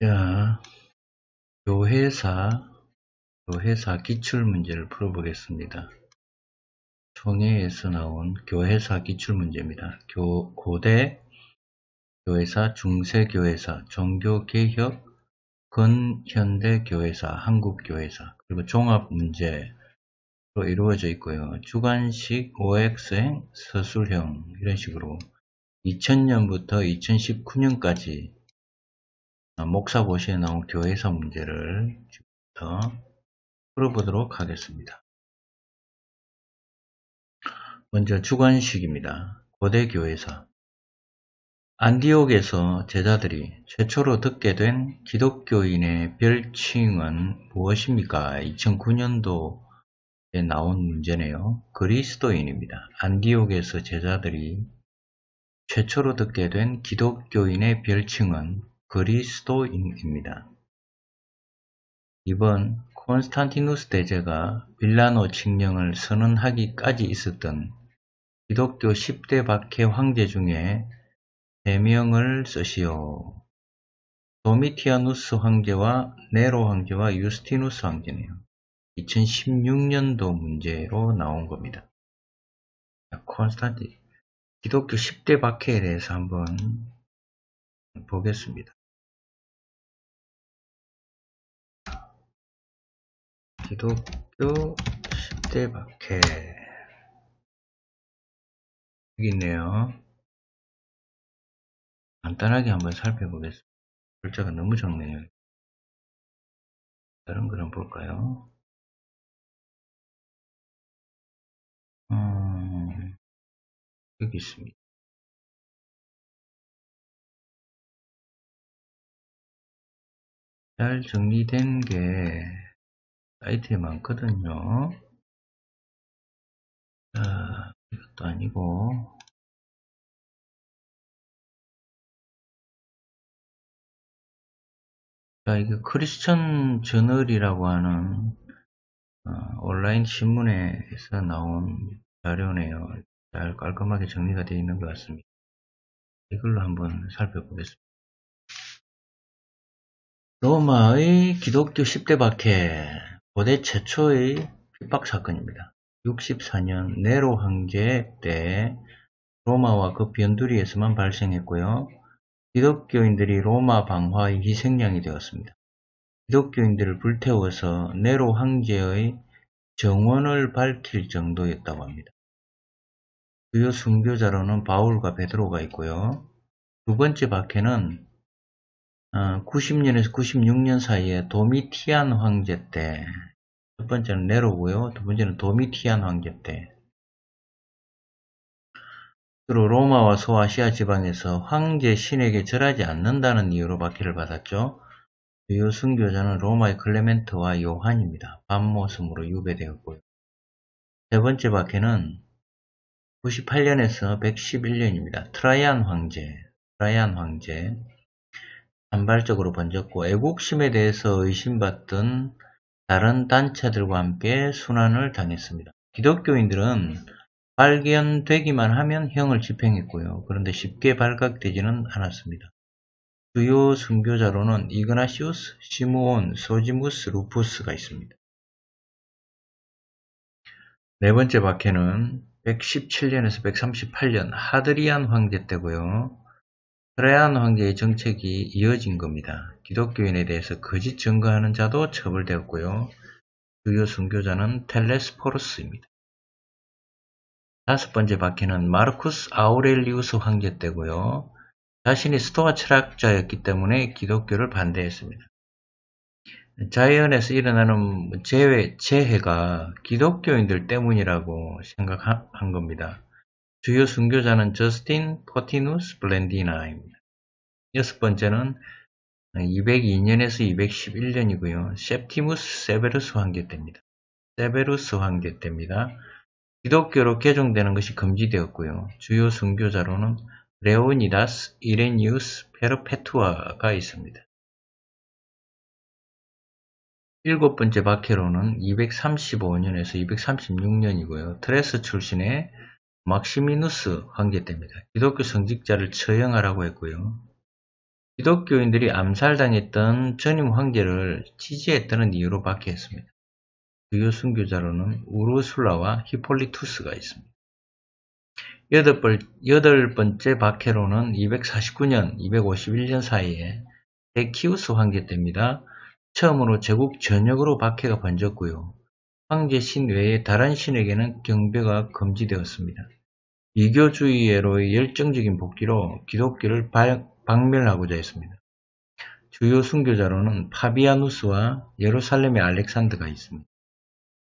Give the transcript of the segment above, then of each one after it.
자, 교회사, 교회사 기출문제를 풀어보겠습니다. 총회에서 나온 교회사 기출문제입니다. 교, 고대 교회사, 중세 교회사, 종교개혁, 근현대 교회사, 한국 교회사, 그리고 종합문제로 이루어져 있고요. 주관식, OX행, 서술형 이런 식으로 2000년부터 2019년까지 어, 목사보시에 나온 교회에서 문제를 지금부터 풀어보도록 하겠습니다. 먼저 주관식입니다. 고대 교회사 안디옥에서 제자들이 최초로 듣게 된 기독교인의 별칭은 무엇입니까? 2009년도에 나온 문제네요. 그리스도인입니다. 안디옥에서 제자들이 최초로 듣게 된 기독교인의 별칭은 그리스도인입니다. 이번 콘스탄티누스 대제가 빌라노 칙령을 선언하기까지 있었던 기독교 10대 박해 황제 중에 3명을 쓰시오. 도미티아누스 황제와 네로 황제와 유스티누스 황제네요. 2016년도 문제로 나온 겁니다. 콘스탄티 기독교 10대 박해에 대해서 한번 보겠습니다. 기독교 10대 박해 여기 있네요. 간단하게 한번 살펴보겠습니다. 글자가 너무 적네요. 다른 그런 볼까요? 음, 여기 있습니다. 잘 정리된 게 사이트에 많거든요. 자, 이것도 아니고, 자, 이게 크리스천 저널이라고 하는 어, 온라인 신문에서 나온 자료네요. 잘 깔끔하게 정리가 되어 있는 것 같습니다. 이걸로 한번 살펴보겠습니다. 로마의 기독교 10대 박해 고대 최초의 핍박 사건입니다. 64년 네로 황제 때 로마와 그 변두리에서만 발생했고요. 기독교인들이 로마 방화의 희생양이 되었습니다. 기독교인들을 불태워서 네로 황제의 정원을 밝힐 정도였다고 합니다. 주요 순교자로는 바울과 베드로가 있고요. 두 번째 박해는 90년에서 어, 96년 사이에 도미티안 황제 때첫 번째는 네로고요. 두 번째는 도미티안 황제 때 주로 로마와 소아시아 지방에서 황제 신에게 절하지 않는다는 이유로 박해를 받았죠. 주요 순교자는 로마의 클레멘트와 요한입니다. 반모습으로 유배되었고요. 세 번째 박해는 98년에서 111년입니다. 트라이안 황제, 트라이안 황제, 단발적으로 번졌고 애국심에 대해서 의심받던 다른 단체들과 함께 순환을 당했습니다. 기독교인들은 발견되기만 하면 형을 집행했고요. 그런데 쉽게 발각되지는 않았습니다. 주요 순교자로는 이그나시우스, 시무온 소지무스, 루푸스가 있습니다. 네 번째 박해는 117년에서 138년 하드리안 황제 때고요. 트레안 황제의 정책이 이어진 겁니다. 기독교인에 대해서 거짓 증거하는 자도 처벌되었고요. 주요 순교자는 텔레스포르스입니다. 다섯 번째 바퀴는 마르쿠스 아우렐리우스 황제 때고요. 자신이 스토아 철학자였기 때문에 기독교를 반대했습니다. 자연에서 일어나는 재해, 재해가 기독교인들 때문이라고 생각한 겁니다. 주요 순교자는 저스틴 포티누스 블렌디나입니다. 여섯 번째는 202년에서 211년이고요. 셉티무스 세베루스 황제 때입니다. 세베루스 황제 때입니다. 기독교로 개종되는 것이 금지되었고요. 주요 순교자로는 레오니다스 이레니우스 페르페투아가 있습니다. 일곱 번째 박해로는 235년에서 236년이고요. 트레스 출신의 막시미누스 황제 때입니다 기독교 성직자를 처형하라고 했고요. 기독교인들이 암살당했던 전임 황제를 지지했다는 이유로 박해했습니다. 주요 순교자로는 우르술라와 히폴리투스가 있습니다. 여덟, 번, 여덟 번째 박해로는 249년, 251년 사이에 데키우스 황제 때입니다. 처음으로 제국 전역으로 박해가 번졌고요. 황제 신 외에 다른 신에게는 경배가 금지되었습니다. 이교주의로의 열정적인 복귀로 기독교를 박멸하고자 했습니다. 주요 순교자로는 파비아누스와 예루살렘의 알렉산드가 있습니다.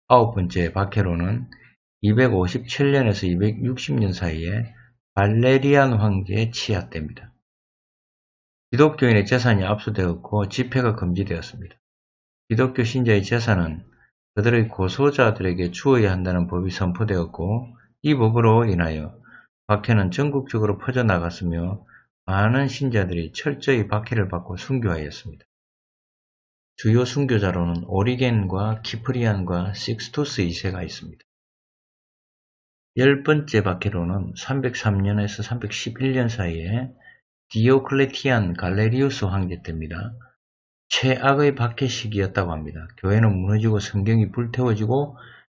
아홉 번째 박해로는 257년에서 260년 사이에 발레리안 황제의 치하 때입니다. 기독교인의 재산이 압수되었고 집회가 금지되었습니다. 기독교 신자의 재산은 그들의 고소자들에게 주어야 한다는 법이 선포되었고 이 법으로 인하여 박해는 전국적으로 퍼져나갔으며 많은 신자들이 철저히 박해를 받고 순교하였습니다. 주요 순교자로는 오리겐과 키프리안과 식스토스 2세가 있습니다. 열 번째 박해로는 303년에서 311년 사이에 디오클레티안 갈레리우스 황제 때입니다. 최악의 박해 시기였다고 합니다. 교회는 무너지고 성경이 불태워지고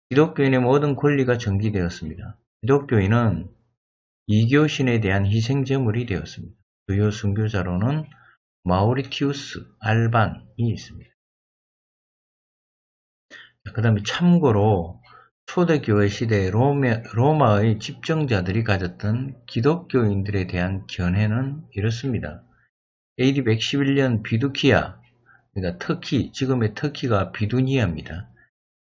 기독교인의 모든 권리가 정지되었습니다. 기독교인은 이교신에 대한 희생제물이 되었습니다. 주요 순교자로는 마우리티우스 알반이 있습니다. 그 다음에 참고로 초대교회 시대 로마, 의 집정자들이 가졌던 기독교인들에 대한 견해는 이렇습니다. AD 111년 비두키아, 그러니까 터키, 지금의 터키가 비두니아입니다.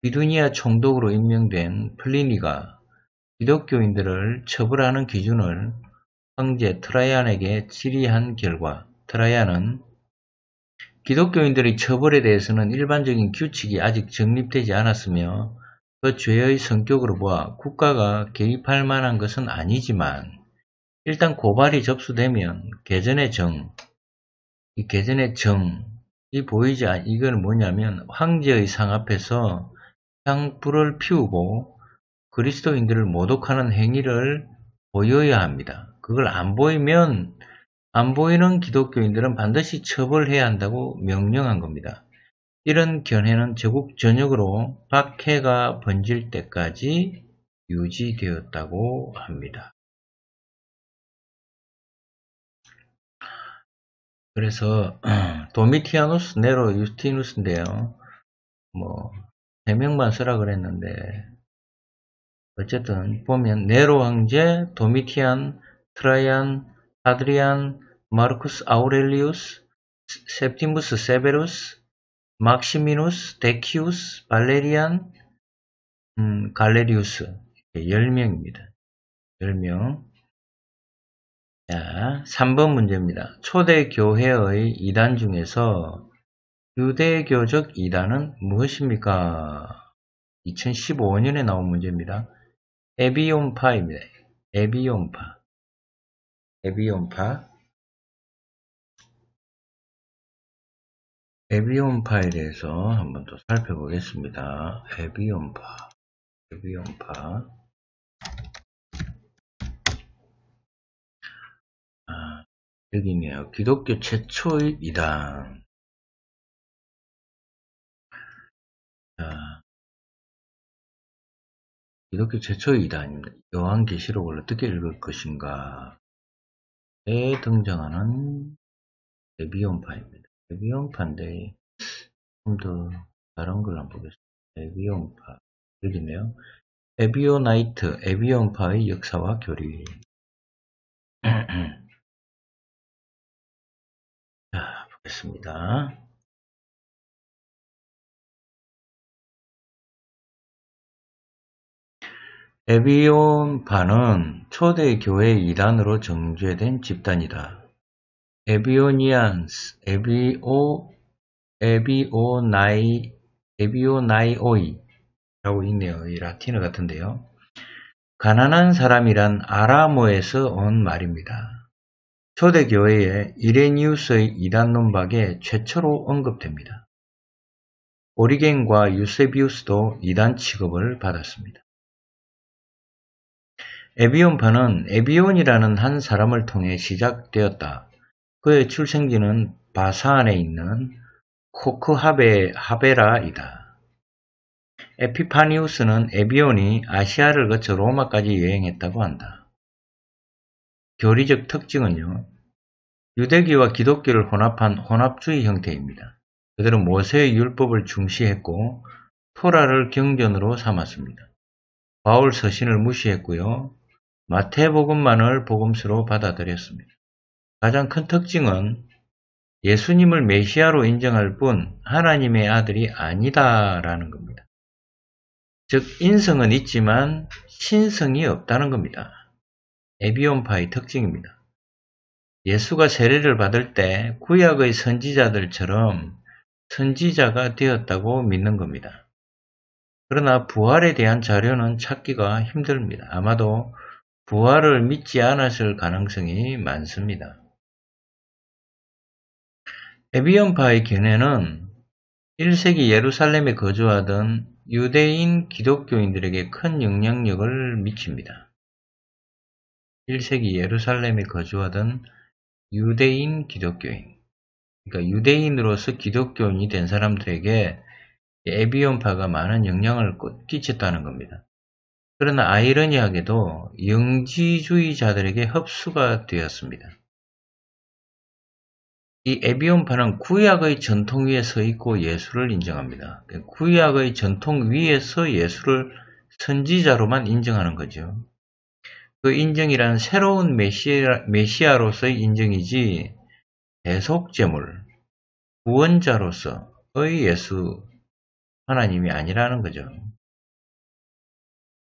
비두니아 총독으로 임명된 플리니가 기독교인들을 처벌하는 기준을 황제 트라이안에게 질의한 결과 트라이안은 기독교인들의 처벌에 대해서는 일반적인 규칙이 아직 정립되지 않았으며 그 죄의 성격으로 보아 국가가 개입할 만한 것은 아니지만 일단 고발이 접수되면 개전의 정, 이 개전의 정이 보이지 않, 이건 뭐냐면 황제의 상 앞에서 향불을 피우고 그리스도인들을 모독하는 행위를 보여야 합니다. 그걸 안 보이면 안 보이는 기독교인들은 반드시 처벌해야 한다고 명령한 겁니다. 이런 견해는 제국 전역으로 박해가 번질 때까지 유지되었다고 합니다. 그래서 도미티아누스 네로 유스티누스인데요. 뭐세 명만 쓰라 그랬는데 어쨌든 보면 네로 황제, 도미티안, 트라이안, 아드리안 마르쿠스 아우렐리우스, 셉티무스 세베루스, 막시미누스, 데키우스, 발레리안, 음, 갈레리우스 10명입니다. 10명 자, 3번 문제입니다. 초대 교회의 이단 중에서 유대교적 이단은 무엇입니까? 2015년에 나온 문제입니다. 에비온파입니다. 에비온파. 에비온파. 에비온파에 대해서 한번 더 살펴보겠습니다. 에비온파. 에비온파. 아, 여기 네요 기독교 최초의 이단. 기독교 최초의 이단입니다. 요한계시록을 어떻게 읽을 것인가에 등장하는 에비온파입니다에비온파인데좀 더 다른 걸 한번 보겠습니다. 에비온파 여기네요. 에비오나이트, 에비온파의 역사와 교리 음, 음. 자, 보겠습니다. 에비온파는 초대 교회 이단으로 정죄된 집단이다. 에비오니안스, 에비오, 에비오나이, 에비오나이오이라고 있네요. 이 라틴어 같은데요. 가난한 사람이란 아람어에서 온 말입니다. 초대교회의 이레니우스의 이단론박에 최초로 언급됩니다. 오리겐과 유세비우스도 이단 취급을 받았습니다. 에비온파는 에비온이라는 한 사람을 통해 시작되었다. 그의 출생지는 바사안에 있는 코크하베라이다. 하베 에피파니우스는 에비온이 아시아를 거쳐 로마까지 여행했다고 한다. 교리적 특징은요. 유대기와 기독교를 혼합한 혼합주의 형태입니다. 그들은 모세의 율법을 중시했고 토라를 경전으로 삼았습니다. 바울 서신을 무시했고요. 마태복음만을 복음수로 받아들였습니다. 가장 큰 특징은 예수님을 메시아로 인정할 뿐 하나님의 아들이 아니다라는 겁니다. 즉 인성은 있지만 신성이 없다는 겁니다. 에비온파의 특징입니다. 예수가 세례를 받을 때 구약의 선지자들처럼 선지자가 되었다고 믿는 겁니다. 그러나 부활에 대한 자료는 찾기가 힘듭니다. 아마도 부활을 믿지 않았을 가능성이 많습니다. 에비언파의 견해는 1세기 예루살렘에 거주하던 유대인 기독교인들에게 큰 영향력을 미칩니다. 1세기 예루살렘에 거주하던 유대인 기독교인 그러니까 유대인으로서 기독교인이 된 사람들에게 에비온파가 많은 영향을 끼쳤다는 겁니다. 그러나 아이러니하게도 영지주의자들에게 흡수가 되었습니다. 이 에비온파는 구약의 전통 위에 서 있고 예수를 인정합니다. 구약의 전통 위에서 예수를 선지자로만 인정하는 거죠. 그 인정이란 새로운 메시아, 로서의 인정이지 대속제물, 구원자로서의 예수 하나님이 아니라는 거죠.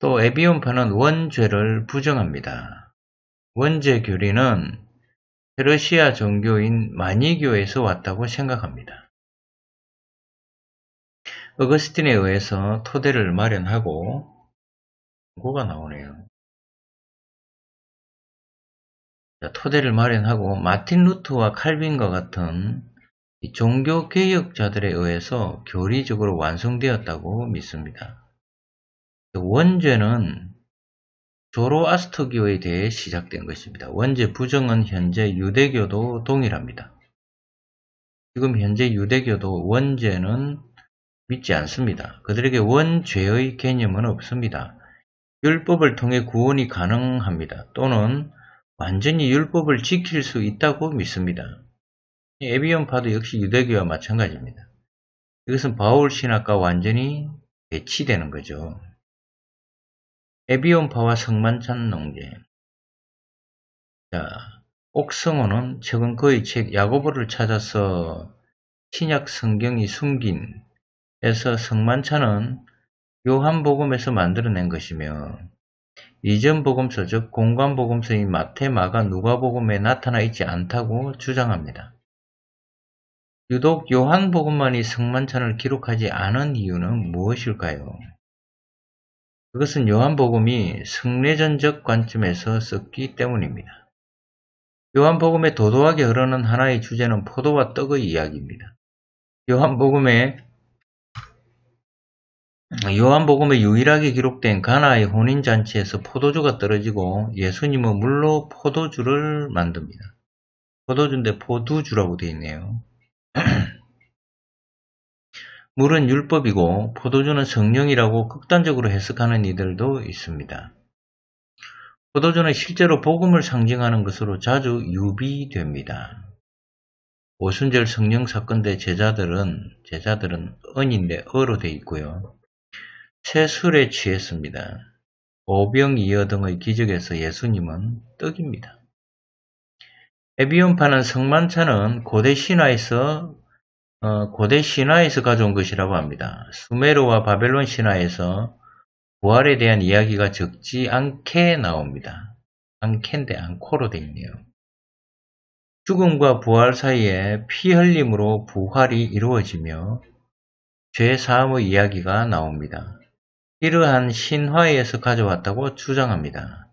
또 에비온파는 원죄를 부정합니다. 원죄 교리는 페르시아 종교인 마니교에서 왔다고 생각합니다. 어거스틴에 의해서 토대를 마련하고 고가 나오네요. 토대를 마련하고 마틴 루트와 칼빈과 같은 종교 개혁자들에 의해서 교리적으로 완성되었다고 믿습니다. 원죄는 조로아스터교에 대해 시작된 것입니다. 원죄 부정은 현재 유대교도 동일합니다. 지금 현재 유대교도 원죄는 믿지 않습니다. 그들에게 원죄의 개념은 없습니다. 율법을 통해 구원이 가능합니다. 또는 완전히 율법을 지킬 수 있다고 믿습니다. 에비온파도 역시 유대교와 마찬가지입니다. 이것은 바울 신학과 완전히 대치되는 거죠. 에비온파와 성만찬 농계 자, 옥성호는 최근 그의 책 야고보를 찾아서 신약 성경이 숨긴 에서 성만찬은 요한복음에서 만들어낸 것이며 이전 복음서 즉공간복음서인 마테마가 누가복음에 나타나 있지 않다고 주장합니다. 유독 요한복음만이 성만찬을 기록하지 않은 이유는 무엇일까요? 그것은 요한복음이 승례전적 관점에서 썼기 때문입니다. 요한복음에 도도하게 흐르는 하나의 주제는 포도와 떡의 이야기입니다. 요한복음에 요한복음에 유일하게 기록된 가나의 혼인잔치에서 포도주가 떨어지고 예수님은 물로 포도주를 만듭니다. 포도주인데 포도주라고 되어 있네요. 물은 율법이고 포도주는 성령이라고 극단적으로 해석하는 이들도 있습니다. 포도주는 실제로 복음을 상징하는 것으로 자주 유비됩니다. 오순절 성령 사건 때 제자들은 제자들은 은인데 어로 돼 있고요. 채술에 취했습니다. 오병이어 등의 기적에서 예수님은 떡입니다. 에비온파는 성만찬은 고대 신화에서 어, 고대 신화에서 가져온 것이라고 합니다. 수메르와 바벨론 신화에서 부활에 대한 이야기가 적지 않게 나옵니다. 않게인데 않고로 되어 있네요. 죽음과 부활 사이에 피 흘림으로 부활이 이루어지며 죄 사함의 이야기가 나옵니다. 이러한 신화에서 가져왔다고 주장합니다.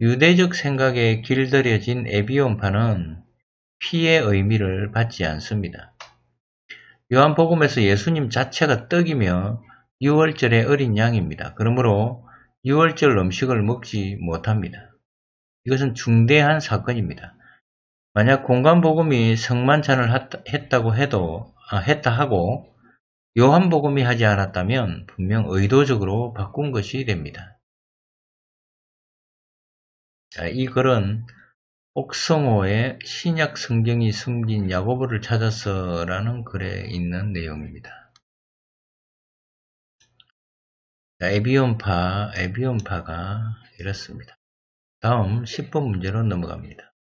유대적 생각에 길들여진 에비온파는 피의 의미를 받지 않습니다. 요한복음에서 예수님 자체가 떡이며 6월절의 어린 양입니다. 그러므로 6월절 음식을 먹지 못합니다. 이것은 중대한 사건입니다. 만약 공간복음이 성만찬을 했다고 해도, 아, 했다 하고 요한복음이 하지 않았다면 분명 의도적으로 바꾼 것이 됩니다. 자, 이 글은 옥성호의 신약 성경이 숨긴 야고보를 찾아서라는 글에 있는 내용입니다. 에비온파, 에비온파가 이렇습니다. 다음 10번 문제로 넘어갑니다.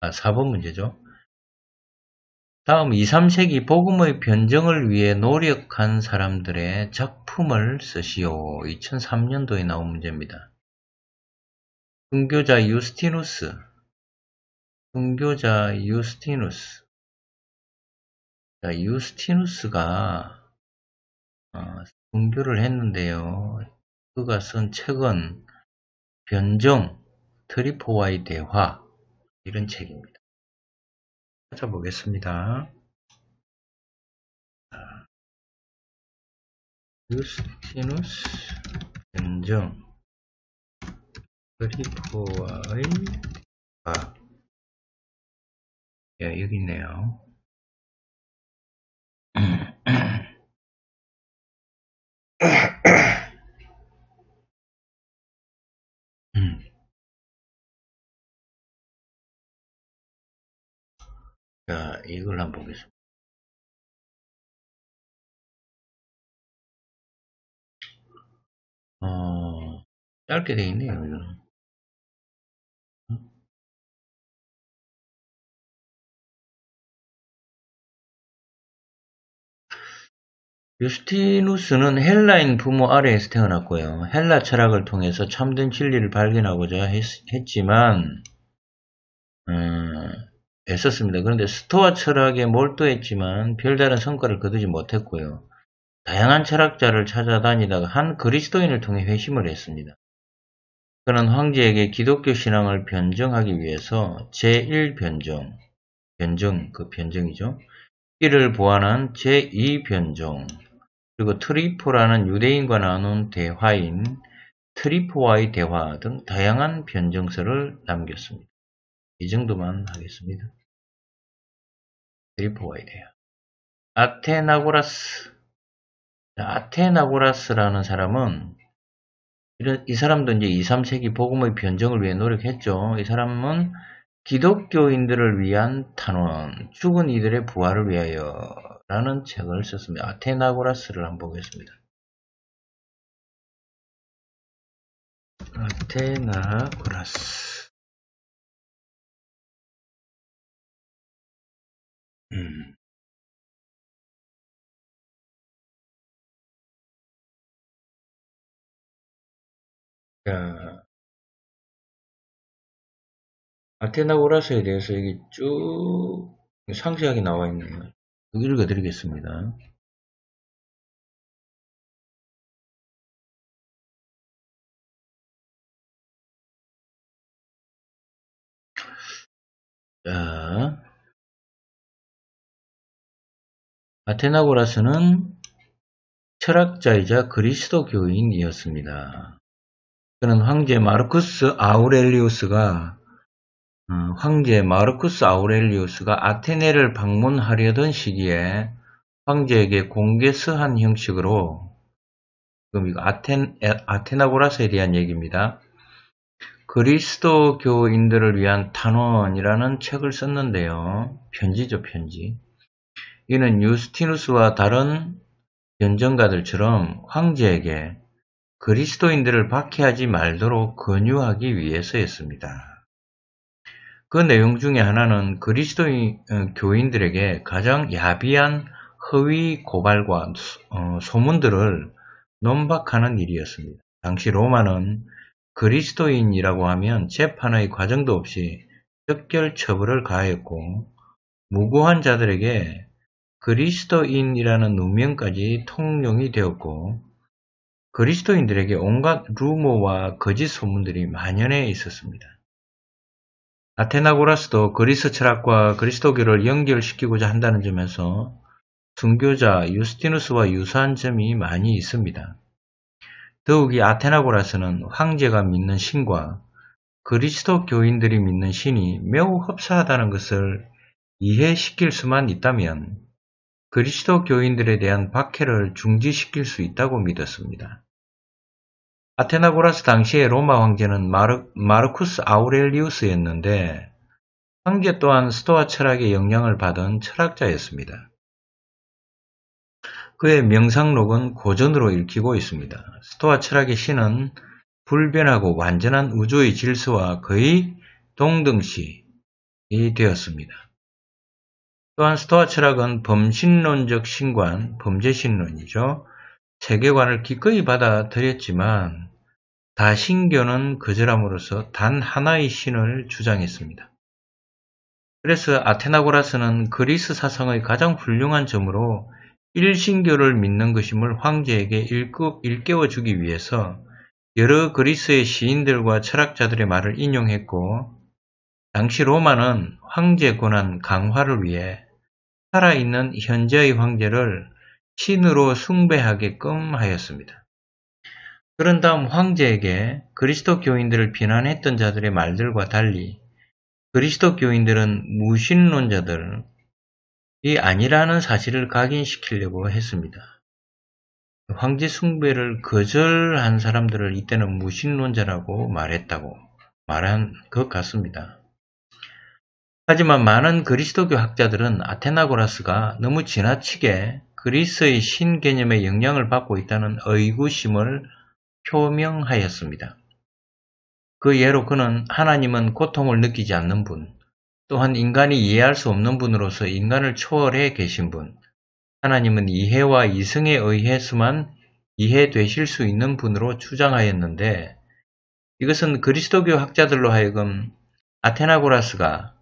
아, 4번 문제죠. 다음 2, 3세기 복음의 변정을 위해 노력한 사람들의 작품을 쓰시오. 2003년도에 나온 문제입니다. 순교자 유스티누스, 순교자 유스티누스 자, 유스티누스가 순교를 어, 했는데요. 그가 쓴 책은 변종 트리포와의 대화 이런 책입니다. 찾아보겠습니다. 유스티누스 변종 트리포와의 대화 예, 여기 있네요. 음. 자, 이걸 한번 보겠습니다. 어, 짧게 돼 있네요, 이거는. 유스티누스는 헬라인 부모 아래에서 태어났고요. 헬라 철학을 통해서 참된 진리를 발견하고자 했, 지만 음, 어, 애썼습니다. 그런데 스토아 철학에 몰두했지만 별다른 성과를 거두지 못했고요. 다양한 철학자를 찾아다니다가 한 그리스도인을 통해 회심을 했습니다. 그는 황제에게 기독교 신앙을 변정하기 위해서 제1변정, 변정, 그 변정이죠. 이를 보완한 제2변정, 그리고 트리포라는 유대인과 나눈 대화인 트리포와의 대화 등 다양한 변정서를 남겼습니다. 이 정도만 하겠습니다. 트리포와의 대화 아테나고라스 아테나고라스라는 사람은 이 사람도 이제 2, 3세기 복음의 변정을 위해 노력했죠. 이 사람은 기독교인들을 위한 탄원, 죽은 이들의 부활을 위하여 라는 책을 썼습니다. 아테나고라스를 한번 보겠습니다. 아테나고라스 음. 자, 아테나고라스에 대해서 이게 쭉 상세하게 나와 있는 거예요. 읽어드리겠습니다. 자, 아테나고라스는 철학자이자 그리스도교인이었습니다. 그는 황제 마르쿠스 아우렐리우스가 어, 황제 마르쿠스 아우렐리우스가 아테네를 방문하려던 시기에 황제에게 공개서한 형식으로 지금 이거 아테, 아테나고라스에 대한 얘기입니다. 그리스도교인들을 위한 탄원이라는 책을 썼는데요. 편지죠, 편지. 이는 유스티누스와 다른 연정가들처럼 황제에게 그리스도인들을 박해하지 말도록 권유하기 위해서였습니다. 그 내용 중에 하나는 그리스도인 어, 교인들에게 가장 야비한 허위 고발과 어, 소문들을 논박하는 일이었습니다. 당시 로마는 그리스도인이라고 하면 재판의 과정도 없이 적결 처벌을 가하였고 무고한 자들에게 그리스도인이라는 누명까지 통용이 되었고 그리스도인들에게 온갖 루머와 거짓 소문들이 만연해 있었습니다. 아테나고라스도 그리스 철학과 그리스도교를 연결시키고자 한다는 점에서 순교자 유스티누스와 유사한 점이 많이 있습니다. 더욱이 아테나고라스는 황제가 믿는 신과 그리스도 교인들이 믿는 신이 매우 흡사하다는 것을 이해시킬 수만 있다면 그리스도 교인들에 대한 박해를 중지시킬 수 있다고 믿었습니다. 아테나고라스 당시의 로마 황제는 마르, 마르쿠스 아우렐리우스였는데 황제 또한 스토아 철학의 영향을 받은 철학자였습니다. 그의 명상록은 고전으로 읽히고 있습니다. 스토아 철학의 신은 불변하고 완전한 우주의 질서와 거의 동등시 이 되었습니다. 또한 스토아 철학은 범신론적 신관, 범죄신론이죠. 세계관을 기꺼이 받아들였지만 다신교는 거절함으로써 단 하나의 신을 주장했습니다. 그래서 아테나고라스는 그리스 사상의 가장 훌륭한 점으로 일신교를 믿는 것임을 황제에게 일깨워주기 위해서 여러 그리스의 시인들과 철학자들의 말을 인용했고 당시 로마는 황제 권한 강화를 위해 살아있는 현재의 황제를 신으로 숭배하게끔 하였습니다. 그런 다음 황제에게 그리스도 교인들을 비난했던 자들의 말들과 달리 그리스도 교인들은 무신론자들이 아니라는 사실을 각인시키려고 했습니다. 황제 숭배를 거절한 사람들을 이때는 무신론자라고 말했다고 말한 것 같습니다. 하지만 많은 그리스도교 학자들은 아테나고라스가 너무 지나치게 그리스의 신 개념의 영향을 받고 있다는 의구심을 표명하였습니다. 그 예로 그는 하나님은 고통을 느끼지 않는 분, 또한 인간이 이해할 수 없는 분으로서 인간을 초월해 계신 분, 하나님은 이해와 이성에 의해서만 이해되실 수 있는 분으로 추장하였는데 이것은 그리스도교 학자들로 하여금 아테나고라스가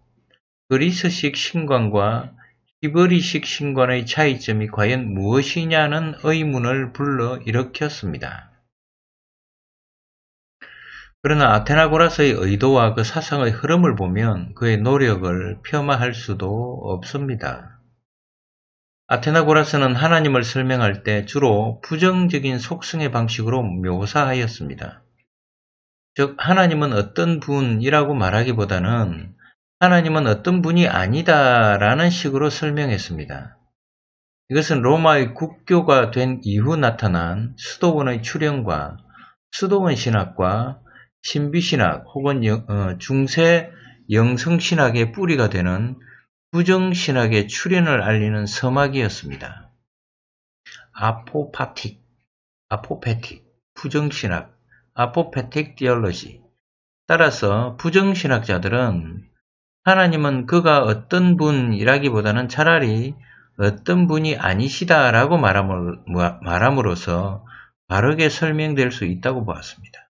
그리스식 신관과 히브리식 신관의 차이점이 과연 무엇이냐는 의문을 불러 일으켰습니다. 그러나 아테나고라스의 의도와 그 사상의 흐름을 보면 그의 노력을 폄하할 수도 없습니다. 아테나고라스는 하나님을 설명할 때 주로 부정적인 속성의 방식으로 묘사하였습니다. 즉, 하나님은 어떤 분이라고 말하기보다는 하나님은 어떤 분이 아니다라는 식으로 설명했습니다. 이것은 로마의 국교가 된 이후 나타난 수도원의 출현과 수도원 신학과 신비신학 혹은 어, 중세 영성신학의 뿌리가 되는 부정신학의 출현을 알리는 서막이었습니다. 아포파틱, 아포페틱, 부정신학, 아포페틱 디얼러지. 따라서 부정신학자들은 하나님은 그가 어떤 분이라기보다는 차라리 어떤 분이 아니시다라고 말함으로써 바르게 설명될 수 있다고 보았습니다.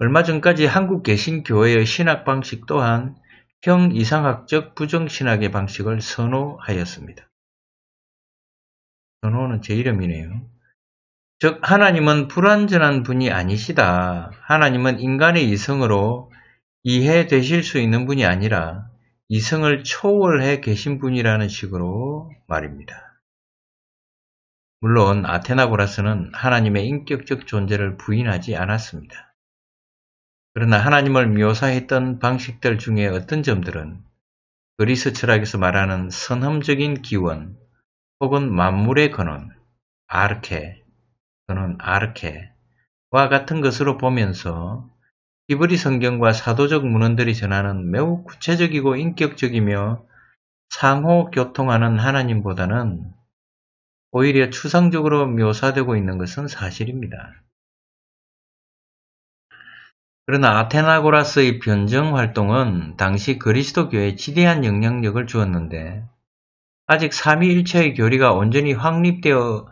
얼마 전까지 한국 개신교회의 신학 방식 또한 형 이상학적 부정신학의 방식을 선호하였습니다. 선호는 제 이름이네요. 즉, 하나님은 불완전한 분이 아니시다. 하나님은 인간의 이성으로 이해되실 수 있는 분이 아니라 이성을 초월해 계신 분이라는 식으로 말입니다. 물론 아테나고라스는 하나님의 인격적 존재를 부인하지 않았습니다. 그러나 하나님을 묘사했던 방식들 중에 어떤 점들은 그리스 철학에서 말하는 선험적인 기원 혹은 만물의 근원, 아르케 또는 아르케와 같은 것으로 보면서 히브리 성경과 사도적 문헌들이 전하는 매우 구체적이고 인격적이며 상호 교통하는 하나님보다는 오히려 추상적으로 묘사되고 있는 것은 사실입니다. 그러나 아테나고라스의 변증 활동은 당시 그리스도교에 지대한 영향력을 주었는데 아직 삼위일체의 교리가 온전히 확립되어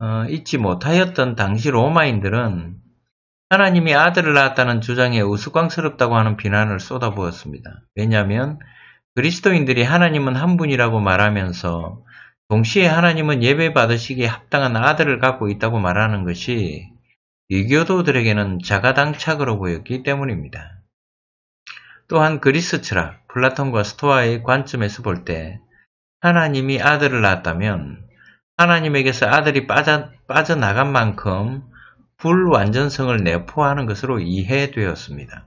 어, 있지 못하였던 당시 로마인들은 하나님이 아들을 낳았다는 주장에 우스꽝스럽다고 하는 비난을 쏟아부었습니다. 왜냐하면 그리스도인들이 하나님은 한 분이라고 말하면서 동시에 하나님은 예배받으시기에 합당한 아들을 갖고 있다고 말하는 것이 유교도들에게는 자가당착으로 보였기 때문입니다. 또한 그리스 철학, 플라톤과 스토아의 관점에서 볼 때 하나님이 아들을 낳았다면 하나님에게서 아들이 빠져, 빠져나간 만큼 불완전성을 내포하는 것으로 이해되었습니다.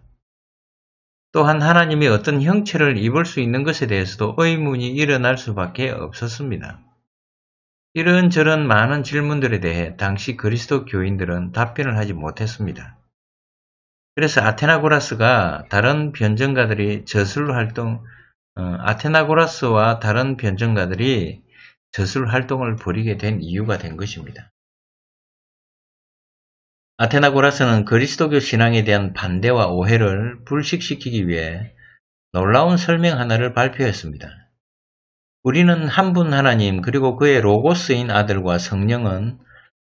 또한 하나님이 어떤 형체를 입을 수 있는 것에 대해서도 의문이 일어날 수밖에 없었습니다. 이런저런 많은 질문들에 대해 당시 그리스도 교인들은 답변을 하지 못했습니다. 그래서 아테나고라스가 다른 변증가들이 저술 활동, 어, 아테나고라스와 다른 변증가들이 저술 활동을 벌이게 된 이유가 된 것입니다. 아테나고라스는 그리스도교 신앙에 대한 반대와 오해를 불식시키기 위해 놀라운 설명 하나를 발표했습니다. 우리는 한 분 하나님 그리고 그의 로고스인 아들과 성령은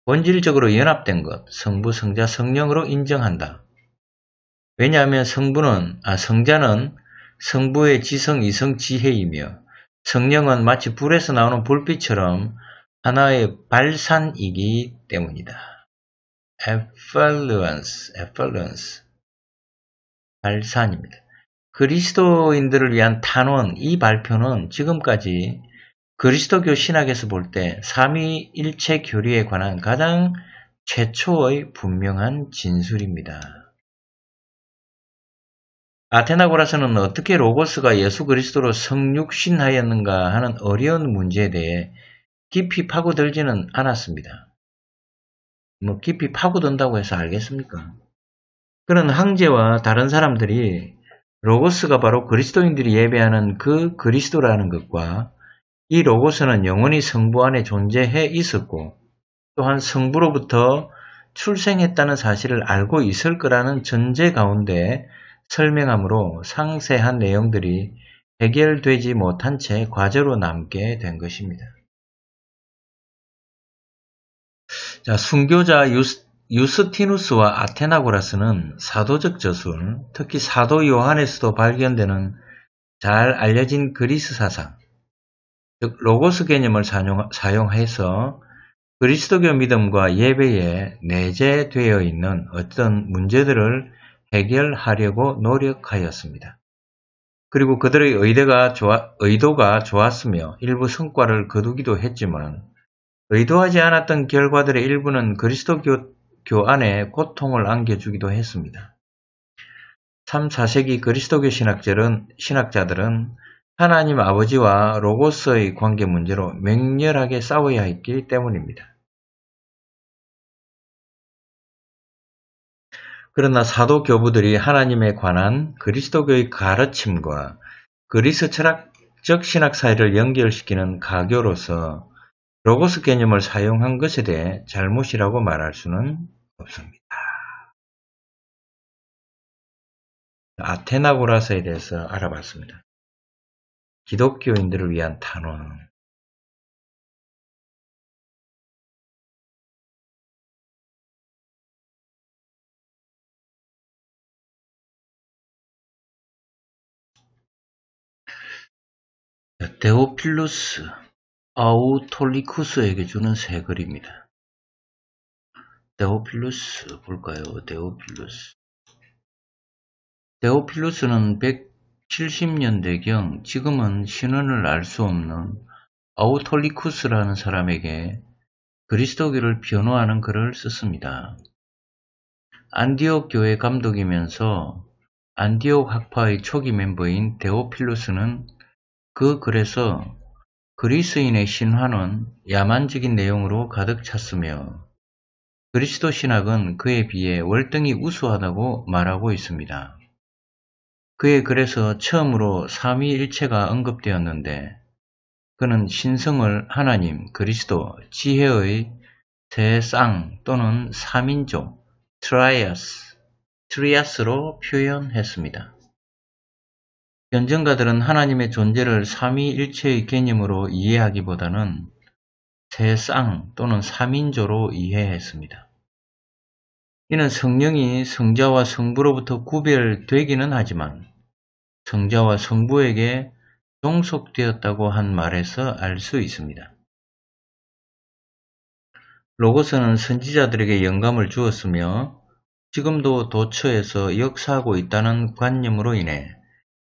본질적으로 연합된 것, 성부, 성자, 성령으로 인정한다. 왜냐하면 성부는, 아, 성자는 성부의 지성, 이성, 지혜이며 성령은 마치 불에서 나오는 불빛처럼 하나의 발산이기 때문이다. effluence, effluence 발산입니다. 그리스도인들을 위한 탄원 이 발표는 지금까지 그리스도교 신학에서 볼 때 삼위일체 교리에 관한 가장 최초의 분명한 진술입니다. 아테나고라서는 어떻게 로고스가 예수 그리스도로 성육신하였는가 하는 어려운 문제에 대해 깊이 파고들지는 않았습니다. 뭐 깊이 파고든다고 해서 알겠습니까? 그런 황제와 다른 사람들이 로고스가 바로 그리스도인들이 예배하는 그 그리스도라는 것과 이 로고스는 영원히 성부 안에 존재해 있었고 또한 성부로부터 출생했다는 사실을 알고 있을 거라는 전제 가운데 설명함으로 상세한 내용들이 해결되지 못한 채 과제로 남게 된 것입니다. 자, 순교자 유스, 유스티누스와 아테나고라스는 사도적 저술, 특히 사도 요한에서도 발견되는 잘 알려진 그리스 사상, 즉 로고스 개념을 사용, 해서 그리스도교 믿음과 예배에 내재되어 있는 어떤 문제들을 해결하려고 노력하였습니다. 그리고 그들의 의도가, 좋았으며 일부 성과를 거두기도 했지만 의도하지 않았던 결과들의 일부는 그리스도교 안에 고통을 안겨주기도 했습니다. 3, 4세기 그리스도교 신학자들은, 신학자들은 하나님 아버지와 로고스의 관계 문제로 맹렬하게 싸워야 했기 때문입니다. 그러나 사도 교부들이 하나님에 관한 그리스도교의 가르침과 그리스 철학적 신학 사이를 연결시키는 가교로서 로고스 개념을 사용한 것에 대해 잘못이라고 말할 수는 없습니다. 아테나고라스에 대해서 알아봤습니다. 기독교인들을 위한 탄원 데오필루스 아우톨리쿠스에게 주는 새 글입니다. 데오필루스 볼까요? 데오필루스 데오필루스는 170년대경 지금은 신원을 알 수 없는 아우톨리쿠스라는 사람에게 그리스도교를 변호하는 글을 썼습니다. 안디옥 교회 감독이면서 안디옥 학파의 초기 멤버인 데오필루스는 그 글에서 그리스인의 신화는 야만적인 내용으로 가득 찼으며 그리스도 신학은 그에 비해 월등히 우수하다고 말하고 있습니다. 그의 글에서 처음으로 삼위일체가 언급되었는데 그는 신성을 하나님, 그리스도, 지혜의 대쌍 또는 삼인조, 트라이아스, 트리아스로 표현했습니다. 변증가들은 하나님의 존재를 삼위일체의 개념으로 이해하기보다는 세쌍 또는 삼인조로 이해했습니다. 이는 성령이 성자와 성부로부터 구별되기는 하지만 성자와 성부에게 종속되었다고 한 말에서 알 수 있습니다. 로고스는 선지자들에게 영감을 주었으며 지금도 도처에서 역사하고 있다는 관념으로 인해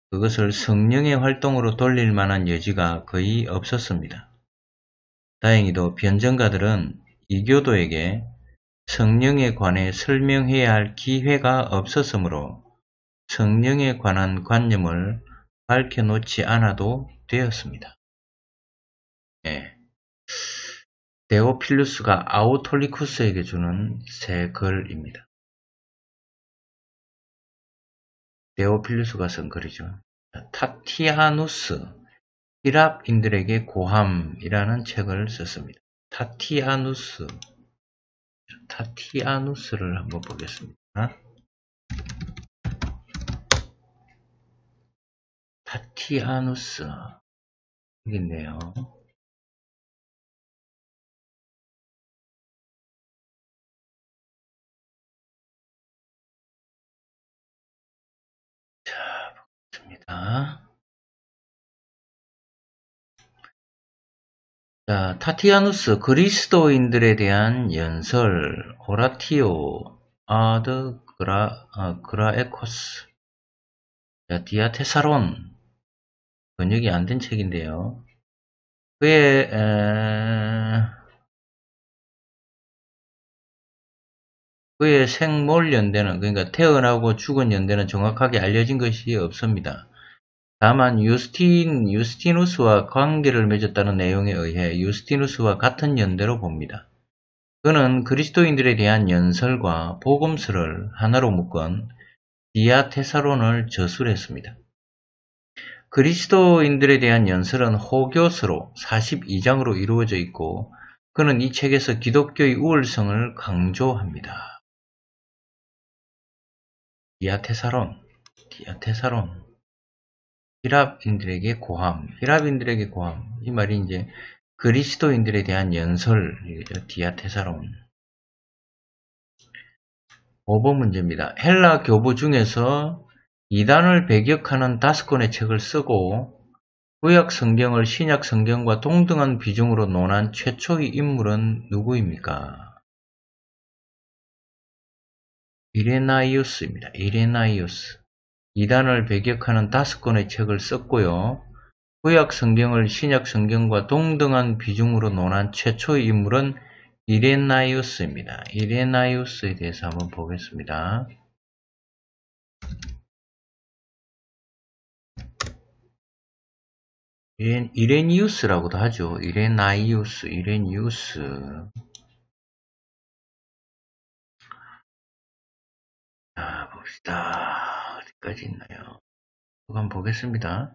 그것을 성령의 활동으로 돌릴 만한 여지가 거의 없었습니다. 다행히도 변정가들은 이교도에게 성령에 관해 설명해야 할 기회가 없었으므로 성령에 관한 관념을 밝혀놓지 않아도 되었습니다. 네. 데오필루스가 아우톨리쿠스에게 주는 새 글입니다. 데오필루스가 쓴 글이죠. 타티아누스, 히랍인들에게 고함이라는 책을 썼습니다. 타티아누스, 타티아누스를 한번 보겠습니다. 타티아누스, 여기 있네요. 자, 타티아누스 그리스도인들에 대한 연설 호라티오 아드 그라 아, 그라에코스 자, 디아테사론 번역이 안 된 책인데요. 그의 에... 그의 생몰 연대는 그러니까 태어나고 죽은 연대는 정확하게 알려진 것이 없습니다. 다만 유스틴, 유스티누스와 관계를 맺었다는 내용에 의해 유스티누스와 같은 연대로 봅니다. 그는 그리스도인들에 대한 연설과 복음서를 하나로 묶은 디아테사론을 저술했습니다. 그리스도인들에 대한 연설은 호교서로 42장으로 이루어져 있고 그는 이 책에서 기독교의 우월성을 강조합니다. 디아테사론, 디아테사론 히랍인들에게 고함, 히랍인들에게 고함. 이 말이 이제 그리스도인들에 대한 연설이죠. 디아테사론. 5번 문제입니다. 헬라 교부 중에서 이단을 배격하는 다섯 권의 책을 쓰고 구약 성경을 신약 성경과 동등한 비중으로 논한 최초의 인물은 누구입니까? 이레나이우스입니다. 이레나이우스. 이단을 배격하는 다섯 권의 책을 썼고요. 구약 성경을 신약 성경과 동등한 비중으로 논한 최초의 인물은 이레나이우스입니다. 이레나이우스에 대해서 한번 보겠습니다. 이레, 이레니우스라고도 하죠. 이레나이우스, 이레니우스. 자, 봅시다. 어디까지 있나요? 한번 보겠습니다.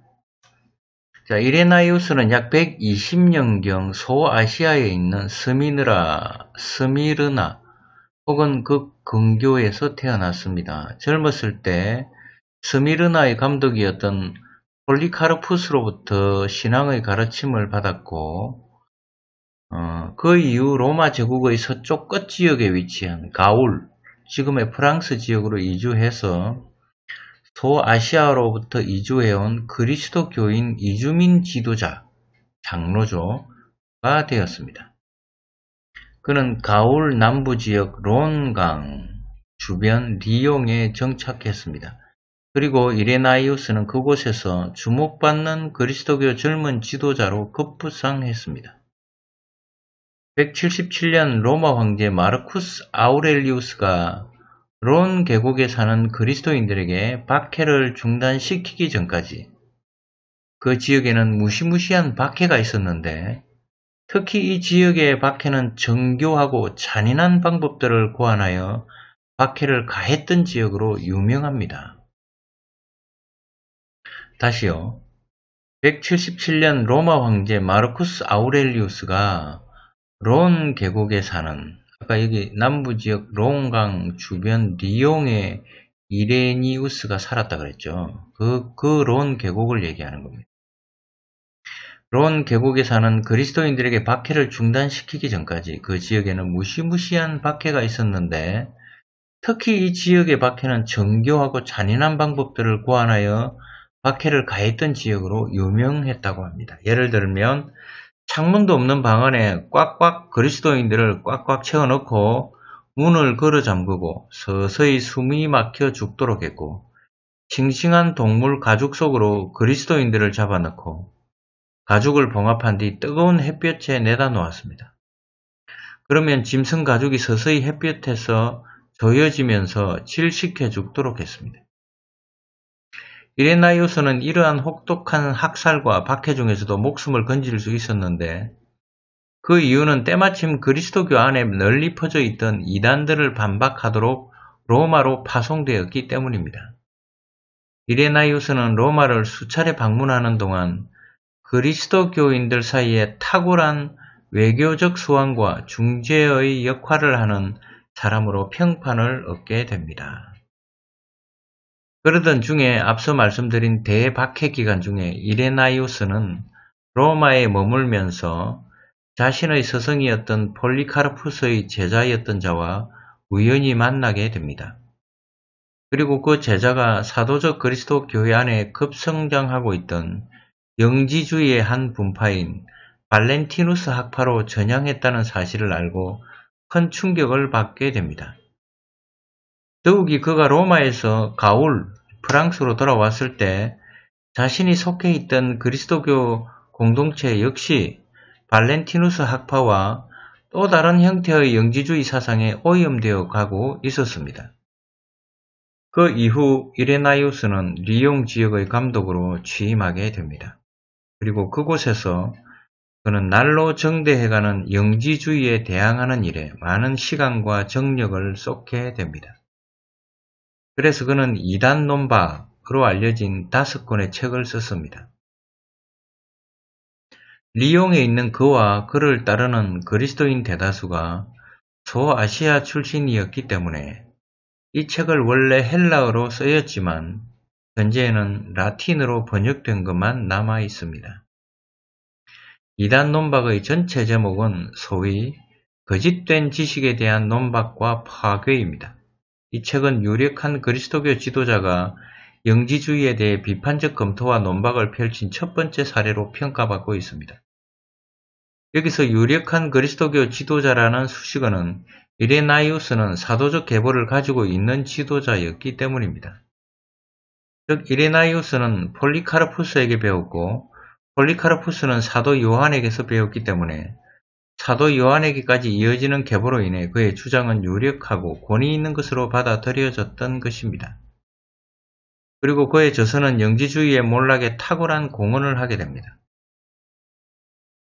자, 이레나이우스는 약 120년경 소아시아에 있는 스미느라, 스미르나 혹은 그 근교에서 태어났습니다. 젊었을 때 스미르나의 감독이었던 폴리카르푸스로부터 신앙의 가르침을 받았고 어, 그 이후 로마 제국의 서쪽 끝 지역에 위치한 가울, 지금의 프랑스 지역으로 이주해서 소아시아로부터 이주해온 그리스도교인 이주민 지도자, 장로조가 되었습니다. 그는 가울 남부지역 론강 주변 리용에 정착했습니다. 그리고 이레나이우스는 그곳에서 주목받는 그리스도교 젊은 지도자로 급부상했습니다. 177년 로마 황제 마르쿠스 아우렐리우스가 론 계곡에 사는 그리스도인들에게 박해를 중단시키기 전까지 그 지역에는 무시무시한 박해가 있었는데 특히 이 지역의 박해는 정교하고 잔인한 방법들을 고안하여 박해를 가했던 지역으로 유명합니다. 다시요. 177년 로마 황제 마르쿠스 아우렐리우스가 론 계곡에 사는 아까 여기 남부지역 롱강 주변 리옹의 이레니우스가 살았다 그랬죠. 그, 그론 계곡을 얘기하는 겁니다. 론 계곡에 사는 그리스도인들에게 박해를 중단시키기 전까지 그 지역에는 무시무시한 박해가 있었는데 특히 이 지역의 박해는 정교하고 잔인한 방법들을 고안하여 박해를 가했던 지역으로 유명했다고 합니다. 예를 들면 창문도 없는 방 안에 꽉꽉 그리스도인들을 꽉꽉 채워넣고 문을 걸어 잠그고 서서히 숨이 막혀 죽도록 했고 싱싱한 동물 가죽 속으로 그리스도인들을 잡아넣고 가죽을 봉합한 뒤 뜨거운 햇볕에 내다 놓았습니다. 그러면 짐승 가죽이 서서히 햇볕에서 조여지면서 질식해 죽도록 했습니다. 이레나이우스는 이러한 혹독한 학살과 박해중에서도 목숨을 건질 수 있었는데 그 이유는 때마침 그리스도교 안에 널리 퍼져 있던 이단들을 반박하도록 로마로 파송되었기 때문입니다. 이레나이우스는 로마를 수차례 방문하는 동안 그리스도교인들 사이에 탁월한 외교적 소환과 중재의 역할을 하는 사람으로 평판을 얻게 됩니다. 그러던 중에 앞서 말씀드린 대박해 기간 중에 이레나이우스는 로마에 머물면서 자신의 서성이었던 폴리카르푸스의 제자였던 자와 우연히 만나게 됩니다. 그리고 그 제자가 사도적 그리스도 교회 안에 급성장하고 있던 영지주의의 한 분파인 발렌티누스 학파로 전향했다는 사실을 알고 큰 충격을 받게 됩니다. 더욱이 그가 로마에서 가울 프랑스로 돌아왔을 때 자신이 속해 있던 그리스도교 공동체 역시 발렌티누스 학파와 또 다른 형태의 영지주의 사상에 오염되어 가고 있었습니다. 그 이후 이레나이우스는 리옹 지역의 감독으로 취임하게 됩니다. 그리고 그곳에서 그는 날로 정대해가는 영지주의에 대항하는 일에 많은 시간과 정력을 쏟게 됩니다. 그래서 그는 이단 논박으로 알려진 다섯 권의 책을 썼습니다. 리용에 있는 그와 그를 따르는 그리스도인 대다수가 소아시아 출신이었기 때문에 이 책을 원래 헬라어로 쓰였지만 현재는 에 라틴으로 번역된 것만 남아 있습니다. 이단 논박의 전체 제목은 소위 거짓된 지식에 대한 논박과 파괴입니다. 이 책은 유력한 그리스도교 지도자가 영지주의에 대해 비판적 검토와 논박을 펼친 첫 번째 사례로 평가받고 있습니다. 여기서 유력한 그리스도교 지도자라는 수식어는 이레나이우스는 사도적 계보를 가지고 있는 지도자였기 때문입니다. 즉 이레나이우스는 폴리카르푸스에게 배웠고 폴리카르푸스는 사도 요한에게서 배웠기 때문에 사도 요한에게까지 이어지는 계보로 인해 그의 주장은 유력하고 권위 있는 것으로 받아들여졌던 것입니다. 그리고 그의 저서는 영지주의의 몰락에 탁월한 공헌을 하게 됩니다.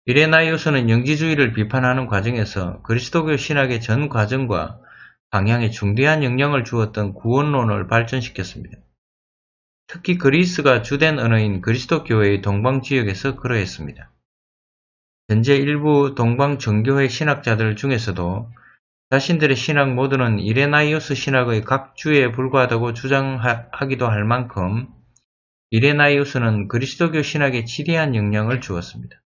이레나이오스는 영지주의를 비판하는 과정에서 그리스도교 신학의 전 과정과 방향에 중대한 영향을 주었던 구원론을 발전시켰습니다. 특히 그리스가 주된 언어인 그리스도교회의 동방 지역에서 그러했습니다. 현재 일부 동방정교회 신학자들 중에서도 자신들의 신학 모두는 이레나이오스 신학의 각주에 불과하다고 주장하기도 할 만큼 이레나이오스는 그리스도교 신학에 지대한 영향을 주었습니다.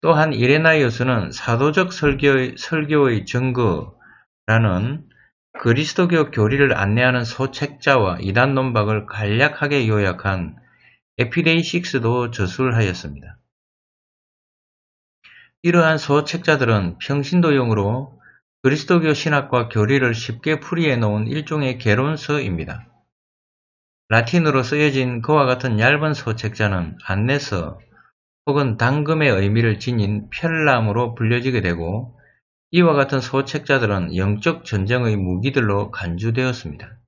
또한 이레나이오스는 사도적 설교의, 설교의 증거라는 그리스도교 교리를 안내하는 소책자와 이단 논박을 간략하게 요약한 에피데이식스도 저술하였습니다. 이러한 소책자들은 평신도용으로 그리스도교 신학과 교리를 쉽게 풀이해 놓은 일종의 개론서입니다. 라틴으로 쓰여진 그와 같은 얇은 소책자는 안내서 혹은 당금의 의미를 지닌 편람으로 불려지게 되고 이와 같은 소책자들은 영적 전쟁의 무기들로 간주되었습니다.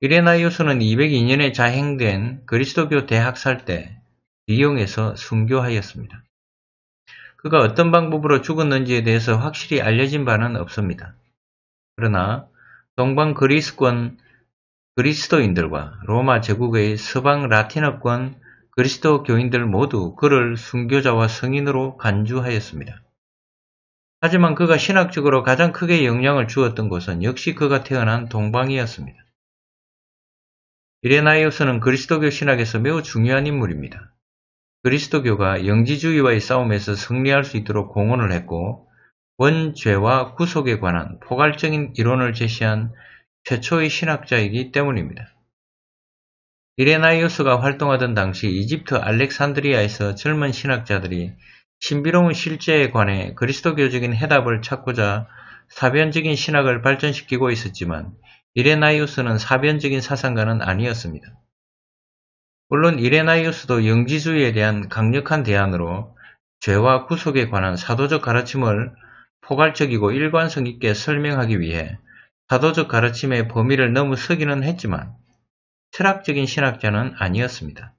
이레나이오스는 202년에 자행된 그리스도교 대학살 때 리용에서 순교하였습니다. 그가 어떤 방법으로 죽었는지에 대해서 확실히 알려진 바는 없습니다. 그러나 동방 그리스권 그리스도인들과 로마 제국의 서방 라틴어권 그리스도교인들 모두 그를 순교자와 성인으로 간주하였습니다. 하지만 그가 신학적으로 가장 크게 영향을 주었던 곳은 역시 그가 태어난 동방이었습니다. 이레나이우스는 그리스도교 신학에서 매우 중요한 인물입니다. 그리스도교가 영지주의와의 싸움에서 승리할 수 있도록 공헌을 했고 원죄와 구속에 관한 포괄적인 이론을 제시한 최초의 신학자이기 때문입니다. 이레나이오스가 활동하던 당시 이집트 알렉산드리아에서 젊은 신학자들이 신비로운 실제에 관해 그리스도교적인 해답을 찾고자 사변적인 신학을 발전시키고 있었지만 이레나이오스는 사변적인 사상가는 아니었습니다. 물론 이레나이우스도 영지주의에 대한 강력한 대안으로 죄와 구속에 관한 사도적 가르침을 포괄적이고 일관성 있게 설명하기 위해 사도적 가르침의 범위를 너무 서기는 했지만 철학적인 신학자는 아니었습니다.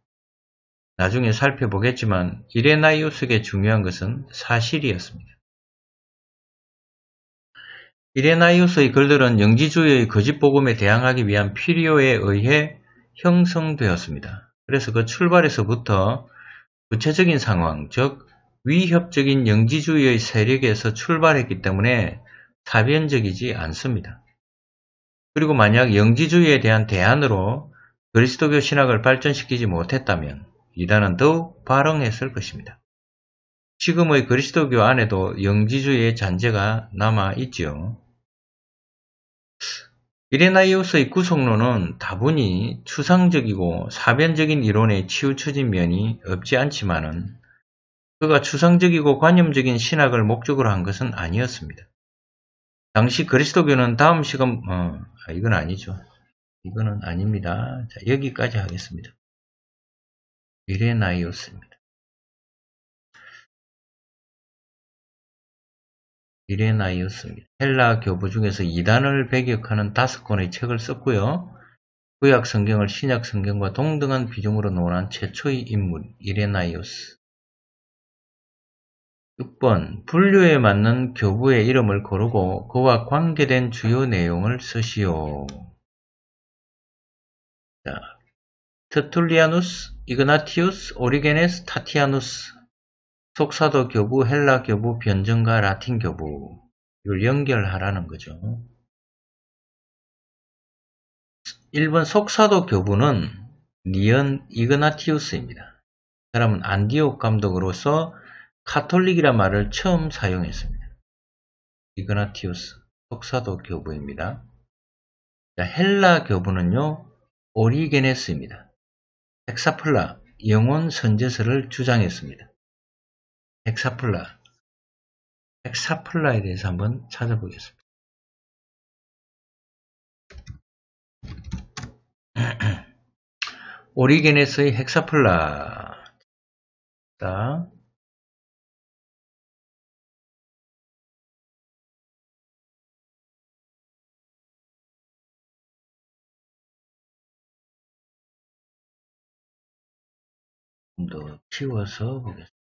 나중에 살펴보겠지만 이레나이우스에게 중요한 것은 사실이었습니다. 이레나이우스의 글들은 영지주의의 거짓복음에 대항하기 위한 필요에 의해 형성되었습니다. 그래서 그 출발에서부터 구체적인 상황, 즉 위협적인 영지주의의 세력에서 출발했기 때문에 사변적이지 않습니다. 그리고 만약 영지주의에 대한 대안으로 그리스도교 신학을 발전시키지 못했다면 이단은 더욱 발흥했을 것입니다. 지금의 그리스도교 안에도 영지주의의 잔재가 남아 있지요. 이레나이오스의 구속론은 다분히 추상적이고 사변적인 이론에 치우쳐진 면이 없지 않지만은 그가 추상적이고 관념적인 신학을 목적으로 한 것은 아니었습니다. 당시 그리스도교는 다음 시간 어, 아, 이건 아니죠. 이거는 아닙니다. 자, 여기까지 하겠습니다. 미레나이오스입니다. 이레나이우스니다 헬라 교부 중에서 이단을 배격하는 다섯 권의 책을 썼고요. 구약 성경을 신약 성경과 동등한 비중으로 논한 최초의 인물 이레나이우스 6번 분류에 맞는 교부의 이름을 고르고 그와 관계된 주요 내용을 쓰시오. 자, 터툴리아누스, 이그나티우스, 오리게네스, 타티아누스 속사도 교부, 헬라 교부, 변증과 라틴 교부를 연결하라는 거죠. 1번 속사도 교부는 니언 이그나티우스입니다. 사람은 안디옥 감독으로서 카톨릭이란 말을 처음 사용했습니다. 이그나티우스 속사도 교부입니다. 자, 헬라 교부는요 오리게네스입니다. 헥사플라 영혼 선제설을 주장했습니다. 엑사플라 엑사플라에 대해서 한번 찾아보겠습니다. 오리겐에서의 헥사플라 좀 더 키워서 보겠습니다.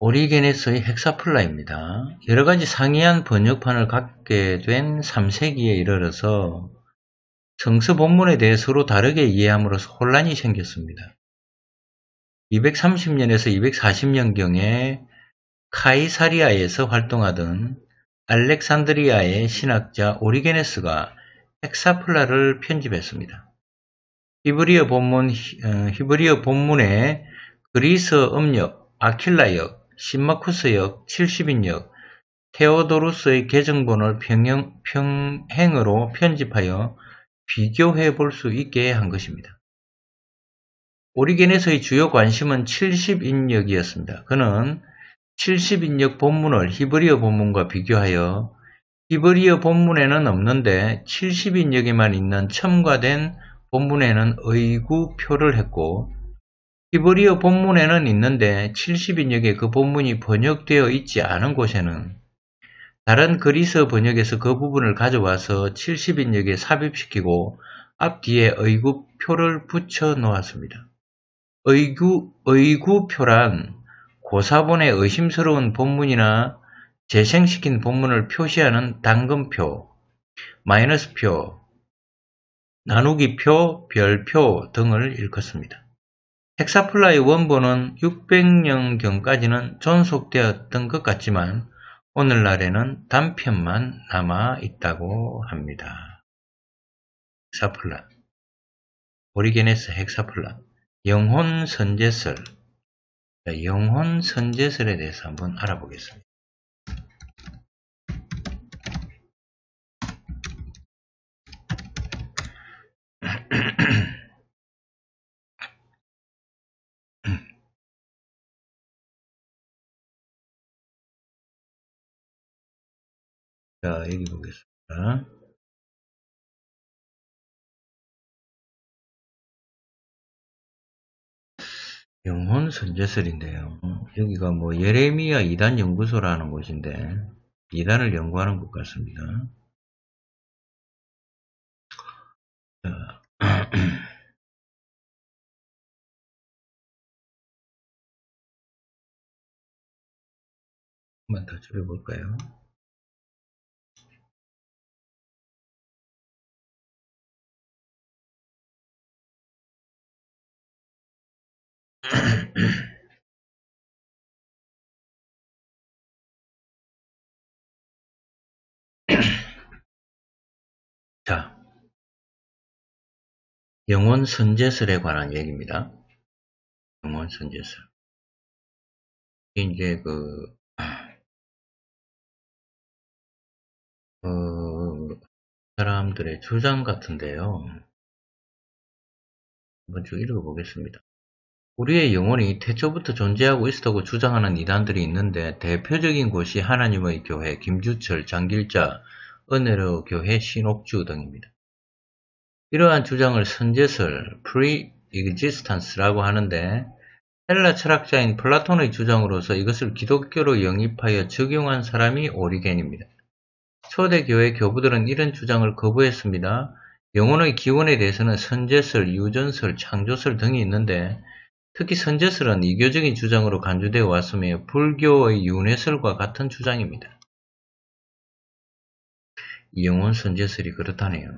오리게네스의 헥사플라입니다. 여러가지 상이한 번역판을 갖게 된 3세기에 이르러서 성서 본문에 대해 서로 다르게 이해함으로써 혼란이 생겼습니다. 230년에서 240년경에 카이사리아에서 활동하던 알렉산드리아의 신학자 오리게네스가 헥사플라를 편집했습니다. 히브리어 본문, 어, 히브리어 본문의 그리스 음력, 아킬라역, 신마쿠스역, 70인역, 테오도루스의 개정본을 평형, 평행으로 편집하여 비교해 볼 수 있게 한 것입니다. 오리겐에서의 주요 관심은 70인역이었습니다. 그는 70인역 본문을 히브리어 본문과 비교하여 히브리어 본문에는 없는데 70인역에만 있는 첨가된 본문에는 의구표를 했고 히브리어 본문에는 있는데 70인역에 그 본문이 번역되어 있지 않은 곳에는 다른 그리스 번역에서 그 부분을 가져와서 70인역에 삽입시키고 앞뒤에 의구표를 붙여 놓았습니다. 의구, 의구표란 고사본의 의심스러운 본문이나 재생시킨 본문을 표시하는 당근표, 마이너스표, 나누기표, 별표 등을 읽었습니다. 헥사플라이 원본은 600년경까지는 존속되었던 것 같지만 오늘날에는 단편만 남아 있다고 합니다. 헥사플라 오리게네스 헥사플라 영혼 선제설 영혼 선제설에 대해서 한번 알아보겠습니다. 자, 여기 보겠습니다. 영혼 선제설인데요. 여기가 뭐 예레미야 2단 연구소라는 곳인데 2단을 연구하는 곳 같습니다. 자. 한번 더 줄여볼까요? 자, 영혼 선제설에 관한 얘기입니다. 영혼 선제설. 이제 그, 어, 사람들의 주장 같은데요. 한번 쭉 읽어보겠습니다. 우리의 영혼이 태초부터 존재하고 있었다고 주장하는 이단들이 있는데 대표적인 곳이 하나님의 교회, 김주철, 장길자, 은혜로 교회, 신옥주 등입니다. 이러한 주장을 선제설, pre-existence라고 하는데 헬라 철학자인 플라톤의 주장으로서 이것을 기독교로 영입하여 적용한 사람이 오리겐입니다. 초대교회 교부들은 이런 주장을 거부했습니다. 영혼의 기원에 대해서는 선제설, 유전설, 창조설 등이 있는데 특히 선제설은 이교적인 주장으로 간주되어 왔으며 불교의 윤회설과 같은 주장입니다. 영훈 선제설이 그렇다네요.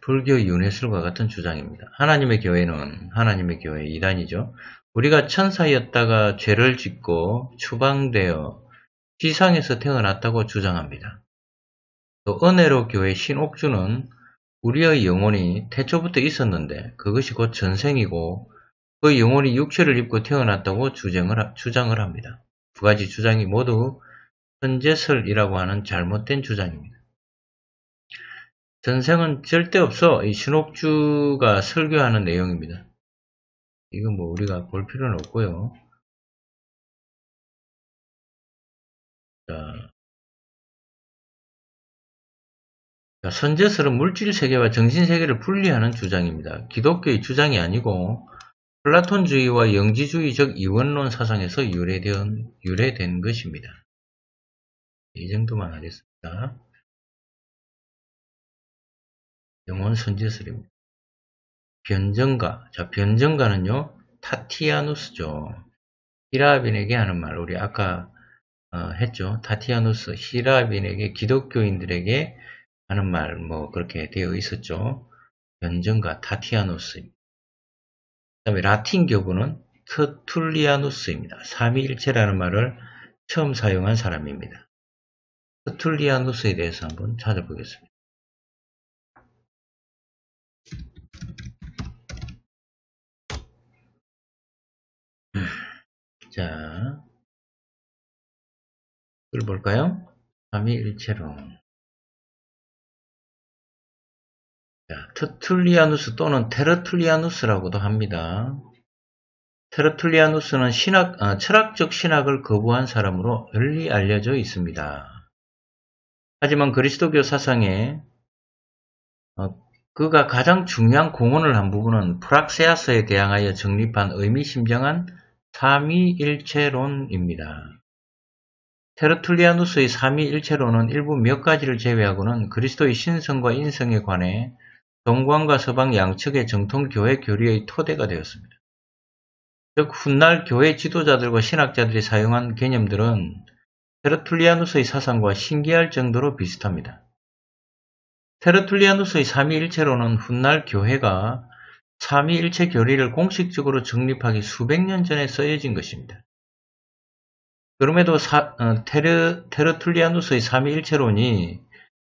불교 윤회설과 같은 주장입니다. 하나님의 교회는 하나님의 교회 이단이죠. 우리가 천사였다가 죄를 짓고 추방되어 지상에서 태어났다고 주장합니다. 또 은혜로 교회 신옥주는 우리의 영혼이 태초부터 있었는데 그것이 곧 전생이고 그 영혼이 육체를 입고 태어났다고 주장을, 주장을 합니다. 두 가지 주장이 모두 현재설이라고 하는 잘못된 주장입니다. 전생은 절대 없어. 이 신옥주가 설교하는 내용입니다. 이건 뭐 우리가 볼 필요는 없고요. 자, 그러니까 선제설은 물질세계와 정신세계를 분리하는 주장입니다. 기독교의 주장이 아니고 플라톤주의와 영지주의적 이원론 사상에서 유래된, 유래된 것입니다. 이 정도만 하겠습니다. 영혼 선제설입니다. 변정가. 자, 변정가는요, 타티아누스죠. 히라빈에게 하는 말. 우리 아까 어, 했죠. 타티아누스. 히라빈에게 기독교인들에게 하는 말 뭐 그렇게 되어 있었죠. 연정과 타티아누스입니다. 그 다음에 라틴 교부는 터툴리아누스입니다. 삼위일체라는 말을 처음 사용한 사람입니다. 터툴리아누스에 대해서 한번 찾아보겠습니다. 음, 자, 이걸 볼까요? 삼위일체론 터툴리아누스 또는 테르툴리아누스라고도 합니다. 테르툴리아누스는 신학, 아, 철학적 신학을 거부한 사람으로 널리 알려져 있습니다. 하지만 그리스도교 사상에 어, 그가 가장 중요한 공헌을 한 부분은 프락세아스에 대항하여 정립한 의미심장한 삼위일체론입니다. 테르툴리아누스의 삼위일체론은 일부 몇 가지를 제외하고는 그리스도의 신성과 인성에 관해 동관과 서방 양측의 정통교회 교리의 토대가 되었습니다. 즉 훗날 교회 지도자들과 신학자들이 사용한 개념들은 테르툴리아누스의 사상과 신기할 정도로 비슷합니다. 테르툴리아누스의 삼위일체론은 훗날 교회가 삼위일체 교리를 공식적으로 정립하기 수백 년 전에 써여진 것입니다. 그럼에도 사, 어, 테르, 테르툴리아누스의 삼위일체론이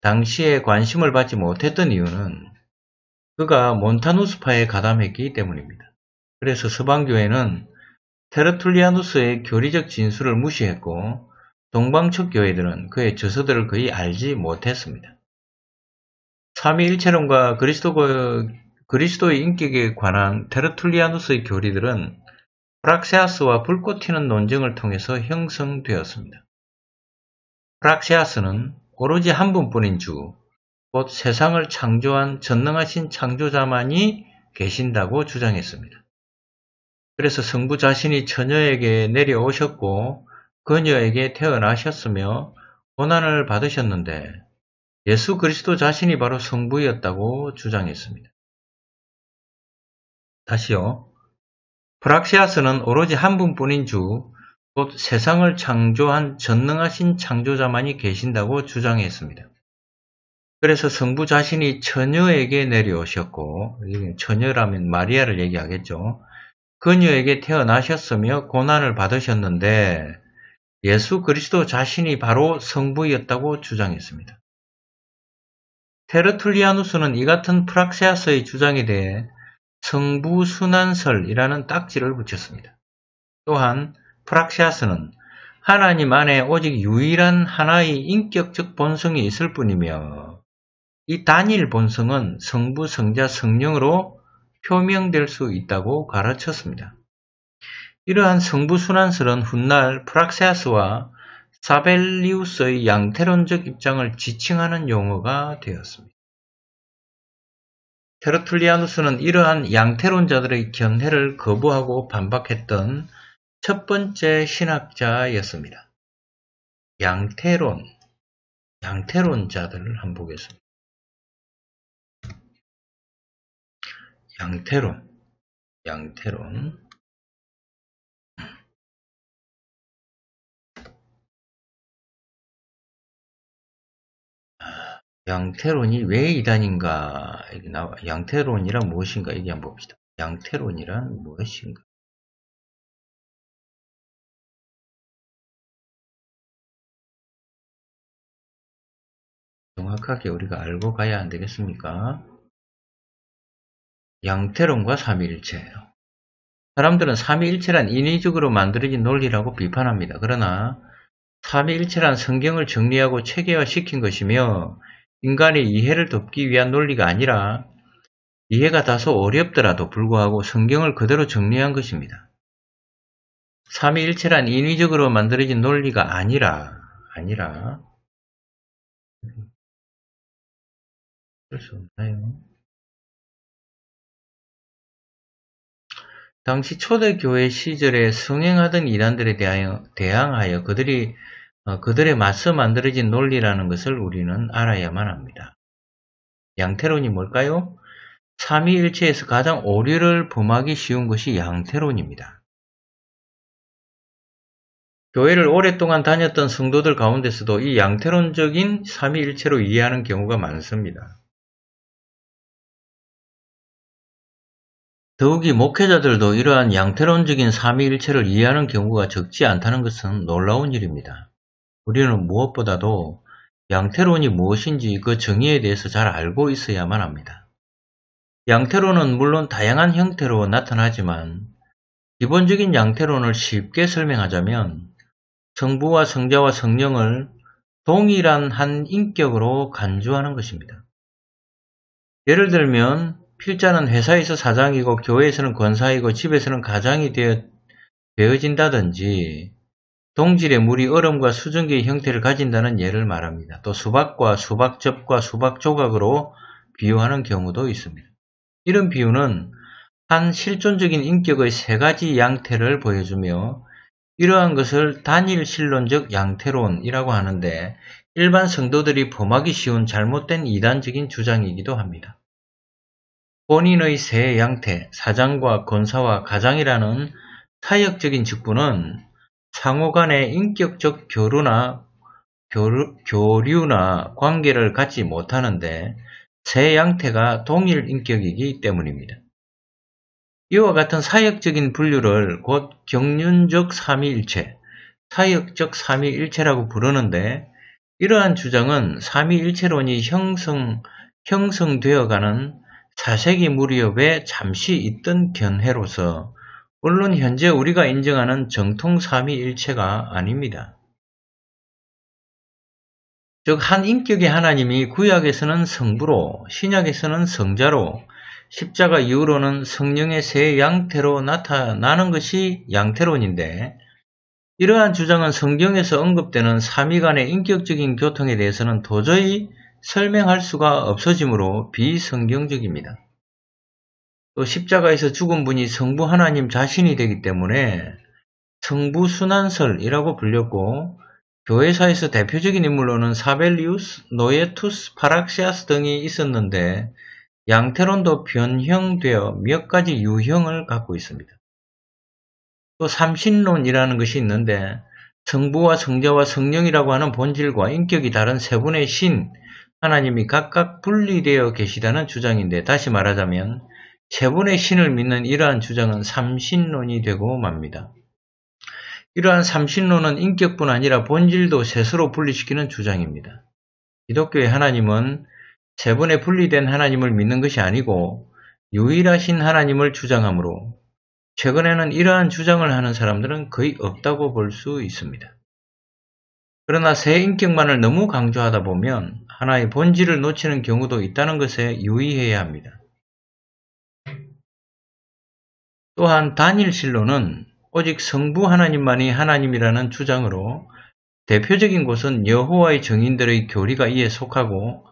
당시에 관심을 받지 못했던 이유는 그가 몬타누스파에 가담했기 때문입니다. 그래서 서방교회는 테르툴리아누스의 교리적 진술을 무시했고 동방척 교회들은 그의 저서들을 거의 알지 못했습니다. 삼위일체론과 그리스도, 그리스도의 인격에 관한 테르툴리아누스의 교리들은 프락세아스와 불꽃 튀는 논쟁을 통해서 형성되었습니다. 프락세아스는 오로지 한 분뿐인 주, 곧 세상을 창조한 전능하신 창조자만이 계신다고 주장했습니다. 그래서 성부 자신이 처녀에게 내려오셨고 그녀에게 태어나셨으며 고난을 받으셨는데 예수 그리스도 자신이 바로 성부였다고 주장했습니다. 다시요. 프락시아스는 오로지 한 분뿐인 주, 곧 세상을 창조한 전능하신 창조자만이 계신다고 주장했습니다. 그래서 성부 자신이 처녀에게 내려오셨고 처녀라면 마리아를 얘기하겠죠. 그녀에게 태어나셨으며 고난을 받으셨는데 예수 그리스도 자신이 바로 성부였다고 주장했습니다. 테르툴리아누스는 이 같은 프락세아스의 주장에 대해 성부순환설이라는 딱지를 붙였습니다. 또한 프락시아스는 하나님 안에 오직 유일한 하나의 인격적 본성이 있을 뿐이며 이 단일 본성은 성부, 성자, 성령으로 표명될 수 있다고 가르쳤습니다. 이러한 성부순환설은 훗날 프락세아스와 사벨리우스의 양태론적 입장을 지칭하는 용어가 되었습니다. 테르툴리아누스는 이러한 양태론자들의 견해를 거부하고 반박했던 첫 번째 신학자였습니다. 양태론, 양태론자들을 한번 보겠습니다. 양태론양태론 양태론이 왜 이단인가? 나와. 양태론이란 무엇인가? 얘기 한번 봅시다. 양태론이란 무엇인가? 정확하게 우리가 알고 가야 안 되겠습니까? 양태론과 삼위일체예요. 사람들은 삼위일체란 인위적으로 만들어진 논리라고 비판합니다. 그러나 삼위일체란 성경을 정리하고 체계화시킨 것이며 인간의 이해를 돕기 위한 논리가 아니라 이해가 다소 어렵더라도 불구하고 성경을 그대로 정리한 것입니다. 삼위일체란 인위적으로 만들어진 논리가 아니라 아니라 그럴 수 없나요? 당시 초대교회 시절에 성행하던 이단들에 대하여 대항하여 그들이 어, 그들에 맞서 만들어진 논리라는 것을 우리는 알아야만 합니다. 양태론이 뭘까요? 삼위일체에서 가장 오류를 범하기 쉬운 것이 양태론입니다. 교회를 오랫동안 다녔던 성도들 가운데서도 이 양태론적인 삼위일체로 이해하는 경우가 많습니다. 더욱이 목회자들도 이러한 양태론적인 삼위일체를 이해하는 경우가 적지 않다는 것은 놀라운 일입니다. 우리는 무엇보다도 양태론이 무엇인지 그 정의에 대해서 잘 알고 있어야만 합니다. 양태론은 물론 다양한 형태로 나타나지만 기본적인 양태론을 쉽게 설명하자면 성부와 성자와 성령을 동일한 한 인격으로 간주하는 것입니다. 예를 들면 필자는 회사에서 사장이고 교회에서는 권사이고 집에서는 가장이 되어, 되어진다든지 동질의 물이 얼음과 수증기의 형태를 가진다는 예를 말합니다. 또 수박과 수박즙과 수박조각으로 비유하는 경우도 있습니다. 이런 비유는 한 실존적인 인격의 세 가지 양태를 보여주며 이러한 것을 단일 실론적 양태론이라고 하는데 일반 성도들이 범하기 쉬운 잘못된 이단적인 주장이기도 합니다. 본인의 세 양태, 사장과 권사와 가장이라는 타역적인 직분은 상호 간의 인격적 교류나 교류, 나 관계를 갖지 못하는데 세 양태가 동일 인격이기 때문입니다. 이와 같은 사역적인 분류를 곧 경륜적 삼위일체, 타역적 삼위일체라고 부르는데 이러한 주장은 삼위일체론이 형성, 형성되어가는 자세기 무리업에 잠시 있던 견해로서 물론 현재 우리가 인정하는 정통 삼위일체가 아닙니다. 즉 한 인격의 하나님이 구약에서는 성부로 신약에서는 성자로 십자가 이후로는 성령의 세 양태로 나타나는 것이 양태론인데 이러한 주장은 성경에서 언급되는 삼위간의 인격적인 교통에 대해서는 도저히 설명할 수가 없어지므로 비성경적입니다. 또 십자가에서 죽은 분이 성부 하나님 자신이 되기 때문에 성부 순환설이라고 불렸고 교회사에서 대표적인 인물로는 사벨리우스, 노예투스, 파락시아스 등이 있었는데 양태론도 변형되어 몇 가지 유형을 갖고 있습니다. 또 삼신론이라는 것이 있는데 성부와 성자와 성령이라고 하는 본질과 인격이 다른 세 분의 신, 하나님이 각각 분리되어 계시다는 주장인데 다시 말하자면 세 분의 신을 믿는 이러한 주장은 삼신론이 되고 맙니다. 이러한 삼신론은 인격뿐 아니라 본질도 셋으로 분리시키는 주장입니다. 기독교의 하나님은 세 분의 분리된 하나님을 믿는 것이 아니고 유일하신 하나님을 주장하므로 최근에는 이러한 주장을 하는 사람들은 거의 없다고 볼 수 있습니다. 그러나 세 인격만을 너무 강조하다 보면 하나의 본질을 놓치는 경우도 있다는 것에 유의해야 합니다. 또한 단일신론은 오직 성부 하나님만이 하나님이라는 주장으로 대표적인 곳은 여호와의 증인들의 교리가 이에 속하고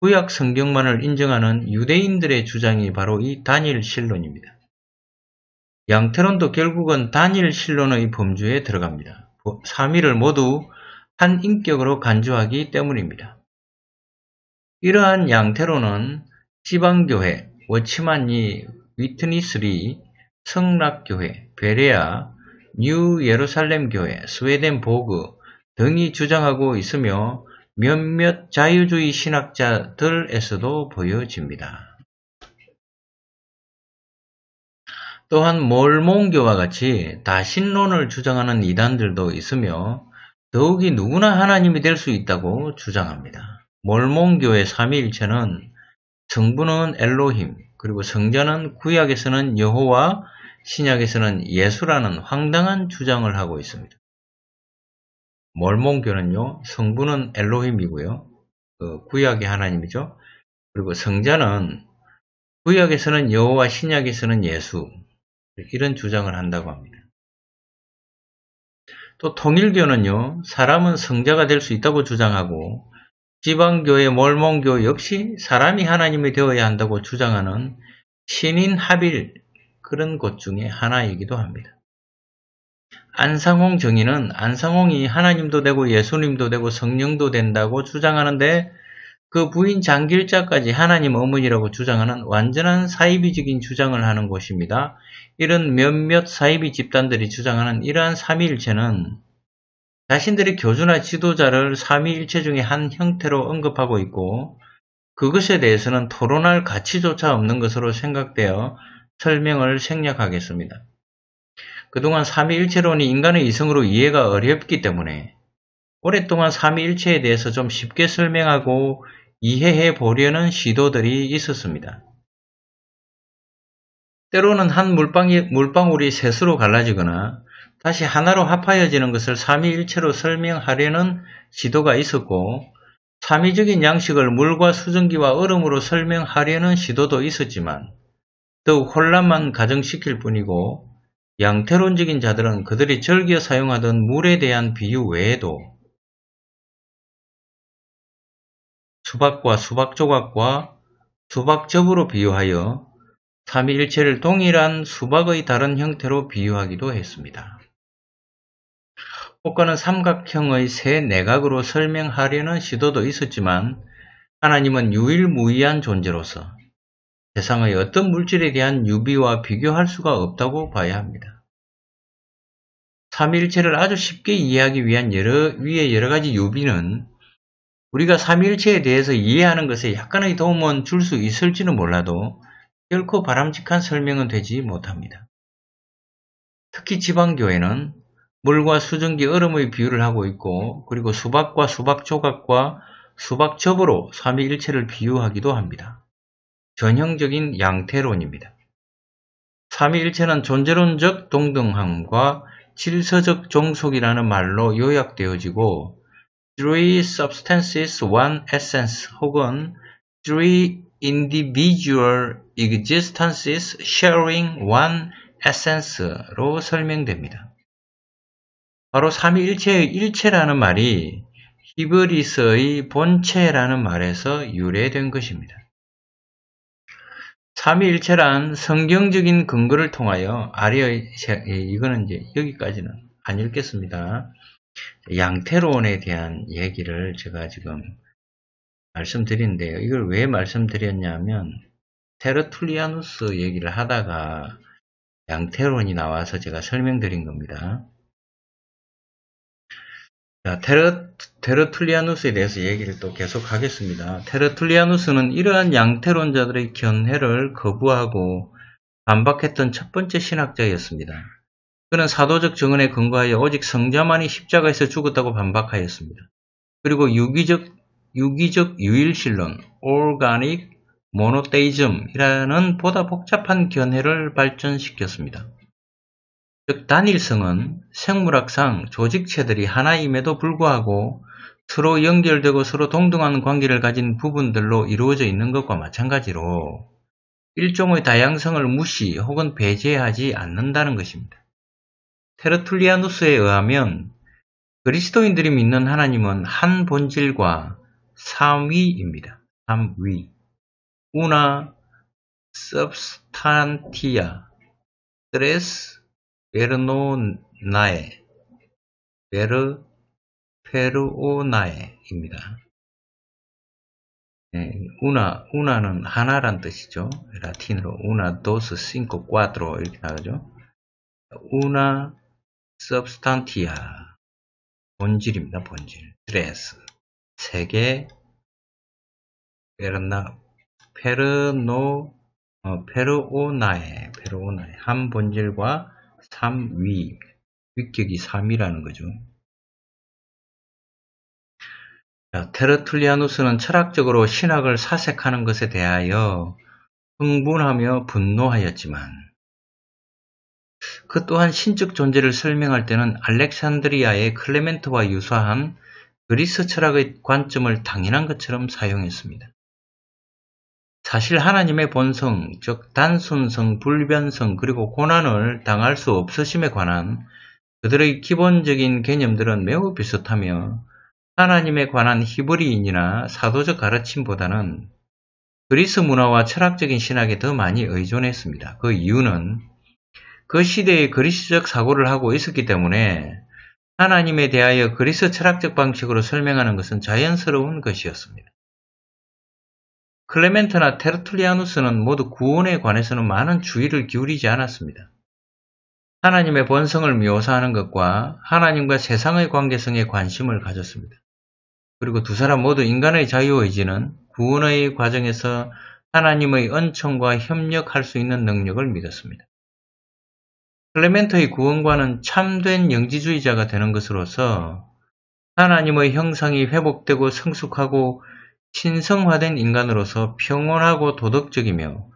구약 성경만을 인정하는 유대인들의 주장이 바로 이 단일신론입니다. 양태론도 결국은 단일신론의 범주에 들어갑니다. 삼위를 모두 한 인격으로 간주하기 때문입니다. 이러한 양태로는 지방교회, 워치만이 위트니스리, 성락교회, 베레아, 뉴 예루살렘교회, 스웨덴 보그 등이 주장하고 있으며 몇몇 자유주의 신학자들에서도 보여집니다. 또한 몰몬교와 같이 다신론을 주장하는 이단들도 있으며 더욱이 누구나 하나님이 될 수 있다고 주장합니다. 몰몬교의 삼위일체는 성부는 엘로힘, 그리고 성자는 구약에서는 여호와, 신약에서는 예수라는 황당한 주장을 하고 있습니다. 몰몬교는요, 성부는 엘로힘이고요, 그 구약의 하나님이죠. 그리고 성자는 구약에서는 여호와, 신약에서는 예수 이런 주장을 한다고 합니다. 또 통일교는요, 사람은 성자가 될 수 있다고 주장하고 지방교회 몰몬교 역시 사람이 하나님이 되어야 한다고 주장하는 신인 합일 그런 것 중에 하나이기도 합니다. 안상홍 정의는 안상홍이 하나님도 되고 예수님도 되고 성령도 된다고 주장하는데 그 부인 장길자까지 하나님 어머니라고 주장하는 완전한 사이비적인 주장을 하는 것입니다. 이런 몇몇 사이비 집단들이 주장하는 이러한 삼위일체는 자신들이 교주나 지도자를 삼위일체 중의 한 형태로 언급하고 있고 그것에 대해서는 토론할 가치조차 없는 것으로 생각되어 설명을 생략하겠습니다. 그동안 삼위일체론이 인간의 이성으로 이해가 어렵기 때문에 오랫동안 삼위일체에 대해서 좀 쉽게 설명하고 이해해 보려는 시도들이 있었습니다. 때로는 한 물방울이 셋으로 갈라지거나 다시 하나로 합하여지는 것을 삼위일체로 설명하려는 시도가 있었고 삼위적인 양식을 물과 수증기와 얼음으로 설명하려는 시도도 있었지만 더욱 혼란만 가정시킬 뿐이고 양태론적인 자들은 그들이 절기 사용하던 물에 대한 비유 외에도 수박과 수박 조각과 수박즙으로 비유하여 삼위일체를 동일한 수박의 다른 형태로 비유하기도 했습니다. 혹가는 삼각형의 세 내각으로 설명하려는 시도도 있었지만 하나님은 유일무이한 존재로서 세상의 어떤 물질에 대한 유비와 비교할 수가 없다고 봐야 합니다. 삼위일체를 아주 쉽게 이해하기 위한 여러, 위의 여러 가지 유비는 우리가 삼위일체에 대해서 이해하는 것에 약간의 도움은 줄 수 있을지는 몰라도 결코 바람직한 설명은 되지 못합니다. 특히 지방교회는 물과 수증기 얼음의 비유를 하고 있고 그리고 수박과 수박 조각과 수박 첩으로 삼위일체를 비유하기도 합니다. 전형적인 양태론입니다. 삼위일체는 존재론적 동등함과 질서적 종속이라는 말로 요약되어지고 three substances, one essence 혹은 three individual existences sharing one essence로 설명됩니다. 바로 삼위일체의 일체라는 말이 히브리서의 본체라는 말에서 유래된 것입니다. 삼위일체란 성경적인 근거를 통하여 아래의 예, 이거는 이제 여기까지는 안 읽겠습니다. 양태론에 대한 얘기를 제가 지금 말씀드린데요. 이걸 왜 말씀드렸냐면 테르툴리아누스 얘기를 하다가 양태론이 나와서 제가 설명드린 겁니다. 자, 테르, 테르툴리아누스에 대해서 얘기를 또 계속 하겠습니다. 테르툴리아누스는 이러한 양태론자들의 견해를 거부하고 반박했던 첫 번째 신학자였습니다. 그는 사도적 증언에 근거하여 오직 성자만이 십자가에서 죽었다고 반박하였습니다. 그리고 유기적, 유기적 유일신론, organic monotheism이라는 보다 복잡한 견해를 발전시켰습니다. 즉 단일성은 생물학상 조직체들이 하나임에도 불구하고 서로 연결되고 서로 동등한 관계를 가진 부분들로 이루어져 있는 것과 마찬가지로 일종의 다양성을 무시 혹은 배제하지 않는다는 것입니다. 테르툴리아누스에 의하면 그리스도인들이 믿는 하나님은 한 본질과 삼위입니다. 삼위. 우나 a substantia, tres, 베르노나에 베르 페르오나에입니다. 네, una, u 는 하나란 뜻이죠. 라틴으로 una, dos, c i n 이렇게 나가죠. una s u b s 본질입니다. 본질. t r e 세개 페르나 페르노 어, 페르오나에 페르오나에 한 본질과 3위, 위격이 3이라는 거죠. 테르툴리아누스는 철학적으로 신학을 사색하는 것에 대하여 흥분하며 분노하였지만 그 또한 신적 존재를 설명할 때는 알렉산드리아의 클레멘트와 유사한 그리스 철학의 관점을 당연한 것처럼 사용했습니다. 사실 하나님의 본성, 즉 단순성, 불변성, 그리고 고난을 당할 수 없으심에 관한 그들의 기본적인 개념들은 매우 비슷하며 하나님에 관한 히브리인이나 사도적 가르침보다는 그리스 문화와 철학적인 신학에 더 많이 의존했습니다. 그 이유는 그 시대의 그리스적 사고를 하고 있었기 때문에 하나님에 대하여 그리스 철학적 방식으로 설명하는 것은 자연스러운 것이었습니다. 클레멘트나 테르툴리아누스는 모두 구원에 관해서는 많은 주의를 기울이지 않았습니다. 하나님의 본성을 묘사하는 것과 하나님과 세상의 관계성에 관심을 가졌습니다. 그리고 두 사람 모두 인간의 자유의지는 구원의 과정에서 하나님의 은총과 협력할 수 있는 능력을 믿었습니다. 클레멘트의 구원과는 참된 영지주의자가 되는 것으로서 하나님의 형상이 회복되고 성숙하고 신성화된 인간으로서 평온하고 도덕적이며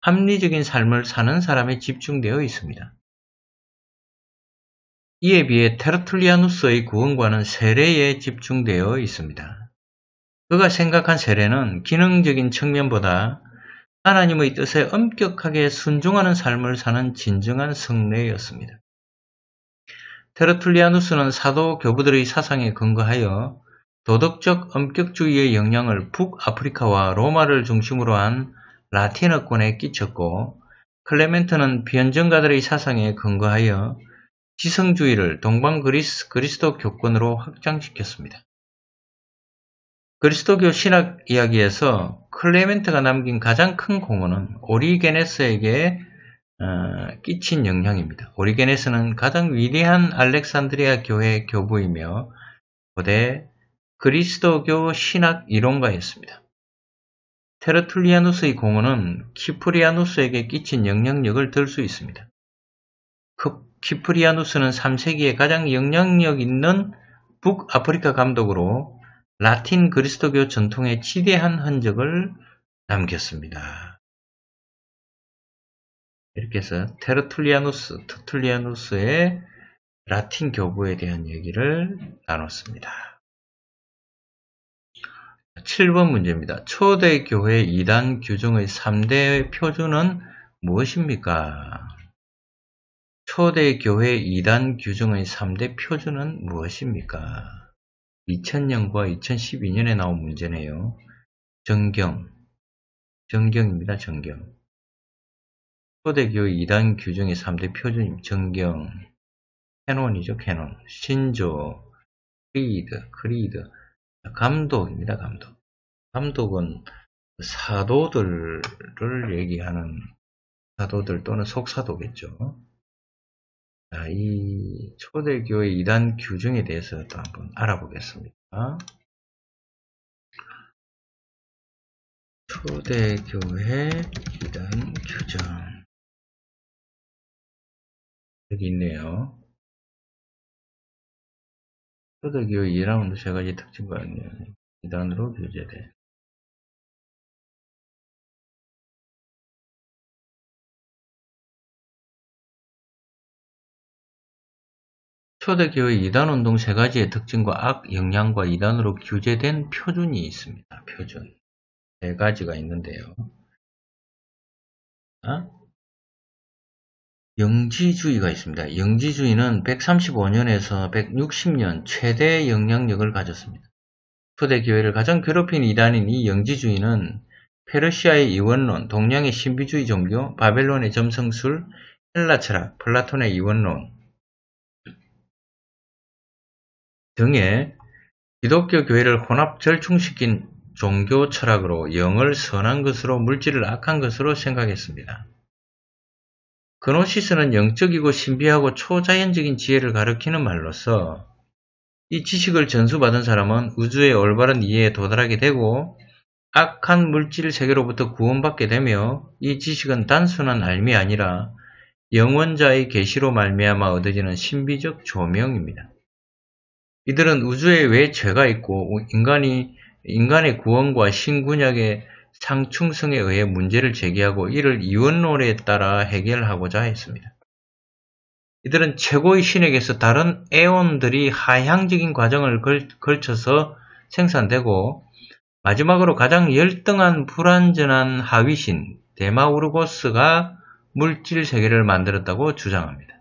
합리적인 삶을 사는 사람에 집중되어 있습니다. 이에 비해 테르툴리아누스의 구원과는 세례에 집중되어 있습니다. 그가 생각한 세례는 기능적인 측면보다 하나님의 뜻에 엄격하게 순종하는 삶을 사는 진정한 성례였습니다. 테르툴리아누스는 사도 교부들의 사상에 근거하여 도덕적 엄격주의의 영향을 북아프리카와 로마를 중심으로 한 라틴어권에 끼쳤고 클레멘트는 변현정가들의 사상에 근거하여 지성주의를 동방 그리스 그리스도 교권으로 확장시켰습니다. 그리스도교 신학 이야기에서 클레멘트가 남긴 가장 큰 공헌은 오리게네스에게 어, 끼친 영향입니다. 오리게네스는 가장 위대한 알렉산드리아 교회 교부이며 고대 그리스도교 신학 이론가였습니다. 테르툴리아누스의 공헌은 키프리아누스에게 끼친 영향력을 들 수 있습니다. 그 키프리아누스는 3세기에 가장 영향력 있는 북아프리카 감독으로 라틴 그리스도교 전통에 지대한 흔적을 남겼습니다. 이렇게 해서 테르툴리아누스, 터툴리아누스의 라틴 교부에 대한 얘기를 나눴습니다. 7번 문제입니다. 초대교회 이단 규정의 3대 표준은 무엇입니까? 초대교회 이단 규정의 3대 표준은 무엇입니까? 2000년과 2012년에 나온 문제네요. 정경, 정경입니다. 정경. 초대교회 이단 규정의 3대 표준입니다. 정경, 캐논이죠. 캐논, 신조, 크리드, 크리드. 감독입니다. 감독. 감독은 사도들을 얘기하는 사도들 또는 속사도겠죠. 자, 이 초대교회 이단 규정에 대해서 또 한번 알아보겠습니다. 초대교회 이단 규정 여기 있네요. 소득이요 2라운드 세 가지 특징과 이단으로 교제돼초대교의 이단 운동 세 가지의 특징과 악 영향과 이단으로 규제된 표준이 있습니다. 표준 세 가지가 있는데요. 어? 영지주의가 있습니다. 영지주의는 135년에서 160년 최대 영향력을 가졌습니다. 초대교회를 가장 괴롭힌 이단인 이 영지주의는 페르시아의 이원론, 동양의 신비주의 종교, 바벨론의 점성술, 헬라 철학, 플라톤의 이원론 등의 기독교 교회를 혼합 절충시킨 종교 철학으로 영을 선한 것으로 물질을 악한 것으로 생각했습니다. 그노시스는 영적이고 신비하고 초자연적인 지혜를 가르키는 말로서 이 지식을 전수받은 사람은 우주의 올바른 이해에 도달하게 되고 악한 물질 세계로부터 구원받게 되며 이 지식은 단순한 알미 아니라 영원자의 계시로 말미암아 얻어지는 신비적 조명입니다. 이들은 우주에 왜 죄가 있고 인간이 인간의 구원과 신군약의 상충성에 의해 문제를 제기하고 이를 이원론에 따라 해결하고자 했습니다. 이들은 최고의 신에게서 다른 애원들이 하향적인 과정을 걸쳐서 생산되고 마지막으로 가장 열등한 불완전한 하위신 데마우르고스가 물질 세계를 만들었다고 주장합니다.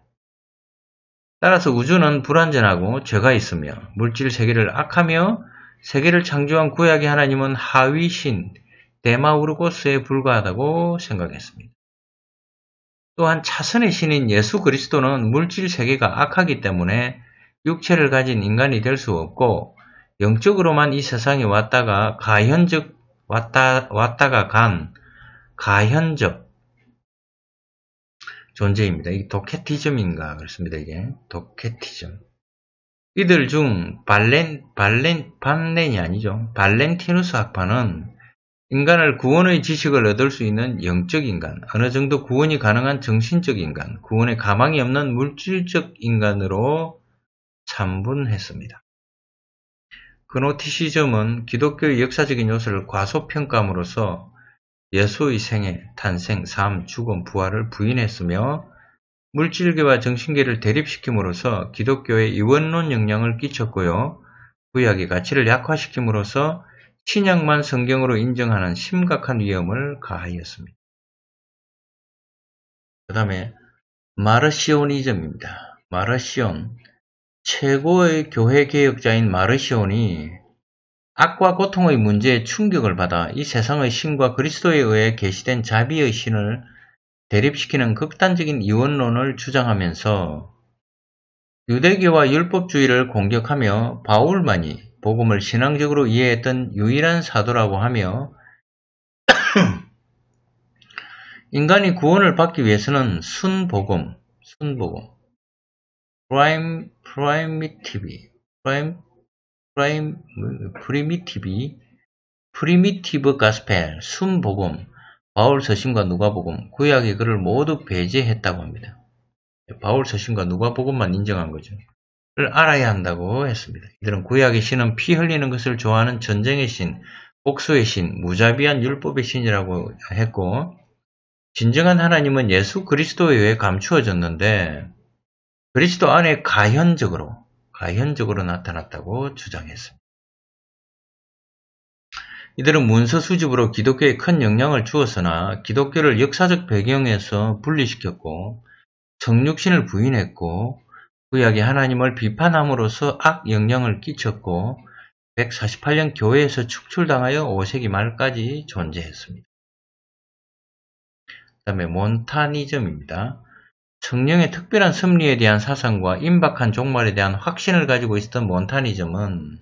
따라서 우주는 불완전하고 죄가 있으며 물질 세계를 악하며 세계를 창조한 구약의 하나님은 하위신 데마우르고스에 불과하다고 생각했습니다. 또한 차선의 신인 예수 그리스도는 물질 세계가 악하기 때문에 육체를 가진 인간이 될 수 없고 영적으로만 이 세상에 왔다가 가현적 왔다 왔다가 간 가현적 존재입니다. 이 도케티즘인가 그렇습니다. 이게 도케티즘. 이들 중 발렌 발렌 반렌이 아니죠. 발렌티누스 학파는 인간을 구원의 지식을 얻을 수 있는 영적 인간, 어느 정도 구원이 가능한 정신적 인간, 구원의 가망이 없는 물질적 인간으로 참분했습니다. 그노티시즘은 기독교의 역사적인 요소를 과소평가함으로써 예수의 생애, 탄생, 삶, 죽음, 부활을 부인했으며 물질계와 정신계를 대립시킴으로써 기독교의 이원론 영향을 끼쳤고요. 구약의 가치를 약화시킴으로써 신약만 성경으로 인정하는 심각한 위험을 가하였습니다. 그 다음에 마르시온이즘입니다 마르시온 최고의 교회 개혁자인 마르시온이 악과 고통의 문제에 충격을 받아 이 세상의 신과 그리스도에 의해 계시된 자비의 신을 대립시키는 극단적인 이원론을 주장하면서 유대교와 율법주의를 공격하며 바울만이 복음을 신앙적으로 이해했던 유일한 사도라고 하며 인간이 구원을 받기 위해서는 순복음, 순복음, 프라임, 프라이미티비, 프라임, 프라임, 프리미티비, 프리미티브 가스펠, 순복음, 바울 서신과 누가복음, 구약의 글을 모두 배제했다고 합니다. 바울 서신과 누가복음만 인정한 거죠. 알아야 한다고 했습니다. 이들은 구약의 신은 피 흘리는 것을 좋아하는 전쟁의 신, 복수의 신, 무자비한 율법의 신이라고 했고 진정한 하나님은 예수 그리스도에 의해 감추어졌는데 그리스도 안에 가현적으로 가현적으로 나타났다고 주장했습니다. 이들은 문서 수집으로 기독교에 큰 영향을 주었으나 기독교를 역사적 배경에서 분리시켰고 성육신을 부인했고 구약의 하나님을 비판함으로써 악 영향을 끼쳤고 148년 교회에서 축출당하여 5세기 말까지 존재했습니다. 그 다음에 몬타니즘입니다. 성령의 특별한 섭리에 대한 사상과 임박한 종말에 대한 확신을 가지고 있었던 몬타니즘은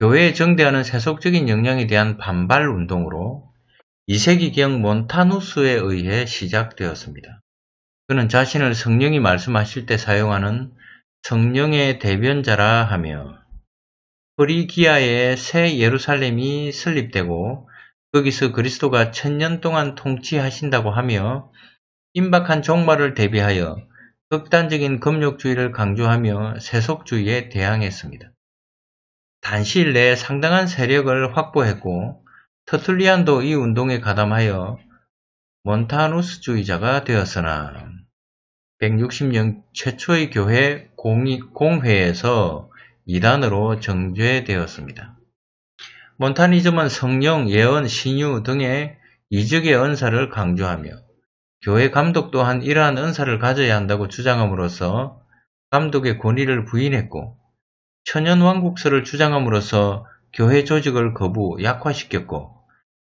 교회에 정대하는 세속적인 영향에 대한 반발 운동으로 2세기경 몬타누스에 의해 시작되었습니다. 그는 자신을 성령이 말씀하실 때 사용하는 성령의 대변자라 하며 프리기아의 새 예루살렘이 설립되고 거기서 그리스도가 천년 동안 통치하신다고 하며 임박한 종말을 대비하여 극단적인 금욕주의를 강조하며 세속주의에 대항했습니다. 단시일 내에 상당한 세력을 확보했고 터툴리안도 이 운동에 가담하여 몬타누스주의자가 되었으나 160년 최초의 교회 공회에서 이단으로 정죄되었습니다. 몬타니즘은 성령, 예언, 신유 등의 이적의 은사를 강조하며 교회 감독 또한 이러한 은사를 가져야 한다고 주장함으로써 감독의 권위를 부인했고 천연왕국설을 주장함으로써 교회 조직을 거부 약화시켰고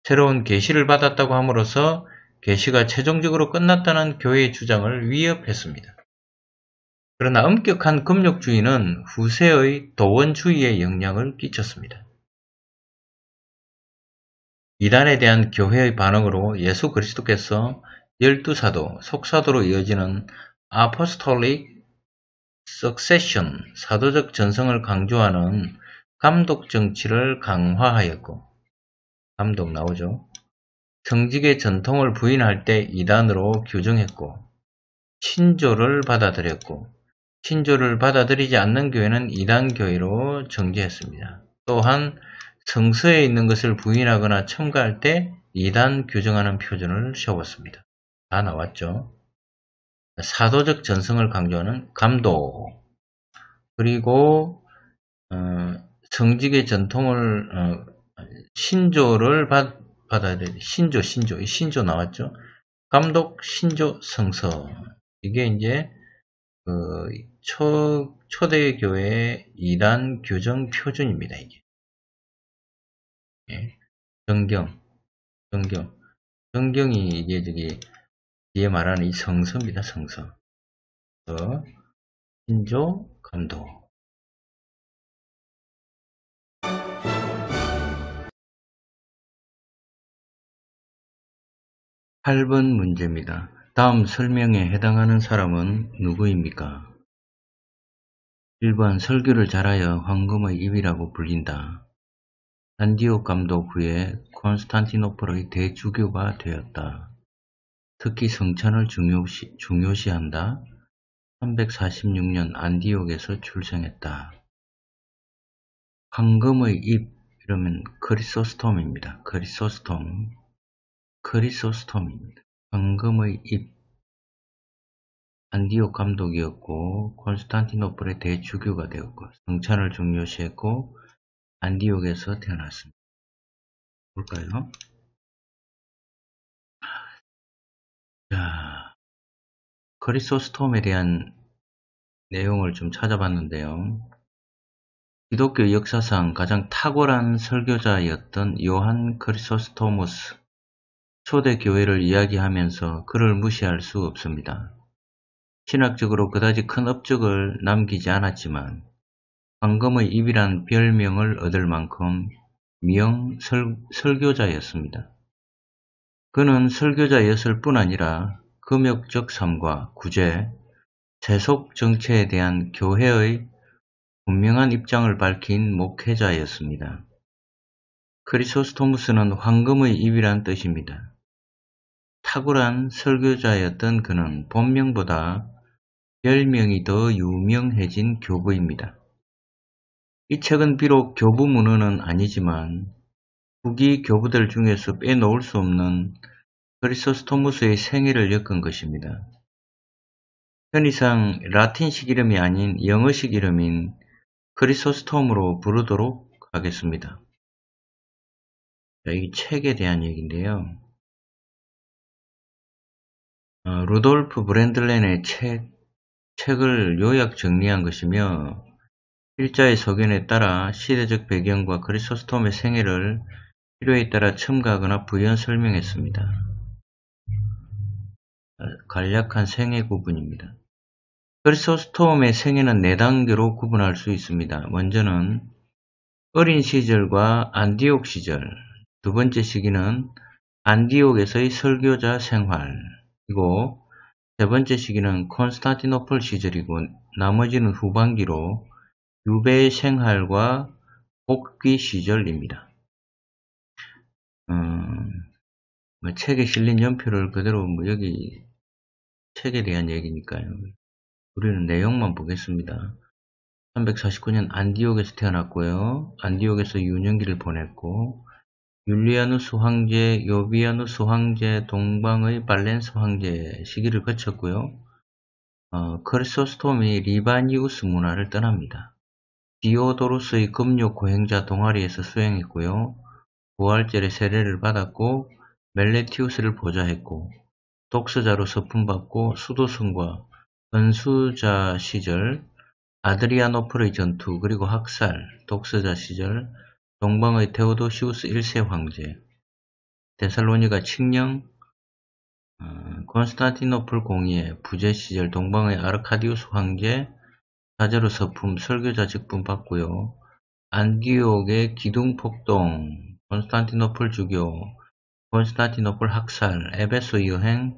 새로운 계시를 받았다고 함으로써 개시가 최종적으로 끝났다는 교회의 주장을 위협했습니다. 그러나 엄격한 금욕주의는 후세의 도원주의에 영향을 끼쳤습니다. 이단에 대한 교회의 반응으로 예수 그리스도께서 열두 사도, 속사도로 이어지는 아포스톨릭 석세션, 사도적 전성을 강조하는 감독 정치를 강화하였고, 감독 나오죠. 성직의 전통을 부인할 때 이단으로 규정했고 신조를 받아들였고 신조를 받아들이지 않는 교회는 이단 교회로 정지했습니다 또한 성서에 있는 것을 부인하거나 첨가할 때 이단 규정하는 표준을 세웠습니다. 다 나왔죠. 사도적 전성을 강조하는 감독 그리고 어, 성직의 전통을 어, 신조를 받, 받아야 돼. 신조, 신조. 이 신조 나왔죠? 감독 신조 성서. 이게 이제, 그 초, 초대교회 이란 교정 표준입니다. 이게. 예. 정경. 정경. 정경이 이게 저기, 뒤에 말하는 이 성서입니다. 성서. 어, 신조 감독. 8번 문제입니다. 다음 설명에 해당하는 사람은 누구입니까? 1번 설교를 잘하여 황금의 입이라고 불린다. 안디오 감독 후에 콘스탄티노플의 대주교가 되었다. 특히 성찬을 중요시, 중요시한다. 346년 안디옥에서 출생했다. 황금의 입 이러면 크리소스톰입니다. 크리소스톰 크리소스톰입니다. 황금의 잎 안디옥 감독이었고 콘스탄티노플의 대주교가 되었고 성찬을 중요시했고 안디옥에서 태어났습니다. 볼까요? 자, 크리소스톰에 대한 내용을 좀 찾아봤는데요. 기독교 역사상 가장 탁월한 설교자였던 요한 크리소스토무스 초대교회를 이야기하면서 그를 무시할 수 없습니다. 신학적으로 그다지 큰 업적을 남기지 않았지만 황금의 입이란 별명을 얻을 만큼 미영 설, 설교자였습니다. 그는 설교자였을 뿐 아니라 금욕적 삶과 구제, 세속 정체에 대한 교회의 분명한 입장을 밝힌 목회자였습니다. 크리소스토무스는 황금의 입이란 뜻입니다. 탁월한 설교자였던 그는 본명보다 별명이 더 유명해진 교부입니다. 이 책은 비록 교부 문헌은 아니지만 후기 교부들 중에서 빼놓을 수 없는 그리스토스토무스의 생애를 엮은 것입니다. 편의상 라틴식 이름이 아닌 영어식 이름인 크리소스톰으로 부르도록 하겠습니다. 이 책에 대한 얘기인데요. 어, 루돌프 브랜들렌의 책, 책을 요약 정리한 것이며 필자의 소견에 따라 시대적 배경과 크리소스톰의 생애를 필요에 따라 첨가하거나 부연 설명했습니다. 어, 간략한 생애 구분입니다. 크리소스톰의 생애는 네 단계로 구분할 수 있습니다. 먼저는 어린 시절과 안디옥 시절, 두 번째 시기는 안디옥에서의 설교자 생활, 그리고세 번째 시기는 콘스탄티노플 시절이고 나머지는 후반기로 유배 생활과 복귀 시절입니다. 음, 뭐 책에 실린 연표를 그대로 뭐 여기 책에 대한 얘기니까요. 우리는 내용만 보겠습니다. 349년 안디옥에서 태어났고요. 안디옥에서 유년기를 보냈고 율리아누스 황제, 요비아누스 황제, 동방의 발렌스 황제 시기를 거쳤고요. 어, 크리소스톰이 리바니우스 문화를 떠납니다. 디오도루스의 금요 고행자 동아리에서 수행했고요. 부활절의 세례를 받았고 멜레티우스를 보좌했고 독서자로 서품받고 수도승과 은수자 시절 아드리아노플의 전투 그리고 학살 독서자 시절 동방의 테오도시우스 1세 황제, 데살로니가 칙령, 어, 콘스탄티노플 공의의부재 시절 동방의 아르카디우스 황제, 사제로 서품, 설교자 직분 받고요. 안기옥의 기둥 폭동, 콘스탄티노플 주교, 콘스탄티노플 학살, 에베소 여행,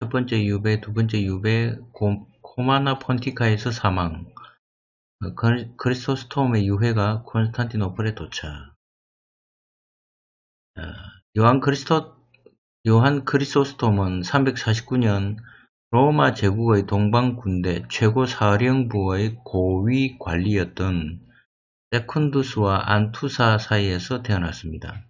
첫 번째 유배, 두 번째 유배, 고, 코마나 폰티카에서 사망, 그 크리스토스톰의 유해가 콘스탄티노플에 도착. 어, 요한 그리스토 요한 크리스토스톰은 349년 로마 제국의 동방 군대 최고 사령부의 고위 관리였던 세컨두스와 안투사 사이에서 태어났습니다.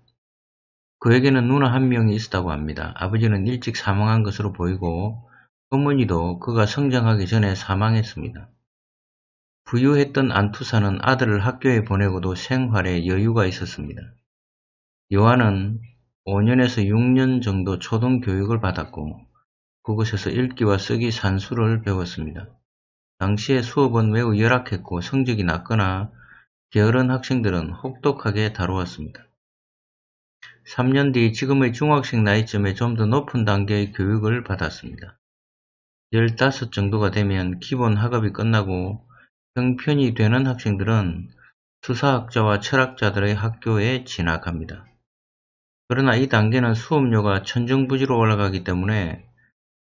그에게는 누나 한 명이 있었다고 합니다. 아버지는 일찍 사망한 것으로 보이고 어머니도 그가 성장하기 전에 사망했습니다. 부유했던 안투사는 아들을 학교에 보내고도 생활에 여유가 있었습니다. 요한은 5년에서 6년 정도 초등 교육을 받았고 그곳에서 읽기와 쓰기 산수를 배웠습니다. 당시의 수업은 매우 열악했고 성적이 낮거나 게으른 학생들은 혹독하게 다루었습니다. 3년 뒤 지금의 중학생 나이쯤에 좀 더 높은 단계의 교육을 받았습니다. 15 정도가 되면 기본 학업이 끝나고 형편이 되는 학생들은 수사학자와 철학자들의 학교에 진학합니다. 그러나 이 단계는 수업료가 천정부지로 올라가기 때문에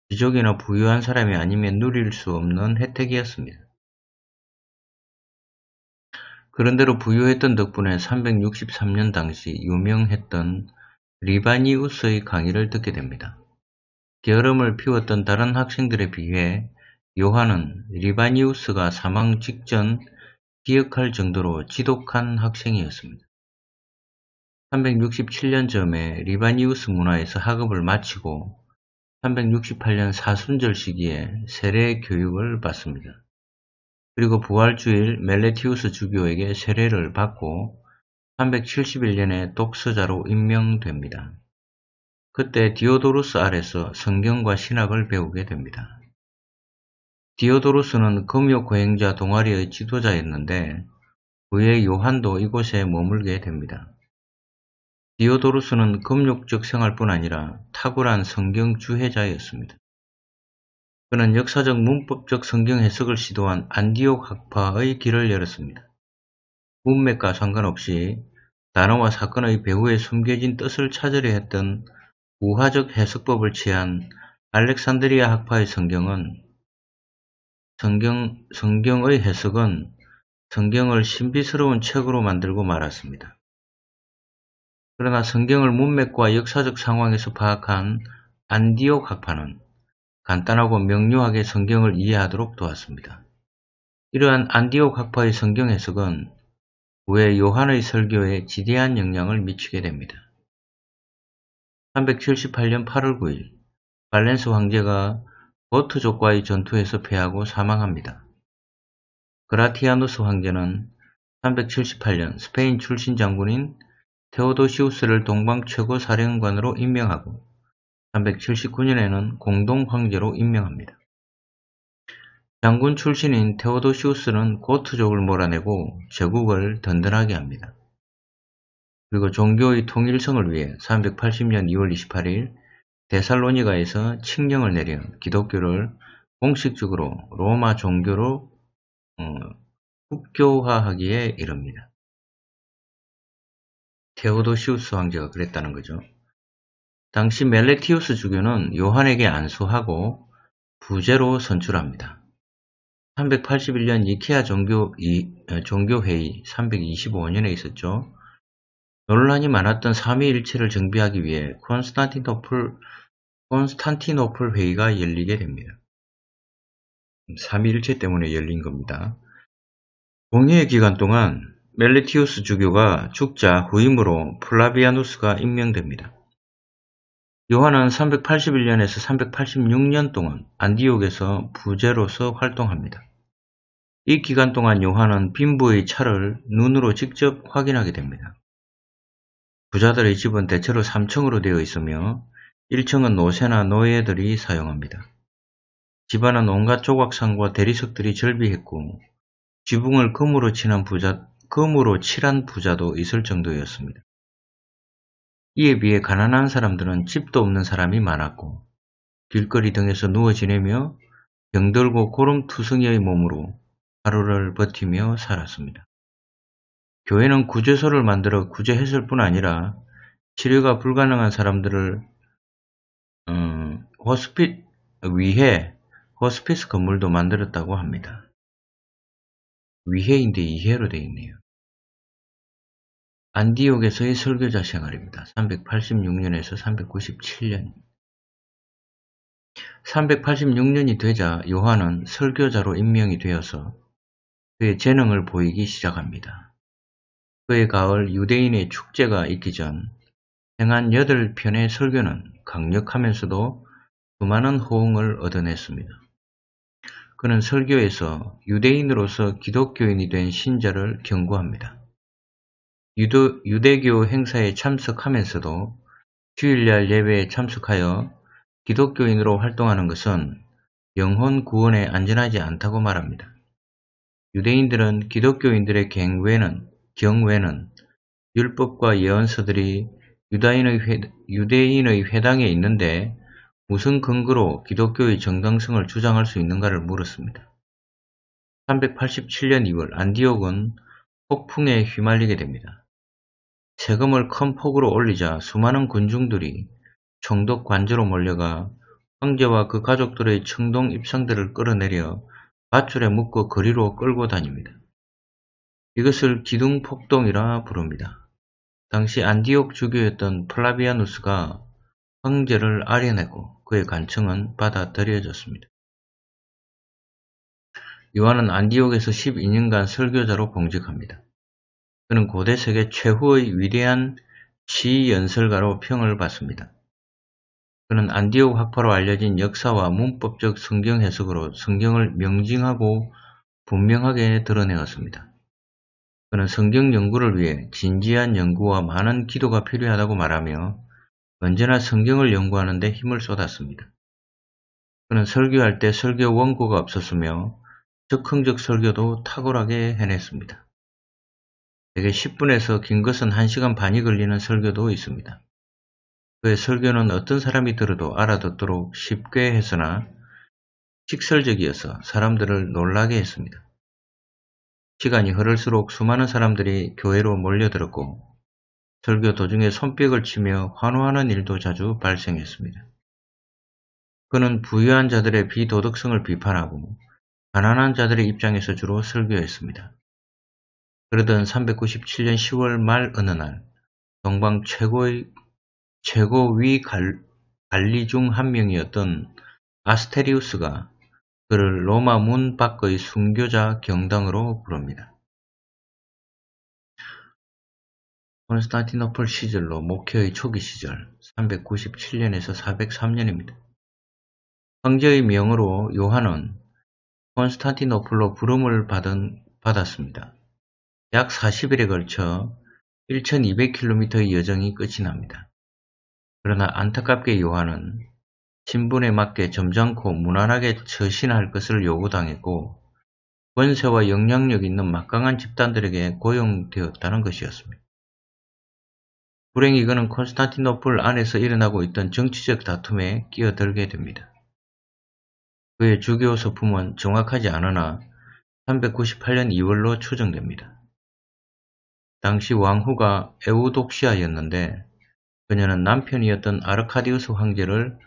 귀족이나 부유한 사람이 아니면 누릴 수 없는 혜택이었습니다. 그런대로 부유했던 덕분에 363년 당시 유명했던 리바니우스의 강의를 듣게 됩니다. 게으름을 피웠던 다른 학생들에 비해 요한은 리바니우스가 사망 직전 기억할 정도로 지독한 학생이었습니다. 3 6 7년점에 리바니우스 문화에서 학업을 마치고 368년 사순절 시기에 세례 교육을 받습니다. 그리고 부활주일 멜레티우스 주교에게 세례를 받고 371년에 독서자로 임명됩니다. 그때 디오도루스 아래서 성경과 신학을 배우게 됩니다. 디오도루스는 금욕고행자 동아리의 지도자였는데 그의 요한도 이곳에 머물게 됩니다. 디오도루스는 금욕적 생활뿐 아니라 탁월한 성경 주해자였습니다. 그는 역사적 문법적 성경 해석을 시도한 안디옥 학파의 길을 열었습니다. 문맥과 상관없이 단어와 사건의 배후에 숨겨진 뜻을 찾으려 했던 우화적 해석법을 취한 알렉산드리아 학파의 성경은 성경의 해석은 성경을 신비스러운 책으로 만들고 말았습니다. 그러나 성경을 문맥과 역사적 상황에서 파악한 안디오각파는 간단하고 명료하게 성경을 이해하도록 도왔습니다. 이러한 안디오각파의 성경 해석은 후에 요한의 설교에 지대한 영향을 미치게 됩니다. 378년 8월 9일 발렌스 황제가 고트족과의 전투에서 패하고 사망합니다. 그라티아누스 황제는 378년 스페인 출신 장군인 테오도시우스를 동방 최고 사령관으로 임명하고 379년에는 공동 황제로 임명합니다. 장군 출신인 테오도시우스는 고트족을 몰아내고 제국을 든든하게 합니다. 그리고 종교의 통일성을 위해 380년 2월 28일 데살로니가에서 칙령을 내려 기독교를 공식적으로 로마 종교로 어, 국교화하기에 이릅니다. 테오도시우스 황제가 그랬다는 거죠. 당시 멜레티우스 주교는 요한에게 안수하고 부제로 선출합니다. 381년 이케아 종교, 이, 어, 종교회의 325년에 있었죠. 논란이 많았던 삼위일체를 정비하기 위해 콘스탄틴노플 콘스탄티노플 회의가 열리게 됩니다. 3.1체 때문에 열린 겁니다. 공의의 기간 동안 멜리티우스 주교가 죽자 후임으로 플라비아누스가 임명됩니다. 요한은 381년에서 386년 동안 안디옥에서 부제로서 활동합니다. 이 기간 동안 요한은 빈부의 차를 눈으로 직접 확인하게 됩니다. 부자들의 집은 대체로 3층으로 되어 있으며 1층은 노새나 노예들이 사용합니다. 집안은 온갖 조각상과 대리석들이 절비했고 지붕을 금으로, 칠한, 부자, 금으로 칠한 부자도 있을 정도였습니다. 이에 비해 가난한 사람들은 집도 없는 사람이 많았고 길거리 등에서 누워 지내며 병들고 고름투성이의 몸으로 하루를 버티며 살았습니다. 교회는 구제소를 만들어 구제했을 뿐 아니라 치료가 불가능한 사람들을 호스핏 위에 호스피스 건물도 만들었다고 합니다. 위해인데 이해로 되어 있네요. 안디옥에서의 설교자 생활입니다. 386년에서 397년. 386년이 되자 요한은 설교자로 임명이 되어서 그의 재능을 보이기 시작합니다. 그의 가을 유대인의 축제가 있기 전 행한 8편의 설교는 강력하면서도 많은 호응을 얻어냈습니다. 그는 설교에서 유대인으로서 기독교인이 된 신자를 경고합니다. 유도, 유대교 행사에 참석하면서도 주일날 예배에 참석하여 기독교인으로 활동하는 것은 영혼 구원에 안전하지 않다고 말합니다. 유대인들은 기독교인들의 경외는, 경외는 율법과 예언서들이 유다인의 회, 유대인의 회당에 있는데 무슨 근거로 기독교의 정당성을 주장할 수 있는가를 물었습니다. 387년 2월 안디옥은 폭풍에 휘말리게 됩니다. 세금을 큰 폭으로 올리자 수많은 군중들이 총독 관저로 몰려가 황제와 그 가족들의 청동 입상들을 끌어내려 밧줄에 묶어 거리로 끌고 다닙니다. 이것을 기둥폭동이라 부릅니다. 당시 안디옥 주교였던 플라비아누스가 황제를 아뢰내고 그의 간청은 받아들여졌습니다. 요한은 안디옥에서 12년간 설교자로 공직합니다. 그는 고대 세계 최후의 위대한 시 연설가로 평을 받습니다. 그는 안디옥 학파로 알려진 역사와 문법적 성경 해석으로 성경을 명징하고 분명하게 드러내었습니다. 그는 성경 연구를 위해 진지한 연구와 많은 기도가 필요하다고 말하며 언제나 성경을 연구하는 데 힘을 쏟았습니다. 그는 설교할 때 설교 원고가 없었으며 즉흥적 설교도 탁월하게 해냈습니다. 대개 10분에서 긴 것은 1시간 반이 걸리는 설교도 있습니다. 그의 설교는 어떤 사람이 들어도 알아듣도록 쉽게 해서나 식설적이어서 사람들을 놀라게 했습니다. 시간이 흐를수록 수많은 사람들이 교회로 몰려들었고 설교 도중에 손뼉을 치며 환호하는 일도 자주 발생했습니다. 그는 부유한 자들의 비도덕성을 비판하고 가난한 자들의 입장에서 주로 설교했습니다. 그러던 397년 10월 말 어느 날 동방 최고의 최고위 관리 중 한 명이었던 아스테리우스가 그를 로마 문 밖의 순교자 경당으로 부릅니다. 콘스탄티노플 시절로 목회의 초기 시절 397년에서 403년입니다. 황제의 명으로 요한은 콘스탄티노플로 부름을 받은, 받았습니다. 약 40일에 걸쳐 1200km의 여정이 끝이 납니다. 그러나 안타깝게 요한은 신분에 맞게 점잖고 무난하게 처신할 것을 요구당했고 권세와 영향력 있는 막강한 집단들에게 고용되었다는 것이었습니다. 불행히 그는 콘스탄티노플 안에서 일어나고 있던 정치적 다툼에 끼어들게 됩니다. 그의 주교 소품은 정확하지 않으나 398년 2월로 추정됩니다. 당시 왕후가 에우독시아였는데 그녀는 남편이었던 아르카디우스 황제를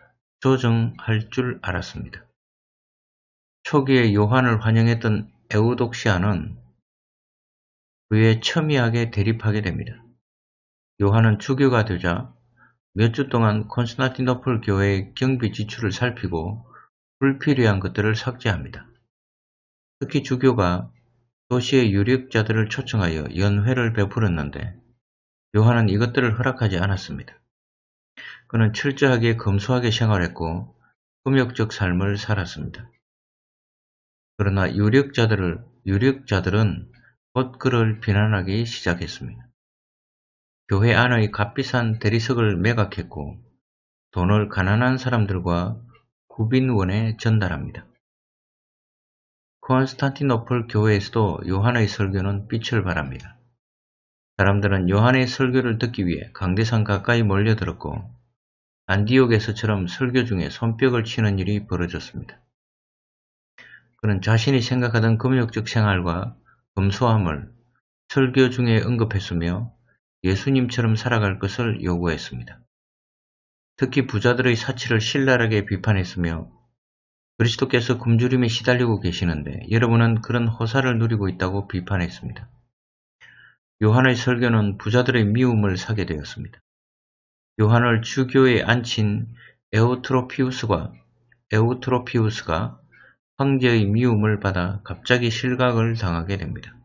조정할 줄 알았습니다. 초기에 요한을 환영했던 에우독시아는 그의 첨예하게 대립하게 됩니다. 요한은 추교가 되자 몇 주 동안 콘스탄티노플 교회의 경비 지출을 살피고 불필요한 것들을 삭제합니다. 특히 주교가 도시의 유력자들을 초청하여 연회를 베풀었는데 요한은 이것들을 허락하지 않았습니다. 그는 철저하게 검소하게 생활했고 금욕적 삶을 살았습니다. 그러나 유력자들을, 유력자들은 곧 그를 비난하기 시작했습니다. 교회 안의 값비싼 대리석을 매각했고 돈을 가난한 사람들과 구빈원에 전달합니다. 콘스탄티노플 교회에서도 요한의 설교는 빛을 발합니다. 사람들은 요한의 설교를 듣기 위해 강대상 가까이 몰려들었고 안디옥에서처럼 설교 중에 손뼉을 치는 일이 벌어졌습니다. 그는 자신이 생각하던 금욕적 생활과 검소함을 설교 중에 언급했으며 예수님처럼 살아갈 것을 요구했습니다. 특히 부자들의 사치를 신랄하게 비판했으며 그리스도께서 굶주림에 시달리고 계시는데 여러분은 그런 허사를 누리고 있다고 비판했습니다. 요한의 설교는 부자들의 미움을 사게 되었습니다. 요한을 주교에 앉힌 에오트로피우스가 에오트로피우스가 황제의 미움을 받아 갑자기 실각을 당하게 됩니다.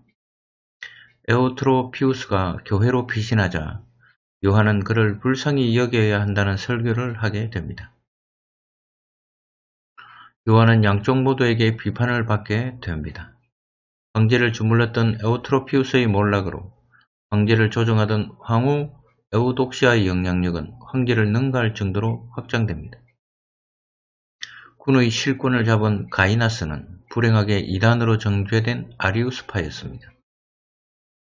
에오트로피우스가 교회로 피신하자 요한은 그를 불쌍히 여겨야 한다는 설교를 하게 됩니다. 요한은 양쪽 모두에게 비판을 받게 됩니다. 황제를 주물렀던 에오트로피우스의 몰락으로 황제를 조정하던 황후 에우독시아의 영향력은 황제를 능가할 정도로 확장됩니다. 군의 실권을 잡은 가이나스는 불행하게 이단으로 정죄된 아리우스파였습니다.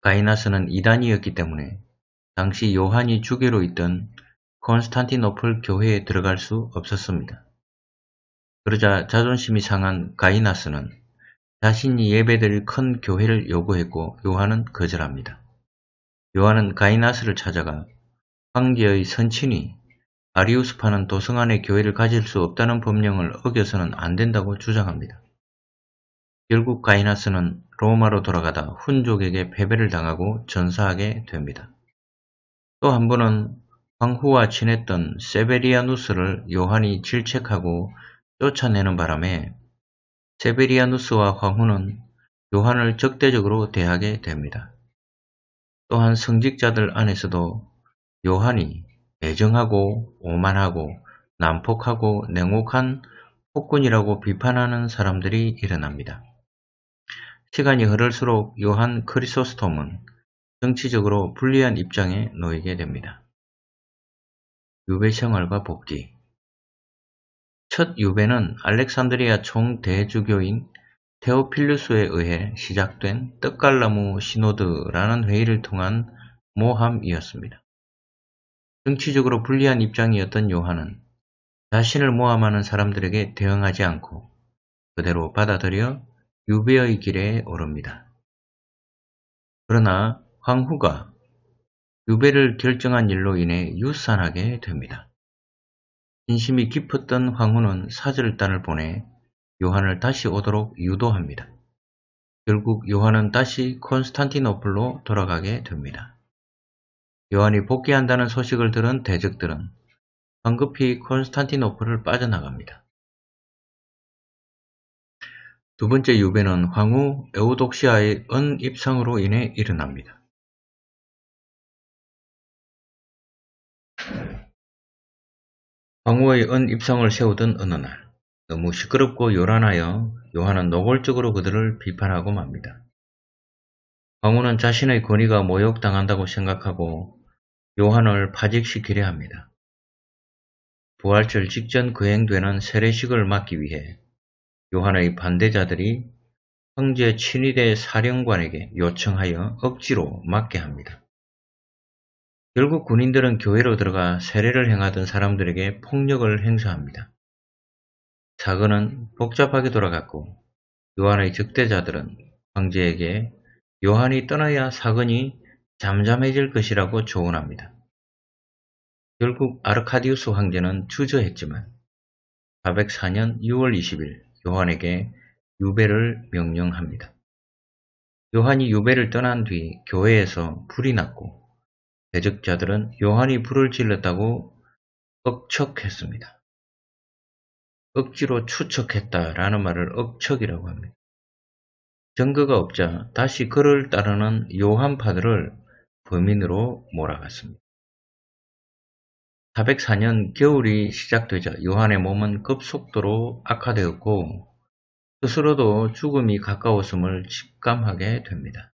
가이나스는 이단이었기 때문에 당시 요한이 주교로 있던 콘스탄티노플 교회에 들어갈 수 없었습니다. 그러자 자존심이 상한 가이나스는 자신이 예배드릴 큰 교회를 요구했고 요한은 거절합니다. 요한은 가이나스를 찾아가 황제의 선친이 아리우스파는 도성안의 교회를 가질 수 없다는 법령을 어겨서는 안 된다고 주장합니다. 결국 가이나스는 로마로 돌아가다 훈족에게 패배를 당하고 전사하게 됩니다. 또 한분은 황후와 친했던 세베리아누스를 요한이 질책하고 쫓아내는 바람에 세베리아누스와 황후는 요한을 적대적으로 대하게 됩니다. 또한 성직자들 안에서도 요한이 애정하고 오만하고 난폭하고 냉혹한 폭군이라고 비판하는 사람들이 일어납니다. 시간이 흐를수록 요한 크리소스톰은 정치적으로 불리한 입장에 놓이게 됩니다. 유배 생활과 복귀 첫 유배는 알렉산드리아 총대주교인 테오필루스에 의해 시작된 떡갈나무 시노드라는 회의를 통한 모함이었습니다. 정치적으로 불리한 입장이었던 요한은 자신을 모함하는 사람들에게 대응하지 않고 그대로 받아들여 유배의 길에 오릅니다. 그러나 황후가 유배를 결정한 일로 인해 유산하게 됩니다. 진심이 깊었던 황후는 사절단을 보내 요한을 다시 오도록 유도합니다. 결국 요한은 다시 콘스탄티노플로 돌아가게 됩니다. 요한이 복귀한다는 소식을 들은 대적들은 황급히 콘스탄티노플을 빠져나갑니다. 두 번째 유배는 황후 에우독시아의 은 입성으로 인해 일어납니다. 황후의 은 입성을 세우던 어느 날 너무 시끄럽고 요란하여 요한은 노골적으로 그들을 비판하고 맙니다. 황후는 자신의 권위가 모욕당한다고 생각하고 요한을 파직시키려 합니다. 부활절 직전 거행되는 세례식을 막기 위해 요한의 반대자들이 황제 친위대 사령관에게 요청하여 억지로 맞게 합니다. 결국 군인들은 교회로 들어가 세례를 행하던 사람들에게 폭력을 행사합니다. 사건은 복잡하게 돌아갔고 요한의 적대자들은 황제에게 요한이 떠나야 사건이 잠잠해질 것이라고 조언합니다. 결국 아르카디우스 황제는 주저했지만 404년 6월 20일 요한에게 유배를 명령합니다. 요한이 유배를 떠난 뒤 교회에서 불이 났고 대적자들은 요한이 불을 질렀다고 억척했습니다. 억지로 추척했다라는 말을 억척이라고 합니다. 증거가 없자 다시 그를 따르는 요한파들을 범인으로 몰아갔습니다. 404년 겨울이 시작되자 요한의 몸은 급속도로 악화되었고 스스로도 죽음이 가까웠음을 직감하게 됩니다.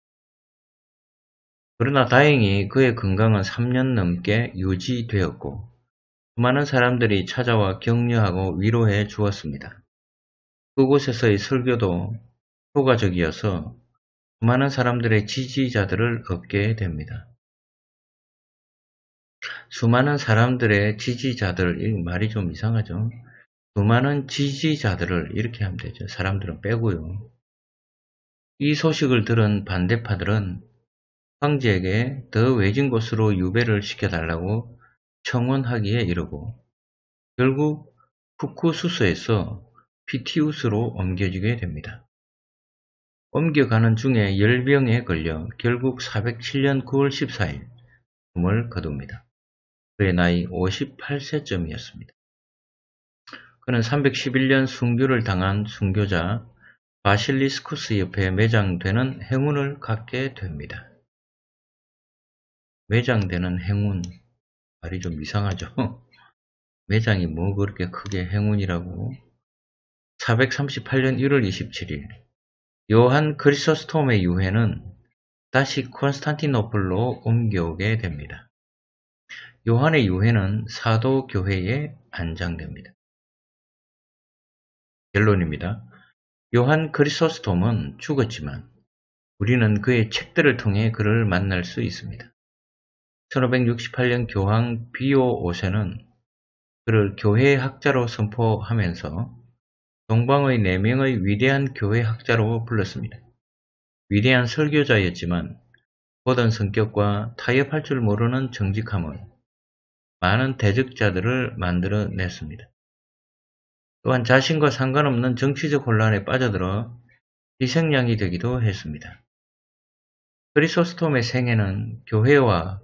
그러나 다행히 그의 건강은 3년 넘게 유지되었고 많은 사람들이 찾아와 격려하고 위로해 주었습니다. 그곳에서의 설교도 효과적이어서 많은 사람들의 지지자들을 얻게 됩니다. 수많은 사람들의 지지자들, 이 말이 좀 이상하죠. 수많은 지지자들을 이렇게 하면 되죠. 사람들은 빼고요. 이 소식을 들은 반대파들은 황제에게 더 외진 곳으로 유배를 시켜달라고 청원하기에 이르고 결국 푸쿠수스에서 피티우스로 옮겨지게 됩니다. 옮겨가는 중에 열병에 걸려 결국 407년 9월 14일 꿈을 거둡니다. 그의 나이 58세쯤이었습니다. 그는 311년 순교를 당한 순교자 바실리스쿠스 옆에 매장되는 행운을 갖게 됩니다. 매장되는 행운, 말이 좀 이상하죠? 매장이 뭐 그렇게 크게 행운이라고 438년 1월 27일 요한 크리소스톰의 유해는 다시 콘스탄티노플로 옮겨오게 됩니다. 요한의 유해는 사도교회에 안장됩니다. 결론입니다. 요한 크리소스톰은 죽었지만 우리는 그의 책들을 통해 그를 만날 수 있습니다. 1568년 교황 비오 5세는 그를 교회의 학자로 선포하면서 동방의 4명의 위대한 교회 학자로 불렀습니다. 위대한 설교자였지만 보던 성격과 타협할 줄 모르는 정직함을 많은 대적자들을 만들어냈습니다. 또한 자신과 상관없는 정치적 혼란에 빠져들어 희생양이 되기도 했습니다. 크리소스톰의 생애는 교회와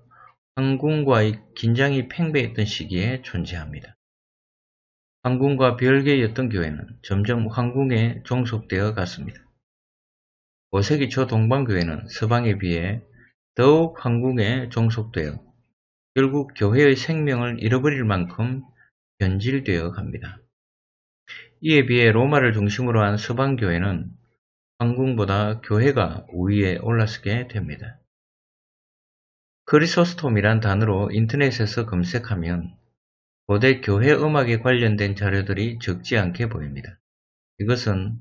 황군과의 긴장이 팽배했던 시기에 존재합니다. 황군과 별개였던 교회는 점점 황궁에 종속되어 갔습니다. 5세기 초 동방교회는 서방에 비해 더욱 황궁에 종속되어 결국 교회의 생명을 잃어버릴 만큼 변질되어 갑니다. 이에 비해 로마를 중심으로 한 서방교회는 황궁보다 교회가 우위에 올라서게 됩니다. 크리소스톰이란 단어로 인터넷에서 검색하면 고대 교회 음악에 관련된 자료들이 적지 않게 보입니다. 이것은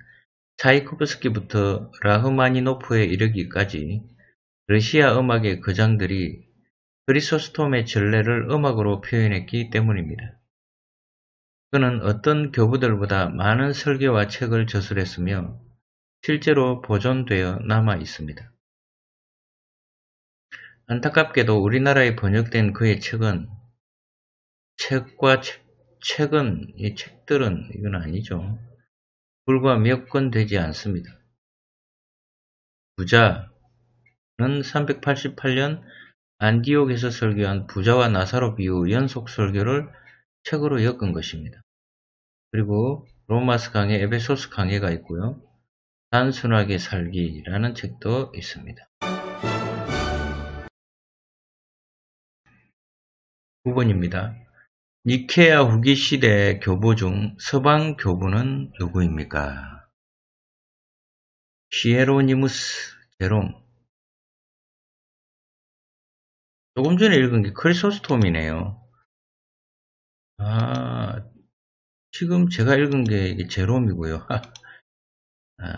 차이코프스키부터 라흐마니노프에 이르기까지 러시아 음악의 거장들이 그리소스톰의 전례를 음악으로 표현했기 때문입니다. 그는 어떤 교부들보다 많은 설교와 책을 저술했으며 실제로 보존되어 남아 있습니다. 안타깝게도 우리나라에 번역된 그의 책은 책과 책, 책은 이 예, 책들은 이건 아니죠. 불과 몇 권 되지 않습니다. 부자는 388년 안디옥에서 설교한 부자와 나사로 비유 연속 설교를 책으로 엮은 것입니다. 그리고 로마스 강의 에베소스 강의가 있고요. 단순하게 살기라는 책도 있습니다. 9번입니다 니케아 후기 시대 교부 중 서방 교부는 누구입니까? 시에로니무스 제롬, 조금 전에 읽은 게 크리소스톰이네요. 아, 지금 제가 읽은 게 이게 제롬이고요. 아,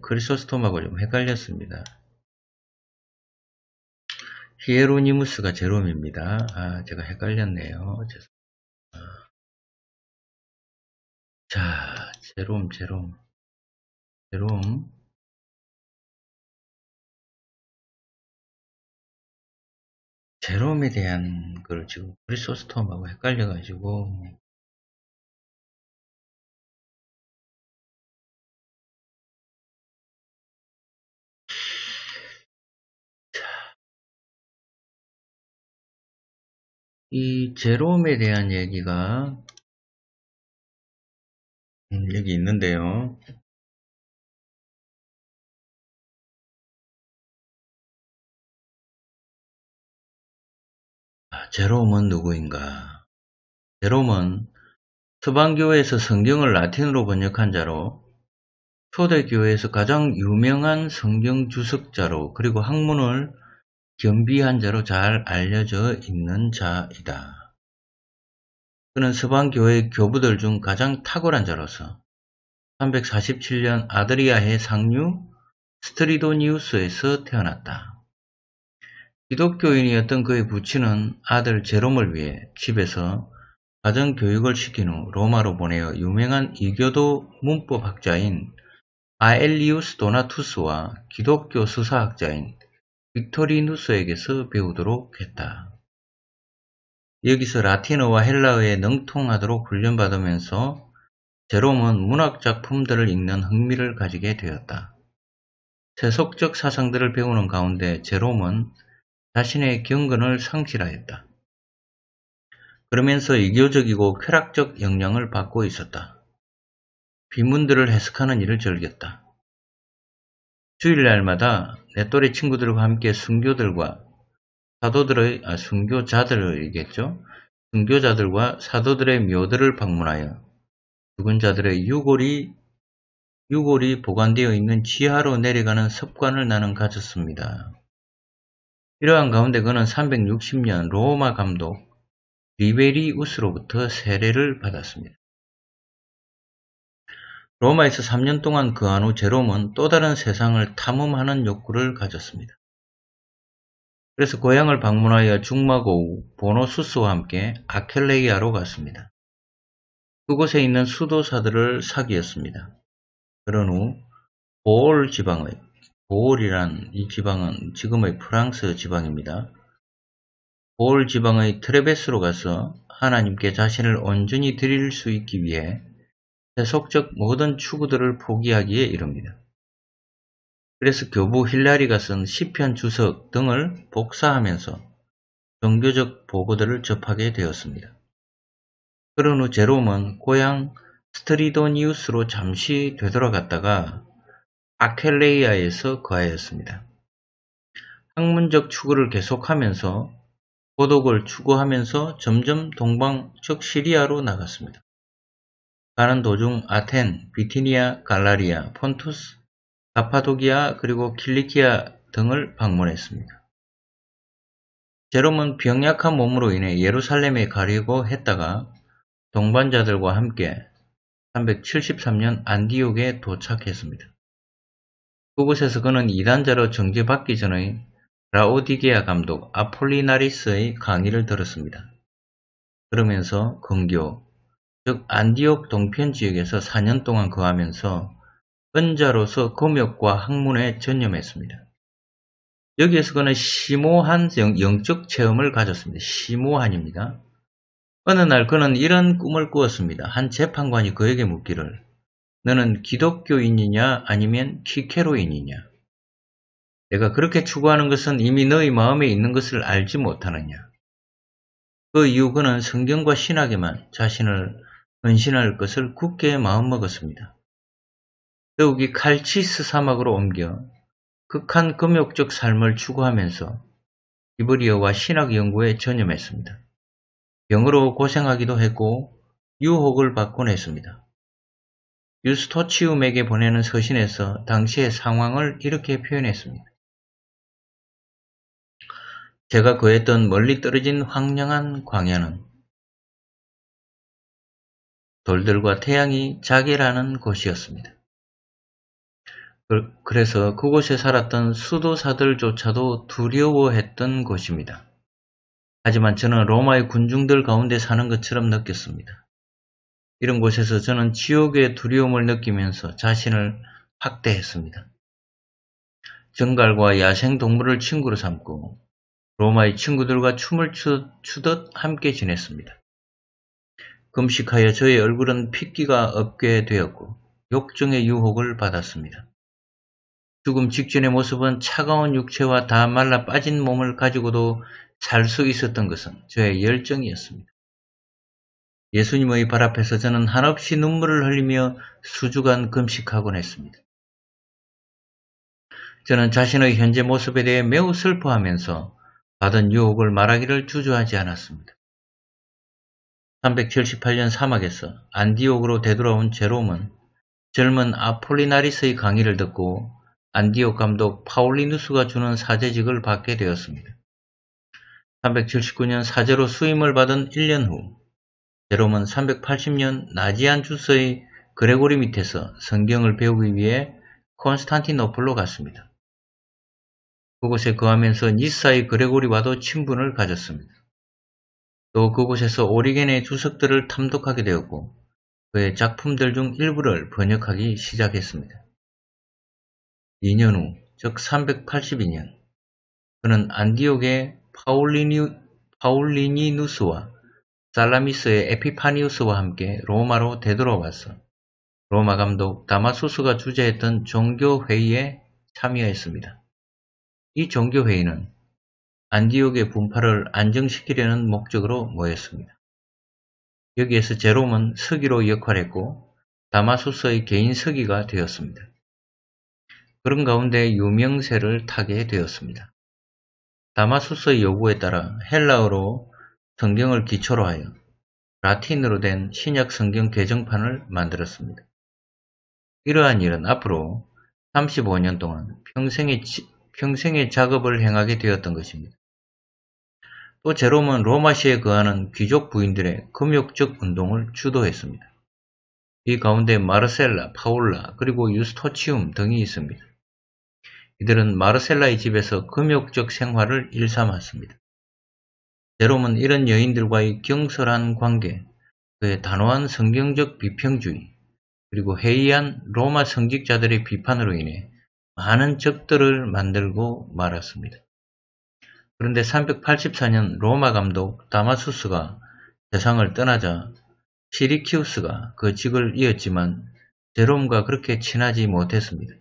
크리소스톰하고 좀 헷갈렸습니다. 히에로니무스가 제롬입니다. 아, 제가 헷갈렸네요. 죄송합니다. 자, 제롬, 제롬, 제롬. 제롬에 대한 걸 지금 크리소스톰하고 헷갈려가지고 뭐. 이 제롬에 대한 얘기가 여기 음, 있는데요. 제롬은 누구인가? 제롬은 서방교회에서 성경을 라틴으로 번역한 자로 초대교회에서 가장 유명한 성경 주석자로 그리고 학문을 겸비한 자로 잘 알려져 있는 자이다. 그는 서방교회 교부들 중 가장 탁월한 자로서 347년 아드리아해 상류 스트리도니우스에서 태어났다. 기독교인이었던 그의 부친은 아들 제롬을 위해 집에서 가정 교육을 시킨 후 로마로 보내어 유명한 이교도 문법학자인 아엘리우스 도나투스와 기독교 수사학자인 빅토리누스에게서 배우도록 했다. 여기서 라틴어와 헬라어에 능통하도록 훈련받으면서 제롬은 문학작품들을 읽는 흥미를 가지게 되었다. 세속적 사상들을 배우는 가운데 제롬은 자신의 경건을 상실하였다. 그러면서 이교적이고 쾌락적 영향을 받고 있었다. 비문들을 해석하는 일을 즐겼다. 주일날마다 내 또래 친구들과 함께 순교들과 사도들의 아, 순교자들이겠죠. 순교자들과 사도들의 묘들을 방문하여 죽은 자들의 유골이 유골이 보관되어 있는 지하로 내려가는 습관을 나는 가졌습니다. 이러한 가운데 그는 360년 로마 감독 리베리우스로부터 세례를 받았습니다. 로마에서 3년 동안 그한 후 제롬은 또 다른 세상을 탐험하는 욕구를 가졌습니다. 그래서 고향을 방문하여 중마고우 보노수스와 함께 아켈레이아로 갔습니다. 그곳에 있는 수도사들을 사귀었습니다. 그런 후 보올 지방의 보올이란 이 지방은 지금의 프랑스 지방입니다. 보올 지방의 트레베스로 가서 하나님께 자신을 온전히 드릴 수 있기 위해 세속적 모든 추구들을 포기하기에 이릅니다. 그래서 교부 힐라리가 쓴 시편 주석 등을 복사하면서 종교적 보고들을 접하게 되었습니다. 그런 후 제롬은 고향 스트리도니우스로 잠시 되돌아갔다가 아켈레이아에서 거하였습니다. 학문적 추구를 계속하면서 고독을 추구하면서 점점 동방 즉 시리아로 나갔습니다. 가는 도중 아텐, 비티니아, 갈라리아, 폰투스, 가파도기아 그리고 킬리키아 등을 방문했습니다. 제롬은 병약한 몸으로 인해 예루살렘에 가려고 했다가 동반자들과 함께 373년 안디옥에 도착했습니다. 그곳에서 그는 이단자로 정죄받기 전의 라오디게아 감독 아폴리나리스의 강의를 들었습니다. 그러면서 근교, 즉 안디옥 동편 지역에서 4년 동안 거하면서 은자로서 검역과 학문에 전념했습니다. 여기에서 그는 심오한 영적 체험을 가졌습니다. 심오한입니다. 어느 날 그는 이런 꿈을 꾸었습니다. 한 재판관이 그에게 묻기를 너는 기독교인이냐 아니면 키케로인이냐? 내가 그렇게 추구하는 것은 이미 너희 마음에 있는 것을 알지 못하느냐? 그 이후 그는 성경과 신학에만 자신을 헌신할 것을 굳게 마음먹었습니다. 더욱이 칼치스 사막으로 옮겨 극한 금욕적 삶을 추구하면서 이브리어와 신학 연구에 전념했습니다. 영어로 고생하기도 했고 유혹을 받곤 했습니다. 유스토치움에게 보내는 서신에서 당시의 상황을 이렇게 표현했습니다. 제가 구했던 멀리 떨어진 황량한 광야는 돌들과 태양이 자기라는 곳이었습니다. 그래서 그곳에 살았던 수도사들조차도 두려워했던 곳입니다. 하지만 저는 로마의 군중들 가운데 사는 것처럼 느꼈습니다. 이런 곳에서 저는 지옥의 두려움을 느끼면서 자신을 확대했습니다 정갈과 야생동물을 친구로 삼고 로마의 친구들과 춤을 추듯 함께 지냈습니다. 금식하여 저의 얼굴은 핏기가 없게 되었고 욕정의 유혹을 받았습니다. 죽음 직전의 모습은 차가운 육체와 다 말라 빠진 몸을 가지고도 살 수 있었던 것은 저의 열정이었습니다. 예수님의 발 앞에서 저는 한없이 눈물을 흘리며 수주간 금식하곤 했습니다. 저는 자신의 현재 모습에 대해 매우 슬퍼하면서 받은 유혹을 말하기를 주저하지 않았습니다. 378년 사막에서 안디옥으로 되돌아온 제롬은 젊은 아폴리나리스의 강의를 듣고 안디옥 감독 파울리누스가 주는 사제직을 받게 되었습니다. 379년 사제로 수임을 받은 1년 후 제롬은 380년 나지안주스의 그레고리 밑에서 성경을 배우기 위해 콘스탄티노플로 갔습니다. 그곳에 거하면서 니사의 그레고리와도 친분을 가졌습니다. 또 그곳에서 오리겐의 주석들을 탐독하게 되었고 그의 작품들 중 일부를 번역하기 시작했습니다. 2년 후, 즉 382년, 그는 안디옥의 파울리니, 파울리니누스와 살라미스의 에피파니우스와 함께 로마로 되돌아왔어. 로마 감독 다마소스가 주재했던 종교회의에 참여했습니다. 이 종교회의는 안디옥의 분파를 안정시키려는 목적으로 모였습니다. 여기에서 제롬은 서기로 역할했고 다마소스의 개인 서기가 되었습니다. 그런 가운데 유명세를 타게 되었습니다. 다마소스의 요구에 따라 헬라어로 성경을 기초로 하여 라틴으로 된 신약 성경 개정판을 만들었습니다. 이러한 일은 앞으로 35년 동안 평생의, 평생의 작업을 행하게 되었던 것입니다. 또 제롬은 로마시에 거하는 귀족 부인들의 금욕적 운동을 주도했습니다. 이 가운데 마르셀라, 파울라, 그리고 유스토치움 등이 있습니다. 이들은 마르셀라의 집에서 금욕적 생활을 일삼았습니다. 제롬은 이런 여인들과의 경솔한 관계, 그의 단호한 성경적 비평주의, 그리고 해이한 로마 성직자들의 비판으로 인해 많은 적들을 만들고 말았습니다. 그런데 384년 로마 감독 다마수스가 세상을 떠나자 시리키우스가 그 직을 이었지만 제롬과 그렇게 친하지 못했습니다.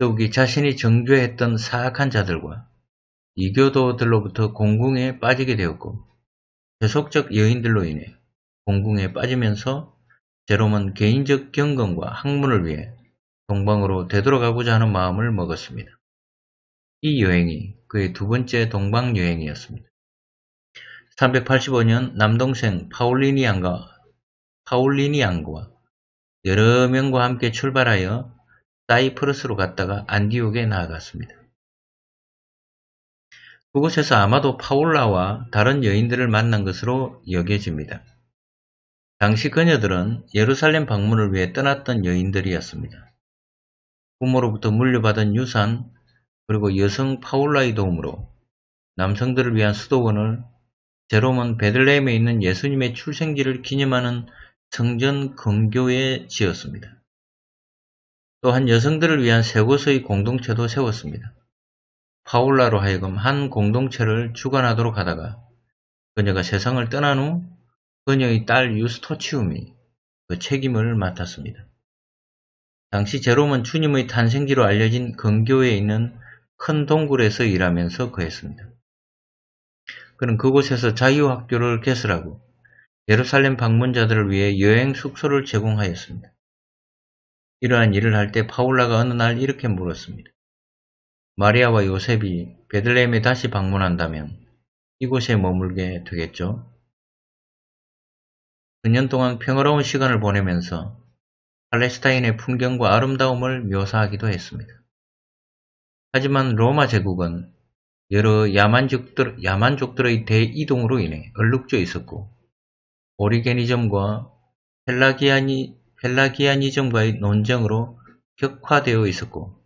더욱이 자신이 정죄했던 사악한 자들과 이교도들로부터 공궁에 빠지게 되었고 세속적 여인들로 인해 공궁에 빠지면서 제롬은 개인적 경건과 학문을 위해 동방으로 되돌아가고자 하는 마음을 먹었습니다. 이 여행이 그의 두 번째 동방 여행이었습니다. 385년 남동생 파울리니안과 파울리니안과 여러 명과 함께 출발하여 사이프러스로 갔다가 안디옥에 나아갔습니다. 그곳에서 아마도 파울라와 다른 여인들을 만난 것으로 여겨집니다. 당시 그녀들은 예루살렘 방문을 위해 떠났던 여인들이었습니다. 부모로부터 물려받은 유산 그리고 여성 파울라의 도움으로 남성들을 위한 수도원을 제로은 베들레헴에 있는 예수님의 출생지를 기념하는 성전 근교에 지었습니다. 또한 여성들을 위한 세 곳의 공동체도 세웠습니다. 파울라로 하여금 한 공동체를 주관하도록 하다가 그녀가 세상을 떠난 후 그녀의 딸 유스토치움이 그 책임을 맡았습니다. 당시 제롬은 주님의 탄생지로 알려진 근교에 있는 큰 동굴에서 일하면서 그했습니다. 그는 그곳에서 자유학교를 개설하고 예루살렘 방문자들을 위해 여행 숙소를 제공하였습니다. 이러한 일을 할 때 파울라가 어느 날 이렇게 물었습니다. 마리아와 요셉이 베들레헴에 다시 방문한다면 이곳에 머물게 되겠죠. 수년 동안 평화로운 시간을 보내면서 팔레스타인의 풍경과 아름다움을 묘사하기도 했습니다. 하지만 로마 제국은 여러 야만족들, 야만족들의 대이동으로 인해 얼룩져 있었고 오리게니즘과 펠라기아니, 펠라기아니즘과의 논쟁으로 격화되어 있었고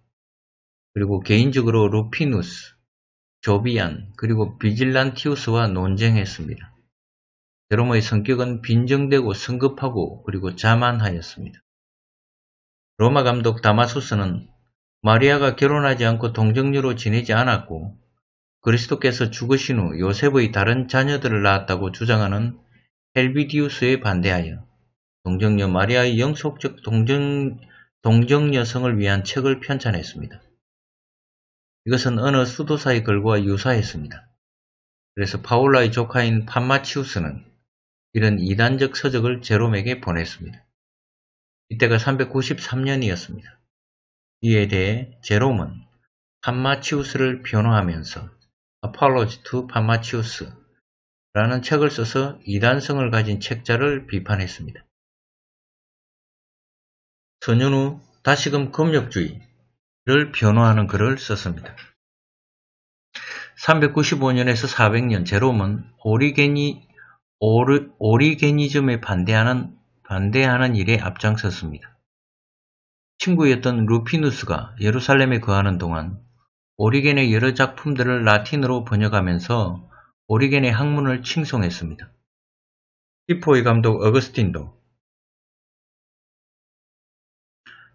그리고 개인적으로 루피누스, 조비안, 그리고 비질란티우스와 논쟁했습니다. 제롬의 성격은 빈정되고 성급하고 그리고 자만하였습니다. 로마 감독 다마소스는 마리아가 결혼하지 않고 동정녀로 지내지 않았고 그리스도께서 죽으신 후 요셉의 다른 자녀들을 낳았다고 주장하는 헬비디우스에 반대하여 동정녀 마리아의 영속적 동정, 동정여성을 위한 책을 편찬했습니다. 이것은 어느 수도사의 글과 유사했습니다. 그래서 파울라의 조카인 판마치우스는 이런 이단적 서적을 제롬에게 보냈습니다. 이때가 393년이었습니다. 이에 대해 제롬은 판마치우스를 변호하면서 아 p 로지투 g 마치우스 라는 책을 써서 이단성을 가진 책자를 비판했습니다. 전년 후 다시금 금역주의 를 변호하는 글을 썼습니다. 395년에서 400년 제롬은 오리게니 오르, 오리게니즘에 반대하는 반대하는 일에 앞장섰습니다. 친구였던 루피누스가 예루살렘에 거하는 동안 오리겐의 여러 작품들을 라틴으로 번역하면서 오리겐의 학문을 칭송했습니다. 히포의 감독 어거스틴도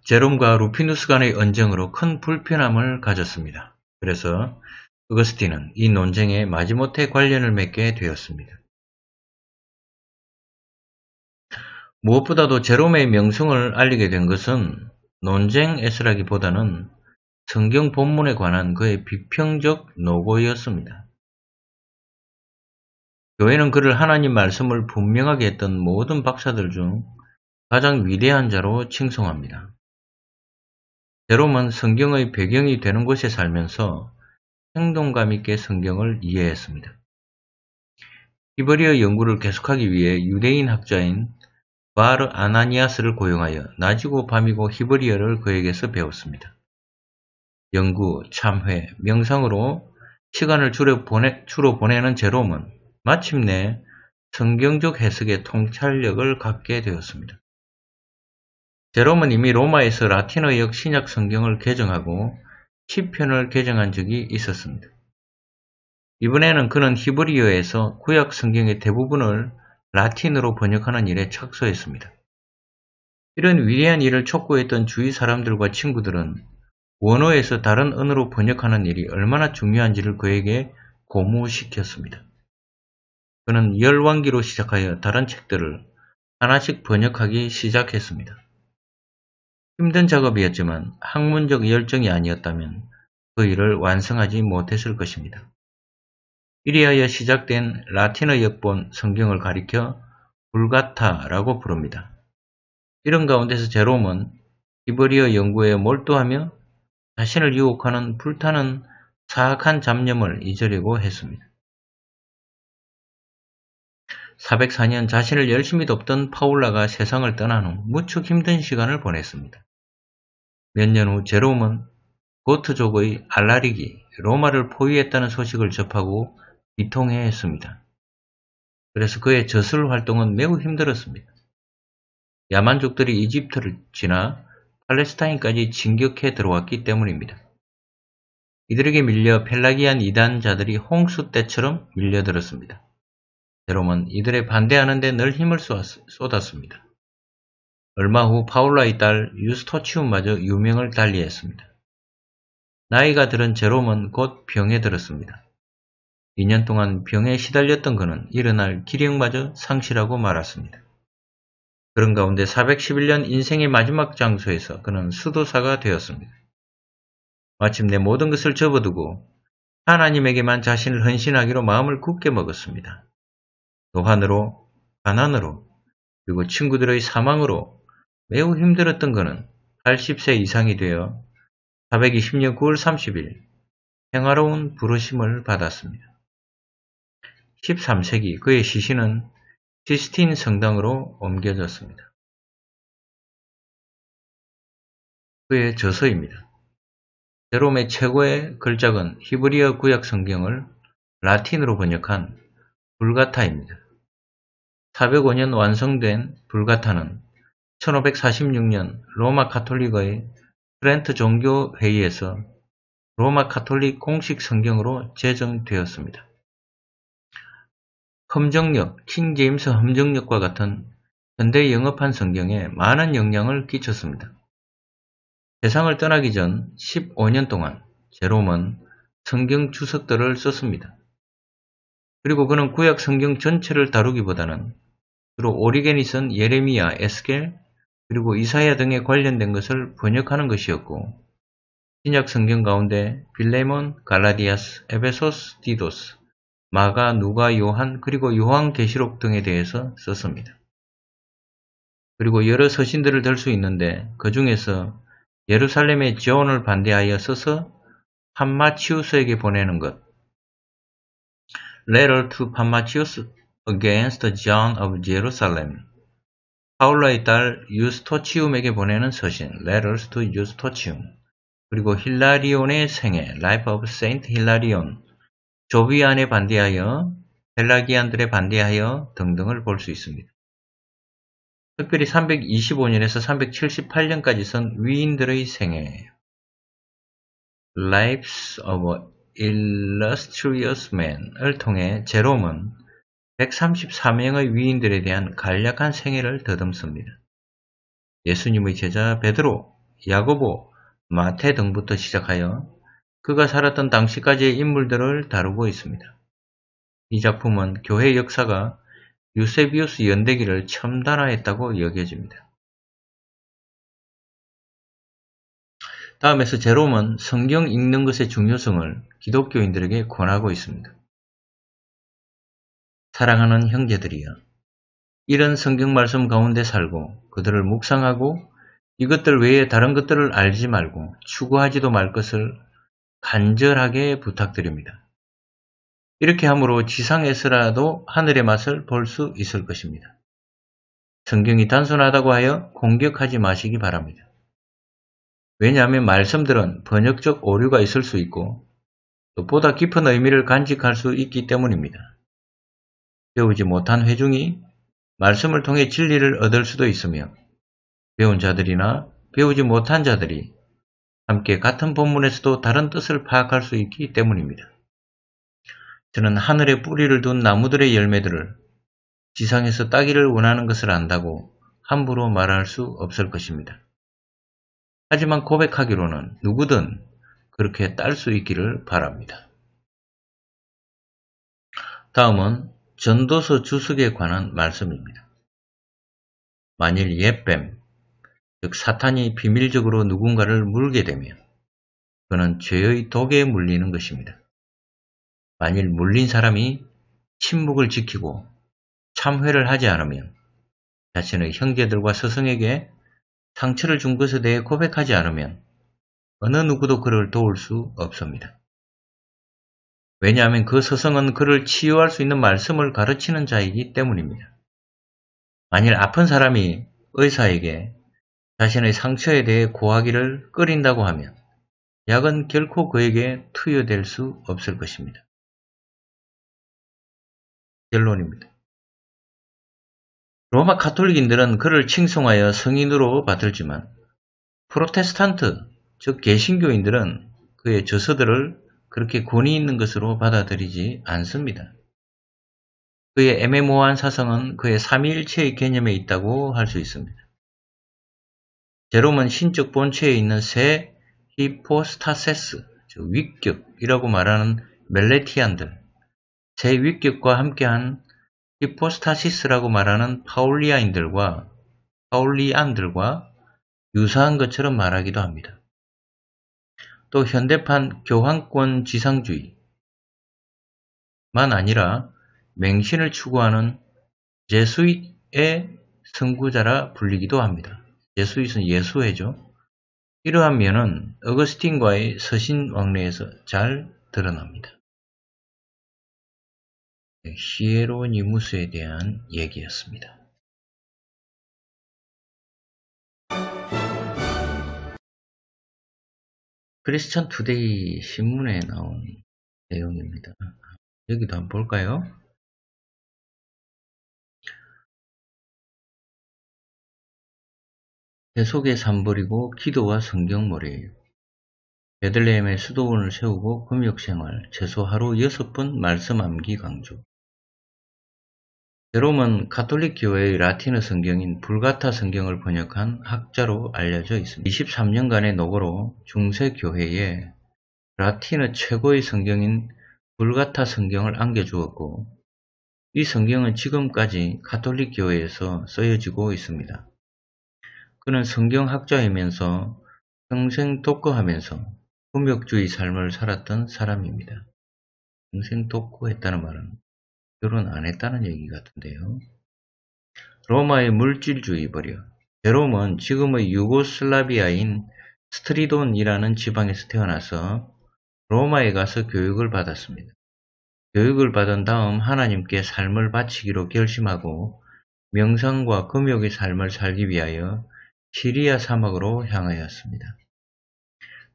제롬과 루피누스 간의 언쟁으로 큰 불편함을 가졌습니다. 그래서 어거스틴은 이 논쟁에 마지못해 관련을 맺게 되었습니다. 무엇보다도 제롬의 명성을 알리게 된 것은 논쟁에서라기보다는 성경 본문에 관한 그의 비평적 노고였습니다. 교회는 그를 하나님 말씀을 분명하게 했던 모든 박사들 중 가장 위대한 자로 칭송합니다. 제롬은 성경의 배경이 되는 곳에 살면서 행동감 있게 성경을 이해했습니다. 히브리어 연구를 계속하기 위해 유대인 학자인 바르 아나니아스를 고용하여 낮이고 밤이고 히브리어를 그에게서 배웠습니다. 연구, 참회, 명상으로 시간을 주로, 보내, 주로 보내는 제롬은 마침내 성경적 해석의 통찰력을 갖게 되었습니다. 제롬은 이미 로마에서 라틴어역 신약 성경을 개정하고 시편을 개정한 적이 있었습니다. 이번에는 그는 히브리어에서 구약 성경의 대부분을 라틴으로 번역하는 일에 착수했습니다. 이런 위대한 일을 촉구했던 주위 사람들과 친구들은 원어에서 다른 언어로 번역하는 일이 얼마나 중요한지를 그에게 고무시켰습니다. 그는 열왕기로 시작하여 다른 책들을 하나씩 번역하기 시작했습니다. 힘든 작업이었지만 학문적 열정이 아니었다면 그 일을 완성하지 못했을 것입니다. 이리하여 시작된 라틴어 역본 성경을 가리켜 불가타라고 부릅니다. 이런 가운데서 제롬은 히브리어 연구에 몰두하며 자신을 유혹하는 불타는 사악한 잡념을 잊으려고 했습니다. 404년 자신을 열심히 돕던 파울라가 세상을 떠난 후 무척 힘든 시간을 보냈습니다. 몇 년 후 제롬은 고트족의 알라릭이 로마를 포위했다는 소식을 접하고 비통해했습니다. 그래서 그의 저술 활동은 매우 힘들었습니다. 야만족들이 이집트를 지나 팔레스타인까지 진격해 들어왔기 때문입니다. 이들에게 밀려 펠라기안 이단자들이 홍수 때처럼 밀려들었습니다. 여러분 이들의 반대하는 데 늘 힘을 쏟았습니다. 얼마 후 파울라의 딸 유스토치움마저 유명을 달리했습니다. 나이가 들은 제롬은 곧 병에 들었습니다. 2년 동안 병에 시달렸던 그는 일어날 기력마저 상실하고 말았습니다. 그런 가운데 411년 인생의 마지막 장소에서 그는 수도사가 되었습니다. 마침내 모든 것을 접어두고 하나님에게만 자신을 헌신하기로 마음을 굳게 먹었습니다. 노환으로, 가난으로, 그리고 친구들의 사망으로 매우 힘들었던 그는 80세 이상이 되어 420년 9월 30일 평화로운 부르심을 받았습니다. 13세기 그의 시신은 시스틴 성당으로 옮겨졌습니다. 그의 저서입니다. 제롬의 최고의 걸작은 히브리어 구약 성경을 라틴으로 번역한 불가타입니다. 4 0 5년 완성된 불가타는 1 5 4 6년 로마 카톨릭의프렌트 종교 회의에서 로마 카톨릭 공식 성경으로 제정되었습니다. 험정력, 킹 제임스 험정력과 같은 현대 영업한 성경에 많은 영향을 끼쳤습니다. 세상을 떠나기 전 15년 동안 제롬은 성경 주석들을 썼습니다. 그리고 그는 구약 성경 전체를 다루기보다는 주로 오리게니스는 예레미야, 에스겔, 그리고 이사야 등에 관련된 것을 번역하는 것이었고 신약 성경 가운데 빌레몬, 갈라디아스, 에베소스, 디도스, 마가, 누가, 요한, 그리고 요한 계시록 등에 대해서 썼습니다. 그리고 여러 서신들을 들 수 있는데 그 중에서 예루살렘의 지원을 반대하여 써서 판마치우스에게 보내는 것, 레럴 투 판마치우스 against John of Jerusalem. 파울라의 딸 유스토치움에게 보내는 서신 Letters to Eustochium 그리고 힐라리온의 생애 Life of Saint Hilarion 조비안에 반대하여 벨라기안들에 반대하여 등등을 볼 수 있습니다. 특별히 325년에서 378년까지 쓴 위인들의 생애 Lives of Illustrious Men을 통해 제롬은 134명의 위인들에 대한 간략한 생애를 더듬습니다. 예수님의 제자 베드로, 야고보, 마태 등부터 시작하여 그가 살았던 당시까지의 인물들을 다루고 있습니다. 이 작품은 교회 역사가 유세비우스 연대기를 첨단화했다고 여겨집니다. 다음에서 제롬은 성경 읽는 것의 중요성을 기독교인들에게 권하고 있습니다. 사랑하는 형제들이여 이런 성경 말씀 가운데 살고 그들을 묵상하고 이것들 외에 다른 것들을 알지 말고 추구하지도 말 것을 간절하게 부탁드립니다. 이렇게 함으로 지상에서라도 하늘의 맛을 볼 수 있을 것입니다. 성경이 단순하다고 하여 공격하지 마시기 바랍니다. 왜냐하면 말씀들은 번역적 오류가 있을 수 있고 또 보다 깊은 의미를 간직할 수 있기 때문입니다. 배우지 못한 회중이 말씀을 통해 진리를 얻을 수도 있으며 배운 자들이나 배우지 못한 자들이 함께 같은 본문에서도 다른 뜻을 파악할 수 있기 때문입니다. 저는 하늘에 뿌리를 둔 나무들의 열매들을 지상에서 따기를 원하는 것을 안다고 함부로 말할 수 없을 것입니다. 하지만 고백하기로는 누구든 그렇게 딸 수 있기를 바랍니다. 다음은 전도서 주석에 관한 말씀입니다. 만일 옛뱀, 즉 사탄이 비밀적으로 누군가를 물게 되면 그는 죄의 독에 물리는 것입니다. 만일 물린 사람이 침묵을 지키고 참회를 하지 않으면 자신의 형제들과 스승에게 상처를 준 것에 대해 고백하지 않으면 어느 누구도 그를 도울 수 없습니다. 왜냐하면 그 서성은 그를 치유할 수 있는 말씀을 가르치는 자이기 때문입니다. 만일 아픈 사람이 의사에게 자신의 상처에 대해 고하기를 끓인다고 하면 약은 결코 그에게 투여될 수 없을 것입니다. 결론입니다. 로마 카톨릭인들은 그를 칭송하여 성인으로 받들지만 프로테스탄트, 즉 개신교인들은 그의 저서들을 그렇게 권위 있는 것으로 받아들이지 않습니다. 그의 애매모호한 사상은 그의 삼위일체의 개념에 있다고 할 수 있습니다. 제롬은 신적 본체에 있는 새 히포스타세스, 즉 위격이라고 말하는 멜레티안들, 새 위격과 함께한 히포스타시스라고 말하는 파울리아인들과 파울리안들과 유사한 것처럼 말하기도 합니다. 또 현대판 교환권 지상주의만 아니라 맹신을 추구하는 제수잇의 선구자라 불리기도 합니다. 제수잇은 예수회죠. 이러한 면은 어거스틴과의 서신 왕래에서 잘 드러납니다. 네, 히에로니무스에 대한 얘기였습니다. 크리스천 투데이 신문에 나온 내용입니다. 여기도 한번 볼까요? 계속의 산벌이고 기도와 성경머리예요. 베들레헴의 수도원을 세우고 금욕생활, 최소 하루 6번 말씀 암기 강조. 여러분, 가톨릭 교회의 라틴어 성경인 불가타 성경을 번역한 학자로 알려져 있습니다. 23년간의 노고로 중세 교회에 라틴어 최고의 성경인 불가타 성경을 안겨주었고 이 성경은 지금까지 가톨릭 교회에서 쓰여지고 있습니다. 그는 성경학자이면서 평생 독거하면서 품욕주의 삶을 살았던 사람입니다. 평생 독거했다는 말은 결혼 안 했다는 얘기 같은데요. 로마의 물질주의 버려. 제롬은 지금의 유고슬라비아인 스트리돈이라는 지방에서 태어나서 로마에 가서 교육을 받았습니다. 교육을 받은 다음 하나님께 삶을 바치기로 결심하고 명상과 금욕의 삶을 살기 위하여 시리아 사막으로 향하였습니다.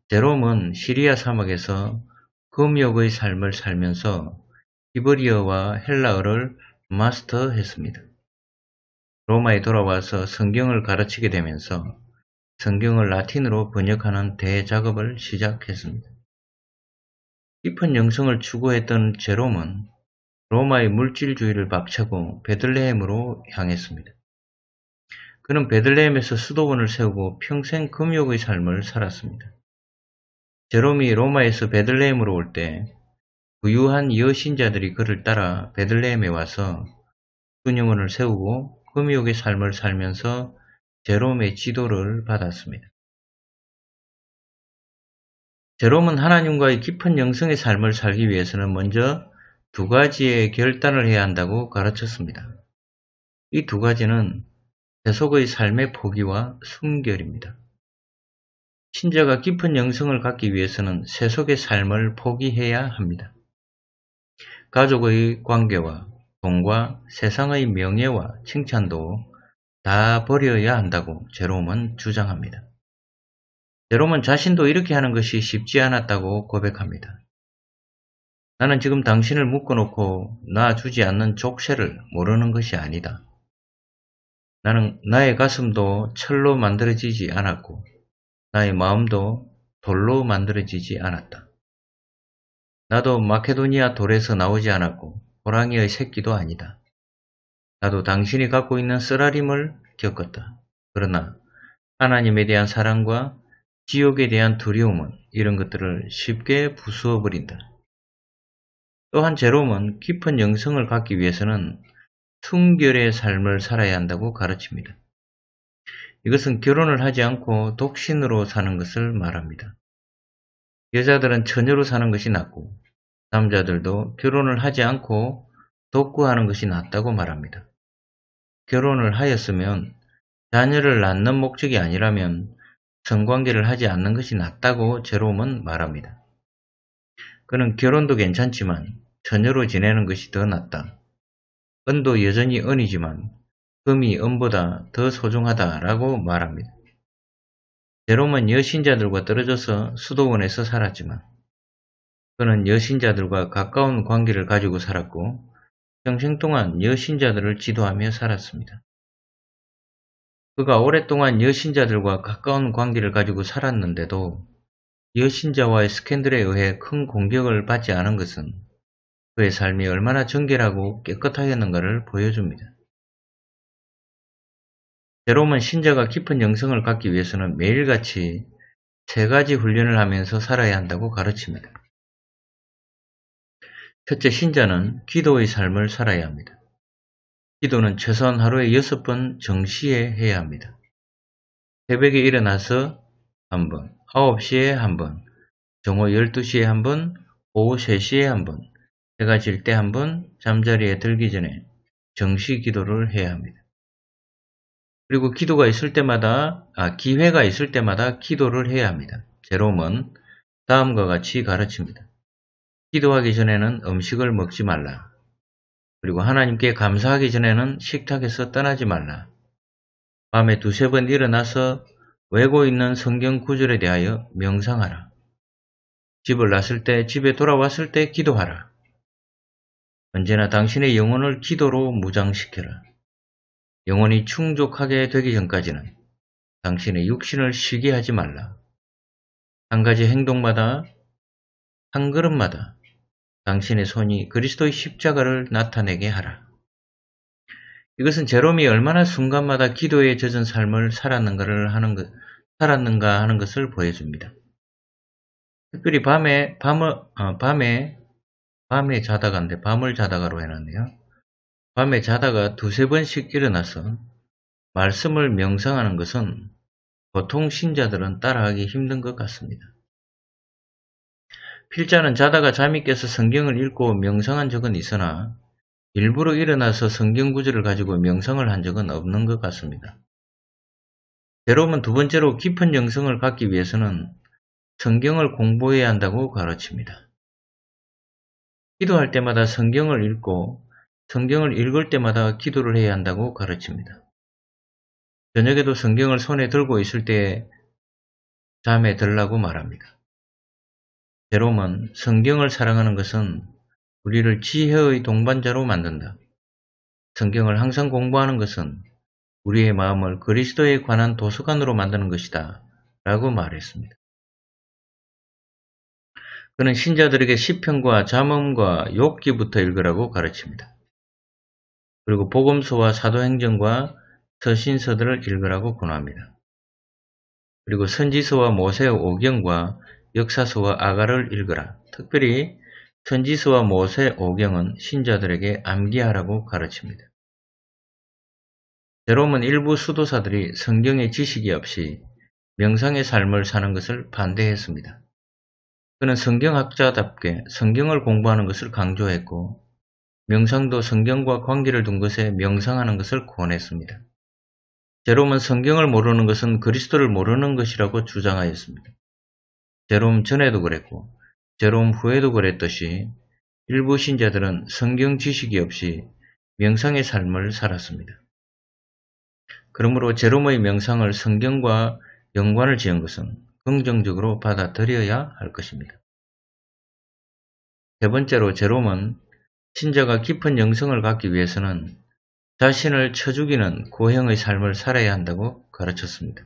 제롬은 시리아 사막에서 금욕의 삶을 살면서 히브리어와 헬라어를 마스터했습니다. 로마에 돌아와서 성경을 가르치게 되면서 성경을 라틴으로 번역하는 대작업을 시작했습니다. 깊은 영성을 추구했던 제롬은 로마의 물질주의를 박차고 베들레헴으로 향했습니다. 그는 베들레헴에서 수도원을 세우고 평생 금욕의 삶을 살았습니다. 제롬이 로마에서 베들레헴으로 올때 부유한 여신자들이 그를 따라 베들레헴에 와서 수녀문을 세우고 금욕의 삶을 살면서 제롬의 지도를 받았습니다. 제롬은 하나님과의 깊은 영성의 삶을 살기 위해서는 먼저 두 가지의 결단을 해야 한다고 가르쳤습니다. 이 두 가지는 세속의 삶의 포기와 순결입니다. 신자가 깊은 영성을 갖기 위해서는 세속의 삶을 포기해야 합니다. 가족의 관계와 돈과 세상의 명예와 칭찬도 다 버려야 한다고 제롬은 주장합니다. 제롬은 자신도 이렇게 하는 것이 쉽지 않았다고 고백합니다. 나는 지금 당신을 묶어놓고 놔주지 않는 족쇄를 모르는 것이 아니다. 나는 나의 가슴도 철로 만들어지지 않았고 나의 마음도 돌로 만들어지지 않았다. 나도 마케도니아 돌에서 나오지 않았고 호랑이의 새끼도 아니다. 나도 당신이 갖고 있는 쓰라림을 겪었다. 그러나 하나님에 대한 사랑과 지옥에 대한 두려움은 이런 것들을 쉽게 부수어 버린다. 또한 제롬은 깊은 영성을 갖기 위해서는 순결의 삶을 살아야 한다고 가르칩니다. 이것은 결혼을 하지 않고 독신으로 사는 것을 말합니다. 여자들은 처녀로 사는 것이 낫고 남자들도 결혼을 하지 않고 독구하는 것이 낫다고 말합니다. 결혼을 하였으면 자녀를 낳는 목적이 아니라면 성관계를 하지 않는 것이 낫다고 제롬은 말합니다. 그는 결혼도 괜찮지만 처녀로 지내는 것이 더 낫다. 은도 여전히 은이지만 금이 은보다 더 소중하다라고 말합니다. 제롬은 여신자들과 떨어져서 수도원에서 살았지만 그는 여신자들과 가까운 관계를 가지고 살았고 평생 동안 여신자들을 지도하며 살았습니다. 그가 오랫동안 여신자들과 가까운 관계를 가지고 살았는데도 여신자와의 스캔들에 의해 큰 공격을 받지 않은 것은 그의 삶이 얼마나 정결하고 깨끗하였는가를 보여줍니다. 여러분 신자가 깊은 영성을 갖기 위해서는 매일같이 세 가지 훈련을 하면서 살아야 한다고 가르칩니다. 첫째 신자는 기도의 삶을 살아야 합니다. 기도는 최소한 하루에 여섯 번 정시에 해야 합니다. 새벽에 일어나서 한 번, 9시에 한 번, 정오 12시에 한 번, 오후 3시에 한 번, 해가 질 때 한 번, 잠자리에 들기 전에 정시 기도를 해야 합니다. 그리고 기도가 있을 때마다 아, 기회가 있을 때마다 기도를 해야 합니다. 제롬은 다음과 같이 가르칩니다. 기도하기 전에는 음식을 먹지 말라. 그리고 하나님께 감사하기 전에는 식탁에서 떠나지 말라. 밤에 두세 번 일어나서 외고 있는 성경 구절에 대하여 명상하라. 집을 났을 때, 집에 돌아왔을 때 기도하라. 언제나 당신의 영혼을 기도로 무장시켜라. 영혼이 충족하게 되기 전까지는 당신의 육신을 쉬게 하지 말라. 한 가지 행동마다, 한 걸음마다 당신의 손이 그리스도의 십자가를 나타내게 하라. 이것은 제롬이 얼마나 순간마다 기도에 젖은 삶을 살았는가를 하는 것, 살았는가 하는 것을 보여줍니다. 특별히 밤에, 밤을, 아, 밤에, 밤에 자다가인데, 밤을 자다가로 해놨네요. 밤에 자다가 두세 번씩 일어나서 말씀을 명상하는 것은 보통 신자들은 따라하기 힘든 것 같습니다. 필자는 자다가 잠이 깨서 성경을 읽고 명상한 적은 있으나 일부러 일어나서 성경 구절을 가지고 명상을 한 적은 없는 것 같습니다. 대로면 두 번째로 깊은 영성을 갖기 위해서는 성경을 공부해야 한다고 가르칩니다. 기도할 때마다 성경을 읽고 성경을 읽을 때마다 기도를 해야 한다고 가르칩니다. 저녁에도 성경을 손에 들고 있을 때 잠에 들라고 말합니다. 제롬은 성경을 사랑하는 것은 우리를 지혜의 동반자로 만든다. 성경을 항상 공부하는 것은 우리의 마음을 그리스도에 관한 도서관으로 만드는 것이다. 라고 말했습니다. 그는 신자들에게 시편과 잠언과 욕기부터 읽으라고 가르칩니다. 그리고 복음서와 사도행전과 서신서들을 읽으라고 권합니다. 그리고 선지서와 모세의 오경과 역사서와 아가를 읽으라. 특별히 선지서와 모세 오경은 신자들에게 암기하라고 가르칩니다. 제롬은 일부 수도사들이 성경의 지식이 없이 명상의 삶을 사는 것을 반대했습니다. 그는 성경학자답게 성경을 공부하는 것을 강조했고 명상도 성경과 관계를 둔 것에 명상하는 것을 권했습니다. 제롬은 성경을 모르는 것은 그리스도를 모르는 것이라고 주장하였습니다. 제롬 전에도 그랬고 제롬 후에도 그랬듯이 일부 신자들은 성경 지식이 없이 명상의 삶을 살았습니다. 그러므로 제롬의 명상을 성경과 연관을 지은 것은 긍정적으로 받아들여야 할 것입니다. 세 번째로 제롬은 신자가 깊은 영성을 갖기 위해서는 자신을 쳐 죽이는 고형의 삶을 살아야 한다고 가르쳤습니다.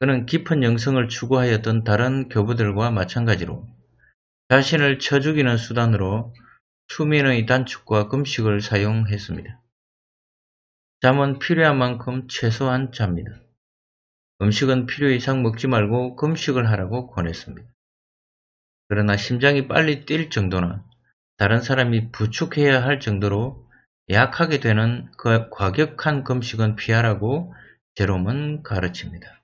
그는 깊은 영성을 추구하였던 다른 교부들과 마찬가지로 자신을 쳐 죽이는 수단으로 수면의 단축과 금식을 사용했습니다. 잠은 필요한 만큼 최소한 잡니다. 음식은 필요 이상 먹지 말고 금식을 하라고 권했습니다. 그러나 심장이 빨리 뛸 정도나 다른 사람이 부축해야 할 정도로 약하게 되는 그 과격한 금식은 피하라고 제롬은 가르칩니다.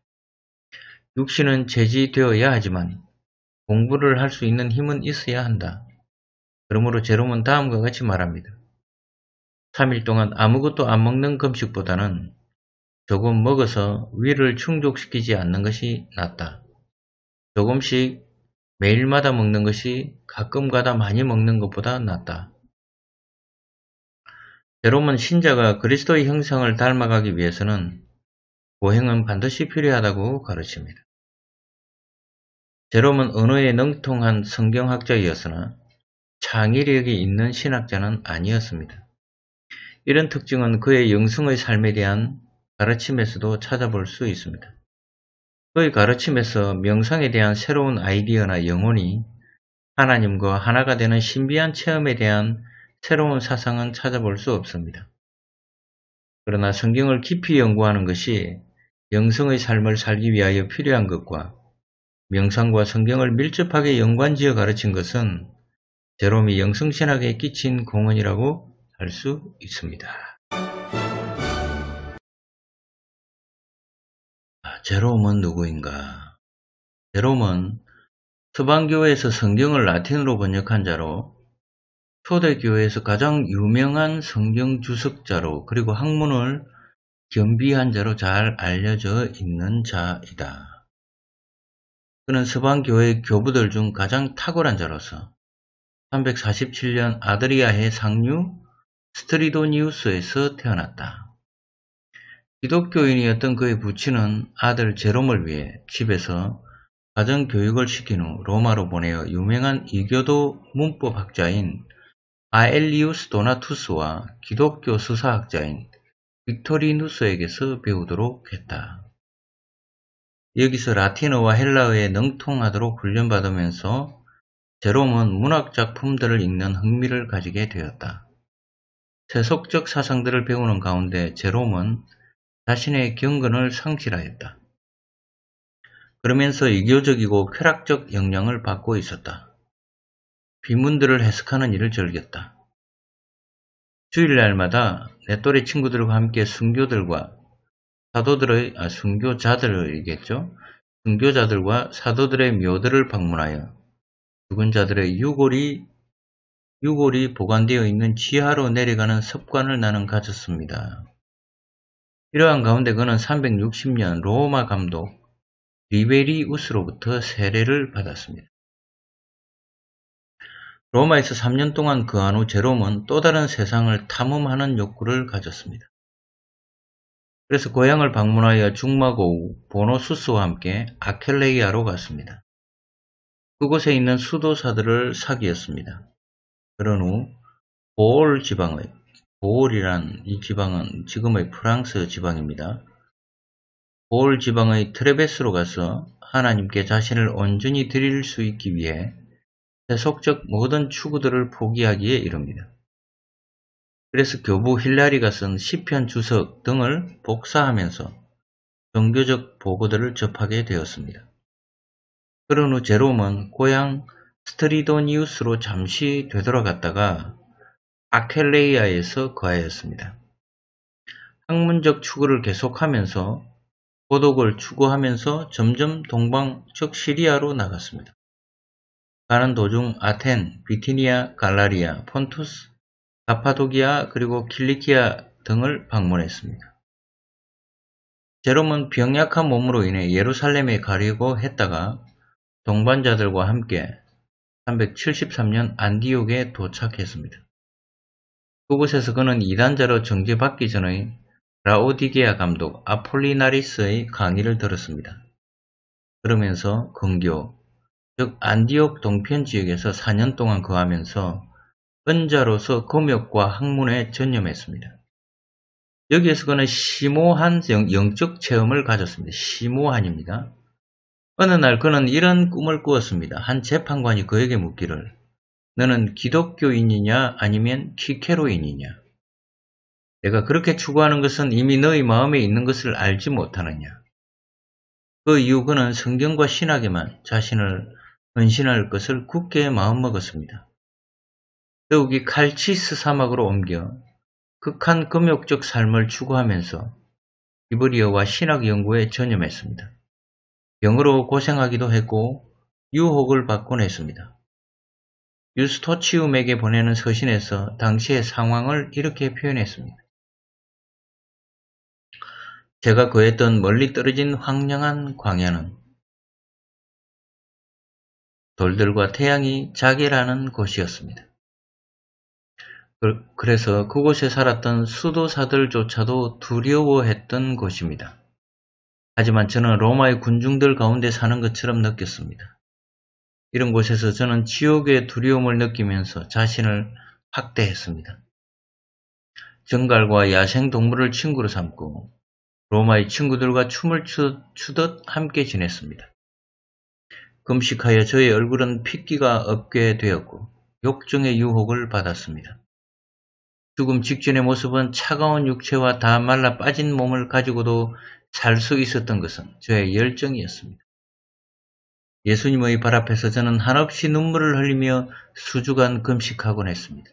육신은 제지되어야 하지만 공부를 할 수 있는 힘은 있어야 한다. 그러므로 제롬은 다음과 같이 말합니다. 3일 동안 아무것도 안 먹는 금식보다는 조금 먹어서 위를 충족시키지 않는 것이 낫다. 조금씩 매일마다 먹는 것이 가끔가다 많이 먹는 것보다 낫다. 여러분 신자가 그리스도의 형상을 닮아가기 위해서는 고행은 반드시 필요하다고 가르칩니다. 제롬은 언어에 능통한 성경학자이었으나 창의력이 있는 신학자는 아니었습니다. 이런 특징은 그의 영성의 삶에 대한 가르침에서도 찾아볼 수 있습니다. 그의 가르침에서 명상에 대한 새로운 아이디어나 영혼이 하나님과 하나가 되는 신비한 체험에 대한 새로운 사상은 찾아볼 수 없습니다. 그러나 성경을 깊이 연구하는 것이 영성의 삶을 살기 위하여 필요한 것과 명상과 성경을 밀접하게 연관지어 가르친 것은 제롬이 영성신학에 끼친 공헌이라고 할 수 있습니다. 제롬은 누구인가? 제롬은 서방교회에서 성경을 라틴으로 번역한 자로 초대교회에서 가장 유명한 성경 주석자로 그리고 학문을 겸비한 자로 잘 알려져 있는 자이다. 그는 서방교회 교부들 중 가장 탁월한 자로서 347년 아드리아의 상류 스트리도니우스에서 태어났다. 기독교인이었던 그의 부친은 아들 제롬을 위해 집에서 가정교육을 시킨 후 로마로 보내어 유명한 이교도 문법학자인 아엘리우스 도나투스와 기독교 수사학자인 빅토리누스에게서 배우도록 했다. 여기서 라틴어와 헬라어에 능통하도록 훈련받으면서 제롬은 문학작품들을 읽는 흥미를 가지게 되었다. 세속적 사상들을 배우는 가운데 제롬은 자신의 경건을 상실하였다. 그러면서 이교적이고 쾌락적 영향을 받고 있었다. 비문들을 해석하는 일을 즐겼다. 주일날마다 내 또래 친구들과 함께 순교들과 사도들의, 아, 순교자들이겠죠? 순교자들과 사도들의 묘들을 방문하여 죽은 자들의 유골이, 유골이 보관되어 있는 지하로 내려가는 습관을 나는 가졌습니다. 이러한 가운데 그는 360년 로마 감독 리베리우스로부터 세례를 받았습니다. 로마에서 3년 동안 그한 후 제롬은 또 다른 세상을 탐험하는 욕구를 가졌습니다. 그래서 고향을 방문하여 중마고우 보노수스와 함께 아켈레이아로 갔습니다. 그곳에 있는 수도사들을 사귀었습니다. 그런 후 보올 지방의 보홀이란이 지방은 지금의 프랑스 지방입니다. 보홀 지방의 트레베스로 가서 하나님께 자신을 온전히 드릴 수 있기 위해 세속적 모든 추구들을 포기하기에 이릅니다. 그래서 교부 힐라리가 쓴 시편 주석 등을 복사하면서 종교적 보고들을 접하게 되었습니다. 그런 후 제롬은 고향 스트리도니우스로 잠시 되돌아갔다가 아켈레이아에서 거하였습니다. 학문적 추구를 계속하면서 고독을 추구하면서 점점 동방 즉 시리아로 나갔습니다. 가는 도중 아텐, 비티니아, 갈라리아, 폰투스, 가파도기아 그리고 킬리키아 등을 방문했습니다. 제롬은 병약한 몸으로 인해 예루살렘에 가려고 했다가 동반자들과 함께 373년 안디옥에 도착했습니다. 그곳에서 그는 이단자로 정죄받기 전의 라오디게아 감독 아폴리나리스의 강의를 들었습니다. 그러면서 근교, 즉 안디옥 동편 지역에서 4년 동안 거하면서 은자로서 검역과 학문에 전념했습니다. 여기에서 그는 심오한 영적 체험을 가졌습니다. 심오한입니다. 어느 날 그는 이런 꿈을 꾸었습니다. 한 재판관이 그에게 묻기를 너는 기독교인이냐 아니면 키케로인이냐? 내가 그렇게 추구하는 것은 이미 너희 마음에 있는 것을 알지 못하느냐? 그 이후 그는 성경과 신학에만 자신을 헌신할 것을 굳게 마음먹었습니다. 더욱이 칼치스 사막으로 옮겨 극한 금욕적 삶을 추구하면서 히브리어와 신학 연구에 전념했습니다. 영어로 고생하기도 했고 유혹을 받곤 했습니다. 유스토치움에게 보내는 서신에서 당시의 상황을 이렇게 표현했습니다. 제가 거했던 멀리 떨어진 황량한 광야는 돌들과 태양이 자기라는 곳이었습니다. 그- 그래서 그곳에 살았던 수도사들조차도 두려워했던 곳입니다. 하지만 저는 로마의 군중들 가운데 사는 것처럼 느꼈습니다. 이런 곳에서 저는 지옥의 두려움을 느끼면서 자신을 확대했습니다 정갈과 야생동물을 친구로 삼고 로마의 친구들과 춤을 추듯 함께 지냈습니다. 금식하여 저의 얼굴은 핏기가 없게 되었고 욕정의 유혹을 받았습니다. 죽음 직전의 모습은 차가운 육체와 다 말라 빠진 몸을 가지고도 살 수 있었던 것은 저의 열정이었습니다. 예수님의 발 앞에서 저는 한없이 눈물을 흘리며 수주간 금식하곤 했습니다.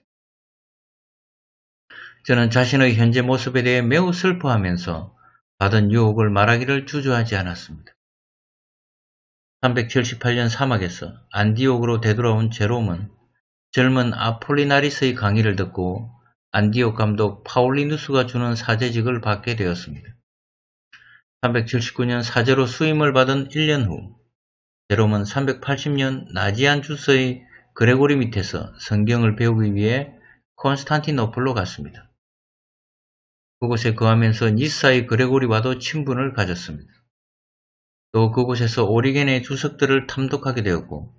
저는 자신의 현재 모습에 대해 매우 슬퍼하면서 받은 유혹을 말하기를 주저하지 않았습니다. 378년 사막에서 안디옥으로 되돌아온 제롬은 젊은 아폴리나리스의 강의를 듣고 안디옥 감독 파울리누스가 주는 사제직을 받게 되었습니다. 379년 사제로 수임을 받은 1년 후 제롬은 380년 나지안주스의 그레고리 밑에서 성경을 배우기 위해 콘스탄티노플로 갔습니다. 그곳에 거하면서 니사의 그레고리와도 친분을 가졌습니다. 또 그곳에서 오리겐의 주석들을 탐독하게 되었고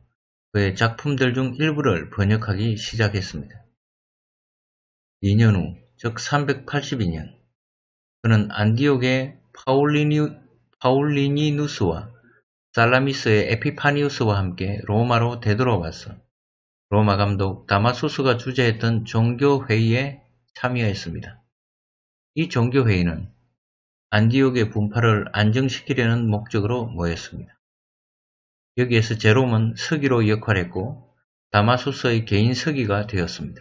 그의 작품들 중 일부를 번역하기 시작했습니다. 2년 후, 즉 382년, 그는 안디옥의 파울리니, 파울리니누스와 살라미스의 에피파니우스와 함께 로마로 되돌아왔어. 로마 감독 다마소스가 주재했던 종교회의에 참여했습니다. 이 종교회의는 안디옥의 분파를 안정시키려는 목적으로 모였습니다. 여기에서 제롬은 서기로 역할했고 다마소스의 개인 서기가 되었습니다.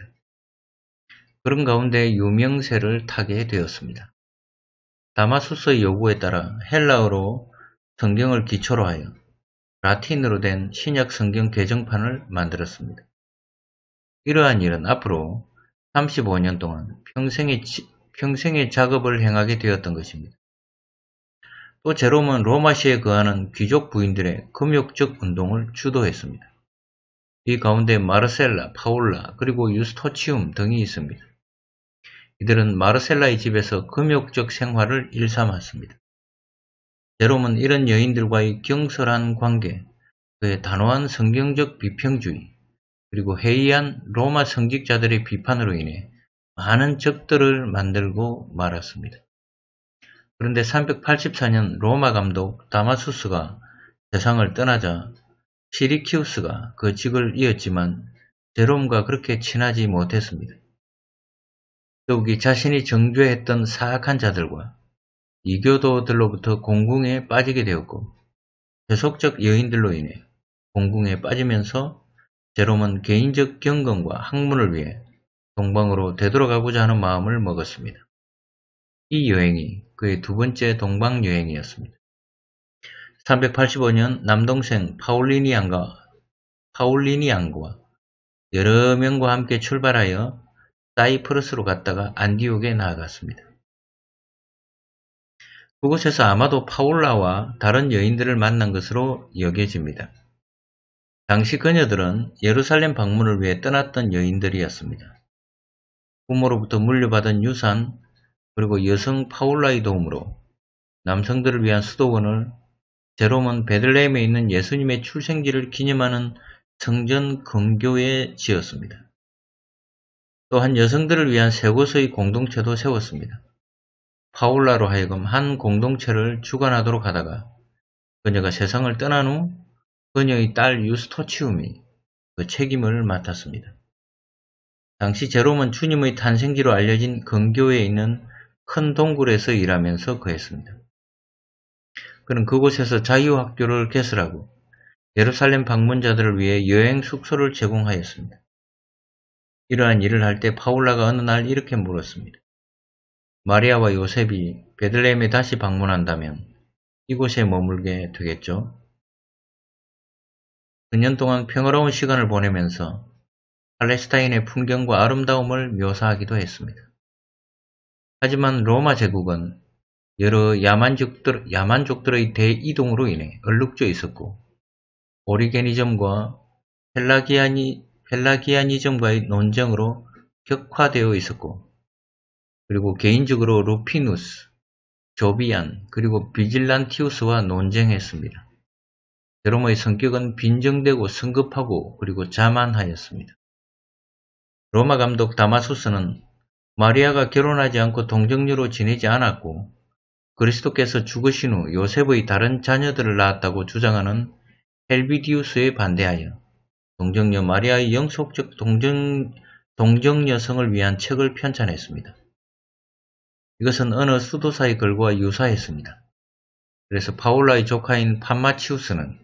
그런 가운데 유명세를 타게 되었습니다. 다마소스의 요구에 따라 헬라어로 성경을 기초로 하여 라틴으로 된 신약 성경 개정판을 만들었습니다. 이러한 일은 앞으로 35년 동안 평생의, 평생의 작업을 행하게 되었던 것입니다. 또 제롬은 로마시에 거하는 귀족 부인들의 금욕적 운동을 주도했습니다. 이 가운데 마르셀라, 파울라, 그리고 유스토치움 등이 있습니다. 이들은 마르셀라의 집에서 금욕적 생활을 일삼았습니다. 제롬은 이런 여인들과의 경솔한 관계, 그의 단호한 성경적 비평주의, 그리고 회의한 로마 성직자들의 비판으로 인해 많은 적들을 만들고 말았습니다. 그런데 384년 로마 감독 다마수스가 세상을 떠나자 시리키우스가 그 직을 이었지만 제롬과 그렇게 친하지 못했습니다. 더욱이 자신이 정죄했던 사악한 자들과 이교도들로부터 공궁에 빠지게 되었고 계속적 여인들로 인해 공궁에 빠지면서 제롬은 개인적 경건과 학문을 위해 동방으로 되돌아가고자 하는 마음을 먹었습니다. 이 여행이 그의 두 번째 동방 여행이었습니다. 385년 남동생 파울리니안과 파울리니안과 여러 명과 함께 출발하여 사이프러스로 갔다가 안디옥에 나아갔습니다. 그곳에서 아마도 파울라와 다른 여인들을 만난 것으로 여겨집니다. 당시 그녀들은 예루살렘 방문을 위해 떠났던 여인들이었습니다. 부모로부터 물려받은 유산 그리고 여성 파울라의 도움으로 남성들을 위한 수도원을 제로몬 베들레헴에 있는 예수님의 출생지를 기념하는 성전 근교에 지었습니다. 또한 여성들을 위한 세 곳의 공동체도 세웠습니다. 파울라로 하여금 한 공동체를 주관하도록 하다가 그녀가 세상을 떠난 후 그녀의 딸 유스토치움이 그 책임을 맡았습니다. 당시 제롬은 주님의 탄생지로 알려진 근교에 있는 큰 동굴에서 일하면서 거했습니다 그는 그곳에서 자유학교를 개설하고 예루살렘 방문자들을 위해 여행 숙소를 제공하였습니다. 이러한 일을 할 때 파울라가 어느 날 이렇게 물었습니다. 마리아와 요셉이 베들레헴에 다시 방문한다면 이곳에 머물게 되겠죠. 그년 동안 평화로운 시간을 보내면서 팔레스타인의 풍경과 아름다움을 묘사하기도 했습니다. 하지만 로마 제국은 여러 야만족들, 야만족들의 대이동으로 인해 얼룩져 있었고 오리게니즘과 펠라기아니, 펠라기아니즘과의 논쟁으로 격화되어 있었고 그리고 개인적으로 루피누스, 조비안, 그리고 비질란티우스와 논쟁했습니다. 제롬의 성격은 빈정되고 성급하고 그리고 자만하였습니다. 로마 감독 다마수스는 마리아가 결혼하지 않고 동정녀로 지내지 않았고 그리스도께서 죽으신 후 요셉의 다른 자녀들을 낳았다고 주장하는 헬비디우스에 반대하여 동정녀 마리아의 영속적 동정, 동정여성을 위한 책을 편찬했습니다. 이것은 어느 수도사의 글과 유사했습니다. 그래서 파울라의 조카인 판마치우스는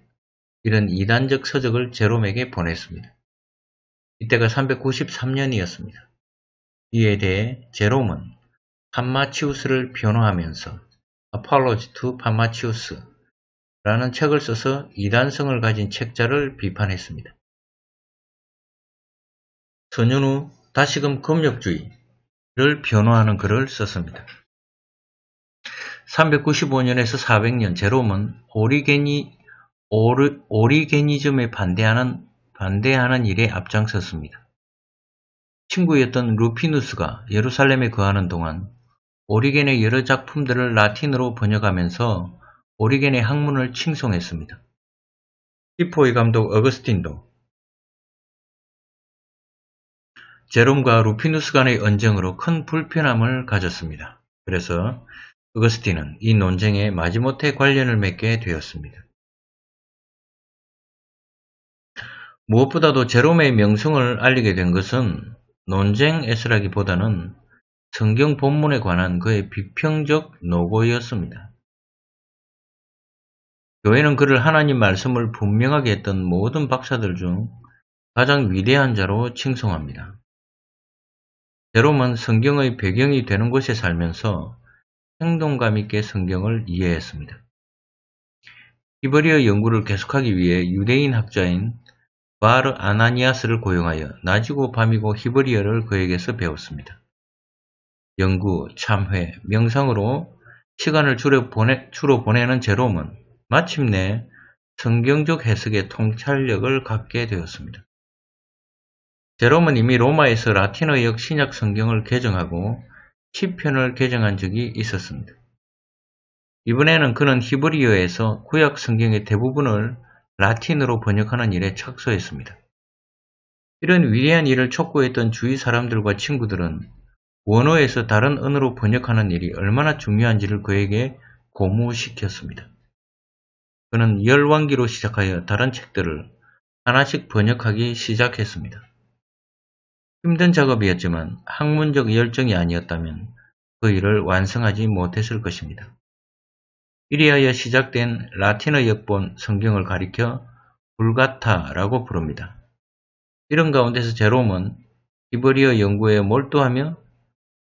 이런 이단적 서적을 제롬에게 보냈습니다. 이때가 393년이었습니다. 이에 대해 제롬은 판마치우스를 변호하면서 Apology to Panmachius 라는 책을 써서 이단성을 가진 책자를 비판했습니다. 전년 후 다시금 검역주의, 를 변호하는 글을 썼습니다. 395년에서 400년 제롬은 오리게니 오르, 오리게니즘에 반대하는 반대하는 일에 앞장섰습니다. 친구였던 루피누스가 예루살렘에 거하는 동안 오리겐의 여러 작품들을 라틴으로 번역하면서 오리겐의 학문을 칭송했습니다. 히포의 감독 어거스틴도 제롬과 루피누스 간의 언쟁으로 큰 불편함을 가졌습니다. 그래서 어거스틴은 이 논쟁에 마지못해 관련을 맺게 되었습니다. 무엇보다도 제롬의 명성을 알리게 된 것은 논쟁에서라기보다는 성경 본문에 관한 그의 비평적 노고였습니다. 교회는 그를 하나님 말씀을 분명하게 했던 모든 박사들 중 가장 위대한 자로 칭송합니다. 제롬은 성경의 배경이 되는 곳에 살면서 행동감 있게 성경을 이해했습니다. 히브리어 연구를 계속하기 위해 유대인 학자인 바르 아나니아스를 고용하여 낮이고 밤이고 히브리어를 그에게서 배웠습니다. 연구, 참회, 명상으로 시간을 주로, 보내, 주로 보내는 제롬은 마침내 성경적 해석의 통찰력을 갖게 되었습니다. 제롬은 이미 로마에서 라틴어역 신약 성경을 개정하고 시편을 개정한 적이 있었습니다. 이번에는 그는 히브리어에서 구약 성경의 대부분을 라틴으로 번역하는 일에 착수했습니다. 이런 위대한 일을 촉구했던 주위 사람들과 친구들은 원어에서 다른 언어로 번역하는 일이 얼마나 중요한지를 그에게 고무시켰습니다. 그는 열왕기로 시작하여 다른 책들을 하나씩 번역하기 시작했습니다. 힘든 작업이었지만 학문적 열정이 아니었다면 그 일을 완성하지 못했을 것입니다. 이리하여 시작된 라틴어 역본 성경을 가리켜 불가타라고 부릅니다. 이런 가운데서 제롬은 히브리어 연구에 몰두하며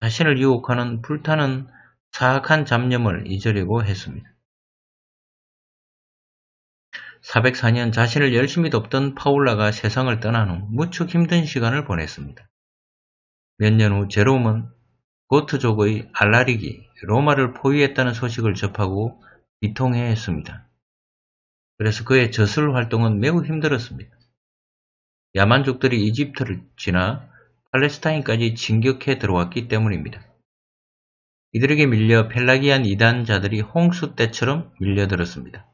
자신을 유혹하는 불타는 사악한 잡념을 잊으려고 했습니다. 404년 자신을 열심히 돕던 파울라가 세상을 떠난 후 무척 힘든 시간을 보냈습니다. 몇 년 후 제롬은 고트족의 알라릭이 로마를 포위했다는 소식을 접하고 비통해했습니다. 그래서 그의 저술 활동은 매우 힘들었습니다. 야만족들이 이집트를 지나 팔레스타인까지 진격해 들어왔기 때문입니다. 이들에게 밀려 펠라기안 이단자들이 홍수 때처럼 밀려들었습니다.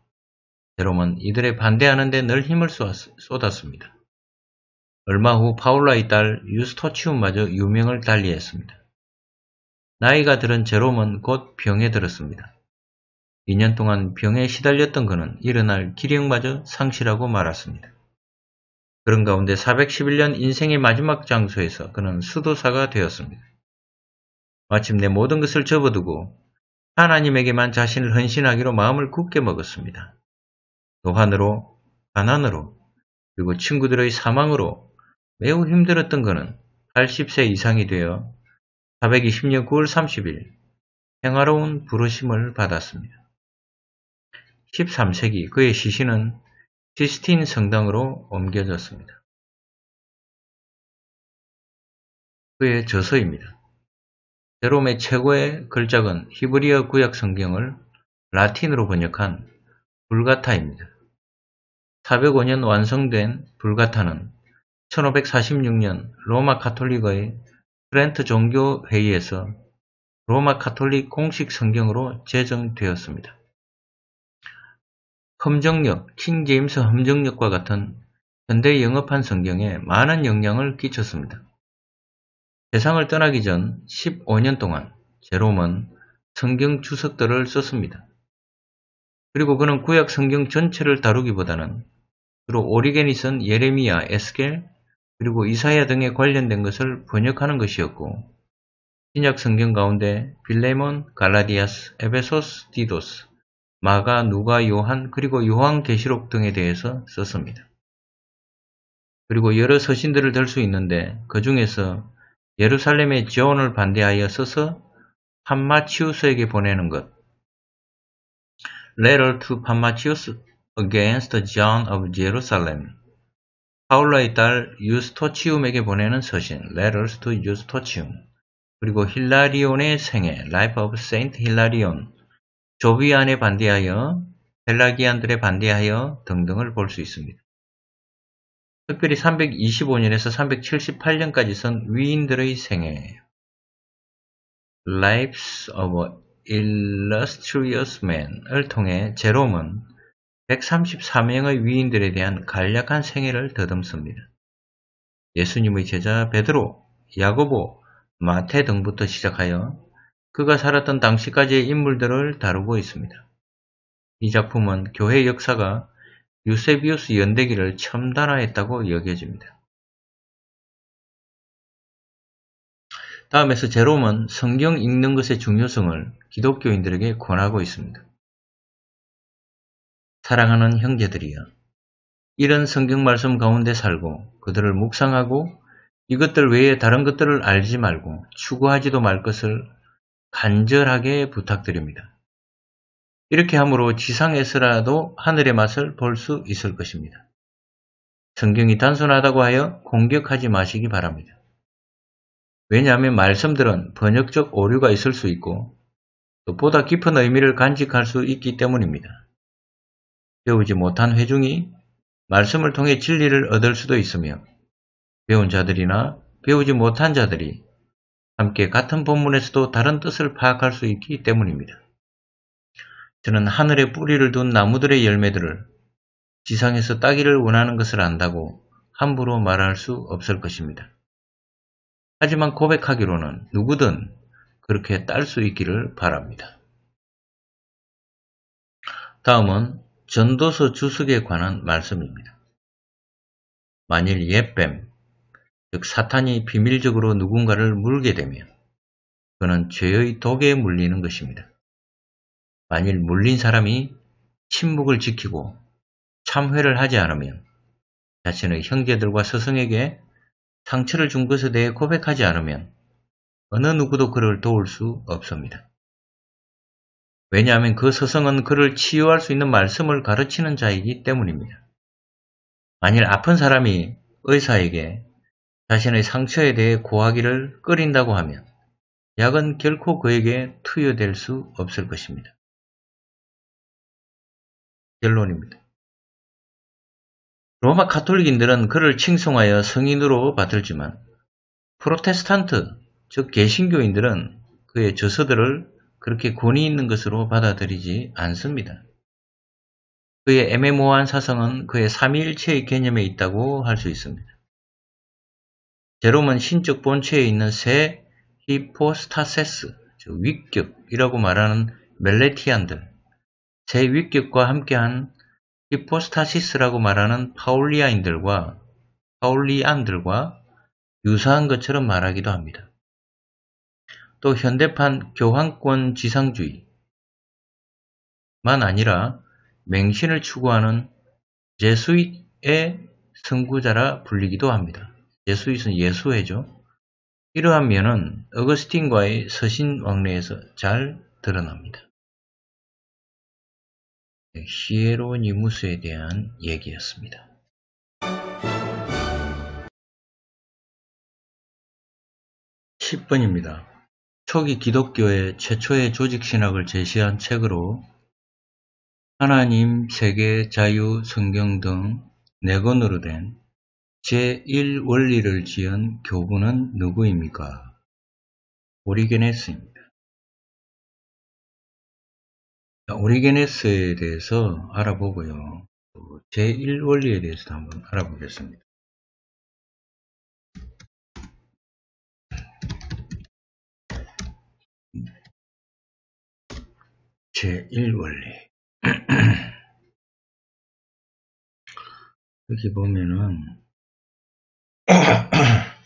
제롬은 이들의 반대하는 데늘 힘을 쏟았습니다. 얼마 후 파울라의 딸 유스토치움마저 유명을 달리했습니다. 나이가 들은 제롬은 곧 병에 들었습니다. 2년 동안 병에 시달렸던 그는 일어날 기력마저 상실하고 말았습니다. 그런 가운데 411년 인생의 마지막 장소에서 그는 수도사가 되었습니다. 마침내 모든 것을 접어두고 하나님에게만 자신을 헌신하기로 마음을 굳게 먹었습니다. 노환으로, 가난으로, 그리고 친구들의 사망으로 매우 힘들었던 그는 80세 이상이 되어 420년 9월 30일 평화로운 부르심을 받았습니다. 13세기 그의 시신은 시스틴 성당으로 옮겨졌습니다. 그의 저서입니다. 제롬의 최고의 걸작은 히브리어 구약 성경을 라틴으로 번역한 불가타입니다. 405년 완성된 불가타는 1546년 로마 카톨릭의 프렌트 종교회의에서 로마 카톨릭 공식 성경으로 제정되었습니다. 험정력, 킹제임스 험정력과 같은 현대 영업한 성경에 많은 영향을 끼쳤습니다. 세상을 떠나기 전 15년 동안 제롬은 성경 주석들을 썼습니다. 그리고 그는 구약 성경 전체를 다루기보다는 주로 오리게니스 예레미야, 에스겔, 그리고 이사야 등에 관련된 것을 번역하는 것이었고 신약 성경 가운데 빌레몬, 갈라디아스, 에베소스, 디도스, 마가, 누가, 요한, 그리고 요한 계시록 등에 대해서 썼습니다. 그리고 여러 서신들을 들 수 있는데 그 중에서 예루살렘의 지원을 반대하여 써서 판마치우스에게 보내는 것, 레럴 투 판마치우스 against John of Jerusalem. 파울라의 딸 유스토치움에게 보내는 서신 Letters to Eustochium 그리고 힐라리온의 생애 Life of Saint Hilarion 조비안에 반대하여 벨라기안들에 반대하여 등등을 볼 수 있습니다. 특별히 325년에서 378년까지 쓴 위인들의 생애예요. Lives of Illustrious Men을 통해 제롬은 134명의 위인들에 대한 간략한 생애를 더듬습니다. 예수님의 제자 베드로, 야고보, 마태 등부터 시작하여 그가 살았던 당시까지의 인물들을 다루고 있습니다. 이 작품은 교회 역사가 유세비우스 연대기를 첨단화했다고 여겨집니다. 다음에서 제롬은 성경 읽는 것의 중요성을 기독교인들에게 권하고 있습니다. 사랑하는 형제들이여 이런 성경 말씀 가운데 살고 그들을 묵상하고 이것들 외에 다른 것들을 알지 말고 추구하지도 말 것을 간절하게 부탁드립니다. 이렇게 함으로 지상에서라도 하늘의 맛을 볼 수 있을 것입니다. 성경이 단순하다고 하여 공격하지 마시기 바랍니다. 왜냐하면 말씀들은 번역적 오류가 있을 수 있고 또 보다 깊은 의미를 간직할 수 있기 때문입니다. 배우지 못한 회중이 말씀을 통해 진리를 얻을 수도 있으며 배운 자들이나 배우지 못한 자들이 함께 같은 본문에서도 다른 뜻을 파악할 수 있기 때문입니다. 저는 하늘에 뿌리를 둔 나무들의 열매들을 지상에서 따기를 원하는 것을 안다고 함부로 말할 수 없을 것입니다. 하지만 고백하기로는 누구든 그렇게 딸 수 있기를 바랍니다. 다음은 전도서 주석에 관한 말씀입니다. 만일 옛뱀, 즉 사탄이 비밀적으로 누군가를 물게 되면 그는 죄의 독에 물리는 것입니다. 만일 물린 사람이 침묵을 지키고 참회를 하지 않으면 자신의 형제들과 스승에게 상처를 준 것에 대해 고백하지 않으면 어느 누구도 그를 도울 수 없습니다. 왜냐하면 그 서성은 그를 치유할 수 있는 말씀을 가르치는 자이기 때문입니다. 만일 아픈 사람이 의사에게 자신의 상처에 대해 고하기를 끓인다고 하면 약은 결코 그에게 투여될 수 없을 것입니다. 결론입니다. 로마 카톨릭인들은 그를 칭송하여 성인으로 받들지만 프로테스탄트, 즉 개신교인들은 그의 저서들을 그렇게 권위 있는 것으로 받아들이지 않습니다. 그의 애매모호한 사상은 그의 삼위일체의 개념에 있다고 할 수 있습니다. 제롬은 신적 본체에 있는 새 히포스타세스, 즉 윗격이라고 말하는 멜레티안들, 새 윗격과 함께한 히포스타시스라고 말하는 파울리아인들과 파울리안들과 유사한 것처럼 말하기도 합니다. 또 현대판 교황권 지상주의만 아니라 맹신을 추구하는 제수잇의 선구자라 불리기도 합니다. 제수잇은 예수회죠. 이러한 면은 어거스틴과의 서신 왕래에서 잘 드러납니다. 히에로니무스에 대한 얘기였습니다. 1 0번입니다 초기 기독교의 최초의 조직신학을 제시한 책으로 하나님, 세계, 자유, 성경 등 네 권으로 된 제1원리를 지은 교부는 누구입니까? 오리게네스입니다. 오리게네스에 대해서 알아보고요. 그 제1원리에 대해서도 한번 알아보겠습니다. 제1원리 여기 보면은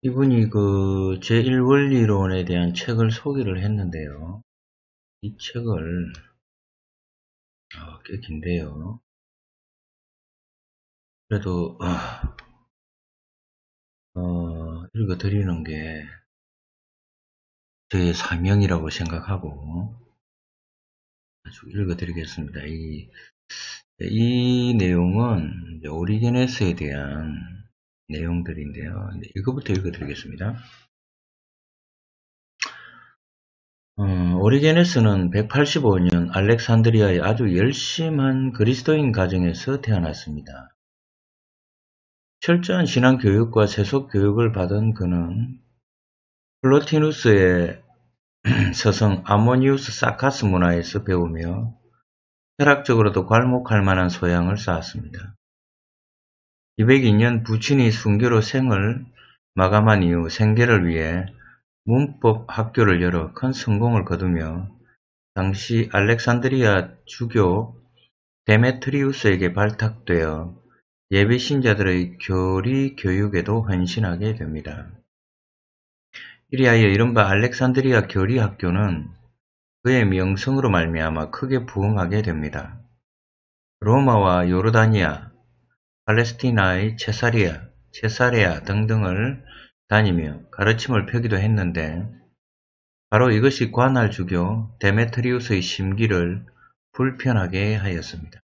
이분이 그 제1원리론에 대한 책을 소개를 했는데요. 이 책을 어, 꽤 긴데요. 그래도 어, 어, 읽어드리는 게 제 사명이라고 생각하고 아주 읽어드리겠습니다. 이, 이 내용은 오리게네스에 대한 내용들인데요. 이거부터 읽어드리겠습니다. 어, 오리게네스는 185년 알렉산드리아의 아주 열심한 그리스도인 가정에서 태어났습니다. 철저한 신앙 교육과 세속 교육을 받은 그는 플로티누스의 서성 아모니우스 사카스 문화에서 배우며 철학적으로도 괄목할 만한 소양을 쌓았습니다. 202년 부친이 순교로 생을 마감한 이후 생계를 위해 문법 학교를 열어 큰 성공을 거두며 당시 알렉산드리아 주교 데메트리우스에게 발탁되어 예비 신자들의 교리 교육에도 헌신하게 됩니다. 이리하여 이른바 알렉산드리아 교리 학교는 그의 명성으로 말미암아 크게 부흥하게 됩니다. 로마와 요르다니아, 팔레스티나의 체사리아, 체사레아 등등을 다니며 가르침을 펴기도 했는데 바로 이것이 관할 주교 데메트리우스의 심기를 불편하게 하였습니다.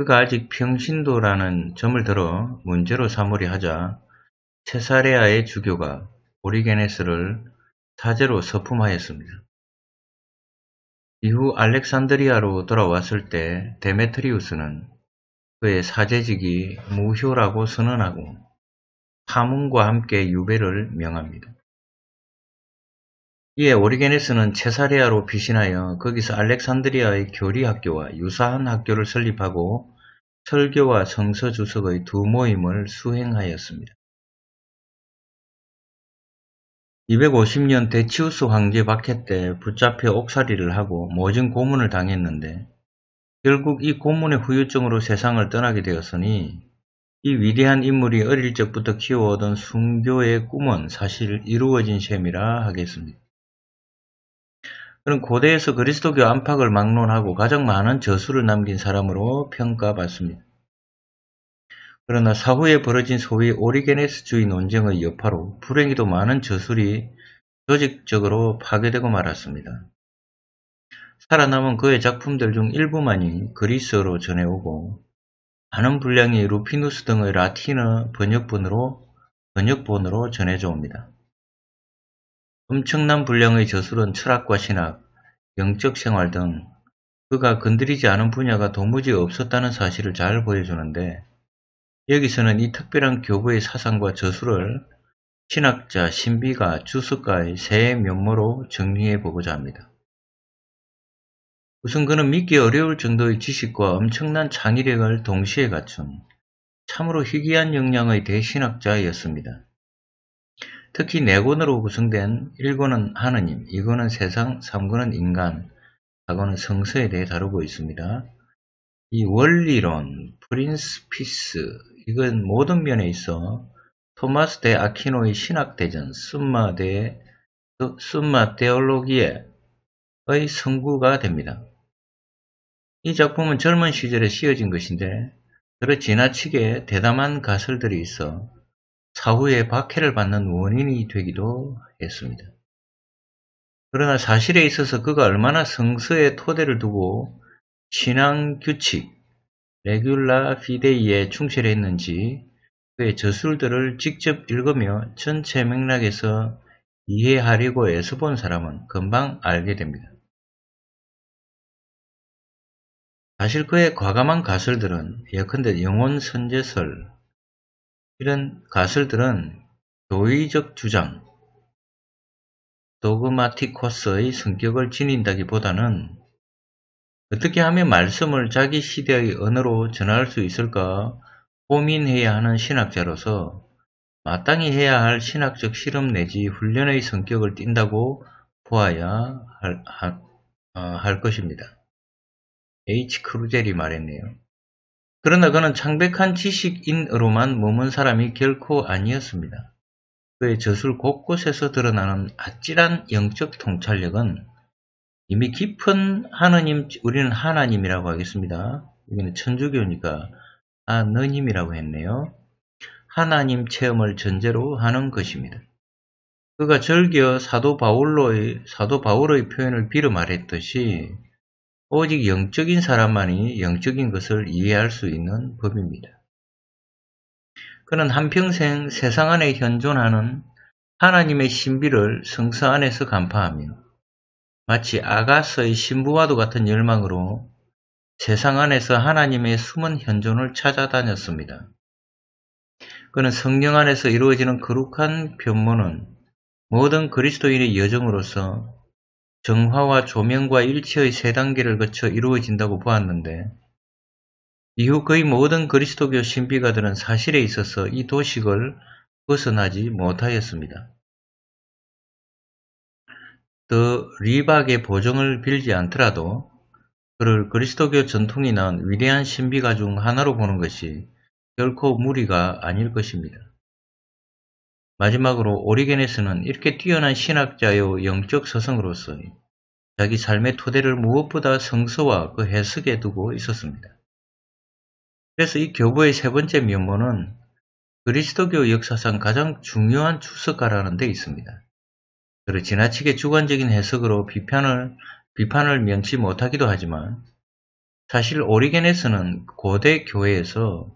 그가 아직 평신도라는 점을 들어 문제로 삼으리 하자 체사레아의 주교가 오리게네스를 사제로 서품하였습니다. 이후 알렉산드리아로 돌아왔을 때 데메트리우스는 그의 사제직이 무효라고 선언하고 파문과 함께 유배를 명합니다. 이에 오리게네스는 체사리아로 피신하여 거기서 알렉산드리아의 교리학교와 유사한 학교를 설립하고 설교와 성서 주석의 두 모임을 수행하였습니다. 250년 데치우스 황제 박해 때 붙잡혀 옥살이를 하고 모진 고문을 당했는데 결국 이 고문의 후유증으로 세상을 떠나게 되었으니 이 위대한 인물이 어릴 적부터 키워오던 순교의 꿈은 사실 이루어진 셈이라 하겠습니다. 그는 고대에서 그리스도교 안팎을 막론하고 가장 많은 저술을 남긴 사람으로 평가받습니다. 그러나 사후에 벌어진 소위 오리게네스주의 논쟁의 여파로 불행히도 많은 저술이 조직적으로 파괴되고 말았습니다. 살아남은 그의 작품들 중 일부만이 그리스어로 전해오고 많은 분량이 루피누스 등의 라틴어 번역본으로 번역본으로 전해져 옵니다. 엄청난 분량의 저술은 철학과 신학, 영적 생활 등 그가 건드리지 않은 분야가 도무지 없었다는 사실을 잘 보여주는데 여기서는 이 특별한 교부의 사상과 저술을 신학자, 신비가, 주석가의 세 면모로 정리해 보고자 합니다. 우선 그는 믿기 어려울 정도의 지식과 엄청난 창의력을 동시에 갖춘 참으로 희귀한 역량의 대신학자였습니다. 특히 네 권으로 구성된 1권은 하느님, 2권은 세상, 3권은 인간, 4권은 성서에 대해 다루고 있습니다. 이 원리론, 프린스피스, 이건 모든 면에 있어 토마스 대아키노의 신학대전, 숨마 대, 숨마 데올로기에의 성구가 됩니다. 이 작품은 젊은 시절에 씌어진 것인데, 그러 지나치게 대담한 가설들이 있어 사후에 박해를 받는 원인이 되기도 했습니다. 그러나 사실에 있어서 그가 얼마나 성서의 토대를 두고 신앙 규칙, 레귤라 피데이에 충실했는지 그의 저술들을 직접 읽으며 전체 맥락에서 이해하려고 애써본 사람은 금방 알게 됩니다. 사실 그의 과감한 가설들은 예컨대 영혼 선제설, 이런 가설들은 도의적 주장, 도그마티코스의 성격을 지닌다기보다는 어떻게 하면 말씀을 자기 시대의 언어로 전할 수 있을까 고민해야 하는 신학자로서 마땅히 해야 할 신학적 실험 내지 훈련의 성격을 띈다고 보아야 할, 할, 아, 어, 할 것입니다. H. 크루젤이 말했네요. 그러나 그는 창백한 지식인으로만 머문 사람이 결코 아니었습니다. 그의 저술 곳곳에서 드러나는 아찔한 영적 통찰력은 이미 깊은 하느님, 우리는 하나님이라고 하겠습니다. 여기는 천주교니까 아느님이라고 했네요. 하나님 체험을 전제로 하는 것입니다. 그가 절겨 사도 바울로의 사도 바울의 표현을 빌어 말했듯이 오직 영적인 사람만이 영적인 것을 이해할 수 있는 법입니다. 그는 한평생 세상 안에 현존하는 하나님의 신비를 성사 안에서 간파하며 마치 아가서의 신부와도 같은 열망으로 세상 안에서 하나님의 숨은 현존을 찾아다녔습니다. 그는 성령 안에서 이루어지는 거룩한 변모는 모든 그리스도인의 여정으로서 정화와 조명과 일체의 세 단계를 거쳐 이루어진다고 보았는데 이후 거의 모든 그리스도교 신비가들은 사실에 있어서 이 도식을 벗어나지 못하였습니다. 더 리박의 보정을 빌지 않더라도 그를 그리스도교 전통이나 위대한 신비가 중 하나로 보는 것이 결코 무리가 아닐 것입니다. 마지막으로 오리게네스는 이렇게 뛰어난 신학자요 영적 서성으로서 자기 삶의 토대를 무엇보다 성서와 그 해석에 두고 있었습니다. 그래서 이 교부의 세 번째 면모는 그리스도교 역사상 가장 중요한 추석가라는데 있습니다. 그를 지나치게 주관적인 해석으로 비판을, 비판을 면치 못하기도 하지만 사실 오리게네스는 고대 교회에서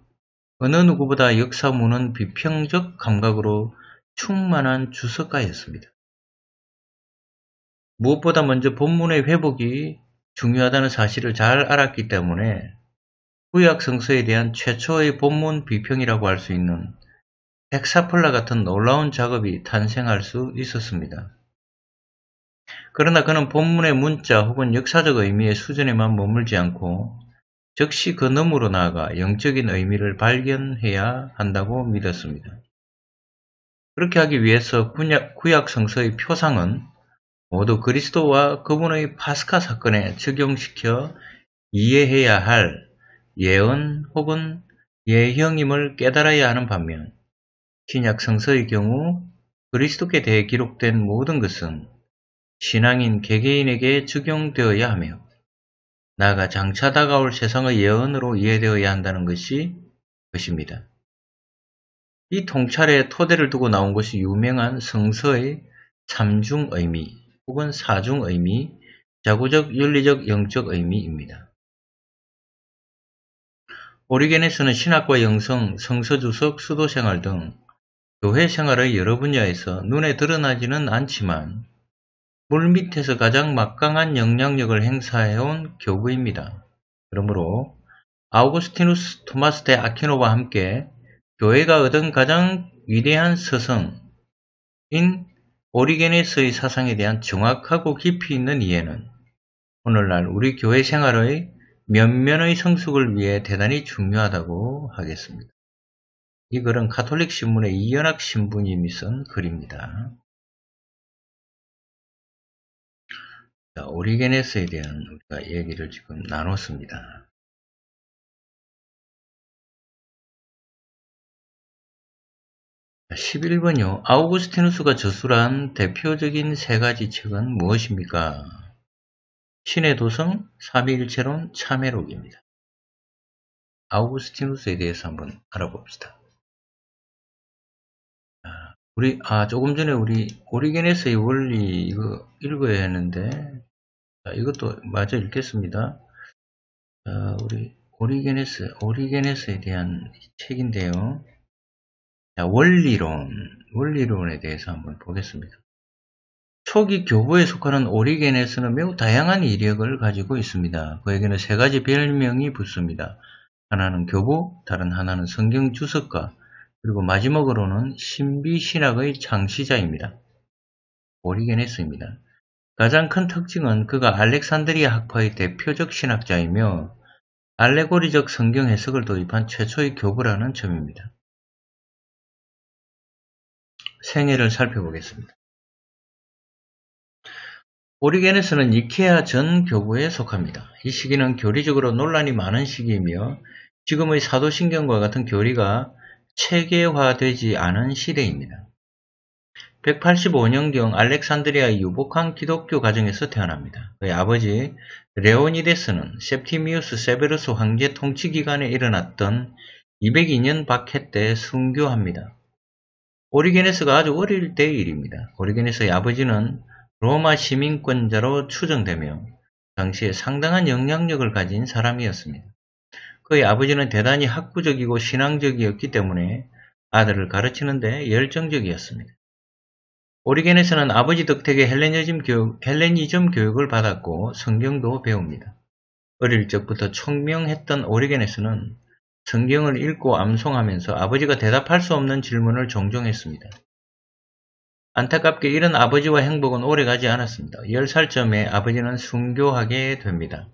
어느 누구보다 역사문은 비평적 감각으로 충만한 주석가였습니다. 무엇보다 먼저 본문의 회복이 중요하다는 사실을 잘 알았기 때문에 구약 성서에 대한 최초의 본문 비평이라고 할 수 있는 백사폴라 같은 놀라운 작업이 탄생할 수 있었습니다. 그러나 그는 본문의 문자 혹은 역사적 의미의 수준에만 머물지 않고 즉시 그 너머로 나아가 영적인 의미를 발견해야 한다고 믿었습니다. 그렇게 하기 위해서 구약, 성서의 표상은 모두 그리스도와 그분의 파스카 사건에 적용시켜 이해해야 할 예언 혹은 예형임을 깨달아야 하는 반면 신약 성서의 경우 그리스도께 대해 기록된 모든 것은 신앙인 개개인에게 적용되어야 하며 나가 장차 다가올 세상의 예언으로 이해되어야 한다는 것이 것입니다. 이 통찰의 토대를 두고 나온 것이 유명한 성서의 삼중의미 혹은 사중의미, 자구적, 윤리적, 영적 의미입니다. 오리겐에서는 신학과 영성, 성서주석, 수도생활 등 교회생활의 여러 분야에서 눈에 드러나지는 않지만 물밑에서 가장 막강한 영향력을 행사해온 교부입니다. 그러므로 아우구스티누스 토마스 데 아퀴노와 함께 교회가 얻은 가장 위대한 서성인 오리게네스의 사상에 대한 정확하고 깊이 있는 이해는 오늘날 우리 교회 생활의 면면의 성숙을 위해 대단히 중요하다고 하겠습니다. 이 글은 가톨릭 신문의 이연학 신부님이 쓴 글입니다. 오리게네스에 대한 우리가 얘기를 지금 나눴습니다. 11번요. 아우구스티누스가 저술한 대표적인 세 가지 책은 무엇입니까? 신의 도성, 사비일체론, 참회록입니다. 아우구스티누스에 대해서 한번 알아봅시다. 아, 우리 아 조금 전에 우리 오리겐에서의 원리 이거 읽어야 했는데 자, 이것도 마저 읽겠습니다. 자, 우리 오리겐에스 오리겐에스에 대한 책인데요. 자, 원리론, 원리론에 대해서 한번 보겠습니다. 초기 교부에 속하는 오리게네스는 매우 다양한 이력을 가지고 있습니다. 그에게는 세 가지 별명이 붙습니다. 하나는 교부, 다른 하나는 성경 주석가, 그리고 마지막으로는 신비신학의 창시자입니다. 오리게네스입니다. 가장 큰 특징은 그가 알렉산드리아 학파의 대표적 신학자이며 알레고리적 성경 해석을 도입한 최초의 교부라는 점입니다. 생애를 살펴보겠습니다. 오리게네스는 니케아전 교부에 속합니다. 이 시기는 교리적으로 논란이 많은 시기이며 지금의 사도신경과 같은 교리가 체계화되지 않은 시대입니다. 185년경 알렉산드리아의 유복한 기독교 가정에서 태어납니다. 그의 아버지 레오니데스는 셉티미우스 세베르스 황제 통치 기간에 일어났던 202년 박해 때 순교합니다. 오리게네스가 아주 어릴 때의 일입니다. 오리게네스의 아버지는 로마 시민권자로 추정되며 당시에 상당한 영향력을 가진 사람이었습니다. 그의 아버지는 대단히 학구적이고 신앙적이었기 때문에 아들을 가르치는데 열정적이었습니다. 오리게네스는 아버지 덕택에 헬레니즘, 교육, 헬레니즘 교육을 받았고 성경도 배웁니다. 어릴 적부터 총명했던 오리게네스는 성경을 읽고 암송하면서 아버지가 대답할 수 없는 질문을 종종 했습니다. 안타깝게 이런 아버지와 행복은 오래가지 않았습니다. 10살쯤에 아버지는 순교하게 됩니다.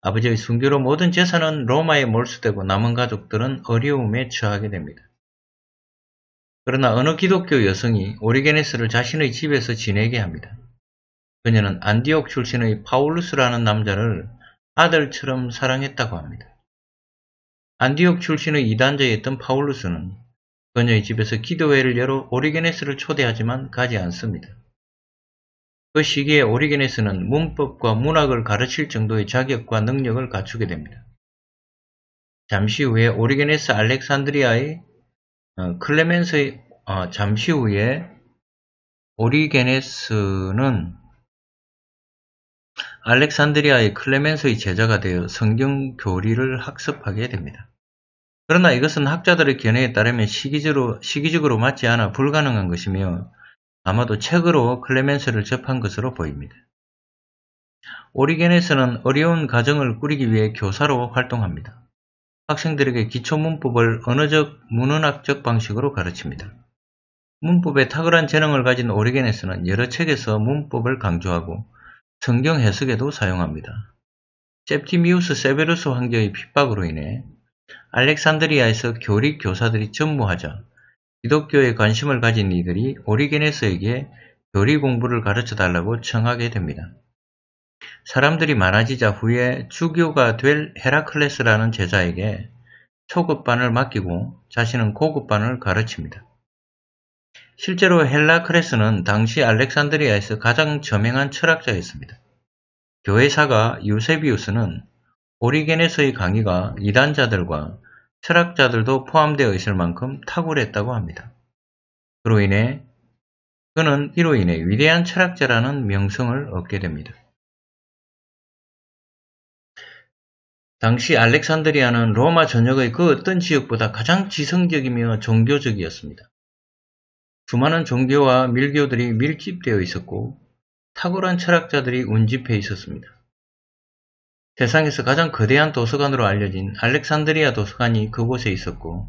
아버지의 순교로 모든 재산은 로마에 몰수되고 남은 가족들은 어려움에 처하게 됩니다. 그러나 어느 기독교 여성이 오리게네스를 자신의 집에서 지내게 합니다. 그녀는 안디옥 출신의 파울루스라는 남자를 아들처럼 사랑했다고 합니다. 안디옥 출신의 이단자였던 파울루스는 그녀의 집에서 기도회를 열어 오리게네스를 초대하지만 가지 않습니다. 그 시기에 오리게네스는 문법과 문학을 가르칠 정도의 자격과 능력을 갖추게 됩니다. 잠시 후에 오리게네스 알렉산드리아의 어, 클레멘스의 어, 잠시 후에 오리게네스는 알렉산드리아의 클레멘스의 제자가 되어 성경 교리를 학습하게 됩니다. 그러나 이것은 학자들의 견해에 따르면 시기적으로, 시기적으로 맞지 않아 불가능한 것이며 아마도 책으로 클레멘스를 접한 것으로 보입니다. 오리겐에서는 어려운 가정을 꾸리기 위해 교사로 활동합니다. 학생들에게 기초 문법을 언어적, 문헌학적 방식으로 가르칩니다. 문법에 탁월한 재능을 가진 오리겐에서는 여러 책에서 문법을 강조하고 성경 해석에도 사용합니다. 셉티미우스 세베루스 황제의 핍박으로 인해 알렉산드리아에서 교릭 교사들이 전무하자 기독교에 관심을 가진 이들이 오리게네스에게 교리 공부를 가르쳐 달라고 청하게 됩니다. 사람들이 많아지자 후에 주교가 될 헤라클레스라는 제자에게 초급반을 맡기고 자신은 고급반을 가르칩니다. 실제로 헬라크레스는 당시 알렉산드리아에서 가장 저명한 철학자였습니다. 교회사가 유세비우스는 오리겐에서의 강의가 이단자들과 철학자들도 포함되어 있을 만큼 탁월했다고 합니다. 그로 인해 그는 이로 인해 위대한 철학자라는 명성을 얻게 됩니다. 당시 알렉산드리아는 로마 전역의 그 어떤 지역보다 가장 지성적이며 종교적이었습니다. 수많은 종교와 밀교들이 밀집되어 있었고 탁월한 철학자들이 운집해 있었습니다. 세상에서 가장 거대한 도서관으로 알려진 알렉산드리아 도서관이 그곳에 있었고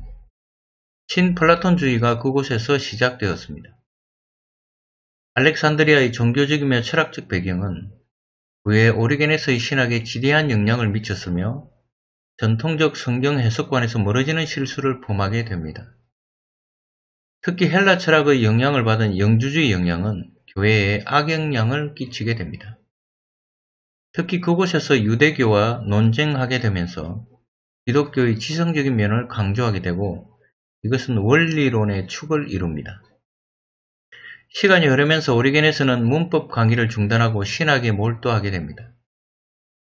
신플라톤주의가 그곳에서 시작되었습니다. 알렉산드리아의 종교적이며 철학적 배경은 그의 오리겐에서의 신학에 지대한 영향을 미쳤으며 전통적 성경 해석관에서 멀어지는 실수를 범하게 됩니다. 특히 헬라 철학의 영향을 받은 영주주의 영향은 교회에 악영향을 끼치게 됩니다. 특히 그곳에서 유대교와 논쟁하게 되면서 기독교의 지성적인 면을 강조하게 되고 이것은 원리론의 축을 이룹니다. 시간이 흐르면서 오리겐에서는 문법 강의를 중단하고 신학에 몰두하게 됩니다.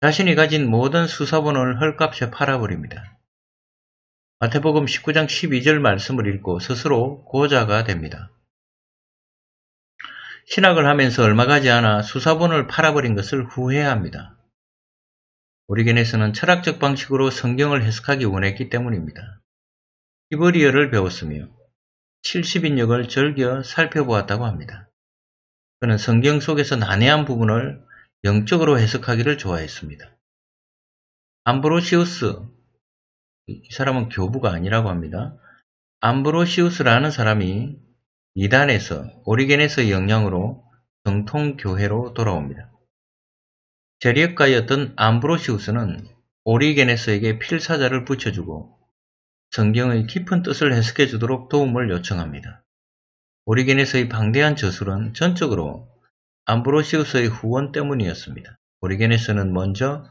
자신이 가진 모든 수사본을 헐값에 팔아버립니다. 마태복음 19장 12절 말씀을 읽고 스스로 고자가 됩니다. 신학을 하면서 얼마 가지 않아 수사본을 팔아버린 것을 후회합니다. 우리겐에서는 철학적 방식으로 성경을 해석하기 원했기 때문입니다. 히브리어를 배웠으며 70인역을 즐겨 살펴보았다고 합니다. 그는 성경 속에서 난해한 부분을 영적으로 해석하기를 좋아했습니다. 암브로시우스, 이 사람은 교부가 아니라고 합니다. 암브로시우스라는 사람이 이단에서 오리겐에서 영향으로 정통교회로 돌아옵니다. 재력가였던 암브로시우스는 오리겐에서에게 필사자를 붙여주고 성경의 깊은 뜻을 해석해 주도록 도움을 요청합니다. 오리겐에서의 방대한 저술은 전적으로 암브로시우스의 후원 때문이었습니다. 오리겐에서는 먼저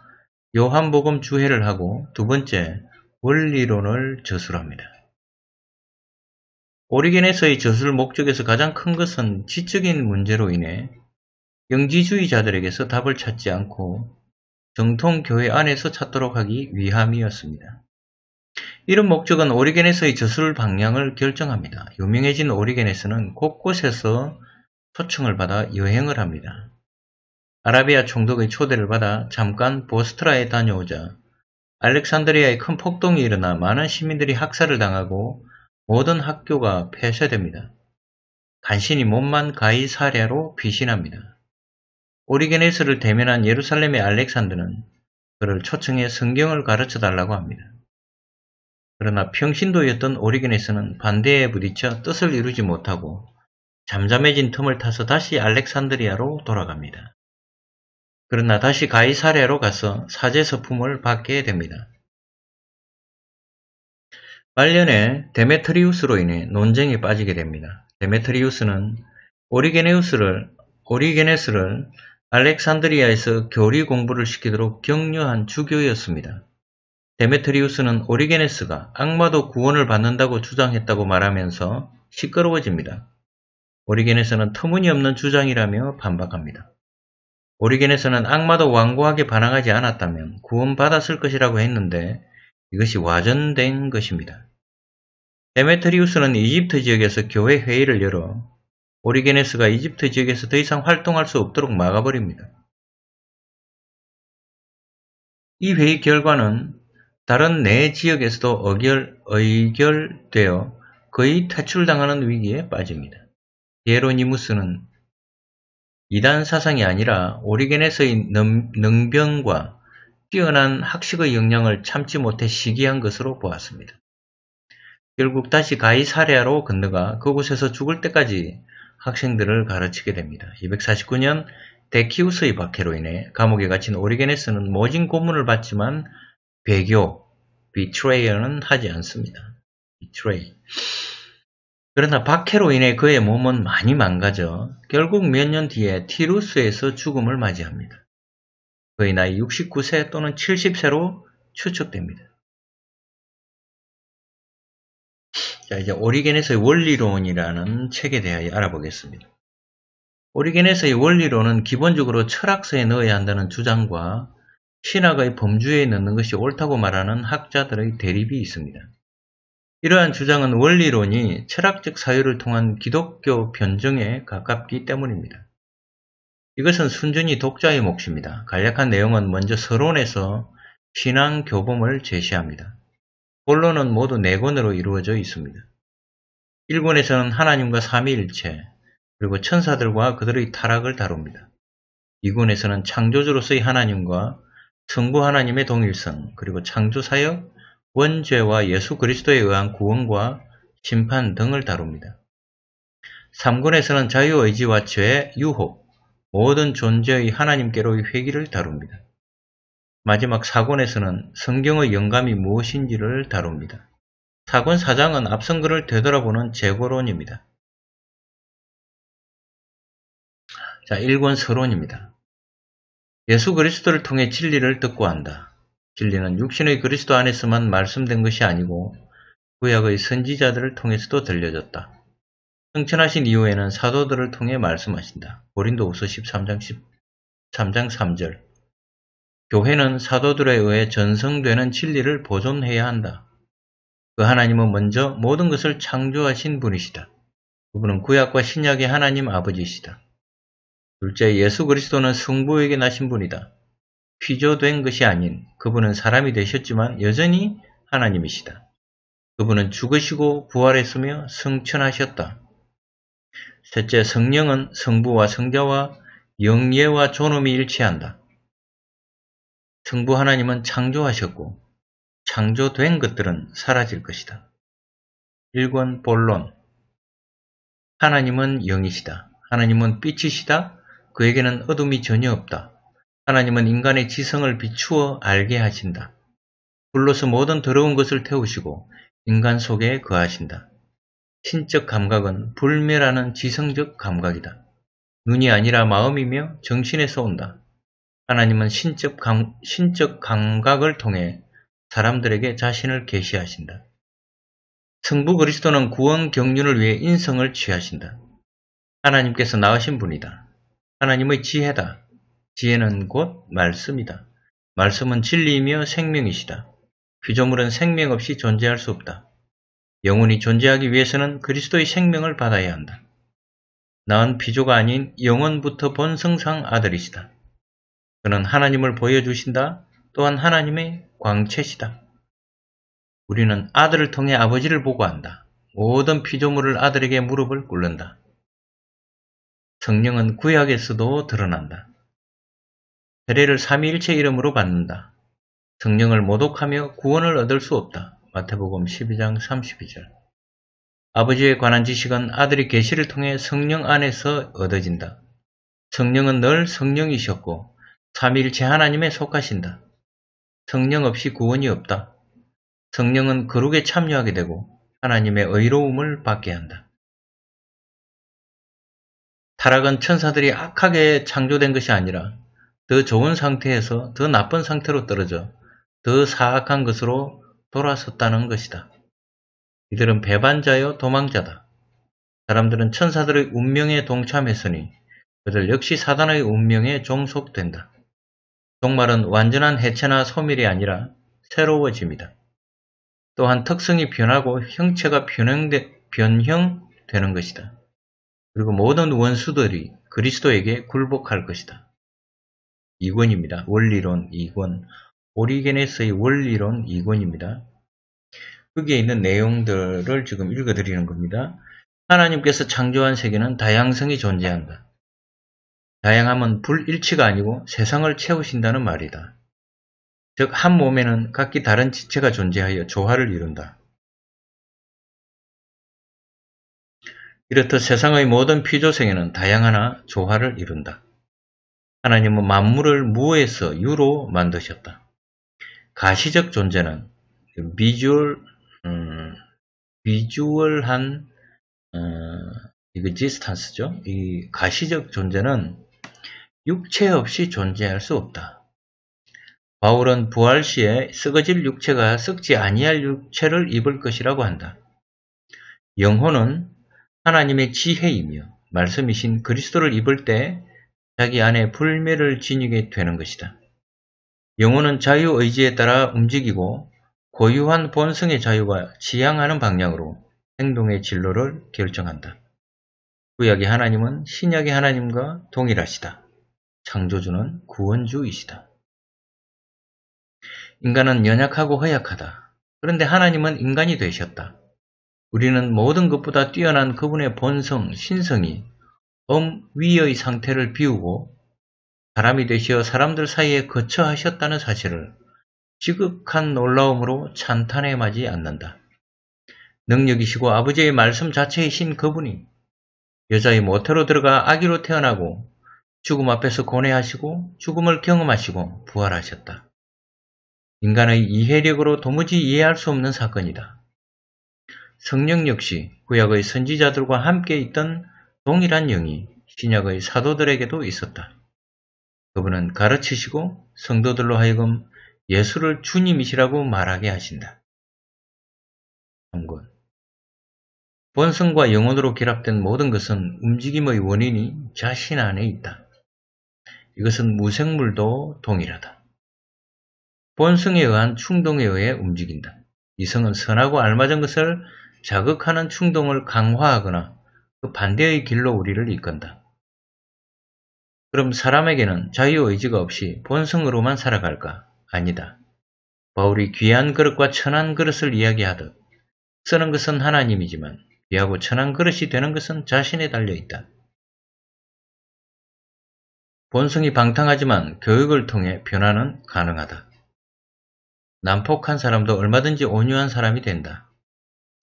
요한복음 주회를 하고 두 번째 원리론을 저술합니다. 오리겐에서의 저술 목적에서 가장 큰 것은 지적인 문제로 인해 영지주의자들에게서 답을 찾지 않고 정통 교회 안에서 찾도록 하기 위함이었습니다. 이런 목적은 오리겐에서의 저술 방향을 결정합니다. 유명해진 오리겐에서는 곳곳에서 초청을 받아 여행을 합니다. 아라비아 총독의 초대를 받아 잠깐 보스트라에 다녀오자 알렉산드리아에 큰 폭동이 일어나 많은 시민들이 학살을 당하고 모든 학교가 폐쇄됩니다. 간신히 몸만 가히사례로 귀신합니다. 오리게네스를 대면한 예루살렘의 알렉산드는 그를 초청해 성경을 가르쳐 달라고 합니다. 그러나 평신도였던 오리게네스는 반대에 부딪혀 뜻을 이루지 못하고 잠잠해진 틈을 타서 다시 알렉산드리아로 돌아갑니다. 그러나 다시 가이사레로 가서 사제 서품을 받게 됩니다. 말년에 데메트리우스로 인해 논쟁이 빠지게 됩니다. 데메트리우스는 오리게네우스를 오리게네스를 알렉산드리아에서 교리 공부를 시키도록 격려한 주교였습니다. 데메트리우스는 오리게네스가 악마도 구원을 받는다고 주장했다고 말하면서 시끄러워집니다. 오리게네스는 터무니없는 주장이라며 반박합니다. 오리겐에서는 악마도 완고하게 반항하지 않았다면 구원받았을 것이라고 했는데 이것이 와전된 것입니다. 데메트리우스는 이집트 지역에서 교회 회의를 열어 오리게네스가 이집트 지역에서 더 이상 활동할 수 없도록 막아버립니다. 이 회의 결과는 다른 내 네 지역에서도 어결, 의결되어 거의 퇴출당하는 위기에 빠집니다. 예로니무스는 이단 사상이 아니라 오리겐에서의 능, 병과 뛰어난 학식의 역량을 참지 못해 시기한 것으로 보았습니다. 결국 다시 가이사레아로 건너가 그곳에서 죽을 때까지 학생들을 가르치게 됩니다. 249년 데키우스의 박해로 인해 감옥에 갇힌 오리게네스는 모진 고문을 받지만 배교, 비트레이어는 하지 않습니다. 비트레이. 그러나 박해로 인해 그의 몸은 많이 망가져 결국 몇 년 뒤에 티루스에서 죽음을 맞이합니다. 그의 나이 69세 또는 70세로 추측됩니다. 자, 이제 오리겐에서의 원리론이라는 책에 대하여 알아보겠습니다. 오리겐에서의 원리론은 기본적으로 철학서에 넣어야 한다는 주장과 신학의 범주에 넣는 것이 옳다고 말하는 학자들의 대립이 있습니다. 이러한 주장은 원리론이 철학적 사유를 통한 기독교 변증에 가깝기 때문입니다. 이것은 순전히 독자의 몫입니다. 간략한 내용은 먼저 서론에서 신앙 교범을 제시합니다. 본론은 모두 네 권으로 이루어져 있습니다. 1권에서는 하나님과 삼위일체, 그리고 천사들과 그들의 타락을 다룹니다. 2권에서는 창조주로서의 하나님과 성부 하나님의 동일성, 그리고 창조사역, 원죄와 예수 그리스도에 의한 구원과 심판 등을 다룹니다. 3권에서는 자유의지와 죄, 유혹, 모든 존재의 하나님께로의 회귀를 다룹니다. 마지막 4권에서는 성경의 영감이 무엇인지를 다룹니다. 4권 4장은 앞선 글을 되돌아보는 재고론입니다. 자, 1권 서론입니다. 예수 그리스도를 통해 진리를 듣고 한다. 진리는 육신의 그리스도 안에서만 말씀된 것이 아니고 구약의 선지자들을 통해서도 들려졌다. 승천하신 이후에는 사도들을 통해 말씀하신다. 고린도후서 13장 13장 3절. 교회는 사도들에 의해 전성되는 진리를 보존해야 한다. 그 하나님은 먼저 모든 것을 창조하신 분이시다. 그분은 구약과 신약의 하나님 아버지시다. 둘째, 예수 그리스도는 성부에게 나신 분이다. 피조된 것이 아닌 그분은 사람이 되셨지만 여전히 하나님이시다. 그분은 죽으시고 부활했으며 승천하셨다. 셋째, 성령은 성부와 성자와 영예와 존엄이 일치한다. 성부 하나님은 창조하셨고 창조된 것들은 사라질 것이다. 1권 본론 하나님은 영이시다. 하나님은 빛이시다. 그에게는 어둠이 전혀 없다. 하나님은 인간의 지성을 비추어 알게 하신다. 불로서 모든 더러운 것을 태우시고 인간 속에 거하신다. 신적 감각은 불멸하는 지성적 감각이다. 눈이 아니라 마음이며 정신에서 온다. 하나님은 신적, 감, 신적 감각을 통해 사람들에게 자신을 계시하신다. 성부 그리스도는 구원 경륜을 위해 인성을 취하신다. 하나님께서 나으신 분이다. 하나님의 지혜다. 지혜는 곧 말씀이다. 말씀은 진리이며 생명이시다. 피조물은 생명 없이 존재할 수 없다. 영혼이 존재하기 위해서는 그리스도의 생명을 받아야 한다. 나은 피조가 아닌 영원부터 본성상 아들이시다. 그는 하나님을 보여주신다. 또한 하나님의 광채시다. 우리는 아들을 통해 아버지를 보고한다. 모든 피조물을 아들에게 무릎을 꿇는다. 성령은 구약에서도 드러난다. 세례를 삼위일체 이름으로 받는다. 성령을 모독하며 구원을 얻을 수 없다. 마태복음 12장 32절 아버지에 관한 지식은 아들이 계시를 통해 성령 안에서 얻어진다. 성령은 늘 성령이셨고 삼위일체 하나님에 속하신다. 성령 없이 구원이 없다. 성령은 거룩에 참여하게 되고 하나님의 의로움을 받게 한다. 타락은 천사들이 악하게 창조된 것이 아니라 더 좋은 상태에서 더 나쁜 상태로 떨어져 더 사악한 것으로 돌아섰다는 것이다. 이들은 배반자여 도망자다. 사람들은 천사들의 운명에 동참했으니 그들 역시 사단의 운명에 종속된다. 종말은 완전한 해체나 소멸이 아니라 새로워집니다. 또한 특성이 변하고 형체가 변형되, 변형되는 것이다. 그리고 모든 원수들이 그리스도에게 굴복할 것이다. 2권입니다. 원리론 2권. 오리게네스의 원리론 2권입니다. 거기에 있는 내용들을 지금 읽어드리는 겁니다. 하나님께서 창조한 세계는 다양성이 존재한다. 다양함은 불일치가 아니고 세상을 채우신다는 말이다. 즉, 한 몸에는 각기 다른 지체가 존재하여 조화를 이룬다. 이렇듯 세상의 모든 피조생에는 다양하나 조화를 이룬다. 하나님은 만물을 무에서 유로 만드셨다. 가시적 존재는 비주얼, 음, 비주얼한 어, 이그지스탄스죠. 이 가시적 존재는 육체 없이 존재할 수 없다. 바울은 부활 시에 썩어질 육체가 썩지 아니할 육체를 입을 것이라고 한다. 영혼은 하나님의 지혜이며 말씀이신 그리스도를 입을 때 자기 안에 불매를 지니게 되는 것이다. 영혼은 자유의지에 따라 움직이고 고유한 본성의 자유와 지향하는 방향으로 행동의 진로를 결정한다. 구약의 하나님은 신약의 하나님과 동일하시다. 창조주는 구원주이시다. 인간은 연약하고 허약하다. 그런데 하나님은 인간이 되셨다. 우리는 모든 것보다 뛰어난 그분의 본성, 신성이 엄 위의 상태를 비우고 사람이 되시어 사람들 사이에 거처하셨다는 사실을 지극한 놀라움으로 찬탄해 마지 않는다. 능력이시고 아버지의 말씀 자체이신 그분이 여자의 모태로 들어가 아기로 태어나고 죽음 앞에서 고뇌하시고 죽음을 경험하시고 부활하셨다. 인간의 이해력으로 도무지 이해할 수 없는 사건이다. 성령 역시 구약의 선지자들과 함께 있던 동일한 영이 신약의 사도들에게도 있었다. 그분은 가르치시고 성도들로 하여금 예수를 주님이시라고 말하게 하신다. 3권 본성과 영혼으로 결합된 모든 것은 움직임의 원인이 자신 안에 있다. 이것은 무생물도 동일하다. 본성에 의한 충동에 의해 움직인다. 이성은 선하고 알맞은 것을 자극하는 충동을 강화하거나 그 반대의 길로 우리를 이끈다. 그럼 사람에게는 자유의지가 없이 본성으로만 살아갈까? 아니다. 바울이 귀한 그릇과 천한 그릇을 이야기하듯 쓰는 것은 하나님이지만 귀하고 천한 그릇이 되는 것은 자신에 달려있다. 본성이 방탕하지만 교육을 통해 변화는 가능하다. 난폭한 사람도 얼마든지 온유한 사람이 된다.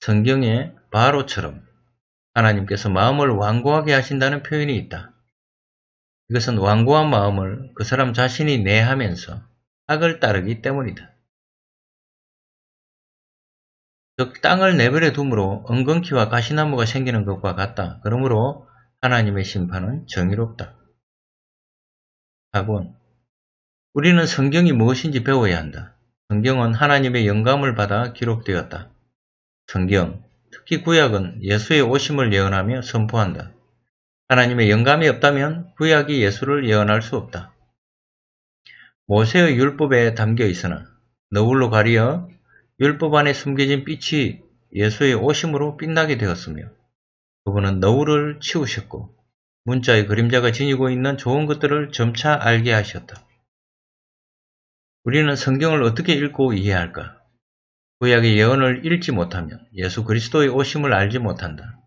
성경의 바로처럼 하나님께서 마음을 완고하게 하신다는 표현이 있다. 이것은 완고한 마음을 그 사람 자신이 내하면서 악을 따르기 때문이다. 즉 땅을 내버려 두므로 엉겅퀴와 가시나무가 생기는 것과 같다. 그러므로 하나님의 심판은 정의롭다. 학원 우리는 성경이 무엇인지 배워야 한다. 성경은 하나님의 영감을 받아 기록되었다. 성경 특히 구약은 예수의 오심을 예언하며 선포한다. 하나님의 영감이 없다면 구약이 예수를 예언할 수 없다. 모세의 율법에 담겨 있으나 너울로 가리어 율법 안에 숨겨진 빛이 예수의 오심으로 빛나게 되었으며 그분은 너울을 치우셨고 문자의 그림자가 지니고 있는 좋은 것들을 점차 알게 하셨다. 우리는 성경을 어떻게 읽고 이해할까? 구약의 예언을 읽지 못하면 예수 그리스도의 오심을 알지 못한다.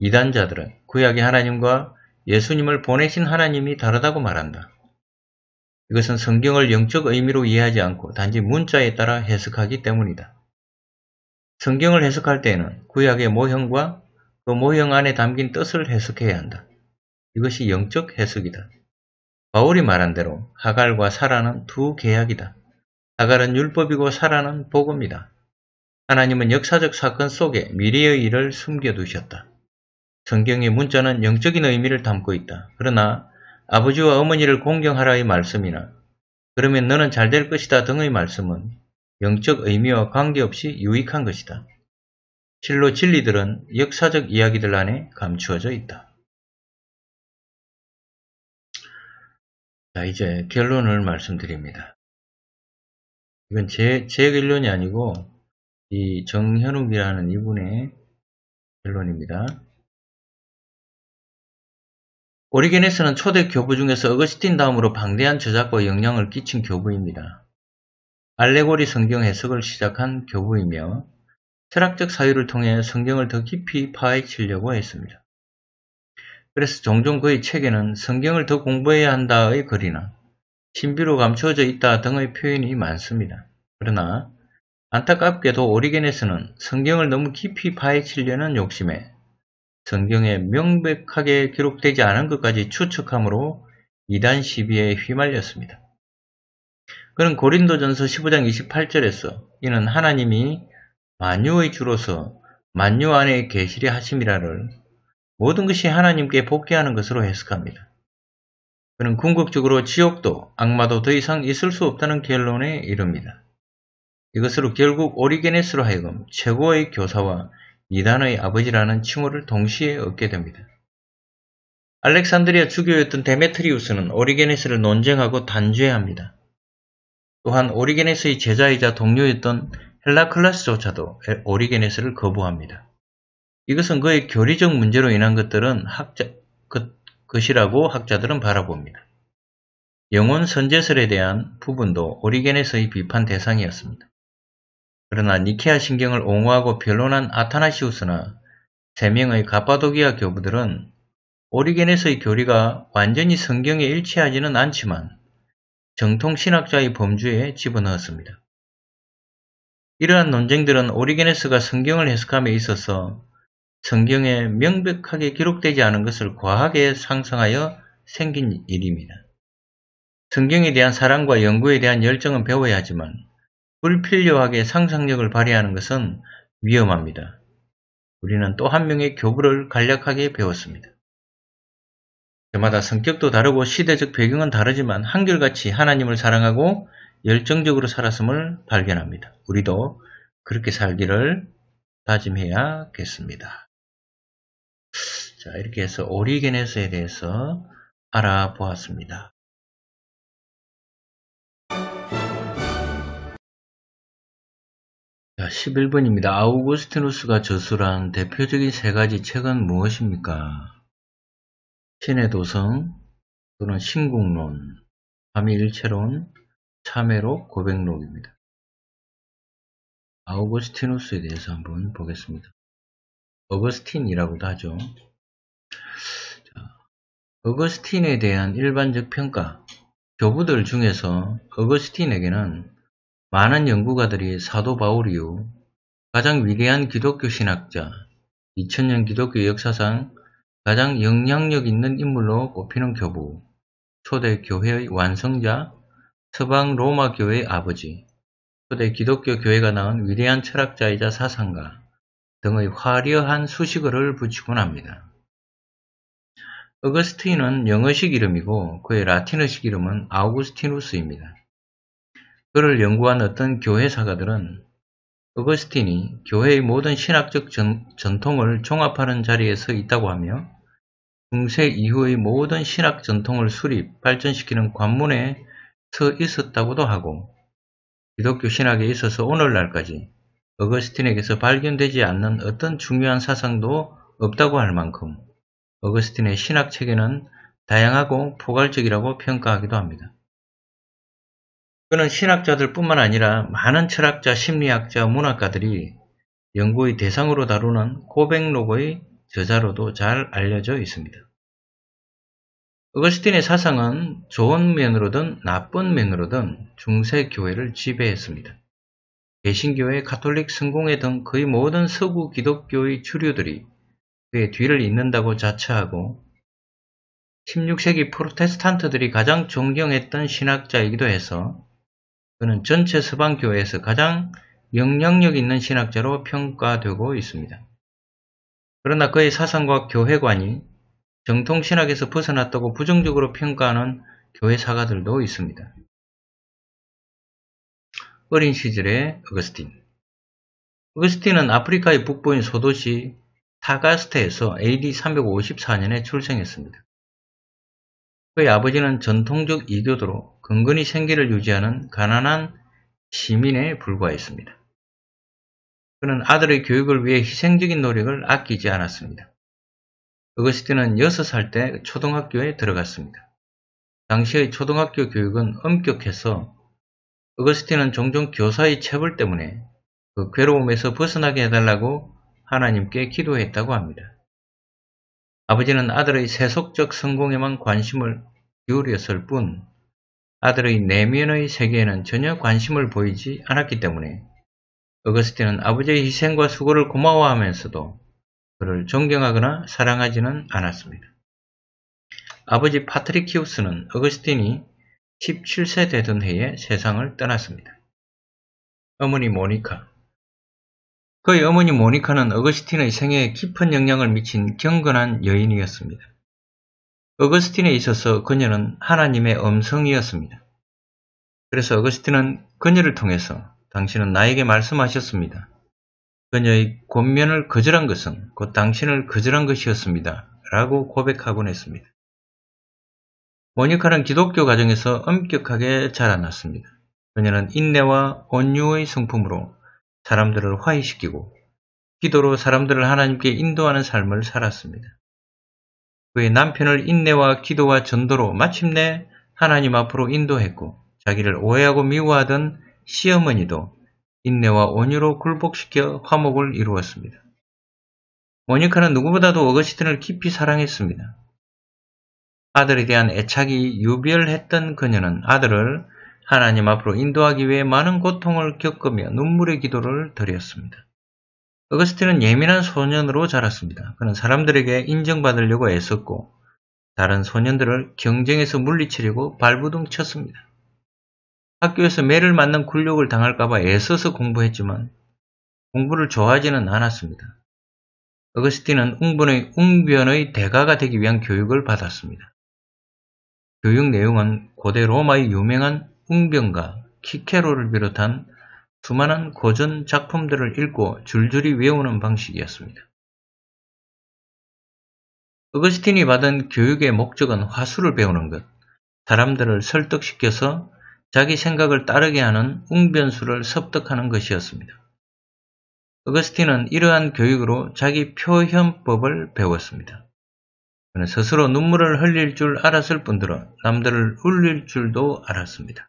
이단자들은 구약의 하나님과 예수님을 보내신 하나님이 다르다고 말한다. 이것은 성경을 영적 의미로 이해하지 않고 단지 문자에 따라 해석하기 때문이다. 성경을 해석할 때에는 구약의 모형과 그 모형 안에 담긴 뜻을 해석해야 한다. 이것이 영적 해석이다. 바울이 말한 대로 하갈과 사라는 두 계약이다. 하갈은 율법이고 사라는 복음이다. 하나님은 역사적 사건 속에 미래의 일을 숨겨두셨다. 성경의 문자는 영적인 의미를 담고 있다. 그러나 아버지와 어머니를 공경하라의 말씀이나 그러면 너는 잘 될 것이다 등의 말씀은 영적 의미와 관계없이 유익한 것이다. 실로 진리들은 역사적 이야기들 안에 감추어져 있다. 자, 이제 결론을 말씀드립니다. 이건 제, 제 결론이 아니고 이 정현욱이라는 이분의 결론입니다. 오리게네스는 초대 교부 중에서 어거스틴 다음으로 방대한 저작과 영향을 끼친 교부입니다. 알레고리 성경 해석을 시작한 교부이며 철학적 사유를 통해 성경을 더 깊이 파헤치려고 했습니다. 그래서 종종 그의 책에는 성경을 더 공부해야 한다의 글이나 신비로 감춰져 있다 등의 표현이 많습니다. 그러나 안타깝게도 오리겐에서는 성경을 너무 깊이 파헤치려는 욕심에 성경에 명백하게 기록되지 않은 것까지 추측함으로 이단 시비에 휘말렸습니다. 그는 고린도전서 15장 28절에서 이는 하나님이 만유의 주로서 만유 안에 계시리 하심이라를 모든 것이 하나님께 복귀하는 것으로 해석합니다. 그는 궁극적으로 지옥도 악마도 더 이상 있을 수 없다는 결론에 이릅니다. 이것으로 결국 오리게네스로 하여금 최고의 교사와 이단의 아버지라는 칭호를 동시에 얻게 됩니다. 알렉산드리아 주교였던 데메트리우스는 오리게네스를 논쟁하고 단죄합니다. 또한 오리게네스의 제자이자 동료였던 헬라클라스조차도 오리게네스를 거부합니다. 이것은 그의 교리적 문제로 인한 것들은 학자, 그, 것이라고 학자들은 바라봅니다. 영혼 선제설에 대한 부분도 오리게네스의 비판 대상이었습니다. 그러나 니케아 신경을 옹호하고 변론한 아타나시우스나 세 명의 가파도기아 교부들은 오리겐에서의 교리가 완전히 성경에 일치하지는 않지만 정통 신학자의 범주에 집어넣었습니다. 이러한 논쟁들은 오리게네스가 성경을 해석함에 있어서 성경에 명백하게 기록되지 않은 것을 과하게 상상하여 생긴 일입니다. 성경에 대한 사랑과 연구에 대한 열정은 배워야 하지만 불필요하게 상상력을 발휘하는 것은 위험합니다. 우리는 또 한 명의 교부를 간략하게 배웠습니다. 저마다 성격도 다르고 시대적 배경은 다르지만 한결같이 하나님을 사랑하고 열정적으로 살았음을 발견합니다. 우리도 그렇게 살기를 다짐해야겠습니다. 자, 이렇게 해서 오리게네스에 대해서 알아보았습니다. 자, 11번입니다. 아우구스티누스가 저술한 대표적인 세 가지 책은 무엇입니까? 신의 도성 또는 신국론, 삼위일체론, 참회록, 고백록입니다. 아우구스티누스에 대해서 한번 보겠습니다. 어거스틴이라고도 하죠. 자, 어거스틴에 대한 일반적 평가 교부들 중에서 어거스틴에게는 많은 연구가들이 사도 바울 이후 가장 위대한 기독교 신학자, 2000년 기독교 역사상 가장 영향력 있는 인물로 꼽히는 교부, 초대 교회의 완성자, 서방 로마 교회의 아버지, 초대 기독교 교회가 낳은 위대한 철학자이자 사상가 등의 화려한 수식어를 붙이곤 합니다. 어거스틴은 영어식 이름이고 그의 라틴어식 이름은 아우구스티누스입니다. 그를 연구한 어떤 교회사가들은 어거스틴이 교회의 모든 신학적 전, 통을 종합하는 자리에 서 있다고 하며 중세 이후의 모든 신학 전통을 수립, 발전시키는 관문에 서 있었다고도 하고 기독교 신학에 있어서 오늘날까지 어거스틴에게서 발견되지 않는 어떤 중요한 사상도 없다고 할 만큼 어거스틴의 신학 체계는 다양하고 포괄적이라고 평가하기도 합니다. 그는 신학자들뿐만 아니라 많은 철학자, 심리학자, 문학가들이 연구의 대상으로 다루는 고백록의 저자로도 잘 알려져 있습니다. 어거스틴의 사상은 좋은 면으로든 나쁜 면으로든 중세 교회를 지배했습니다. 개신교회, 가톨릭, 성공회 등 거의 모든 서구 기독교의 주류들이 그의 뒤를 잇는다고 자처하고 16세기 프로테스탄트들이 가장 존경했던 신학자이기도 해서 그는 전체 서방 교회에서 가장 영향력 있는 신학자로 평가되고 있습니다. 그러나 그의 사상과 교회관이 정통 신학에서 벗어났다고 부정적으로 평가하는 교회 사가들도 있습니다. 어린 시절의 어거스틴 어거스틴은 아프리카의 북부인 소도시 타가스테에서 AD 354년에 출생했습니다. 그의 아버지는 전통적 이교도로 근근히 생계를 유지하는 가난한 시민에 불과했습니다. 그는 아들의 교육을 위해 희생적인 노력을 아끼지 않았습니다. 어거스틴은 6살 때 초등학교에 들어갔습니다. 당시의 초등학교 교육은 엄격해서 어거스틴은 종종 교사의 체벌 때문에 그 괴로움에서 벗어나게 해달라고 하나님께 기도했다고 합니다. 아버지는 아들의 세속적 성공에만 관심을 기울였을 뿐 아들의 내면의 세계에는 전혀 관심을 보이지 않았기 때문에 어거스틴은 아버지의 희생과 수고를 고마워하면서도 그를 존경하거나 사랑하지는 않았습니다. 아버지 파트리키우스는 어거스틴이 17세 되던 해에 세상을 떠났습니다. 어머니 모니카 그의 어머니 모니카는 어거스틴의 생애에 깊은 영향을 미친 경건한 여인이었습니다. 어거스틴에 있어서 그녀는 하나님의 음성이었습니다. 그래서 어거스틴은 그녀를 통해서 당신은 나에게 말씀하셨습니다. 그녀의 권면을 거절한 것은 곧 당신을 거절한 것이었습니다. 라고 고백하곤 했습니다. 모니카는 기독교 가정에서 엄격하게 자라났습니다. 그녀는 인내와 온유의 성품으로 사람들을 화해시키고 기도로 사람들을 하나님께 인도하는 삶을 살았습니다. 그의 남편을 인내와 기도와 전도로 마침내 하나님 앞으로 인도했고 자기를 오해하고 미워하던 시어머니도 인내와 온유로 굴복시켜 화목을 이루었습니다. 모니카는 누구보다도 어거시틴을 깊이 사랑했습니다. 아들에 대한 애착이 유별했던 그녀는 아들을 하나님 앞으로 인도하기 위해 많은 고통을 겪으며 눈물의 기도를 드렸습니다. 어거스틴은 예민한 소년으로 자랐습니다. 그는 사람들에게 인정받으려고 애썼고 다른 소년들을 경쟁에서 물리치려고 발부둥 쳤습니다. 학교에서 매를 맞는 굴욕을 당할까봐 애써서 공부했지만 공부를 좋아하지는 않았습니다. 어거스틴은 웅분의 웅변의 대가가 되기 위한 교육을 받았습니다. 교육 내용은 고대 로마의 유명한 웅병과 키케로를 비롯한 수많은 고전 작품들을 읽고 줄줄이 외우는 방식이었습니다. 어거스틴이 받은 교육의 목적은 화수를 배우는 것, 사람들을 설득시켜서 자기 생각을 따르게 하는 웅변수를 섭득하는 것이었습니다. 어거스틴은 이러한 교육으로 자기 표현법을 배웠습니다. 그는 스스로 눈물을 흘릴 줄 알았을 뿐더러 남들을 울릴 줄도 알았습니다.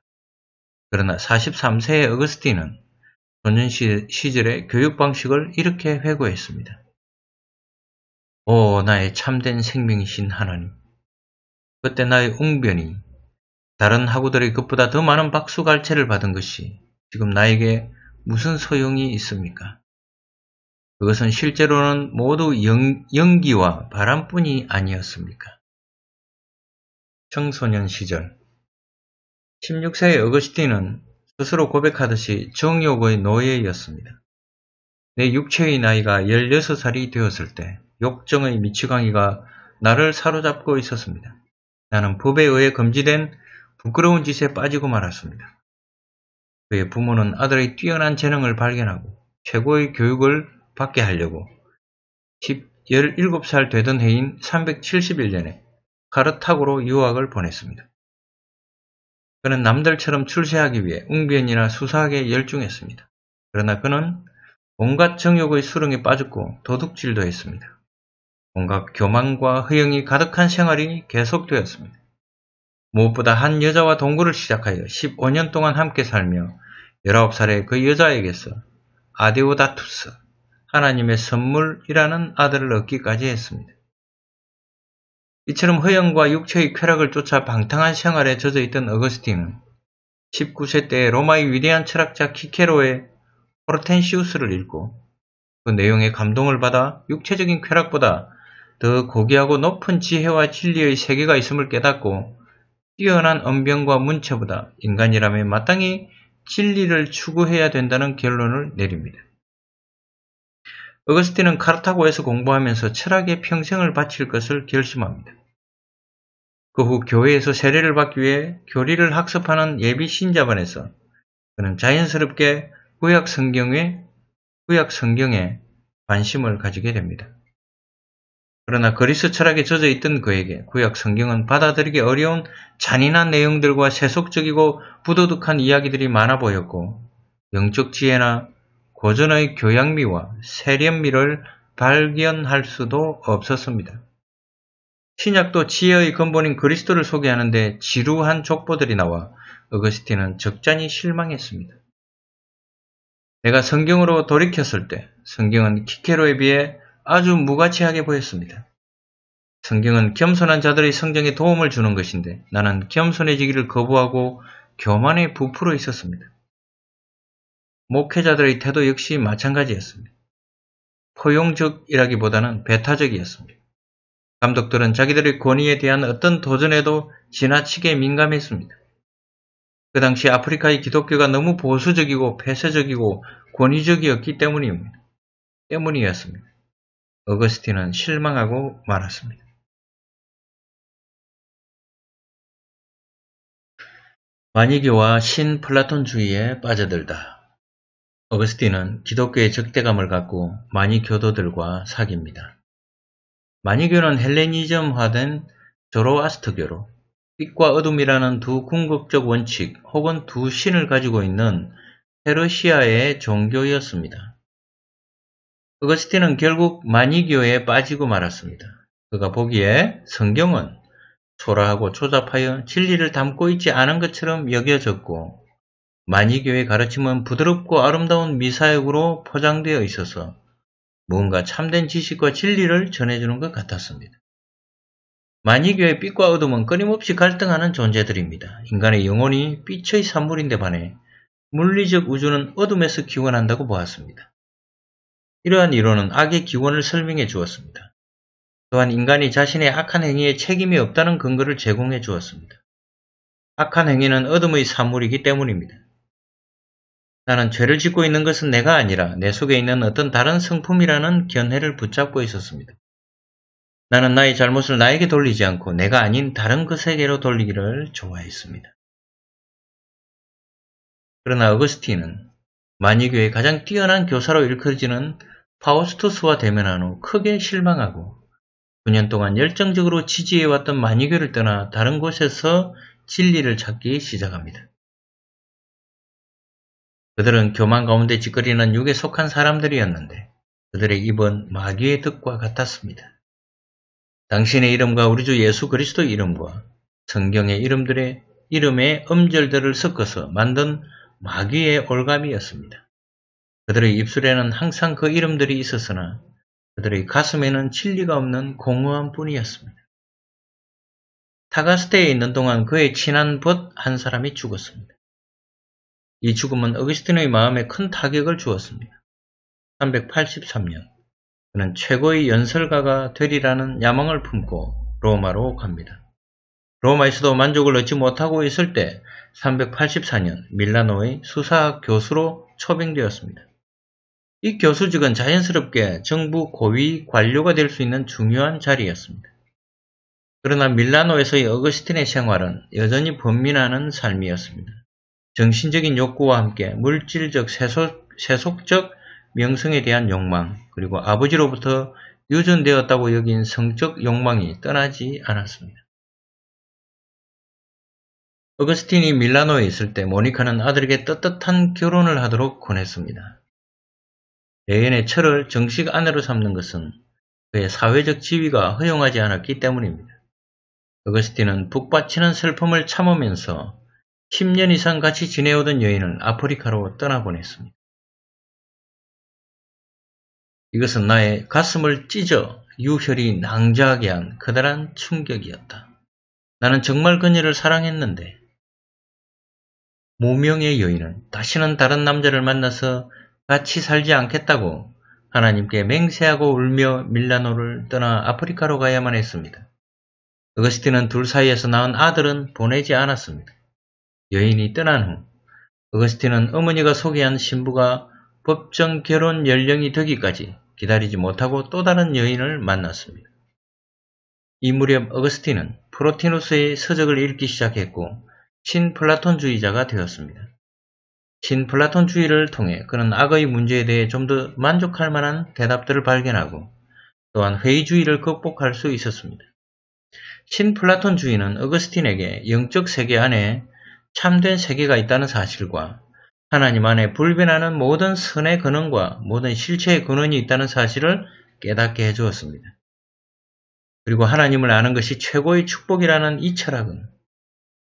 그러나 43세의 어거스틴은 소년 시절의 교육 방식을 이렇게 회고했습니다. 오 나의 참된 생명이신 하나님 그때 나의 웅변이 다른 학우들의 것보다 더 많은 박수갈채를 받은 것이 지금 나에게 무슨 소용이 있습니까? 그것은 실제로는 모두 연, 연기와 바람뿐이 아니었습니까? 청소년 시절 1 6 세의 어거스틴은 스스로 고백하듯이 정욕의 노예였습니다. 내 육체의 나이가 1 6 살이 되었을 때 욕정의 미치광이가 나를 사로잡고 있었습니다. 나는 법에 의해 금지된 부끄러운 짓에 빠지고 말았습니다. 그의 부모는 아들의 뛰어난 재능을 발견하고 최고의 교육을 받게 하려고 17살 되던 해인 371년에 가르타고로 유학을 보냈습니다. 그는 남들처럼 출세하기 위해 웅변이나 수사학에 열중했습니다. 그러나 그는 온갖 정욕의 수렁에 빠졌고 도둑질도 했습니다. 온갖 교만과 허영이 가득한 생활이 계속되었습니다. 무엇보다 한 여자와 동거를 시작하여 15년 동안 함께 살며 19살의 그 여자에게서 아데오다투스, 하나님의 선물이라는 아들을 얻기까지 했습니다. 이처럼 허영과 육체의 쾌락을 쫓아 방탕한 생활에 젖어 있던 어거스틴은 19세 때 로마의 위대한 철학자 키케로의 호르텐시우스를 읽고 그 내용에 감동을 받아 육체적인 쾌락보다 더 고귀하고 높은 지혜와 진리의 세계가 있음을 깨닫고 뛰어난 언변과 문체보다 인간이라면 마땅히 진리를 추구해야 된다는 결론을 내립니다. 어거스틴은 카르타고에서 공부하면서 철학에 평생을 바칠 것을 결심합니다. 그 후 교회에서 세례를 받기 위해 교리를 학습하는 예비 신자반에서 그는 자연스럽게 구약 성경에 구약 성경에 관심을 가지게 됩니다. 그러나 그리스 철학에 젖어 있던 그에게 구약 성경은 받아들이기 어려운 잔인한 내용들과 세속적이고 부도덕한 이야기들이 많아 보였고 영적 지혜나 고전의 교양미와 세련미를 발견할 수도 없었습니다. 신약도 지혜의 근본인 그리스도를 소개하는데 지루한 족보들이 나와 어거스틴은 적잖이 실망했습니다. 내가 성경으로 돌이켰을 때 성경은 키케로에 비해 아주 무가치하게 보였습니다. 성경은 겸손한 자들의 성장에 도움을 주는 것인데 나는 겸손해지기를 거부하고 교만에 부풀어 있었습니다. 목회자들의 태도 역시 마찬가지였습니다. 포용적이라기보다는 배타적이었습니다. 감독들은 자기들의 권위에 대한 어떤 도전에도 지나치게 민감했습니다. 그 당시 아프리카의 기독교가 너무 보수적이고 폐쇄적이고 권위적이었기 때문입니다. 때문이었습니다. 어거스틴은 실망하고 말았습니다. 만이교와 신플라톤주의에 빠져들다. 어거스틴은 기독교의 적대감을 갖고 마니교도들과 사귑니다. 마니교는 헬레니즘화된 조로아스터교로 빛과 어둠이라는 두 궁극적 원칙 혹은 두 신을 가지고 있는 페르시아의 종교였습니다. 어거스틴은 결국 마니교에 빠지고 말았습니다. 그가 보기에 성경은 초라하고 초잡하여 진리를 담고 있지 않은 것처럼 여겨졌고 만이교의 가르침은 부드럽고 아름다운 미사역으로 포장되어 있어서 무언가 참된 지식과 진리를 전해주는 것 같았습니다. 만이교의 빛과 어둠은 끊임없이 갈등하는 존재들입니다. 인간의 영혼이 빛의 산물인데 반해 물리적 우주는 어둠에서 기원한다고 보았습니다. 이러한 이론은 악의 기원을 설명해 주었습니다. 또한 인간이 자신의 악한 행위에 책임이 없다는 근거를 제공해 주었습니다. 악한 행위는 어둠의 산물이기 때문입니다. 나는 죄를 짓고 있는 것은 내가 아니라 내 속에 있는 어떤 다른 성품이라는 견해를 붙잡고 있었습니다. 나는 나의 잘못을 나에게 돌리지 않고 내가 아닌 다른 것에게로 돌리기를 좋아했습니다. 그러나 어거스틴은 만유교의 가장 뛰어난 교사로 일컬어지는 파우스투스와 대면한 후 크게 실망하고 9년 동안 열정적으로 지지해왔던 만유교를 떠나 다른 곳에서 진리를 찾기 시작합니다. 그들은 교만 가운데 짓거리는 육에 속한 사람들이었는데 그들의 입은 마귀의 득과 같았습니다. 당신의 이름과 우리 주 예수 그리스도 이름과 성경의 이름들의 이름의 음절들을 섞어서 만든 마귀의 올감이었습니다. 그들의 입술에는 항상 그 이름들이 있었으나 그들의 가슴에는 진리가 없는 공허함 뿐이었습니다. 타가스테에 있는 동안 그의 친한 벗 한 사람이 죽었습니다. 이 죽음은 어거스틴의 마음에 큰 타격을 주었습니다. 383년 그는 최고의 연설가가 되리라는 야망을 품고 로마로 갑니다. 로마에서도 만족을 얻지 못하고 있을 때 384년 밀라노의 수사학 교수로 초빙되었습니다. 이 교수직은 자연스럽게 정부 고위 관료가 될 수 있는 중요한 자리였습니다. 그러나 밀라노에서의 어거스틴의 생활은 여전히 번민하는 삶이었습니다. 정신적인 욕구와 함께 물질적 세속, 세속적 명성에 대한 욕망 그리고 아버지로부터 유전되었다고 여긴 성적 욕망이 떠나지 않았습니다. 어거스틴이 밀라노에 있을 때 모니카는 아들에게 떳떳한 결혼을 하도록 권했습니다. 대연의 철을 정식 아내로 삼는 것은 그의 사회적 지위가 허용하지 않았기 때문입니다. 어거스틴은 북받치는 슬픔을 참으면서 1 0년 이상 같이 지내오던 여인을 아프리카로 떠나보냈습니다. 이것은 나의 가슴을 찢어 유혈이 낭자하게 한 커다란 충격이었다. 나는 정말 그녀를 사랑했는데 무명의 여인은 다시는 다른 남자를 만나서 같이 살지 않겠다고 하나님께 맹세하고 울며 밀라노를 떠나 아프리카로 가야만 했습니다. 어거스틴은 둘 사이에서 낳은 아들은 보내지 않았습니다. 여인이 떠난 후 어거스틴은 어머니가 소개한 신부가 법정 결혼 연령이 되기까지 기다리지 못하고 또 다른 여인을 만났습니다. 이 무렵 어거스틴은 프로티누스의 서적을 읽기 시작했고 신플라톤주의자가 되었습니다. 신플라톤주의를 통해 그는 악의 문제에 대해 좀 더 만족할 만한 대답들을 발견하고 또한 회의주의를 극복할 수 있었습니다. 신플라톤주의는 어거스틴에게 영적 세계 안에 참된 세계가 있다는 사실과 하나님 안에 불변하는 모든 선의 근원과 모든 실체의 근원이 있다는 사실을 깨닫게 해주었습니다. 그리고 하나님을 아는 것이 최고의 축복이라는 이 철학은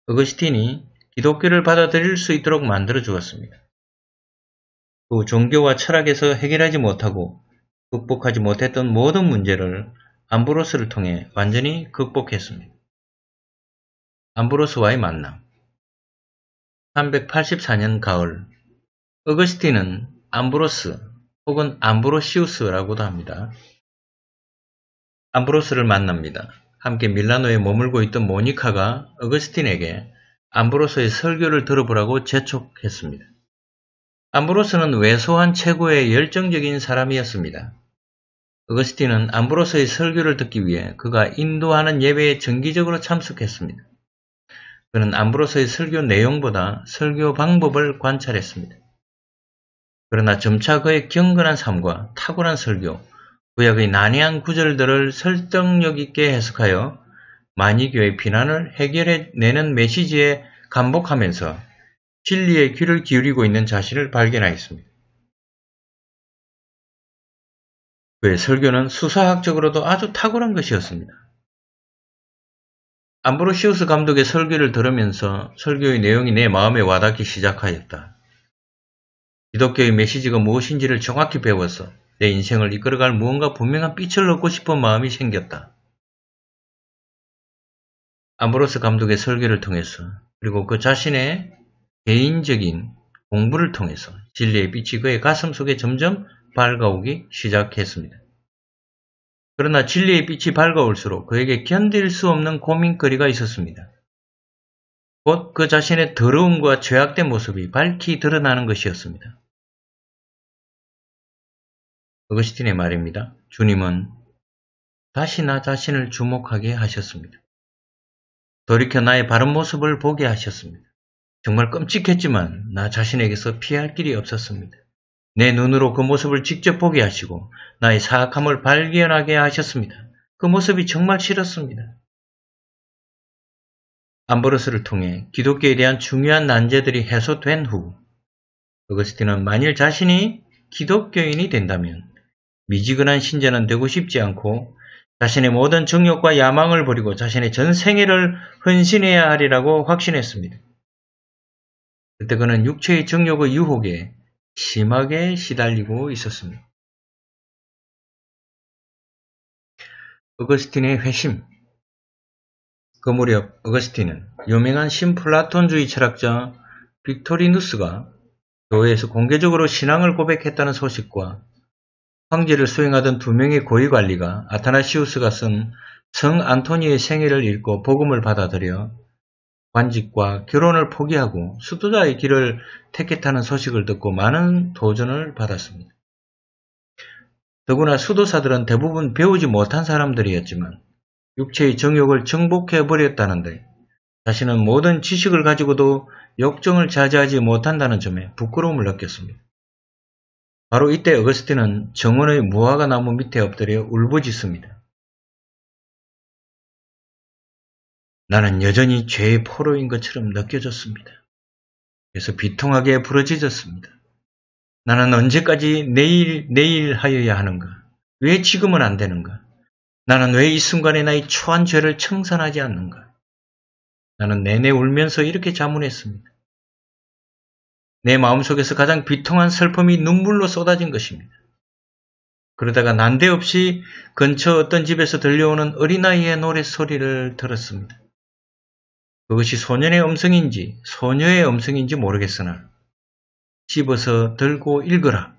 어거스틴이 기독교를 받아들일 수 있도록 만들어 주었습니다. 그 종교와 철학에서 해결하지 못하고 극복하지 못했던 모든 문제를 암브로스를 통해 완전히 극복했습니다. 암브로스와의 만남 384년 가을 어거스틴은 암브로스 혹은 암브로시우스라고도 합니다. 암브로스를 만납니다. 함께 밀라노에 머물고 있던 모니카가 어거스틴에게 암브로스의 설교를 들어보라고 재촉했습니다. 암브로스는 왜소한 최고의 열정적인 사람이었습니다. 어거스틴은 암브로스의 설교를 듣기 위해 그가 인도하는 예배에 정기적으로 참석했습니다. 그는 암브로서의 설교 내용보다 설교 방법을 관찰했습니다. 그러나 점차 그의 경건한 삶과 탁월한 설교, 구약의 난해한 구절들을 설득력 있게 해석하여 만이교의 비난을 해결해내는 메시지에 감복하면서 진리의 귀를 기울이고 있는 자신을 발견하였습니다. 그의 설교는 수사학적으로도 아주 탁월한 것이었습니다. 암브로시우스 감독의 설교를 들으면서 설교의 내용이 내 마음에 와닿기 시작하였다. 기독교의 메시지가 무엇인지를 정확히 배워서 내 인생을 이끌어갈 무언가 분명한 빛을 얻고 싶은 마음이 생겼다. 암브로스 감독의 설교를 통해서 그리고 그 자신의 개인적인 공부를 통해서 진리의 빛이 그의 가슴 속에 점점 밝아오기 시작했습니다. 그러나 진리의 빛이 밝아올수록 그에게 견딜 수 없는 고민거리가 있었습니다. 곧 그 자신의 더러움과 죄악된 모습이 밝히 드러나는 것이었습니다. 어거시틴의 말입니다. 주님은 다시 나 자신을 주목하게 하셨습니다. 돌이켜 나의 바른 모습을 보게 하셨습니다. 정말 끔찍했지만 나 자신에게서 피할 길이 없었습니다. 내 눈으로 그 모습을 직접 보게 하시고 나의 사악함을 발견하게 하셨습니다. 그 모습이 정말 싫었습니다. 암브로스를 통해 기독교에 대한 중요한 난제들이 해소된 후 어거스틴은 만일 자신이 기독교인이 된다면 미지근한 신자는 되고 싶지 않고 자신의 모든 정욕과 야망을 버리고 자신의 전 생애를 헌신해야 하리라고 확신했습니다. 그때 그는 육체의 정욕의 유혹에 심하게 시달리고 있었습니다. 어거스틴의 회심 그 무렵 어거스틴은 유명한 신플라톤주의 철학자 빅토리누스가 교회에서 공개적으로 신앙을 고백했다는 소식과 황제를 수행하던 두 명의 고위관리가 아타나시우스가 쓴 성 안토니의 생애를 읽고 복음을 받아들여 관직과 결혼을 포기하고 수도자의 길을 택했다는 소식을 듣고 많은 도전을 받았습니다. 더구나 수도사들은 대부분 배우지 못한 사람들이었지만 육체의 정욕을 정복해버렸다는데 자신은 모든 지식을 가지고도 역정을 자제하지 못한다는 점에 부끄러움을 느꼈습니다. 바로 이때 어거스틴은 정원의 무화과 나무 밑에 엎드려 울부짖습니다. 나는 여전히 죄의 포로인 것처럼 느껴졌습니다. 그래서 비통하게 부러지졌습니다. 나는 언제까지 내일, 내일 하여야 하는가? 왜 지금은 안 되는가? 나는 왜 이 순간에 나의 초한 죄를 청산하지 않는가? 나는 내내 울면서 이렇게 자문했습니다. 내 마음속에서 가장 비통한 슬픔이 눈물로 쏟아진 것입니다. 그러다가 난데없이 근처 어떤 집에서 들려오는 어린아이의 노래소리를 들었습니다. 그것이 소년의 음성인지 소녀의 음성인지 모르겠으나 집어서 들고 읽어라.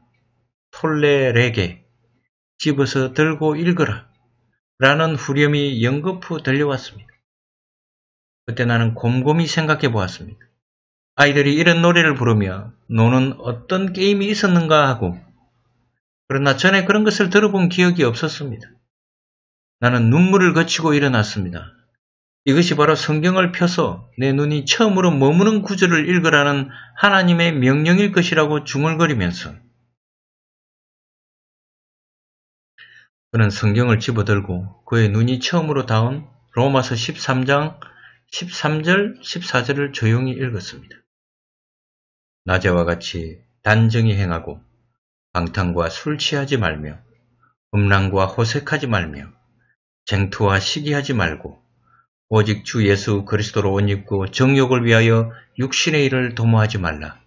톨레레게 집어서 들고 읽어라. 라는 후렴이 연거푸 들려왔습니다. 그때 나는 곰곰이 생각해 보았습니다. 아이들이 이런 노래를 부르며 노는 어떤 게임이 있었는가 하고 그러나 전에 그런 것을 들어본 기억이 없었습니다. 나는 눈물을 거치고 일어났습니다. 이것이 바로 성경을 펴서 내 눈이 처음으로 머무는 구절을 읽으라는 하나님의 명령일 것이라고 중얼거리면서 그는 성경을 집어들고 그의 눈이 처음으로 닿은 로마서 13장 13절 14절을 조용히 읽었습니다. 낮에와 같이 단정히 행하고 방탕과 술 취하지 말며 음란과 호색하지 말며 쟁투와 시기하지 말고 오직 주 예수 그리스도로 옷 입고 정욕을 위하여 육신의 일을 도모하지 말라.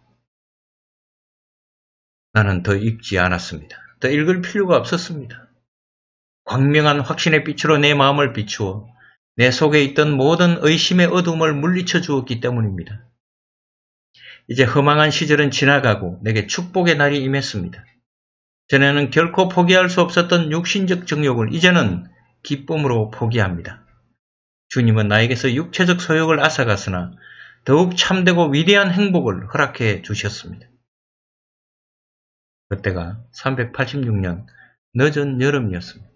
나는 더 읽지 않았습니다. 더 읽을 필요가 없었습니다. 광명한 확신의 빛으로 내 마음을 비추어 내 속에 있던 모든 의심의 어둠을 물리쳐 주었기 때문입니다. 이제 허망한 시절은 지나가고 내게 축복의 날이 임했습니다. 전에는 결코 포기할 수 없었던 육신적 정욕을 이제는 기쁨으로 포기합니다. 주님은 나에게서 육체적 소욕을 앗아갔으나 더욱 참되고 위대한 행복을 허락해 주셨습니다. 그때가 386년 늦은 여름이었습니다.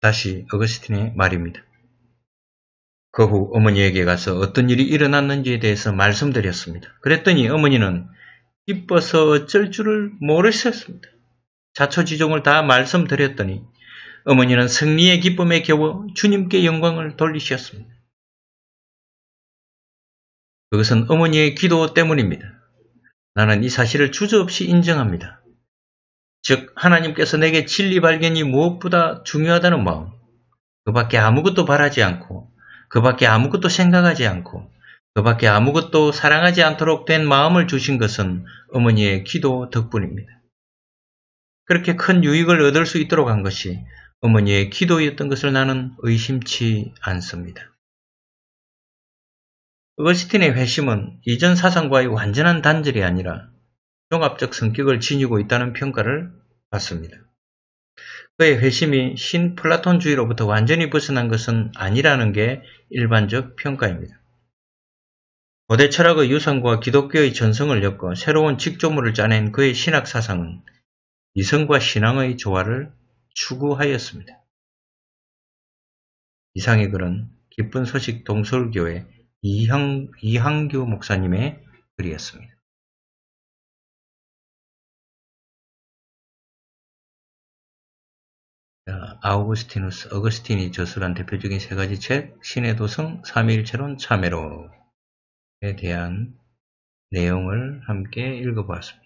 다시 어거스틴의 말입니다. 그 후 어머니에게 가서 어떤 일이 일어났는지에 대해서 말씀드렸습니다. 그랬더니 어머니는 기뻐서 어쩔 줄을 모르셨습니다. 자초지종을 다 말씀드렸더니 어머니는 승리의 기쁨에 겨워 주님께 영광을 돌리셨습니다. 그것은 어머니의 기도 때문입니다. 나는 이 사실을 주저없이 인정합니다. 즉 하나님께서 내게 진리 발견이 무엇보다 중요하다는 마음, 그 밖에 아무것도 바라지 않고, 그 밖에 아무것도 생각하지 않고, 그 밖에 아무것도 사랑하지 않도록 된 마음을 주신 것은 어머니의 기도 덕분입니다. 그렇게 큰 유익을 얻을 수 있도록 한 것이 어머니의 기도였던 것을 나는 의심치 않습니다. 어거스틴의 회심은 이전 사상과의 완전한 단절이 아니라 종합적 성격을 지니고 있다는 평가를 받습니다. 그의 회심이 신플라톤주의로부터 완전히 벗어난 것은 아니라는 게 일반적 평가입니다. 고대 철학의 유산과 기독교의 전성을 엮어 새로운 직조물을 짜낸 그의 신학 사상은 이성과 신앙의 조화를 추구하였습니다. 이상의 글은 기쁜 소식 동설교회 이향, 이항규 목사님의 글이었습니다. 아우구스티누스, 어거스틴이 저술한 대표적인 세 가지 책, 신의 도성, 삼일체론, 참회로에 대한 내용을 함께 읽어보았습니다.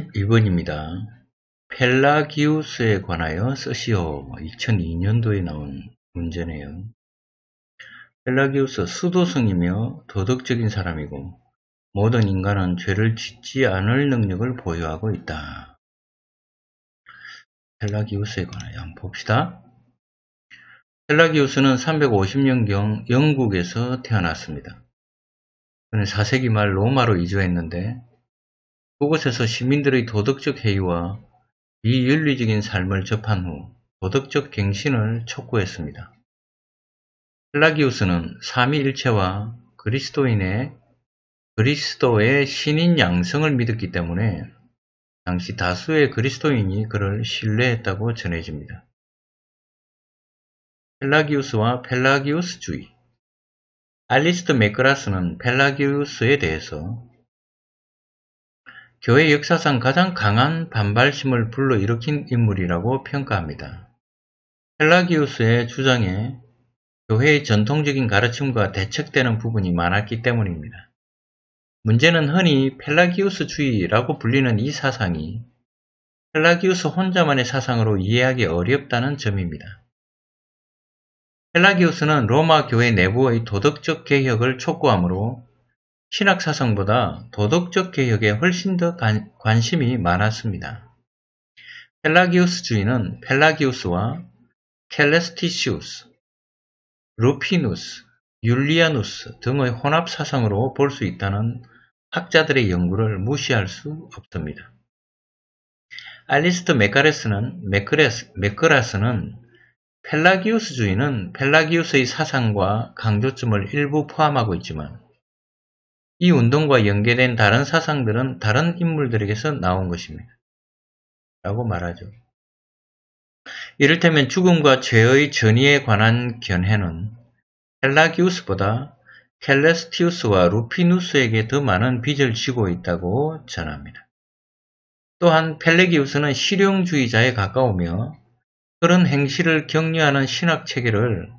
1이번입니다 펠라기우스에 관하여 쓰시오. 2002년도에 뭐 나온 문제네요. 펠라기우스 수도성이며 도덕적인 사람이고 모든 인간은 죄를 짓지 않을 능력을 보유하고 있다. 펠라기우스에 관하여 한번 봅시다. 펠라기우스는 350년경 영국에서 태어났습니다. 그는 4세기 말 로마로 이주했는데 그곳에서 시민들의 도덕적 해이와 비윤리적인 삶을 접한 후 도덕적 갱신을 촉구했습니다. 플라기우스는 삼위일체와 그리스도인의 그리스도의 신인 양성을 믿었기 때문에 당시 다수의 그리스도인이 그를 신뢰했다고 전해집니다. 펠라기우스와 펠라기우스주의 알리스트 맥그라스는 펠라기우스에 대해서 교회 역사상 가장 강한 반발심을 불러일으킨 인물이라고 평가합니다. 헬라기우스의 주장에 교회의 전통적인 가르침과 대척되는 부분이 많았기 때문입니다. 문제는 흔히 펠라기우스주의라고 불리는 이 사상이 펠라기우스 혼자만의 사상으로 이해하기 어렵다는 점입니다. 펠라기우스는 로마 교회 내부의 도덕적 개혁을 촉구하므로 신학사상보다 도덕적 개혁에 훨씬 더 관심이 많았습니다. 펠라기우스 주인은 펠라기우스와 켈레스티시우스, 루피누스, 율리아누스 등의 혼합 사상으로 볼 수 있다는 학자들의 연구를 무시할 수 없습니다. 알리스트 메카레스는 메크레스, 메크라스는 펠라기우스 주인은 펠라기우스의 사상과 강조점을 일부 포함하고 있지만 이 운동과 연계된 다른 사상들은 다른 인물들에게서 나온 것입니다. 라고 말하죠. 이를테면 죽음과 죄의 전이에 관한 견해는 헬라기우스보다 켈레스티우스와 루피누스에게 더 많은 빚을 지고 있다고 전합니다. 또한 펠레기우스는 실용주의자에 가까우며 그런 행실을 격려하는 신학 체계를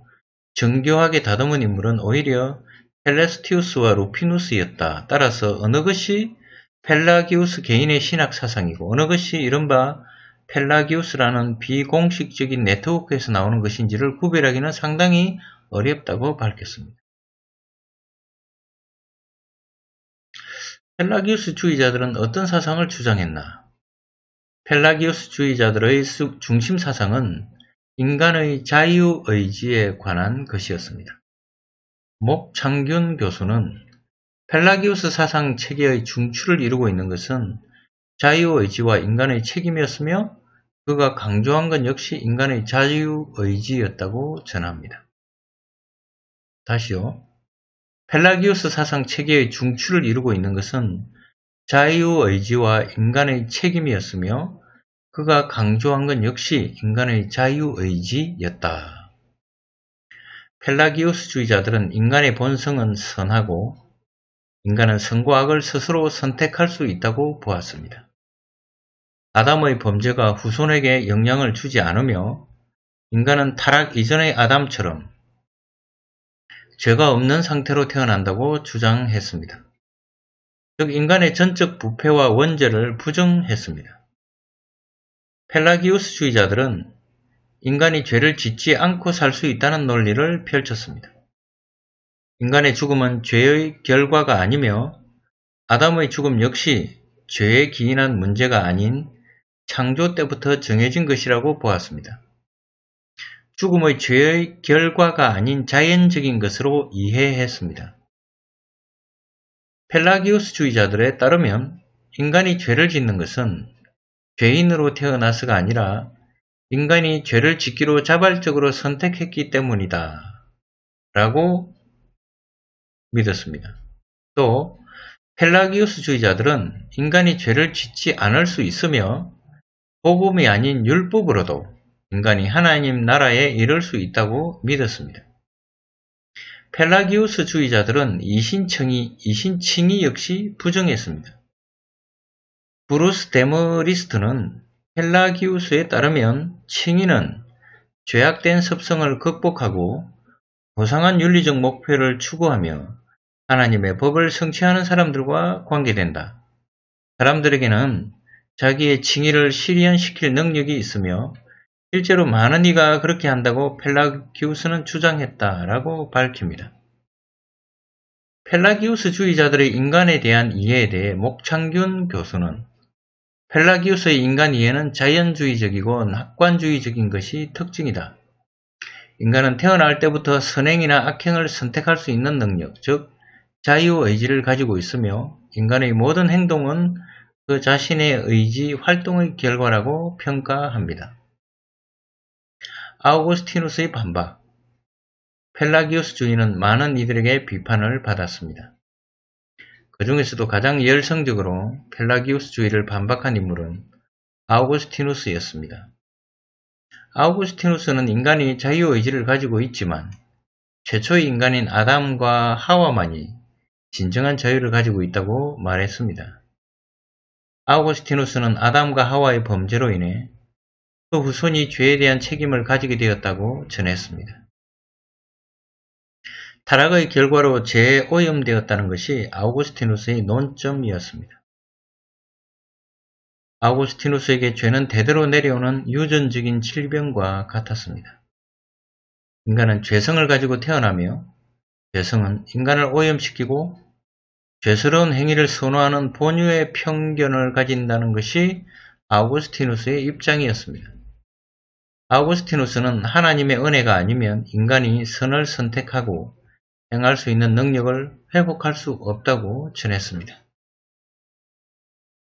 정교하게 다듬은 인물은 오히려 펠레스티우스와 루피누스였다. 따라서 어느 것이 펠라기우스 개인의 신학 사상이고 어느 것이 이른바 펠라기우스라는 비공식적인 네트워크에서 나오는 것인지를 구별하기는 상당히 어렵다고 밝혔습니다. 펠라기우스 주의자들은 어떤 사상을 주장했나? 펠라기우스 주의자들의 중심 사상은 인간의 자유의지에 관한 것이었습니다. 목창균 교수는 펠라기우스 사상 체계의 중추를 이루고 있는 것은 자유의지와 인간의 책임이었으며 그가 강조한 건 역시 인간의 자유의지였다고 전합니다. 다시요. 펠라기우스 사상 체계의 중추를 이루고 있는 것은 자유의지와 인간의 책임이었으며 그가 강조한 건 역시 인간의 자유의지였다. 펠라기우스주의자들은 인간의 본성은 선하고 인간은 선과 악을 스스로 선택할 수 있다고 보았습니다. 아담의 범죄가 후손에게 영향을 주지 않으며 인간은 타락 이전의 아담처럼 죄가 없는 상태로 태어난다고 주장했습니다. 즉 인간의 전적 부패와 원죄를 부정했습니다. 펠라기우스주의자들은 인간이 죄를 짓지 않고 살 수 있다는 논리를 펼쳤습니다. 인간의 죽음은 죄의 결과가 아니며 아담의 죽음 역시 죄에 기인한 문제가 아닌 창조 때부터 정해진 것이라고 보았습니다. 죽음의 죄의 결과가 아닌 자연적인 것으로 이해했습니다. 펠라기우스주의자들에 따르면 인간이 죄를 짓는 것은 죄인으로 태어나서가 아니라 인간이 죄를 짓기로 자발적으로 선택했기 때문이다. 라고 믿었습니다. 또 펠라기우스주의자들은 인간이 죄를 짓지 않을 수 있으며 복음이 아닌 율법으로도 인간이 하나님 나라에 이를 수 있다고 믿었습니다. 펠라기우스주의자들은 이신층이, 이신칭이 역시 부정했습니다. 브루스 데머리스트는 헬라기우스에 따르면 칭의는 죄악된 습성을 극복하고 보상한 윤리적 목표를 추구하며 하나님의 법을 성취하는 사람들과 관계된다. 사람들에게는 자기의 칭의를 실현시킬 능력이 있으며 실제로 많은 이가 그렇게 한다고 펠라기우스는 주장했다라고 밝힙니다. 펠라기우스 주의자들의 인간에 대한 이해에 대해 목창균 교수는 펠라기우스의 인간 이해는 자연주의적이고낙관주의적인 것이 특징이다. 인간은 태어날 때부터 선행이나 악행을 선택할 수 있는 능력, 즉 자유의지를 가지고 있으며 인간의 모든 행동은 그 자신의 의지 활동의 결과라고 평가합니다. 아우구스티누스의 반박 펠라기우스 주인은 많은 이들에게 비판을 받았습니다. 그 중에서도 가장 열성적으로 펠라기우스주의를 반박한 인물은 아우구스티누스였습니다. 아우구스티누스는 인간이 자유의지를 가지고 있지만 최초의 인간인 아담과 하와만이 진정한 자유를 가지고 있다고 말했습니다. 아우구스티누스는 아담과 하와의 범죄로 인해 그 후손이 죄에 대한 책임을 가지게 되었다고 전했습니다. 타락의 결과로 재오염되었다는 것이 아우구스티누스의 논점이었습니다. 아우구스티누스에게 죄는 대대로 내려오는 유전적인 질병과 같았습니다. 인간은 죄성을 가지고 태어나며 죄성은 인간을 오염시키고 죄스러운 행위를 선호하는 본유의 편견을 가진다는 것이 아우구스티누스의 입장이었습니다. 아우구스티누스는 하나님의 은혜가 아니면 인간이 선을 선택하고 행할 수 있는 능력을 회복할 수 없다고 전했습니다.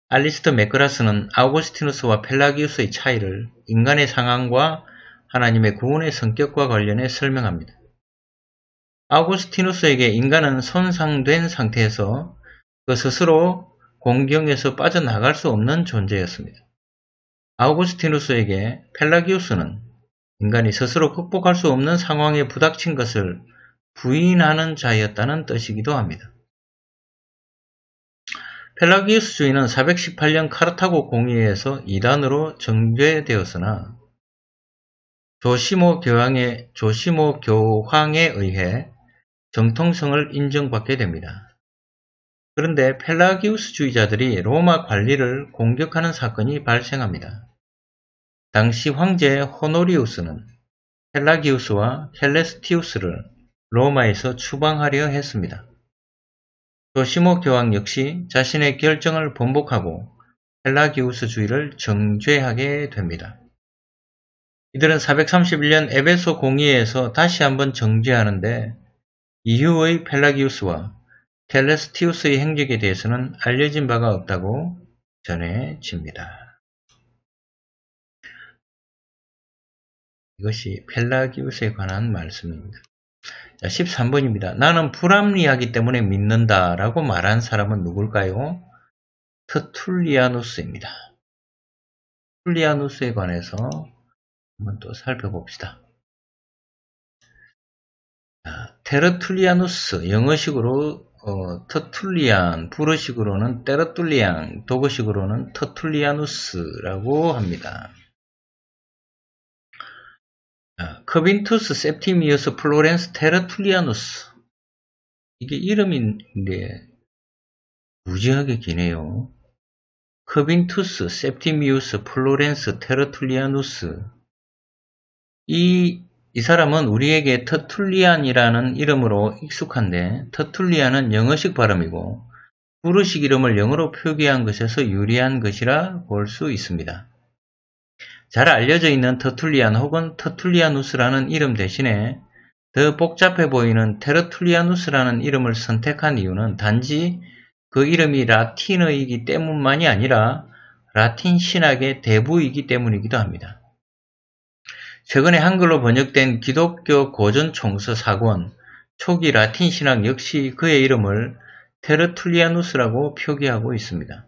알리스터 맥그라스는 아우구스티누스와 펠라기우스의 차이를 인간의 상황과 하나님의 구원의 성격과 관련해 설명합니다. 아우구스티누스에게 인간은 손상된 상태에서 그 스스로 공경에서 빠져나갈 수 없는 존재였습니다. 아우구스티누스에게 펠라기우스는 인간이 스스로 극복할 수 없는 상황에 부닥친 것을 부인하는 자였다는 뜻이기도 합니다. 펠라기우스 주의는 418년 카르타고 공의에서 이단으로 정죄되었으나 조시모 교황의, 조시모 교황에 의해 정통성을 인정받게 됩니다. 그런데 펠라기우스 주의자들이 로마 관리를 공격하는 사건이 발생합니다. 당시 황제 호노리우스는 펠라기우스와 켈레스티우스를 로마에서 추방하려 했습니다. 도시모 교황 역시 자신의 결정을 번복하고 헬라기우스 주의를 정죄하게 됩니다. 이들은 431년 에베소 공의에서 다시 한번 정죄하는데 이후의 펠라기우스와 텔레스티우스의 행적에 대해서는 알려진 바가 없다고 전해집니다. 이것이 펠라기우스에 관한 말씀입니다. 자, 13번입니다. 나는 불합리하기 때문에 믿는다 라고 말한 사람은 누굴까요? 터툴리아누스입니다. 터 툴리아누스에 관해서 한번 또 살펴봅시다. 테르툴리아누스 영어식으로 어, 터툴리안 불어식으로는 테르툴리앙독어식으로는 터툴리아누스라고 합니다. 어, 커빈투스 세프티미우스 플로렌스 테라툴리아누스 이게 이름인데 무지하게 기네요. 커빈투스 세프티미우스 플로렌스 테라툴리아누스 이, 이 사람은 우리에게 터툴리안이라는 이름으로 익숙한데 터툴리안은 영어식 발음이고 구르식 이름을 영어로 표기한 것에서 유리한 것이라 볼 수 있습니다. 잘 알려져 있는 터툴리안 혹은 터툴리아누스라는 이름 대신에 더 복잡해 보이는 테르툴리아누스라는 이름을 선택한 이유는 단지 그 이름이 라틴어이기 때문만이 아니라 라틴 신학의 대부이기 때문이기도 합니다. 최근에 한글로 번역된 기독교 고전 총서 사권, 초기 라틴 신학 역시 그의 이름을 테르툴리아누스라고 표기하고 있습니다.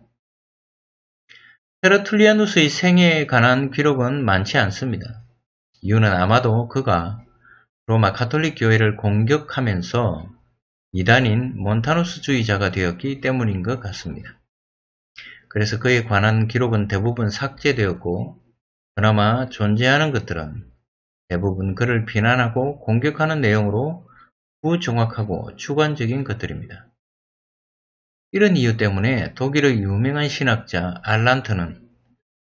헤라툴리아누스의 생애에 관한 기록은 많지 않습니다. 이유는 아마도 그가 로마 가톨릭 교회를 공격하면서 이단인 몬타누스주의자가 되었기 때문인 것 같습니다. 그래서 그에 관한 기록은 대부분 삭제되었고 그나마 존재하는 것들은 대부분 그를 비난하고 공격하는 내용으로 부정확하고 주관적인 것들입니다. 이런 이유 때문에 독일의 유명한 신학자 알란트는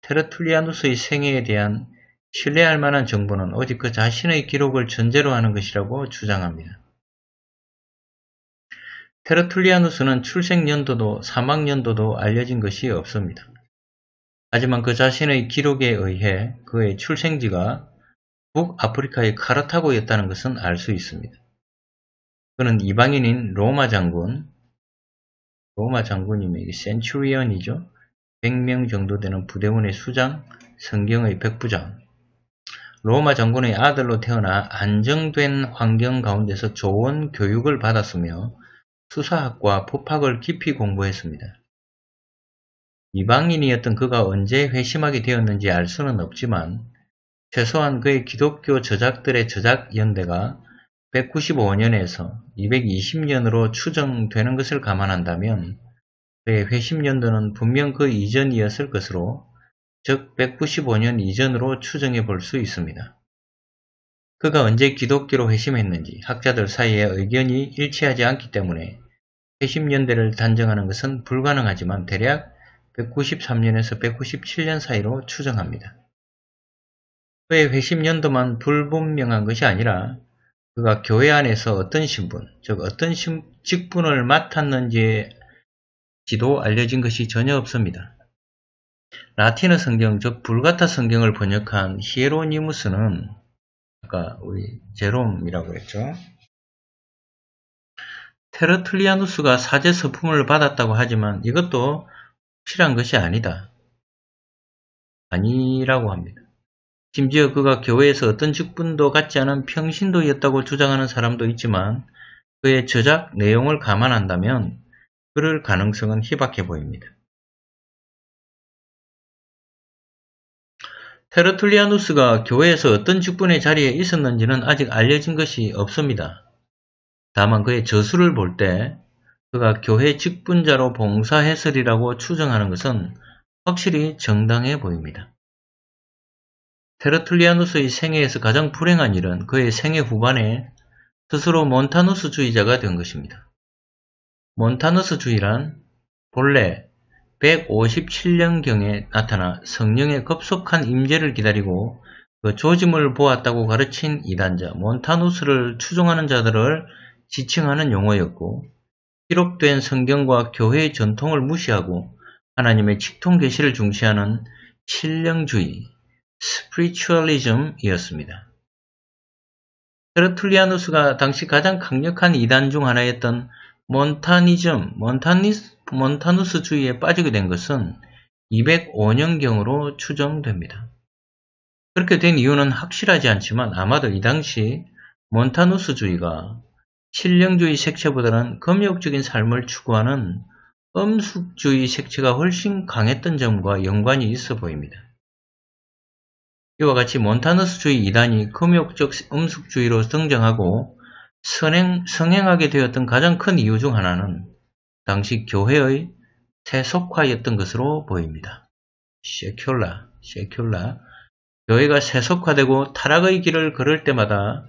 테르툴리아누스의 생애에 대한 신뢰할 만한 정보는 오직 그 자신의 기록을 전제로 하는 것이라고 주장합니다. 테르툴리아누스는 출생 연도도 사망 연도도 알려진 것이 없습니다. 하지만 그 자신의 기록에 의해 그의 출생지가 북아프리카의 카르타고였다는 것은 알 수 있습니다. 그는 이방인인 로마 장군 로마 장군님에게 센츄리언이죠. 100명 정도 되는 부대원의 수장, 성경의 백부장. 로마 장군의 아들로 태어나 안정된 환경 가운데서 좋은 교육을 받았으며 수사학과 법학을 깊이 공부했습니다. 이방인이었던 그가 언제 회심하게 되었는지 알 수는 없지만 최소한 그의 기독교 저작들의 저작 연대가 195년에서 220년으로 추정되는 것을 감안한다면 그의 회심년도는 분명 그 이전이었을 것으로 즉 195년 이전으로 추정해 볼 수 있습니다. 그가 언제 기독교로 회심했는지 학자들 사이에 의견이 일치하지 않기 때문에 회심년대를 단정하는 것은 불가능하지만 대략 193년에서 197년 사이로 추정합니다. 그의 회심년도만 불분명한 것이 아니라 그가 교회 안에서 어떤 신분, 즉 어떤 직분을 맡았는지 지도 알려진 것이 전혀 없습니다. 라틴어 성경, 즉 불가타 성경을 번역한 히에로니무스는 아까 우리 제롬이라고 했죠. 테르툴리아누스가 사제 서품을 받았다고 하지만 이것도 확실한 것이 아니다. 아니라고 합니다. 심지어 그가 교회에서 어떤 직분도 갖지 않은 평신도였다고 주장하는 사람도 있지만 그의 저작 내용을 감안한다면 그럴 가능성은 희박해 보입니다. 테르툴리아누스가 교회에서 어떤 직분의 자리에 있었는지는 아직 알려진 것이 없습니다. 다만 그의 저술을 볼 때 그가 교회 직분자로 봉사했으리라고 추정하는 것은 확실히 정당해 보입니다. 테르툴리아누스의 생애에서 가장 불행한 일은 그의 생애 후반에 스스로 몬타누스주의자가 된 것입니다. 몬타누스주의란 본래 157년경에 나타나 성령의 급속한 임재를 기다리고 그 조짐을 보았다고 가르친 이단자 몬타누스를 추종하는 자들을 지칭하는 용어였고 기록된 성경과 교회의 전통을 무시하고 하나님의 직통 계시를 중시하는 신령주의 스피리추얼리즘이었습니다. 테르툴리아누스가 당시 가장 강력한 이단 중 하나였던 몬타니즘, 몬타니스, 몬타누스주의에 빠지게 된 것은 205년경으로 추정됩니다. 그렇게 된 이유는 확실하지 않지만 아마도 이 당시 몬타누스주의가 신령주의 색채보다는 금욕적인 삶을 추구하는 음숙주의 색채가 훨씬 강했던 점과 연관이 있어 보입니다. 이와 같이 몬타너스주의 이단이 금욕적 음숙주의로 등장하고 선행, 성행하게 되었던 가장 큰 이유 중 하나는 당시 교회의 세속화였던 것으로 보입니다. 세큘라, 세큘라. 교회가 세속화되고 타락의 길을 걸을 때마다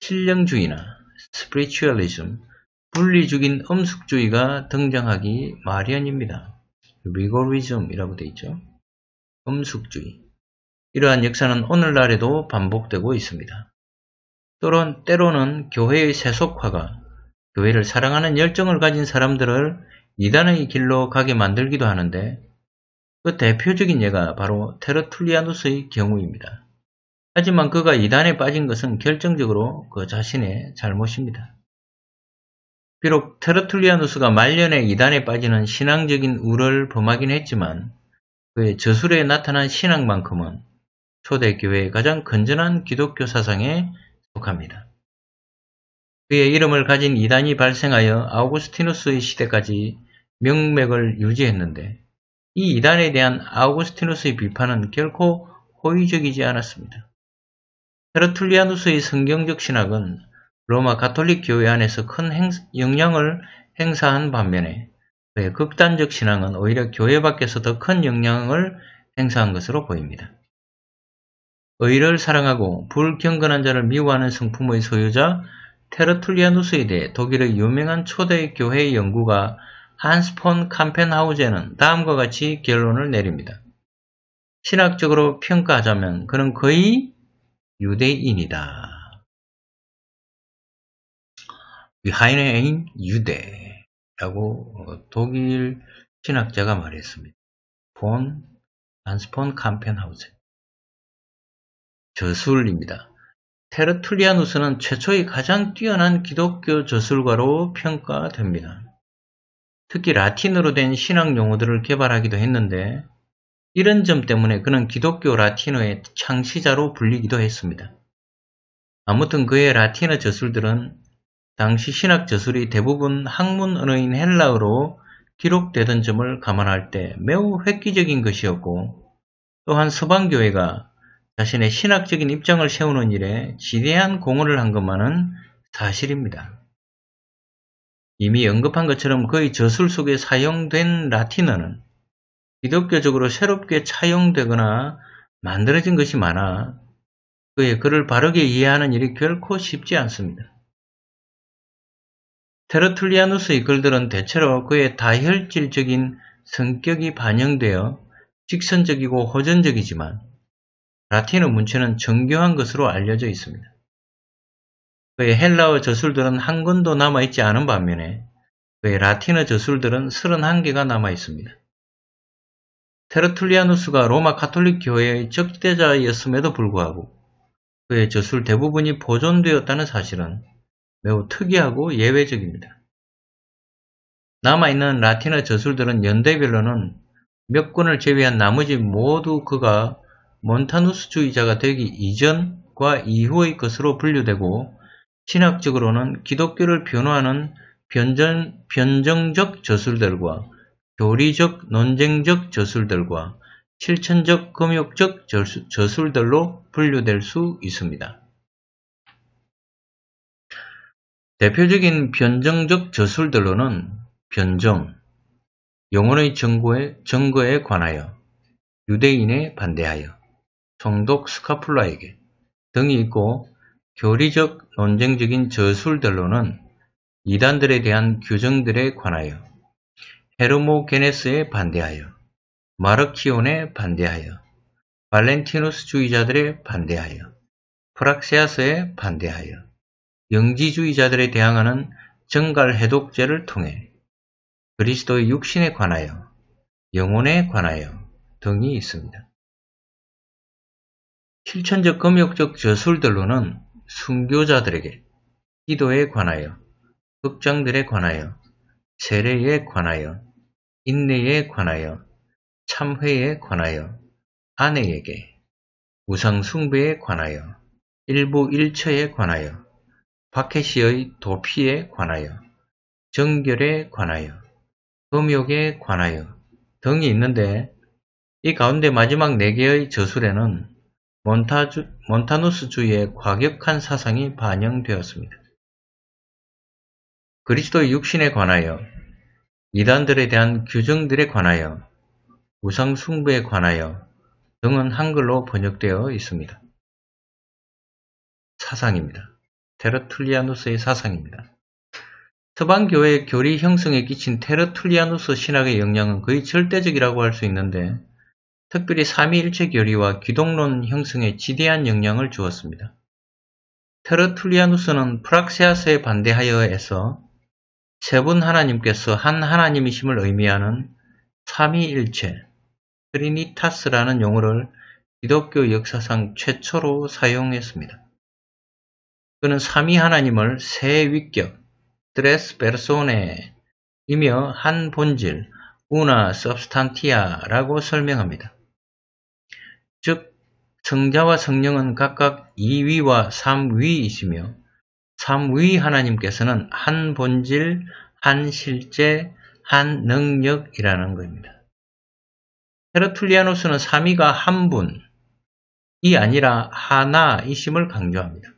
신령주의나 스피리추얼리즘, 분리적인 음숙주의가 등장하기 마련입니다. 리고리즘이라고 되어 있죠. 음숙주의. 이러한 역사는 오늘날에도 반복되고 있습니다. 또는 때로는 교회의 세속화가 교회를 사랑하는 열정을 가진 사람들을 이단의 길로 가게 만들기도 하는데 그 대표적인 예가 바로 테르툴리아누스의 경우입니다. 하지만 그가 이단에 빠진 것은 결정적으로 그 자신의 잘못입니다. 비록 테르툴리아누스가 말년에 이단에 빠지는 신앙적인 우를 범하긴 했지만 그의 저술에 나타난 신앙만큼은 초대교회의 가장 건전한 기독교 사상에 속합니다. 그의 이름을 가진 이단이 발생하여 아우구스티누스의 시대까지 명맥을 유지했는데 이 이단에 대한 아우구스티누스의 비판은 결코 호의적이지 않았습니다. 테르툴리아누스의 성경적 신학은 로마 가톨릭 교회 안에서 큰 행, 영향을 행사한 반면에 그의 극단적 신앙은 오히려 교회 밖에서 더 큰 영향을 행사한 것으로 보입니다. 의를 사랑하고 불경건한 자를 미워하는 성품의 소유자 테르툴리아누스에 대해 독일의 유명한 초대 교회의 연구가 한스폰 캄펜하우제는 다음과 같이 결론을 내립니다. 신학적으로 평가하자면 그는 거의 유대인이다. 위하인인 유대라고 독일 신학자가 말했습니다. 본 안스폰 캄펜하우제. 저술입니다. 테르툴리아누스는 최초의 가장 뛰어난 기독교 저술가로 평가됩니다. 특히 라틴으로된 신학 용어들을 개발하기도 했는데 이런 점 때문에 그는 기독교 라틴어의 창시자로 불리기도 했습니다. 아무튼 그의 라틴어 저술들은 당시 신학 저술이 대부분 학문 언어인 헬라어로 기록되던 점을 감안할 때 매우 획기적인 것이었고 또한 서방교회가 자신의 신학적인 입장을 세우는 일에 지대한 공헌을 한 것만은 사실입니다. 이미 언급한 것처럼 그의 저술 속에 사용된 라틴어는 기독교적으로 새롭게 차용되거나 만들어진 것이 많아 그의 글을 바르게 이해하는 일이 결코 쉽지 않습니다. 테르툴리아누스의 글들은 대체로 그의 다혈질적인 성격이 반영되어 직선적이고 호전적이지만 라틴어 문체는 정교한 것으로 알려져 있습니다. 그의 헬라어 저술들은 한 권도 남아있지 않은 반면에 그의 라틴어 저술들은 31개가 남아있습니다. 테르툴리아누스가 로마 카톨릭 교회의 적대자였음에도 불구하고 그의 저술 대부분이 보존되었다는 사실은 매우 특이하고 예외적입니다. 남아있는 라틴어 저술들은 연대별로는 몇 권을 제외한 나머지 모두 그가 몬타누스주의자가 되기 이전과 이후의 것으로 분류되고 신학적으로는 기독교를 변호하는 변전, 변정적 저술들과 교리적 논쟁적 저술들과 실천적 금욕적 저술들로 분류될 수 있습니다. 대표적인 변정적 저술들로는 변정, 영혼의 증거에, 증거에 관하여, 유대인에 반대하여, 총독 스카플라에게 등이 있고 교리적 논쟁적인 저술들로는 이단들에 대한 규정들에 관하여 헤르모게네스에 반대하여 마르키온에 반대하여 발렌티누스 주의자들에 반대하여 프락세아스에 반대하여 영지주의자들에 대항하는 정갈 해독제를 통해 그리스도의 육신에 관하여 영혼에 관하여 등이 있습니다. 실천적 금욕적 저술들로는 순교자들에게 기도에 관하여, 극정들에 관하여, 세례에 관하여, 인내에 관하여, 참회에 관하여, 아내에게, 우상숭배에 관하여, 일부일처에 관하여, 박해시의 도피에 관하여, 정결에 관하여, 음욕에 관하여 등이 있는데 이 가운데 마지막 네 개의 저술에는 몬타누스주의 과격한 사상이 반영되었습니다. 그리스도의 육신에 관하여, 이단들에 대한 규정들에 관하여, 우상숭배에 관하여 등은 한글로 번역되어 있습니다. 사상입니다. 테르툴리아누스의 사상입니다. 서방교회의 교리 형성에 끼친 테르툴리아누스 신학의 영향은 거의 절대적이라고 할 수 있는데 특별히 삼위일체 교리와 기독론 형성에 지대한 영향을 주었습니다. 테르툴리아누스는 프락세아스에 반대하여 애서 세분 하나님께서 한 하나님이심을 의미하는 삼위일체 트리니타스라는 용어를 기독교 역사상 최초로 사용했습니다. 그는 삼위 하나님을 세 위격 드레스 s p e r 이며한 본질 우나 섭스 u 티아라고 설명합니다. 성자와 성령은 각각 2위와 3위이시며 3위 하나님께서는 한 본질, 한 실제, 한 능력이라는 겁니다. 헤르툴리아누스는 3위가 한 분이 아니라 하나이심을 강조합니다.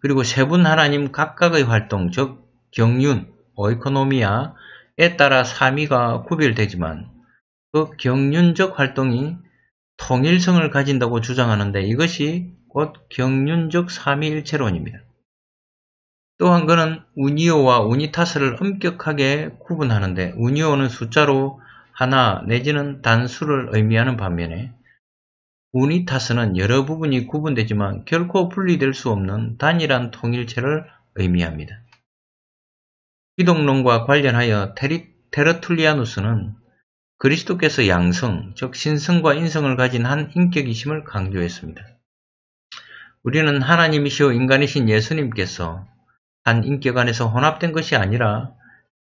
그리고 세 분 하나님 각각의 활동, 즉 경륜, 오이코노미아에 따라 3위가 구별되지만 그 경륜적 활동이 통일성을 가진다고 주장하는데 이것이 곧 경륜적 삼위일체론입니다. 또한 그는 우니오와 우니타스를 엄격하게 구분하는데 우니오는 숫자로 하나 내지는 단수를 의미하는 반면에 우니타스는 여러 부분이 구분되지만 결코 분리될 수 없는 단일한 통일체를 의미합니다. 기독론과 관련하여 테리, 테르툴리아누스는 그리스도께서 양성, 즉 신성과 인성을 가진 한 인격이심을 강조했습니다. 우리는 하나님이시오 인간이신 예수님께서 한 인격 안에서 혼합된 것이 아니라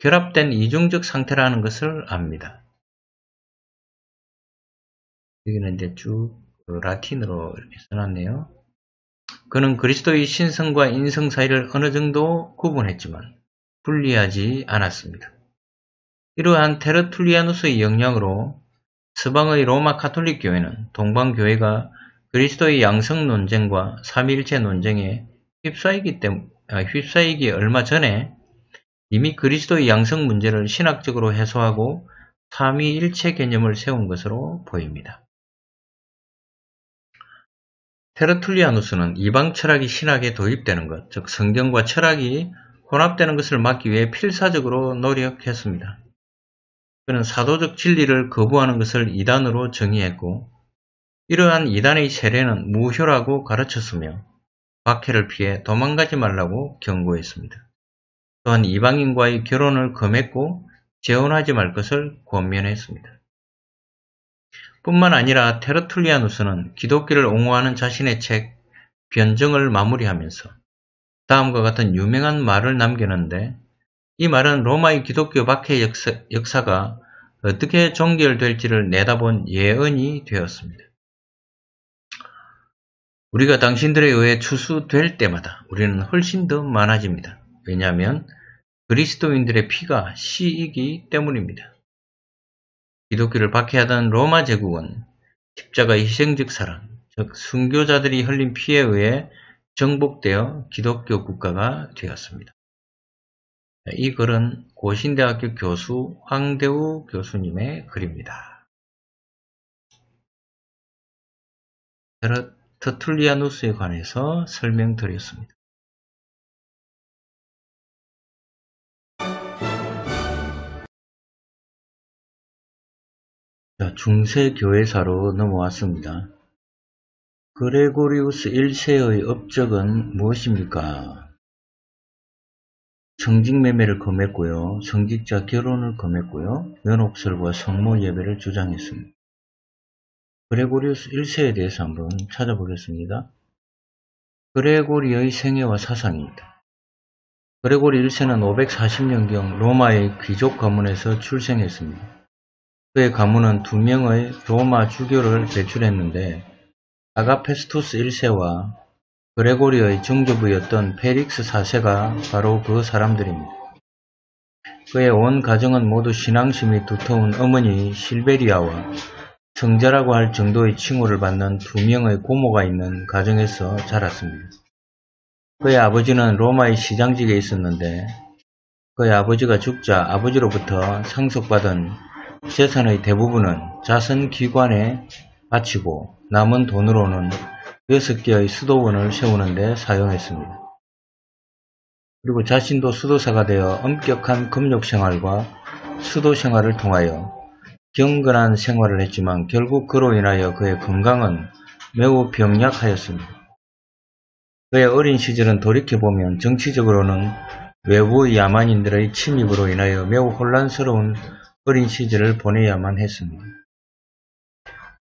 결합된 이중적 상태라는 것을 압니다. 여기는 이제 쭉 라틴으로 이렇게 써놨네요. 그는 그리스도의 신성과 인성 사이를 어느 정도 구분했지만 분리하지 않았습니다. 이러한 테르툴리아누스의 영향으로 서방의 로마 카톨릭 교회는 동방교회가 그리스도의 양성 논쟁과 삼위일체 논쟁에 휩싸이기 때문에 아, 휩싸이기 얼마 전에 이미 그리스도의 양성 문제를 신학적으로 해소하고 삼위일체 개념을 세운 것으로 보입니다. 테르툴리아누스는 이방 철학이 신학에 도입되는 것, 즉 성경과 철학이 혼합되는 것을 막기 위해 필사적으로 노력했습니다. 그는 사도적 진리를 거부하는 것을 이단으로 정의했고 이러한 이단의 세례는 무효라고 가르쳤으며 박해를 피해 도망가지 말라고 경고했습니다. 또한 이방인과의 결혼을 금했고 재혼하지 말 것을 권면했습니다. 뿐만 아니라 테르툴리아누스는 기독교를 옹호하는 자신의 책 변정을 마무리하면서 다음과 같은 유명한 말을 남겼는데 이 말은 로마의 기독교 박해 역사, 가 어떻게 종결될지를 내다본 예언이 되었습니다. 우리가 당신들에 의해 추수될 때마다 우리는 훨씬 더 많아집니다. 왜냐하면 그리스도인들의 피가 시이기 때문입니다. 기독교를 박해하던 로마 제국은 십자가 희생적 사랑, 즉 순교자들이 흘린 피에 의해 정복되어 기독교 국가가 되었습니다. 이 글은 고신대학교 교수 황대우 교수님의 글입니다. 테르트툴리아누스에 관해서 설명드렸습니다. 중세교회사로 넘어왔습니다. 그레고리우스 1세의 업적은 무엇입니까? 성직매매를금했고요성직자 결혼을 금했고요 면옥설과 성모 예배를 주장했습니다. 그레고리우스 1세에 대해서 한번 찾아보겠습니다. 그레고리의 생애와 사상입니다. 그레고리 1세는 540년경 로마의 귀족 가문에서 출생했습니다. 그의 가문은 두 명의 로마 주교를 배출했는데 아가페스투스 1세와 그레고리의 증조부였던 페릭스 4세가 바로 그 사람들입니다. 그의 온 가정은 모두 신앙심이 두터운 어머니 실베리아와 성자라고 할 정도의 칭호를 받는 두 명의 고모가 있는 가정에서 자랐습니다. 그의 아버지는 로마의 시장직에 있었는데 그의 아버지가 죽자 아버지로부터 상속받은 재산의 대부분은 자선 기관에 바치고 남은 돈으로는 6개의 수도원을 세우는 데 사용했습니다. 그리고 자신도 수도사가 되어 엄격한 금욕생활과 수도생활을 통하여 경건한 생활을 했지만 결국 그로 인하여 그의 건강은 매우 병약하였습니다. 그의 어린 시절은 돌이켜보면 정치적으로는 외부 야만인들의 침입으로 인하여 매우 혼란스러운 어린 시절을 보내야만 했습니다.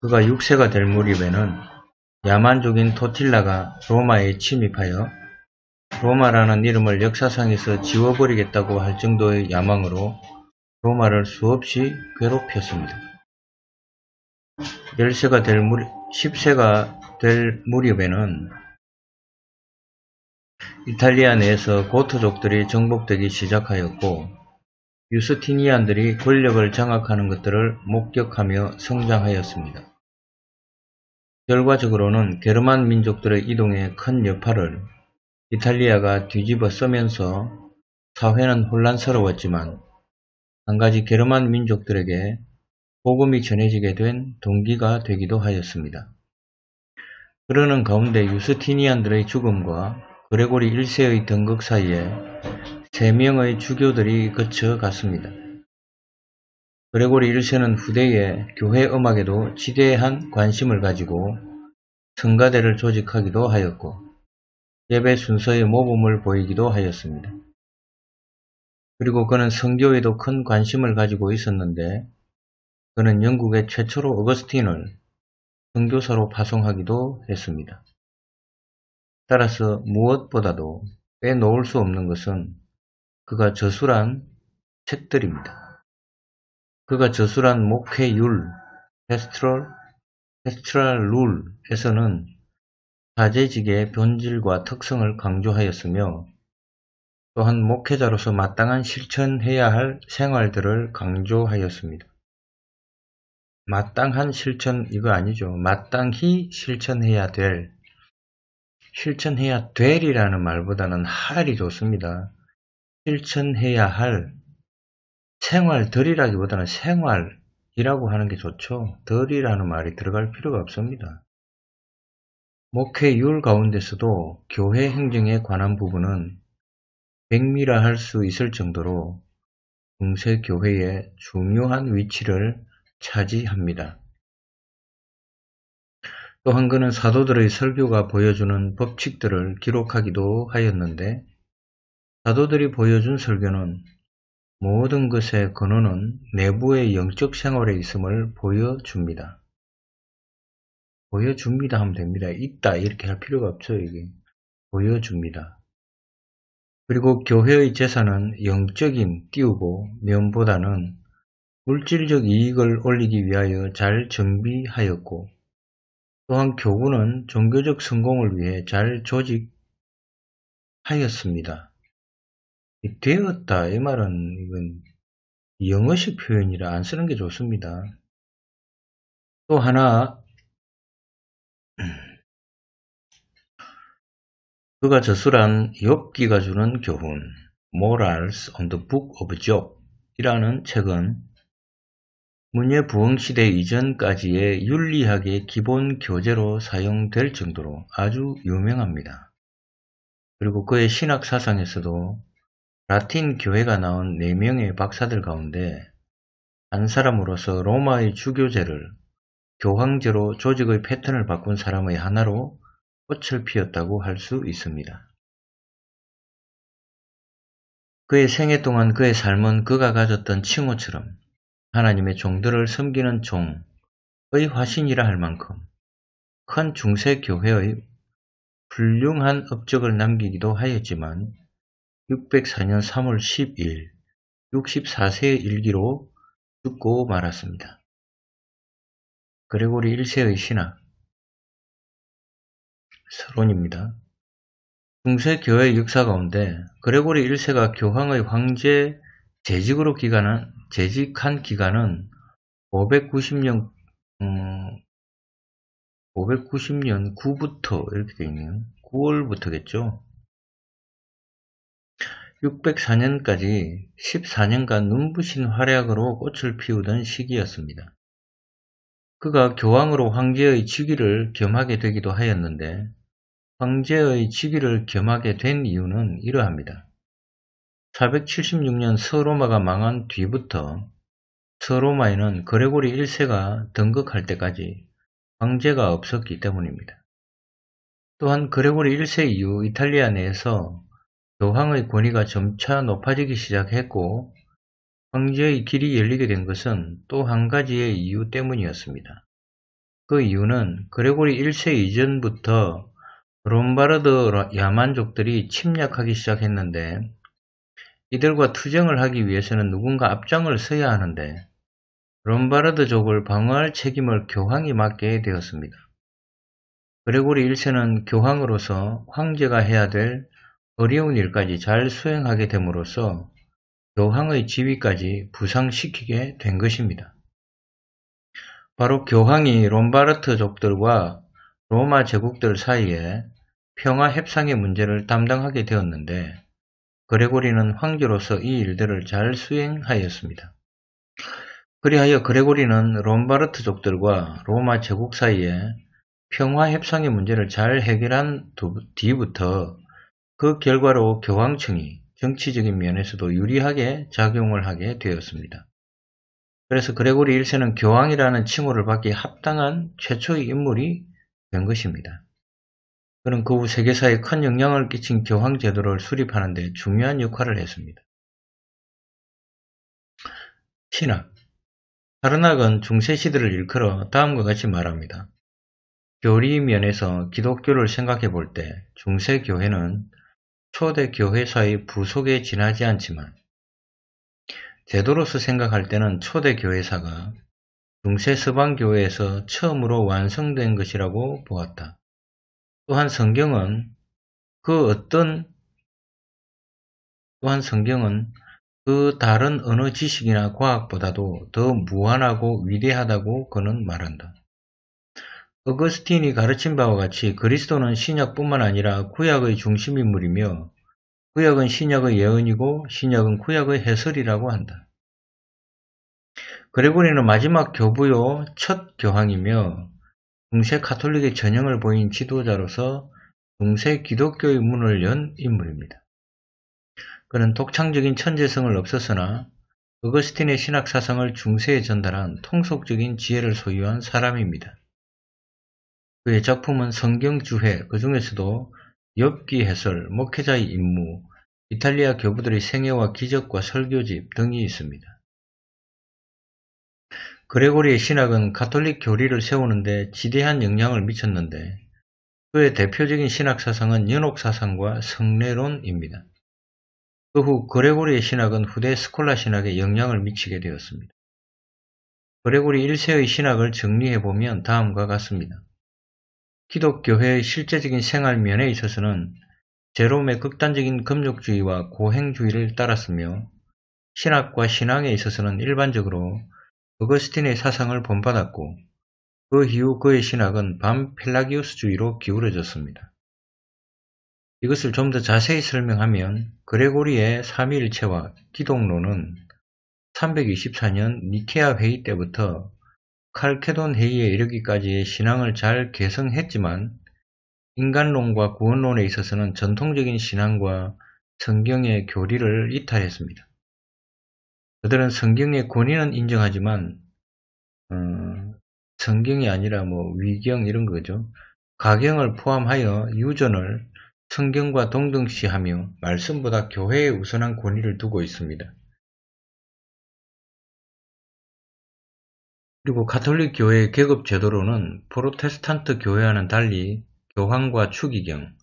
그가 6세가 될 무렵에는 야만족인 토틸라가 로마에 침입하여 로마라는 이름을 역사상에서 지워버리겠다고 할 정도의 야망으로 로마를 수없이 괴롭혔습니다. 10세가 될 무리, 10세가 될 무렵에는 이탈리아 내에서 고토족들이 정복되기 시작하였고 유스티니안들이 권력을 장악하는 것들을 목격하며 성장하였습니다. 결과적으로는 게르만 민족들의 이동에 큰 여파를 이탈리아가 뒤집어 쓰면서 사회는 혼란스러웠지만 한 가지 게르만 민족들에게 복음이 전해지게 된 동기가 되기도 하였습니다. 그러는 가운데 유스티니안들의 죽음과 그레고리 1세의 등극 사이에 3명의 주교들이 거쳐 갔습니다. 그레고리 1세는 후대의 교회 음악에도 지대한 관심을 가지고 성가대를 조직하기도 하였고 예배 순서의 모범을 보이기도 하였습니다. 그리고 그는 성교에도 큰 관심을 가지고 있었는데 그는 영국의 최초로 어거스틴을 성교사로 파송하기도 했습니다. 따라서 무엇보다도 빼놓을 수 없는 것은 그가 저술한 책들입니다. 그가 저술한 목회율 페스트럴 페스트럴 룰에서는자제직의 본질과 특성을 강조하였으며 또한 목회자로서 마땅한 실천해야 할 생활들을 강조하였습니다. 마땅한 실천 이거 아니죠. 마땅히 실천해야 될 실천해야 될이라는 말보다는 할이 좋습니다. 실천해야 할 생활들이라기보다는 생활이라고 하는 게 좋죠. 들이라는 말이 들어갈 필요가 없습니다. 목회율 가운데서도 교회 행정에 관한 부분은 백미라 할 수 있을 정도로 중세 교회의 중요한 위치를 차지합니다. 또한 그는 사도들의 설교가 보여주는 법칙들을 기록하기도 하였는데 사도들이 보여준 설교는 모든 것의 근원은 내부의 영적 생활에 있음을 보여줍니다. 보여줍니다 하면 됩니다. 있다 이렇게 할 필요가 없죠. 이게 보여줍니다. 그리고 교회의 제사는 영적인 띄우고 면보다는 물질적 이익을 올리기 위하여 잘 정비하였고 또한 교구는 종교적 성공을 위해 잘 조직하였습니다. 되었다 이 말은 이건 영어식 표현이라 안 쓰는 게 좋습니다. 또 하나 그가 저술한 엽기가 주는 교훈 Morals on the Book of Job 이라는 책은 문예 부흥시대 이전까지의 윤리학의 기본 교재로 사용될 정도로 아주 유명합니다. 그리고 그의 신학 사상에서도 라틴 교회가 나온 4 명의 박사들 가운데 한 사람으로서 로마의 주교제를 교황제로 조직의 패턴을 바꾼 사람의 하나로 꽃을 피웠다고 할 수 있습니다. 그의 생애 동안 그의 삶은 그가 가졌던 칭호처럼 하나님의 종들을 섬기는 종의 화신이라 할 만큼 큰 중세 교회의 훌륭한 업적을 남기기도 하였지만 604년 3월 1 0일 64세의 일기로 죽고 말았습니다. 그레고리 1세의 신학 서론입니다. 중세 교회 역사 가운데 그레고리 1세가 교황의 황제 재직으로 기간은, 재직한 기간은 590년 음, 590년 9부터 이렇게 되어 있네요. 9월부터겠죠. 604년까지 14년간 눈부신 활약으로 꽃을 피우던 시기였습니다. 그가 교황으로 황제의 직위를 겸하게 되기도 하였는데 황제의 직위를 겸하게 된 이유는 이러합니다. 476년 서로마가 망한 뒤부터 서로마에는 그레고리 1세가 등극할 때까지 황제가 없었기 때문입니다. 또한 그레고리 1세 이후 이탈리아 내에서 교황의 권위가 점차 높아지기 시작했고 황제의 길이 열리게 된 것은 또 한 가지의 이유 때문이었습니다. 그 이유는 그레고리 1세 이전부터 롬바르드 야만족들이 침략하기 시작했는데 이들과 투쟁을 하기 위해서는 누군가 앞장을 서야 하는데 롬바르드족을 방어할 책임을 교황이 맡게 되었습니다. 그레고리 1세는 교황으로서 황제가 해야 될 어려운 일까지 잘 수행하게 됨으로써 교황의 지위까지 부상시키게 된 것입니다. 바로 교황이 롬바르트족들과 로마 제국들 사이에 평화 협상의 문제를 담당하게 되었는데 그레고리는 황제로서 이 일들을 잘 수행하였습니다. 그리하여 그레고리는 롬바르트족들과 로마 제국 사이에 평화 협상의 문제를 잘 해결한 뒤부터 그 결과로 교황청이 정치적인 면에서도 유리하게 작용을 하게 되었습니다. 그래서 그레고리 1세는 교황이라는 칭호를 받기 합당한 최초의 인물이 된 것입니다. 그는 그 후 세계사에 큰 영향을 끼친 교황 제도를 수립하는 데 중요한 역할을 했습니다. 신학 타르낙은 중세시대를 일컬어 다음과 같이 말합니다. 교리 면에서 기독교를 생각해 볼 때 중세교회는 초대교회사의 부속에 지나지 않지만 제도로서 생각할 때는 초대교회사가 중세 서방교회에서 처음으로 완성된 것이라고 보았다. 또한 성경은 그 어떤 또한 성경은 그 다른 언어 지식이나 과학보다도 더 무한하고 위대하다고 그는 말한다. 어거스틴이 가르친 바와 같이 그리스도는 신약뿐만 아니라 구약의 중심인물이며 구약은 신약의 예언이고 신약은 구약의 해설이라고 한다. 그레고리는 마지막 교부요 첫 교황이며 중세 카톨릭의 전형을 보인 지도자로서 중세 기독교의 문을 연 인물입니다. 그는 독창적인 천재성을 없었으나 어거스틴의 신학 사상을 중세에 전달한 통속적인 지혜를 소유한 사람입니다. 그의 작품은 성경주해, 그 중에서도 엽기 해설, 목회자의 임무, 이탈리아 교부들의 생애와 기적과 설교집 등이 있습니다. 그레고리의 신학은 가톨릭 교리를 세우는데 지대한 영향을 미쳤는데 그의 대표적인 신학 사상은 연옥 사상과 성례론입니다. 그 후 그레고리의 신학은 후대 스콜라 신학에 영향을 미치게 되었습니다. 그레고리 1세의 신학을 정리해 보면 다음과 같습니다. 기독교의 회 실제적인 생활 면에 있어서는 제롬의 극단적인 금욕주의와 고행주의를 따랐으며 신학과 신앙에 있어서는 일반적으로 어거스틴의 사상을 본받았고 그 이후 그의 신학은 반펠라기우스주의로 기울어졌습니다. 이것을 좀 더 자세히 설명하면 그레고리의 삼위일체와 기독론은 324년 니케아 회의 때부터 칼케돈 회의에 이르기까지 신앙을 잘 개성했지만 인간론과 구원론에 있어서는 전통적인 신앙과 성경의 교리를 이탈했습니다. 그들은 성경의 권위는 인정하지만 음, 성경이 아니라 뭐 위경 이런 거죠. 가경을 포함하여 유전을 성경과 동등시하며 말씀보다 교회에 우선한 권위를 두고 있습니다. 그리고 가톨릭 교회의 계급 제도로는 프로테스탄트 교회와는 달리 교황과 추기경,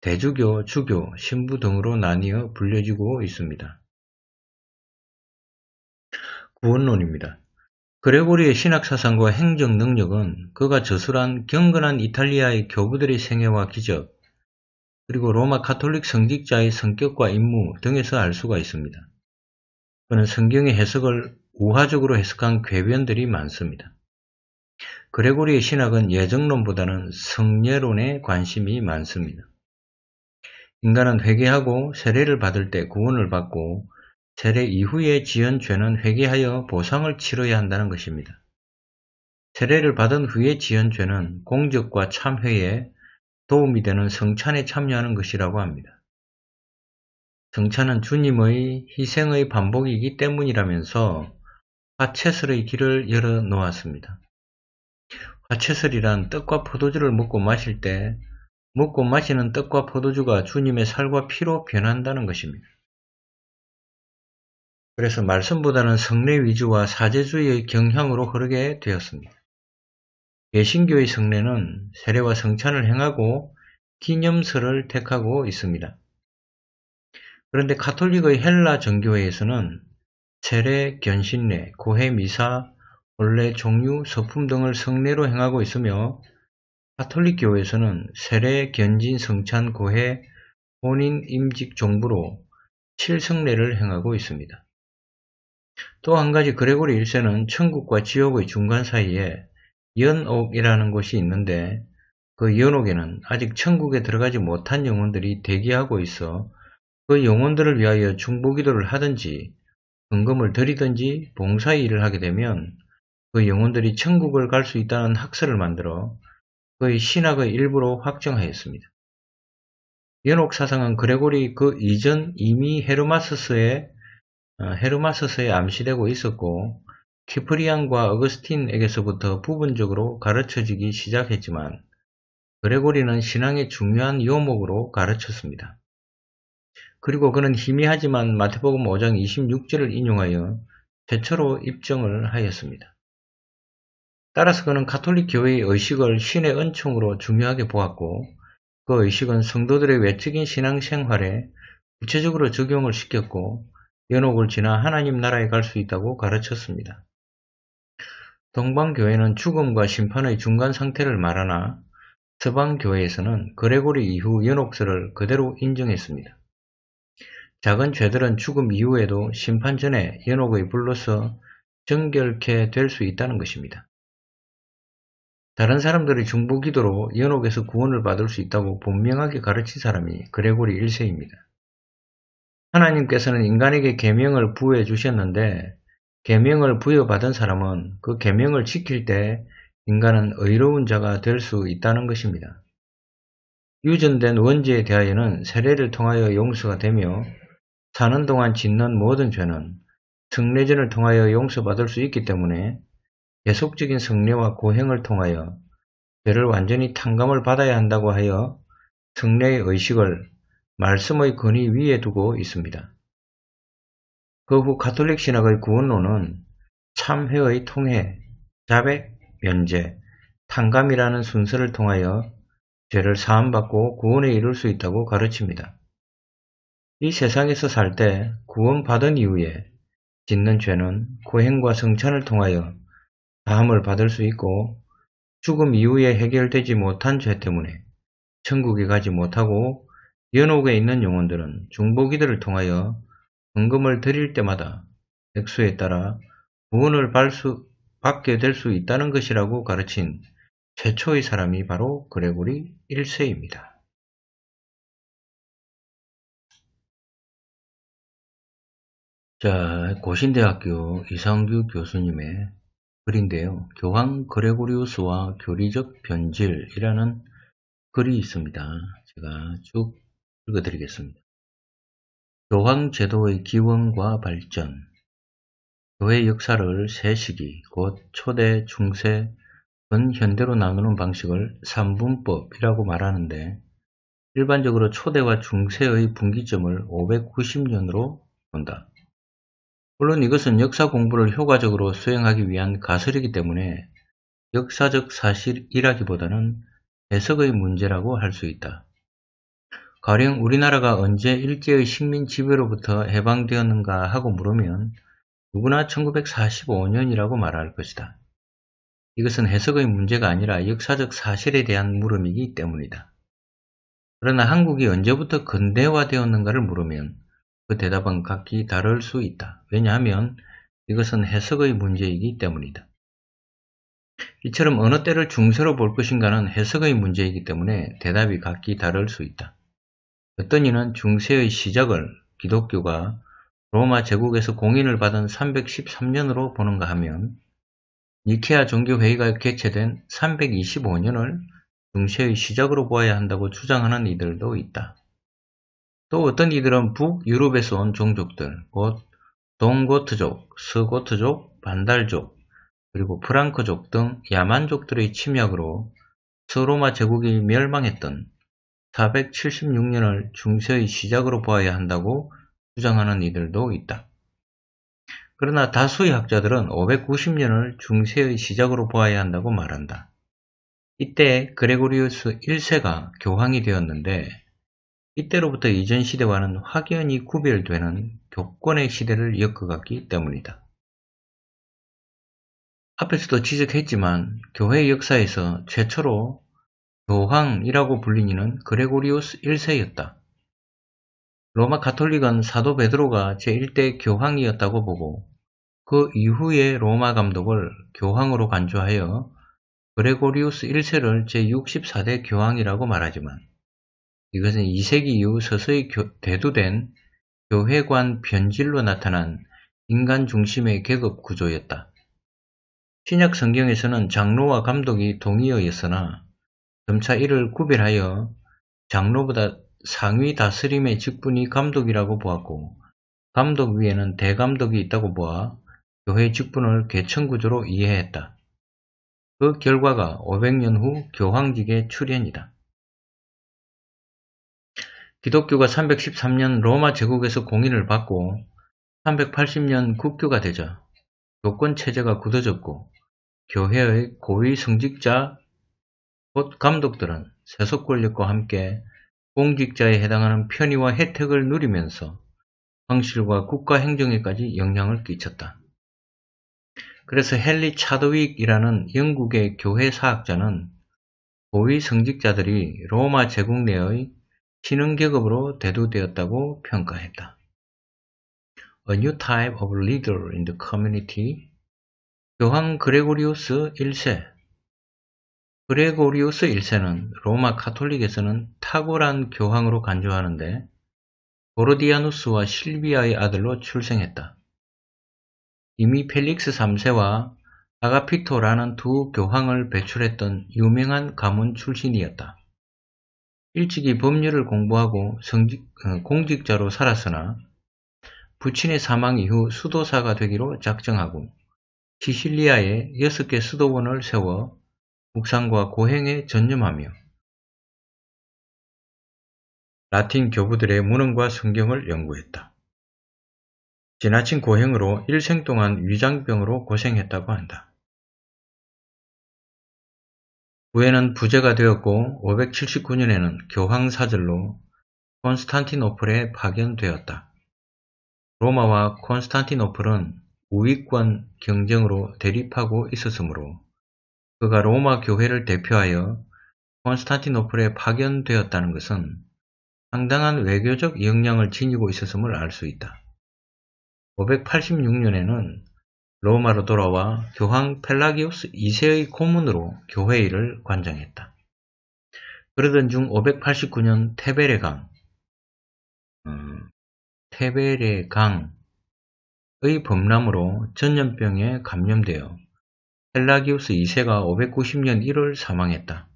대주교, 주교, 신부 등으로 나뉘어 불려지고 있습니다. 구원론입니다. 그레고리의 신학사상과 행정 능력은 그가 저술한 경건한 이탈리아의 교부들의 생애와 기적, 그리고 로마 카톨릭 성직자의 성격과 임무 등에서 알 수가 있습니다. 그는 성경의 해석을 우화적으로 해석한 궤변들이 많습니다. 그레고리의 신학은 예정론보다는 성례론에 관심이 많습니다. 인간은 회개하고 세례를 받을 때 구원을 받고 세례 이후에 지은 죄는 회개하여 보상을 치러야 한다는 것입니다. 세례를 받은 후에 지은 죄는 공적과 참회에 도움이 되는 성찬에 참여하는 것이라고 합니다. 성찬은 주님의 희생의 반복이기 때문이라면서 화채설의 길을 열어 놓았습니다. 화채설이란 떡과 포도주를 먹고 마실 때 먹고 마시는 떡과 포도주가 주님의 살과 피로 변한다는 것입니다. 그래서 말씀보다는 성례 위주와 사제주의의 경향으로 흐르게 되었습니다. 개신교의 성례는 세례와 성찬을 행하고 기념설을 택하고 있습니다. 그런데 카톨릭의 헬라 정교회에서는 세례, 견신례, 고해 미사, 원래 종류, 소품 등을 성례로 행하고 있으며 가톨릭 교회에서는 세례, 견진, 성찬, 고해, 혼인, 임직, 종부로 칠성례를 행하고 있습니다. 또 한 가지 그레고리 1세는 천국과 지옥의 중간 사이에 연옥이라는 곳이 있는데 그 연옥에는 아직 천국에 들어가지 못한 영혼들이 대기하고 있어 그 영혼들을 위하여 중보기도를 하든지 헌금을 드리든지 봉사일을 하게 되면 그 영혼들이 천국을 갈 수 있다는 학설을 만들어 그의 신학의 일부로 확정하였습니다. 연옥 사상은 그레고리 그 이전 이미 헤르마스스의 어, 헤르마스스에 암시되고 있었고 키프리안과 어거스틴에게서부터 부분적으로 가르쳐지기 시작했지만 그레고리는 신앙의 중요한 요목으로 가르쳤습니다. 그리고 그는 희미하지만 마태복음 5장 26절을 인용하여 최초로 입증을 하였습니다. 따라서 그는 가톨릭 교회의 의식을 신의 은총으로 중요하게 보았고 그 의식은 성도들의 외적인 신앙생활에 구체적으로 적용을 시켰고 연옥을 지나 하나님 나라에 갈 수 있다고 가르쳤습니다. 동방교회는 죽음과 심판의 중간 상태를 말하나 서방교회에서는 그레고리 이후 연옥설을 그대로 인정했습니다. 작은 죄들은 죽음 이후에도 심판 전에 연옥의 불로서 정결케 될 수 있다는 것입니다. 다른 사람들의 중보 기도로 연옥에서 구원을 받을 수 있다고 분명하게 가르친 사람이 그레고리 1세입니다. 하나님께서는 인간에게 계명을 부여해 주셨는데 계명을 부여받은 사람은 그 계명을 지킬 때 인간은 의로운 자가 될 수 있다는 것입니다. 유전된 원죄에 대하여는 세례를 통하여 용서가 되며 사는 동안 짓는 모든 죄는 승례전을 통하여 용서받을 수 있기 때문에 계속적인승례와 고행을 통하여 죄를 완전히 탕감을 받아야 한다고 하여 승례의 의식을 말씀의 권위 위에 두고 있습니다. 그 후 가톨릭 신학의 구원론은 참회의 통해, 자백, 면제, 탕감이라는 순서를 통하여 죄를 사함받고 구원에 이룰 수 있다고 가르칩니다. 이 세상에서 살 때 구원받은 이후에 짓는 죄는 고행과 성찬을 통하여 다함을 받을 수 있고 죽음 이후에 해결되지 못한 죄 때문에 천국에 가지 못하고 연옥에 있는 영혼들은 중보기들을 통하여 헌금을 드릴 때마다 액수에 따라 구원을 받게 될 수 있다는 것이라고 가르친 최초의 사람이 바로 그레고리 1세입니다. 자, 고신대학교 이상규 교수님의 글인데요. 교황 그레고리우스와 교리적 변질이라는 글이 있습니다. 제가 쭉 읽어드리겠습니다. 교황 제도의 기원과 발전 교회 역사를 세 시기, 곧 초대, 중세, 근현대로 나누는 방식을 3분법이라고 말하는데 일반적으로 초대와 중세의 분기점을 590년으로 본다. 물론 이것은 역사 공부를 효과적으로 수행하기 위한 가설이기 때문에 역사적 사실이라기보다는 해석의 문제라고 할 수 있다. 가령 우리나라가 언제 일제의 식민 지배로부터 해방되었는가 하고 물으면 누구나 1945년이라고 말할 것이다. 이것은 해석의 문제가 아니라 역사적 사실에 대한 물음이기 때문이다. 그러나 한국이 언제부터 근대화되었는가를 물으면 그 대답은 각기 다를 수 있다. 왜냐하면 이것은 해석의 문제이기 때문이다. 이처럼 어느 때를 중세로 볼 것인가는 해석의 문제이기 때문에 대답이 각기 다를 수 있다. 어떤 이는 중세의 시작을 기독교가 로마 제국에서 공인을 받은 313년으로 보는가 하면 니케아 종교회의가 개최된 325년을 중세의 시작으로 보아야 한다고 주장하는 이들도 있다. 또 어떤 이들은 북유럽에서 온 종족들, 곧 동고트족, 스고트족, 반달족, 그리고 프랑크족 등 야만족들의 침략으로 서로마 제국이 멸망했던 476년을 중세의 시작으로 보아야 한다고 주장하는 이들도 있다. 그러나 다수의 학자들은 590년을 중세의 시작으로 보아야 한다고 말한다. 이때 그레고리우스 1세가 교황이 되었는데 이때로부터 이전 시대와는 확연히 구별되는 교권의 시대를 이어갔기 때문이다. 앞에서도 지적했지만 교회 역사에서 최초로 교황이라고 불리는 그레고리우스 1세였다. 로마 가톨릭은 사도 베드로가 제1대 교황이었다고 보고 그이후의 로마 감독을 교황으로 간주하여 그레고리우스 1세를 제64대 교황이라고 말하지만 이것은 2세기 이후 서서히 대두된 교회관 변질로 나타난 인간 중심의 계급 구조였다. 신약 성경에서는 장로와 감독이 동의어였으나 점차 이를 구별하여 장로보다 상위 다스림의 직분이 감독이라고 보았고 감독 위에는 대감독이 있다고 보아 교회 직분을 계층구조로 이해했다. 그 결과가 500년 후 교황직의 출현이다. 기독교가 313년 로마 제국에서 공인을 받고 380년 국교가 되자 교권 체제가 굳어졌고 교회의 고위 성직자 곧 감독들은 세속 권력과 함께 공직자에 해당하는 편의와 혜택을 누리면서 황실과 국가 행정에까지 영향을 끼쳤다. 그래서 헨리 차드윅이라는 영국의 교회 사학자는 고위 성직자들이 로마 제국 내의 신흥계급으로 대두되었다고 평가했다. A new type of leader in the community. 교황 그레고리우스 1세 그레고리우스 1세는 로마 카톨릭에서는 탁월한 교황으로 간주하는데 보르디아누스와 실비아의 아들로 출생했다. 이미 펠릭스 3세와 아가피토라는 두 교황을 배출했던 유명한 가문 출신이었다. 일찍이 법률을 공부하고 성직, 어, 공직자로 살았으나 부친의 사망 이후 수도사가 되기로 작정하고 시실리아에 6개 수도원을 세워 국상과 고행에 전념하며 라틴 교부들의 문헌과 성경을 연구했다. 지나친 고행으로 일생 동안 위장병으로 고생했다고 한다. 후에는 부제가 되었고 579년에는 교황사절로 콘스탄티노플에 파견되었다. 로마와 콘스탄티노플은 우익권 경쟁으로 대립하고 있었으므로 그가 로마 교회를 대표하여 콘스탄티노플에 파견되었다는 것은 상당한 외교적 역량을 지니고 있었음을 알 수 있다. 586년에는 로마로 돌아와 교황 펠라기우스 2세의 고문으로 교회 의를 관장했다. 그러던 중 589년 테베레 강, 음, 테베레 강의 범람으로 전염병에 감염되어 펠라기우스 2세가 590년 1월 사망했다.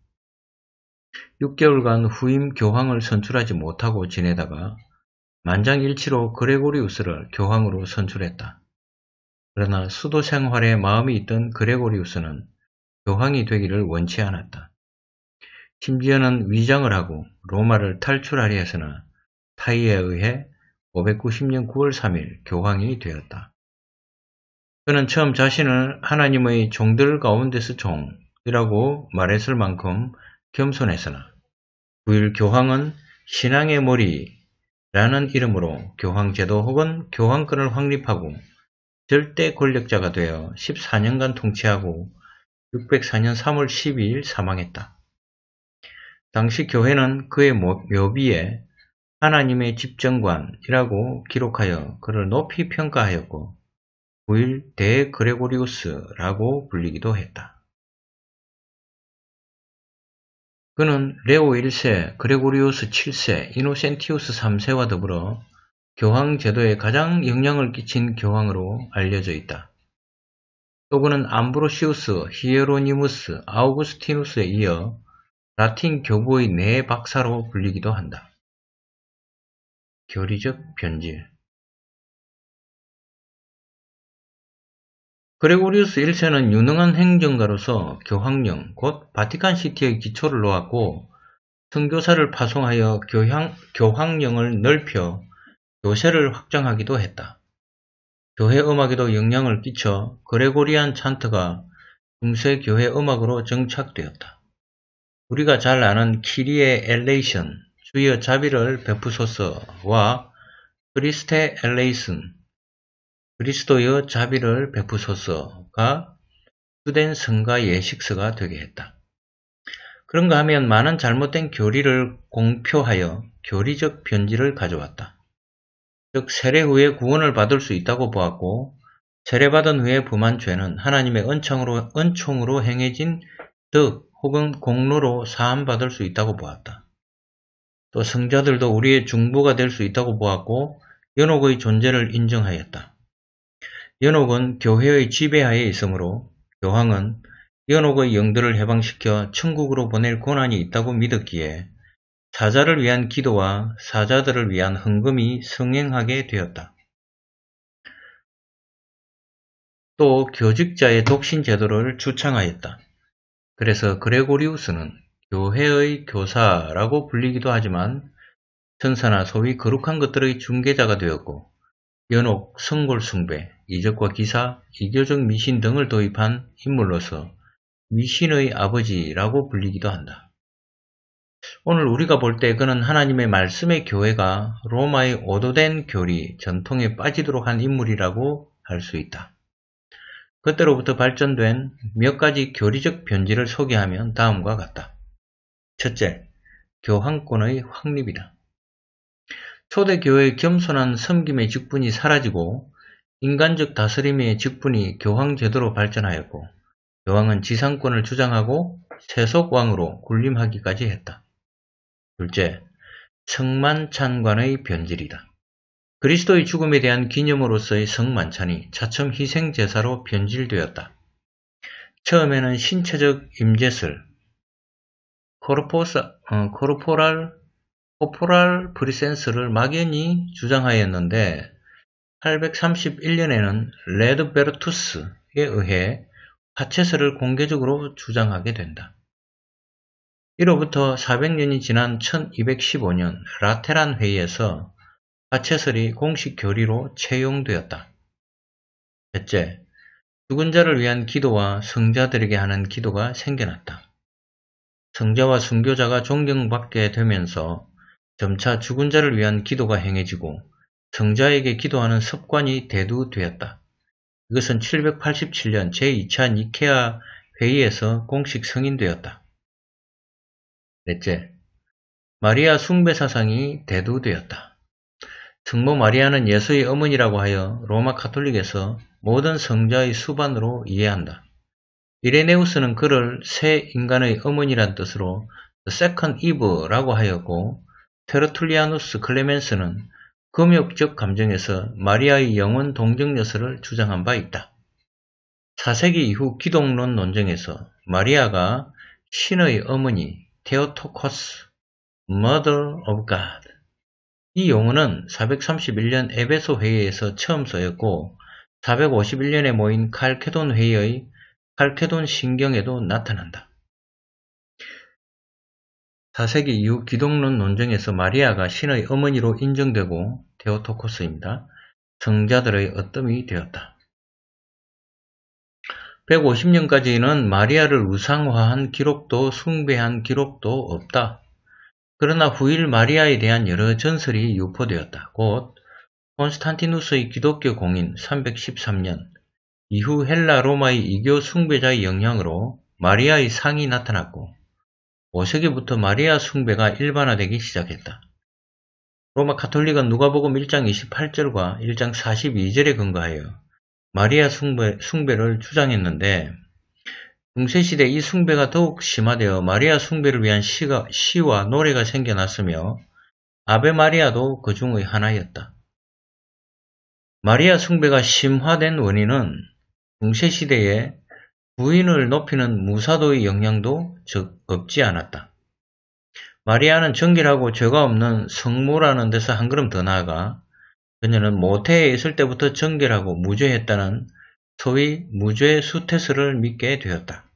6개월간 후임 교황을 선출하지 못하고 지내다가 만장일치로 그레고리우스를 교황으로 선출했다. 그러나 수도 생활에 마음이 있던 그레고리우스는 교황이 되기를 원치 않았다. 심지어는 위장을 하고 로마를 탈출하려 했으나 타이에 의해 590년 9월 3일 교황이 되었다. 그는 처음 자신을 하나님의 종들 가운데서 종이라고 말했을 만큼 겸손했으나 9일 교황은 신앙의 머리라는 이름으로 교황제도 혹은 교황권을 확립하고 절대 권력자가 되어 14년간 통치하고 604년 3월 12일 사망했다. 당시 교회는 그의 묘비에 하나님의 집정관이라고 기록하여 그를 높이 평가하였고 9일 대그레고리우스라고 불리기도 했다. 그는 레오 1세, 그레고리우스 7세, 이노센티우스 3세와 더불어 교황 제도에 가장 영향을 끼친 교황으로 알려져 있다. 또 그는 암브로시우스, 히에로니무스, 아우구스티누스에 이어 라틴 교부의 네 박사로 불리기도 한다. 교리적 변질 그레고리우스 1세는 유능한 행정가로서 교황령, 곧 바티칸시티의 기초를 놓았고 선교사를 파송하여 교황, 교황령을 넓혀 교세를 확장하기도 했다. 교회 음악에도 영향을 끼쳐 그레고리안 찬트가 중세 교회 음악으로 정착되었다. 우리가 잘 아는 키리의 엘레이션, 주여 자비를 베푸소서와 그리스테 엘레이슨, 그리스도여 자비를 베푸소서가 주된 성가 예식서가 되게 했다. 그런가 하면 많은 잘못된 교리를 공표하여 교리적 변질을 가져왔다. 즉 세례 후에 구원을 받을 수 있다고 보았고 세례받은 후에 범한 죄는 하나님의 은총으로, 은총으로 행해진 득 혹은 공로로 사함받을 수 있다고 보았다. 또 성자들도 우리의 중보가 될 수 있다고 보았고 연옥의 존재를 인정하였다. 연옥은 교회의 지배하에 있으므로 교황은 연옥의 영들을 해방시켜 천국으로 보낼 권한이 있다고 믿었기에 사자를 위한 기도와 사자들을 위한 흥금이 성행하게 되었다. 또 교직자의 독신 제도를 주창하였다. 그래서 그레고리우스는 교회의 교사라고 불리기도 하지만 천사나 소위 거룩한 것들의 중계자가 되었고 연옥, 성골숭배, 이적과 기사, 이교적 미신 등을 도입한 인물로서 미신의 아버지라고 불리기도 한다. 오늘 우리가 볼 때 그는 하나님의 말씀의 교회가 로마의 오도된 교리, 전통에 빠지도록 한 인물이라고 할 수 있다. 그때로부터 발전된 몇 가지 교리적 변질을 소개하면 다음과 같다. 첫째, 교황권의 확립이다. 초대교회의 겸손한 섬김의 직분이 사라지고 인간적 다스림의 직분이 교황제도로 발전하였고 교황은 지상권을 주장하고 세속왕으로 군림하기까지 했다. 둘째, 성만찬관의 변질이다. 그리스도의 죽음에 대한 기념으로서의 성만찬이 차츰 희생제사로 변질되었다. 처음에는 신체적 임제슬 코르포스, 어, 코르포랄, 코포랄 프리센스를 막연히 주장하였는데 831년에는 레드베르투스에 의해 파체설을 공개적으로 주장하게 된다. 이로부터 400년이 지난 1215년 라테란 회의에서 하체설이 공식 교리로 채용되었다. 첫째, 죽은 자를 위한 기도와 성자들에게 하는 기도가 생겨났다. 성자와 순교자가 존경받게 되면서 점차 죽은 자를 위한 기도가 행해지고 성자에게 기도하는 습관이 대두되었다. 이것은 787년 제2차 니케아 회의에서 공식 승인되었다. 넷째, 마리아 숭배 사상이 대두되었다. 등모 마리아는 예수의 어머니라고 하여 로마 카톨릭에서 모든 성자의 수반으로 이해한다. 이레네우스는 그를 새 인간의 어머니란 뜻으로 세컨 이브라고 하였고 테르툴리아누스 클레멘스는 금욕적 감정에서 마리아의 영혼 동정녀설을 주장한 바 있다. 4세기 이후 기독론 논쟁에서 마리아가 신의 어머니 테오토코스, Mother of God. 이 용어는 431년 에베소 회의에서 처음 쓰였고 451년에 모인 칼케돈 회의의 칼케돈 신경에도 나타난다. 4세기 이후 기독론 논쟁에서 마리아가 신의 어머니로 인정되고 데오토코스입니다. 성자들의 어뜸이 되었다. 150년까지는 마리아를 우상화한 기록도 숭배한 기록도 없다. 그러나 후일 마리아에 대한 여러 전설이 유포되었다. 곧 콘스탄티누스의 기독교 공인 313년 이후 헬라 로마의 이교 숭배자의 영향으로 마리아의 상이 나타났고 5세기부터 마리아 숭배가 일반화되기 시작했다. 로마 카톨릭은 누가복음 1장 28절과 1장 42절에 근거하여 마리아 숭배, 숭배를 주장했는데 중세시대 이 숭배가 더욱 심화되어 마리아 숭배를 위한 시가, 시와 노래가 생겨났으며 아베 마리아도 그 중의 하나였다. 마리아 숭배가 심화된 원인은 중세시대에 부인을 높이는 무사도의 영향도 적, 없지 않았다. 마리아는 정결하고 죄가 없는 성모라는 데서 한 걸음 더 나아가 그녀는 모태에 있을 때부터 정결하고 무죄했다는 소위 무죄 수태설을 믿게 되었다.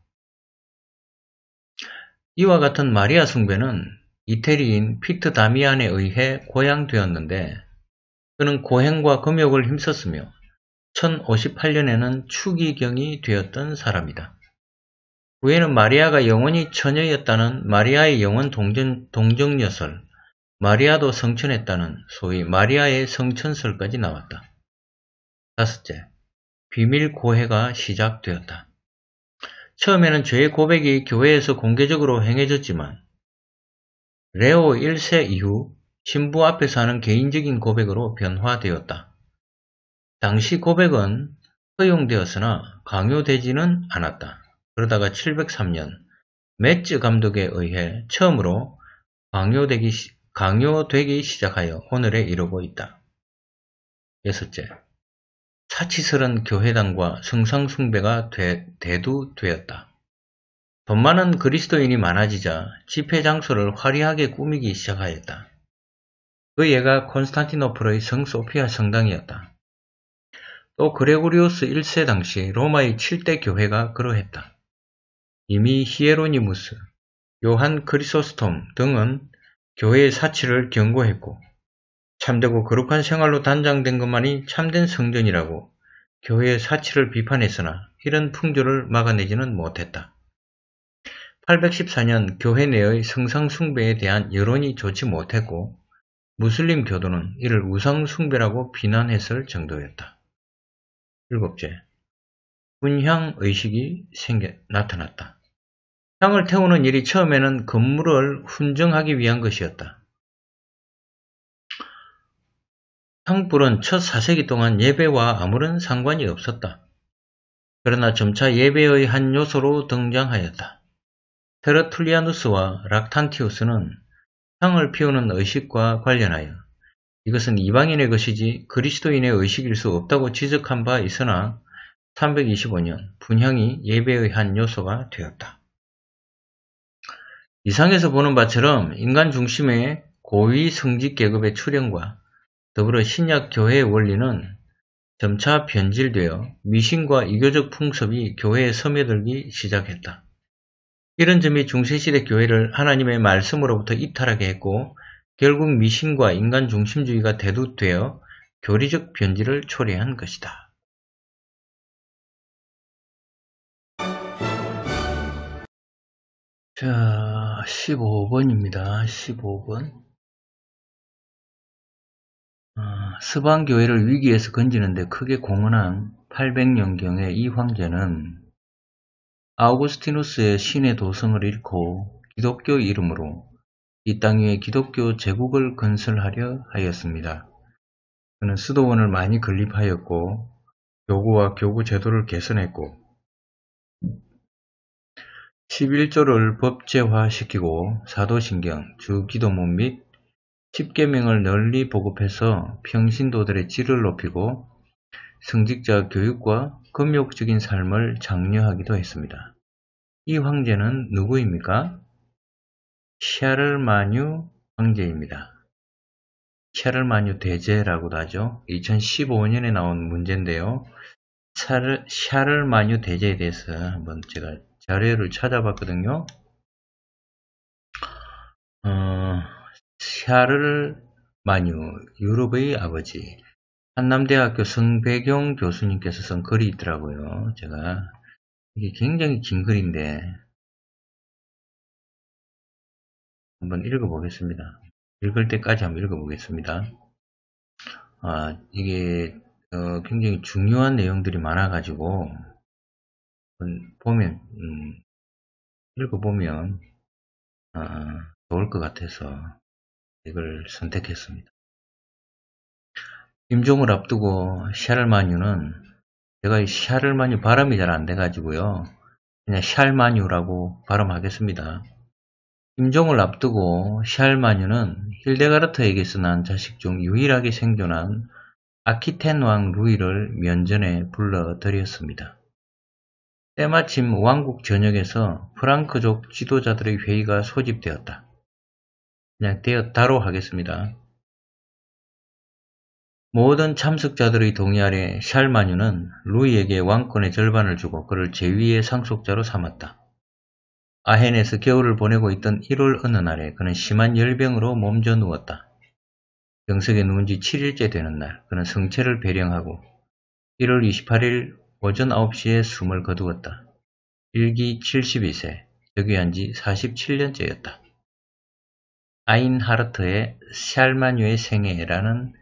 이와 같은 마리아 숭배는 이태리인 피트 다미안에 의해 고향되었는데 그는 고행과 금욕을 힘썼으며 1058년에는 추기경이 되었던 사람이다. 후에는 마리아가 영원히 처녀였다는 마리아의 영원 동정, 동정녀설, 마리아도 성천했다는 소위 마리아의 성천설까지 나왔다. 다섯째, 비밀 고해가 시작되었다. 처음에는 죄의 고백이 교회에서 공개적으로 행해졌지만 레오 1세 이후 신부 앞에서 하는 개인적인 고백으로 변화되었다. 당시 고백은 허용되었으나 강요되지는 않았다. 그러다가 703년 매츠 감독에 의해 처음으로 강요되기 강요되기 시작하여 오늘에 이르고 있다. 여섯째, 사치스런 교회당과 성상숭배가 대두되었다. 돈 많은 그리스도인이 많아지자 집회 장소를 화려하게 꾸미기 시작하였다. 그 예가 콘스탄티노플의 성 소피아 성당이었다. 또 그레고리우스 1세 당시 로마의 7대 교회가 그러했다. 이미 히에로니무스, 요한 크리소스톰 등은 교회의 사치를 경고했고 참되고 거룩한 생활로 단장된 것만이 참된 성전이라고 교회의 사치를 비판했으나 이런 풍조를 막아내지는 못했다. 814년 교회 내의 성상숭배에 대한 여론이 좋지 못했고 무슬림 교도는 이를 우상숭배라고 비난했을 정도였다. 일곱째, 분향의식이 생겨 나타났다. 향을 태우는 일이 처음에는 건물을 훈증하기 위한 것이었다. 향불은 첫 4세기 동안 예배와 아무런 상관이 없었다. 그러나 점차 예배의 한 요소로 등장하였다. 테르툴리아누스와 락탄티우스는 향을 피우는 의식과 관련하여 이것은 이방인의 것이지 그리스도인의 의식일 수 없다고 지적한 바 있으나 325년 분향이 예배의 한 요소가 되었다. 이상에서 보는 바처럼 인간 중심의 고위 성직 계급의 출현과 더불어 신약 교회의 원리는 점차 변질되어 미신과 이교적 풍습이 교회에 섬며들기 시작했다. 이런 점이 중세시대 교회를 하나님의 말씀으로부터 이탈하게 했고 결국 미신과 인간 중심주의가 대두되어 교리적 변질을 초래한 것이다. 자, 15번입니다. 15번. 아, 어, 스방교회를 위기에서 건지는데 크게 공헌한 800년경에 이 황제는 아우구스티누스의 신의 도성을 잃고 기독교 이름으로 이 땅 위에 기독교 제국을 건설하려 하였습니다. 그는 수도원을 많이 건립하였고 교구와 교구 제도를 개선했고 1 1 조를 법제화시키고 사도신경, 주기도문 및 십계명을 널리 보급해서 평신도들의 질을 높이고 성직자 교육과 금욕적인 삶을 장려하기도 했습니다. 이 황제는 누구입니까? 샤를마뉴 황제입니다. 샤를마뉴 대제라고도 하죠. 2015년에 나온 문제인데요. 샤를, 샤를마뉴 대제에 대해서 한번 제가 자료를 찾아봤거든요. 어, 샤를 마뉴, 유럽의 아버지. 한남대학교 성배경 교수님께서 쓴 글이 있더라고요. 제가. 이게 굉장히 긴 글인데, 한번 읽어보겠습니다. 읽을 때까지 한번 읽어보겠습니다. 아, 이게, 어, 굉장히 중요한 내용들이 많아가지고, 음, 보면 음, 읽어보면 아, 좋을 것 같아서 이걸 선택했습니다. 임종을 앞두고 샤를마뉴는 제가 이 샤를마뉴 발음이 잘 안 돼가지고요. 그냥 샬마뉴라고 발음하겠습니다. 임종을 앞두고 샬마뉴는 힐데가르트에게 서난 자식 중 유일하게 생존한 아키텐 왕 루이를 면전에 불러들였습니다. 때마침 왕국 전역에서 프랑크족 지도자들의 회의가 소집되었다. 그냥 되었다로 하겠습니다. 모든 참석자들의 동의 아래 샬마뉴는 루이에게 왕권의 절반을 주고 그를 제위의 상속자로 삼았다. 아헨에서 겨울을 보내고 있던 1월 어느 날에 그는 심한 열병으로 몸져 누웠다. 병석에 누운 지 7일째 되는 날 그는 성체를 배령하고 1월 28일 오전 9시에 숨을 거두었다. 일기 72세, 즉위한 지 47년째였다. 아인하르트의 샬마뉴의 생애라는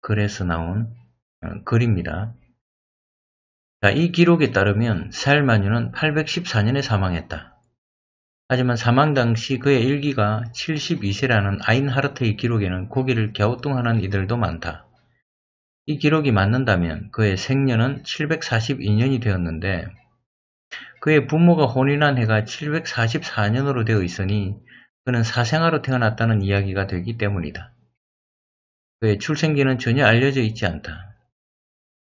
글에서 나온 어, 글입니다. 자, 이 기록에 따르면 샬마뉴는 814년에 사망했다. 하지만 사망 당시 그의 일기가 72세라는 아인하르트의 기록에는 고개를 갸우뚱하는 이들도 많다. 이 기록이 맞는다면 그의 생년은 742년이 되었는데 그의 부모가 혼인한 해가 744년으로 되어 있으니 그는 사생아로 태어났다는 이야기가 되기 때문이다. 그의 출생기는 전혀 알려져 있지 않다.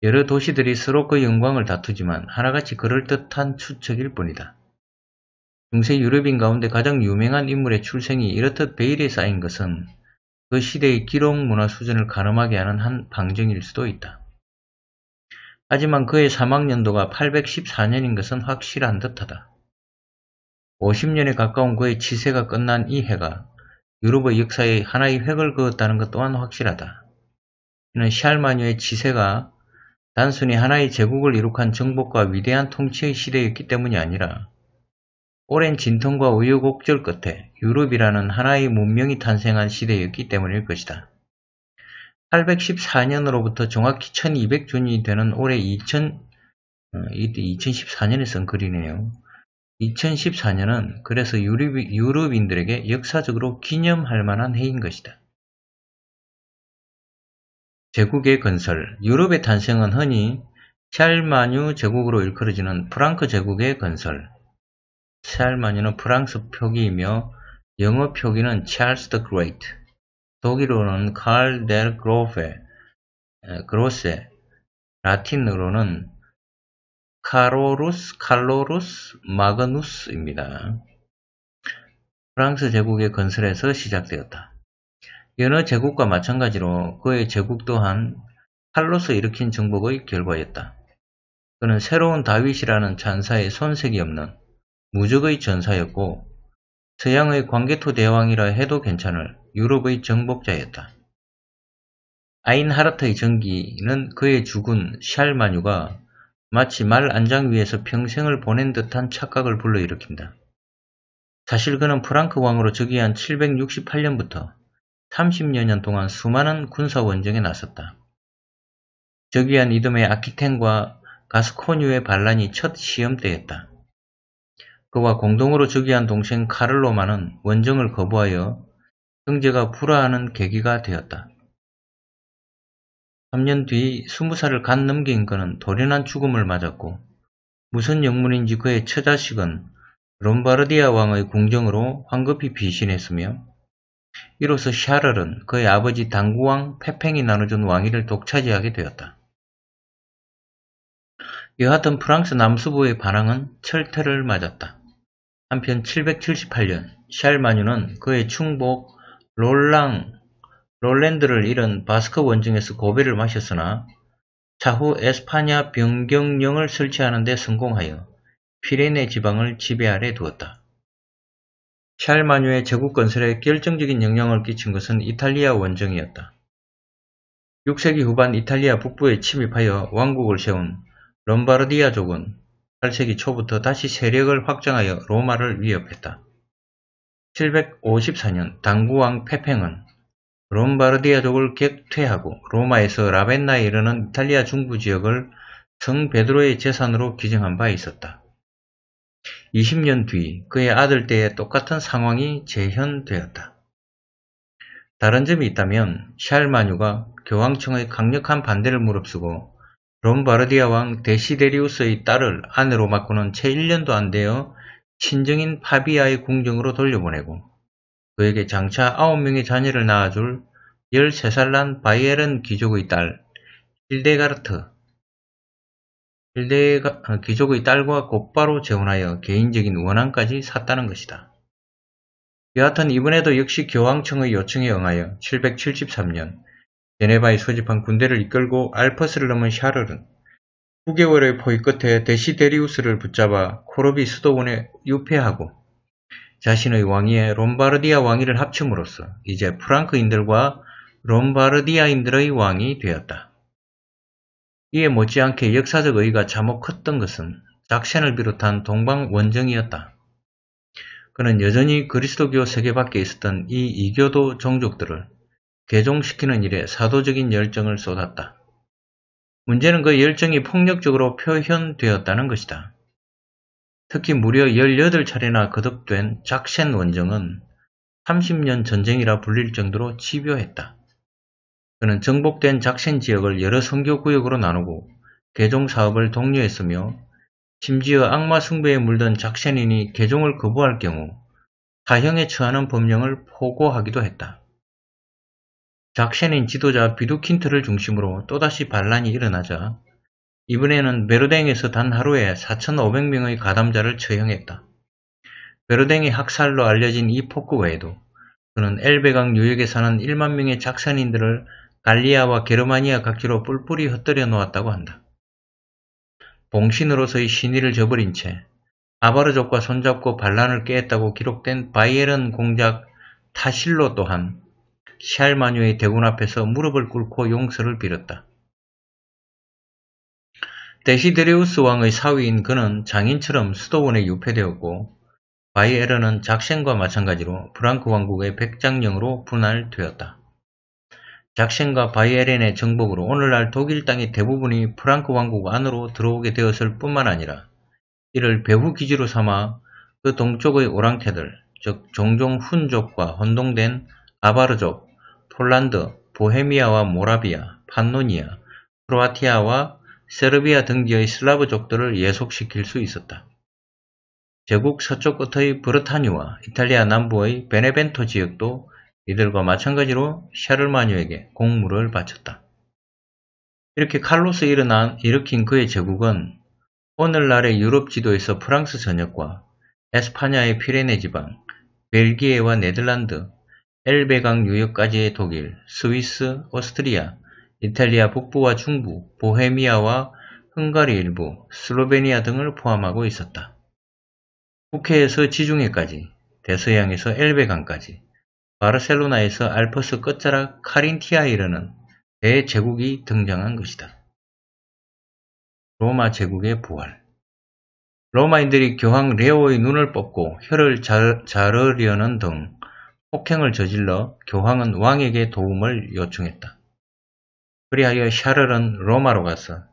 여러 도시들이 서로 그 영광을 다투지만 하나같이 그럴듯한 추측일 뿐이다. 중세 유럽인 가운데 가장 유명한 인물의 출생이 이렇듯 베일에 쌓인 것은 그 시대의 기록 문화 수준을 가늠하게 하는 한 방정일 수도 있다. 하지만 그의 사망 연도가 814년인 것은 확실한 듯하다. 50년에 가까운 그의 치세가 끝난 이 해가 유럽의 역사에 하나의 획을 그었다는 것 또한 확실하다. 이는 샬마뉴의 치세가 단순히 하나의 제국을 이룩한 정복과 위대한 통치의 시대였기 때문이 아니라 오랜 진통과 우유곡절 끝에 유럽이라는 하나의 문명이 탄생한 시대였기 때문일 것이다. 814년으로부터 정확히 1200년이 되는 올해 2000, 2014년에 어, 쓴 글이네요. 2014년은 그래서 유럽, 유럽인들에게 역사적으로 기념할 만한 해인 것이다. 제국의 건설 유럽의 탄생은 흔히 샬마뉴 제국으로 일컬어지는 프랑크 제국의 건설 샬마니는 프랑스 표기이며 영어 표기는 Charles t 독일어로는 칼델 그로페 그로세, 라틴어로는 카로루스, 칼로루스, 마그누스입니다. 프랑스 제국의 건설에서 시작되었다. 여느 제국과 마찬가지로 그의 제국 또한 칼로스 일으킨 정복의 결과였다. 그는 새로운 다윗이라는 찬사에 손색이 없는 무적의 전사였고 서양의 광개토 대왕이라 해도 괜찮을 유럽의 정복자였다. 아인하르트의 전기는 그의 죽은 샬마뉴가 마치 말 안장 위에서 평생을 보낸 듯한 착각을 불러일으킨다. 사실 그는 프랑크 왕으로 즉위한 768년부터 30여 년 동안 수많은 군사 원정에 나섰다. 즉위한 이듬해 아키텐과 가스코뉴의 반란이 첫 시험 때였다. 그와 공동으로 즉위한 동생 카를로마는 원정을 거부하여 형제가 불화하는 계기가 되었다. 3년 뒤 20살을 갓 넘긴 그는 도련한 죽음을 맞았고 무슨 영문인지 그의 처자식은 롬바르디아 왕의 궁정으로 황급히 비신했으며 이로써 샤럴은 그의 아버지 당구왕 페팽이 나눠준 왕위를 독차지하게 되었다. 여하튼 프랑스 남수부의 반항은 철퇴를 맞았다. 한편 778년 샬마뉴는 그의 충복 롤랑 롤랜드를 잃은 바스크 원정에서 고비를 마셨으나 차후 에스파냐 변경령을 설치하는 데 성공하여 피레네 지방을 지배 아래 두었다. 샬마뉴의 제국 건설에 결정적인 영향을 끼친 것은 이탈리아 원정이었다. 6세기 후반 이탈리아 북부에 침입하여 왕국을 세운 롬바르디아족은 8세기 초부터 다시 세력을 확장하여 로마를 위협했다. 754년 당구왕 페팽은 롬바르디아족을 격퇴하고 로마에서 라벤나에 이르는 이탈리아 중부 지역을 성 베드로의 재산으로 기증한 바 있었다. 20년 뒤 그의 아들 때에 똑같은 상황이 재현되었다. 다른 점이 있다면 샬마뉴가 교황청의 강력한 반대를 무릅쓰고 롬바르디아 왕 데시데리우스의 딸을 아내로 맡고는 채 1년도 안 되어 친정인 파비아의 궁정으로 돌려보내고 그에게 장차 9명의 자녀를 낳아줄 13살 난 바이에른 귀족의 딸 힐데가르트 힐데가 어, 귀족의 딸과 곧바로 재혼하여 개인적인 원한까지 샀다는 것이다. 여하튼 이번에도 역시 교황청의 요청에 응하여 773년 제네바에 소집한 군대를 이끌고 알퍼스를 넘은 샤르은9개월의 포위 끝에 데시데리우스를 붙잡아 코로비 수도원에 유폐하고 자신의 왕위에 롬바르디아 왕위를 합침으로써 이제 프랑크인들과 롬바르디아인들의 왕이 되었다. 이에 못지않게 역사적 의의가 자목 컸던 것은 작센을 비롯한 동방 원정이었다. 그는 여전히 그리스도교 세계 밖에 있었던 이 이교도 종족들을 개종시키는 일에 사도적인 열정을 쏟았다. 문제는 그 열정이 폭력적으로 표현되었다는 것이다. 특히 무려 18차례나 거듭된 작센 원정은 30년 전쟁이라 불릴 정도로 집요했다. 그는 정복된 작센 지역을 여러 선교구역으로 나누고 개종 사업을 독려했으며 심지어 악마 숭배에 물든 작센인이 개종을 거부할 경우 사형에 처하는 법령을 포고하기도 했다. 작센인 지도자 비두킨트를 중심으로 또다시 반란이 일어나자 이번에는 베르댕에서 단 하루에 4,500명의 가담자를 처형했다. 베르댕의 학살로 알려진 이 폭구 외에도 그는 엘베강 유역에 사는 1만 명의 작산인들을 갈리아와 게르마니아 각지로 뿔뿔이 흩뜨려 놓았다고 한다. 봉신으로서의 신의를 저버린 채 아바르족과 손잡고 반란을 깨했다고 기록된 바이에른 공작 타실로 또한 시알마뉴의 대군 앞에서 무릎을 꿇고 용서를 빌었다. 데시드레우스 왕의 사위인 그는 장인처럼 수도원에 유폐되었고 바이에르는 작센과 마찬가지로 프랑크 왕국의 백장령으로 분할되었다. 작센과 바이에른의 정복으로 오늘날 독일 땅의 대부분이 프랑크 왕국 안으로 들어오게 되었을 뿐만 아니라 이를 배후 기지로 삼아 그 동쪽의 오랑캐들, 즉 종종 훈족과 혼동된 아바르족, 폴란드, 보헤미아와 모라비아, 판노니아, 크로아티아와 세르비아 등지의 슬라브족들을 예속시킬 수 있었다. 제국 서쪽 끝의 브르타뉴와 이탈리아 남부의 베네벤토 지역도 이들과 마찬가지로 샤를마뉴에게 공물을 바쳤다. 이렇게 칼로스 일어난 일으킨 그의 제국은 오늘날의 유럽 지도에서 프랑스 전역과 에스파냐의 피레네 지방, 벨기에와 네덜란드, 엘베강 유역까지의 독일, 스위스, 오스트리아, 이탈리아 북부와 중부, 보헤미아와 헝가리 일부, 슬로베니아 등을 포함하고 있었다. 북해에서 지중해까지, 대서양에서 엘베강까지, 바르셀로나에서 알프스 끝자락 카린티아 이르는 대제국이 등장한 것이다. 로마 제국의 부활 로마인들이 교황 레오의 눈을 뽑고 혀를 자 자르려는 등 폭행을 저질러 교황은 왕에게 도움을 요청했다. 그리하여 샤를은 로마로 가서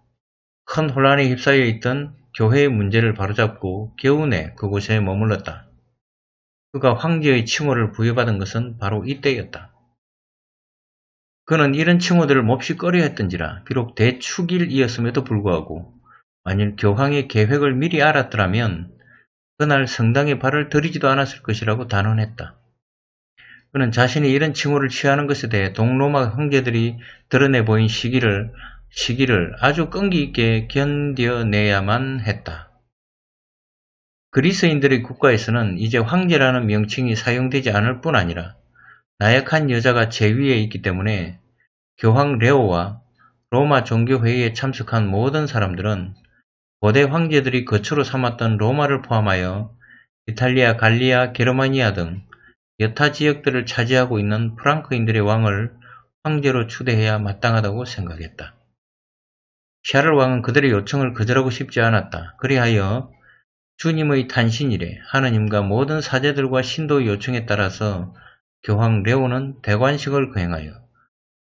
큰 혼란에 휩싸여 있던 교회의 문제를 바로잡고 겨우내 그곳에 머물렀다. 그가 황제의 칭호를 부여받은 것은 바로 이때였다. 그는 이런 칭호들을 몹시 꺼려했던지라 비록 대축일이었음에도 불구하고 만일 교황의 계획을 미리 알았더라면 그날 성당에 발을 들이지도 않았을 것이라고 단언했다. 그는 자신이 이런 칭호를 취하는 것에 대해 동로마 형제들이 드러내 보인 시기를, 시기를 아주 끈기 있게 견뎌내야만 했다. 그리스인들의 국가에서는 이제 황제라는 명칭이 사용되지 않을 뿐 아니라 나약한 여자가 제위에 있기 때문에 교황 레오와 로마 종교회의에 참석한 모든 사람들은 고대 황제들이 거처로 삼았던 로마를 포함하여 이탈리아, 갈리아, 게르마니아 등 여타 지역들을 차지하고 있는 프랑크인들의 왕을 황제로 추대해야 마땅하다고 생각했다. 샤를 왕은 그들의 요청을 거절하고 싶지 않았다. 그리하여 주님의 탄신일에 하느님과 모든 사제들과 신도의 요청에 따라서 교황 레오는 대관식을 거행하여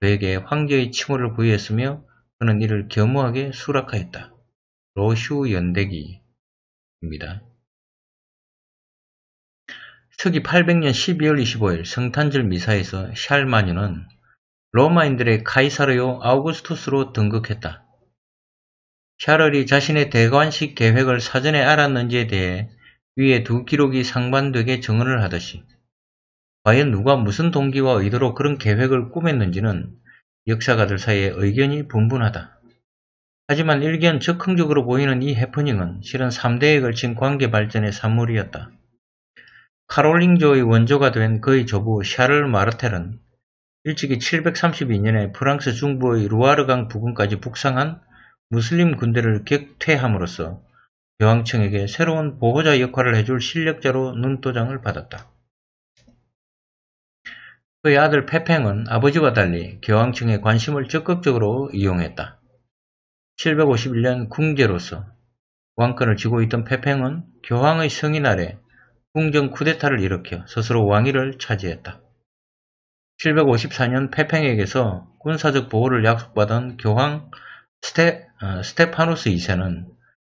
그에게 황제의 칭호를 부여했으며 그는 이를 겸허하게 수락하였다. 로슈 연대기입니다. 서기 800년 12월 25일 성탄절 미사에서 샬마니는 로마인들의 카이사르요 아우구스투스로 등극했다. 샤를이 자신의 대관식 계획을 사전에 알았는지에 대해 위에 두 기록이 상반되게 증언을 하듯이 과연 누가 무슨 동기와 의도로 그런 계획을 꾸몄는지는 역사가들 사이에 의견이 분분하다. 하지만 일견 적흥적으로 보이는 이 해프닝은 실은 3대에 걸친 관계 발전의 산물이었다. 카롤링조의 원조가 된 그의 조부 샤를 마르텔은 일찍이 732년에 프랑스 중부의 루아르강 부근까지 북상한 무슬림 군대를 격퇴함으로써 교황청에게 새로운 보호자 역할을 해줄 실력자로 눈도장을 받았다. 그의 아들 페팽은 아버지와 달리 교황청의 관심을 적극적으로 이용했다. 751년 궁제로서 왕권을 쥐고 있던 페팽은 교황의 성인 아래 궁정 쿠데타를 일으켜 스스로 왕위를 차지했다. 754년 페팽에게서 군사적 보호를 약속받은 교황 스테, 어, 파누스 2세는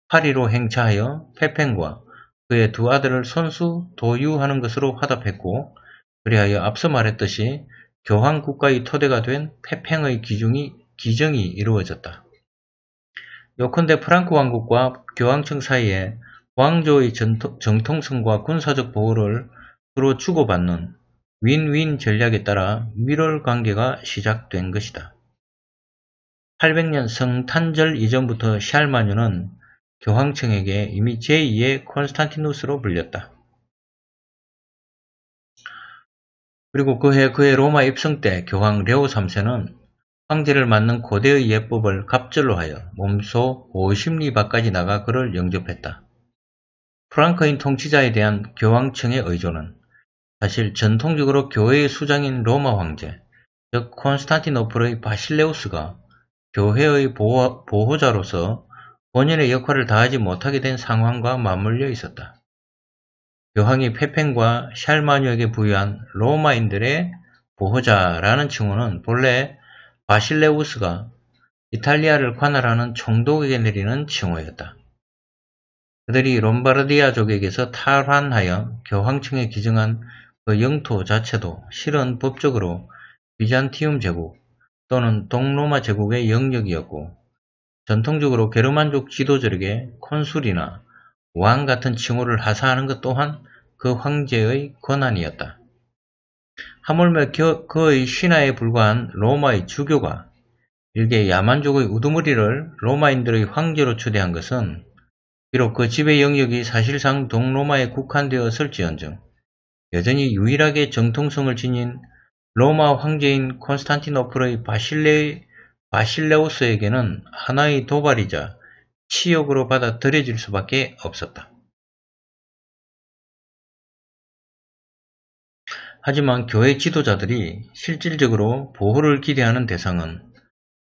파리로 행차하여 페팽과 그의 두 아들을 선수 도유하는 것으로 화답했고 그리하여 앞서 말했듯이 교황 국가의 토대가 된 페팽의 기중이, 기정이 이루어졌다. 요컨대 프랑크 왕국과 교황청 사이에 왕조의 정통성과 군사적 보호를 서로 주고받는 윈윈 전략에 따라 밀월 관계가 시작된 것이다. 800년 성탄절 이전부터 샬마뉴는 교황청에게 이미 제2의 콘스탄티누스로 불렸다. 그리고 그해 그해 로마 입성 때 교황 레오 3세는 황제를 맞는 고대의 예법을 갑절로 하여 몸소 50리밖까지 나가 그를 영접했다. 프랑크인 통치자에 대한 교황청의 의존은 사실 전통적으로 교회의 수장인 로마 황제, 즉 콘스탄티노플의 바실레우스가 교회의 보호, 보호자로서 본연의 역할을 다하지 못하게 된 상황과 맞물려 있었다. 교황이 페펜과 샬마뉴에게 부여한 로마인들의 보호자라는 칭호는 본래 바실레우스가 이탈리아를 관할하는 총독에게 내리는 칭호였다. 그들이 롬바르디아족에게서 탈환하여 교황청에 기증한 그 영토 자체도 실은 법적으로 비잔티움 제국 또는 동로마 제국의 영역이었고 전통적으로 게르만족 지도자에게 콘술이나 왕 같은 칭호를 하사하는 것 또한 그 황제의 권한이었다. 하물며 그의 신하에 불과한 로마의 주교가 일개 야만족의 우두머리를 로마인들의 황제로 추대한 것은 비록 그 지배 영역이 사실상 동로마에 국한되었을지언정 여전히 유일하게 정통성을 지닌 로마 황제인 콘스탄티노플의 바실레, 바실레우스에게는 하나의 도발이자 치욕으로 받아들여질 수밖에 없었다. 하지만 교회 지도자들이 실질적으로 보호를 기대하는 대상은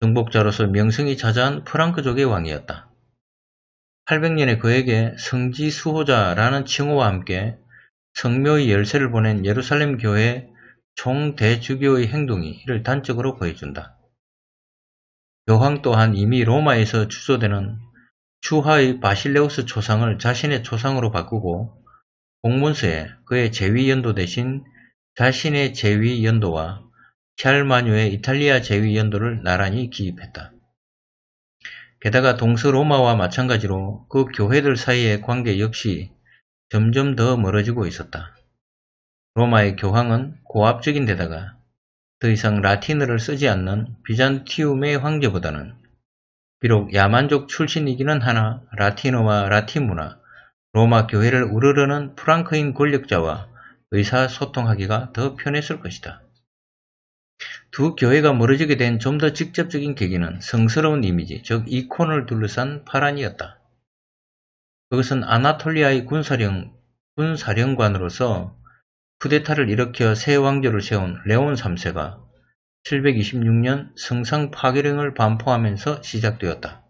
정복자로서 명성이 자자한 프랑크족의 왕이었다. 800년에 그에게 성지수호자라는 칭호와 함께 성묘의 열쇠를 보낸 예루살렘 교회 총대주교의 행동이 이를 단적으로 보여준다. 교황 또한 이미 로마에서 주소되는 주하의 바실레우스 초상을 자신의 초상으로 바꾸고 공문서에 그의 제위 연도 대신 자신의 제위 연도와 샬마뉴의 이탈리아 제위 연도를 나란히 기입했다. 게다가 동서 로마와 마찬가지로 그 교회들 사이의 관계 역시 점점 더 멀어지고 있었다. 로마의 교황은 고압적인 데다가 더 이상 라틴어를 쓰지 않는 비잔티움의 황제보다는 비록 야만족 출신이기는 하나 라틴어와 라틴 문화, 로마 교회를 우르르는 프랑크인 권력자와 의사소통하기가 더 편했을 것이다. 두 교회가 멀어지게 된 좀 더 직접적인 계기는 성스러운 이미지, 즉 이콘을 둘러싼 파란이었다. 그것은 아나톨리아의 군사령, 군사령관으로서 쿠데타를 일으켜 새 왕조를 세운 레온 3세가 726년 성상 파괴령을 반포하면서 시작되었다.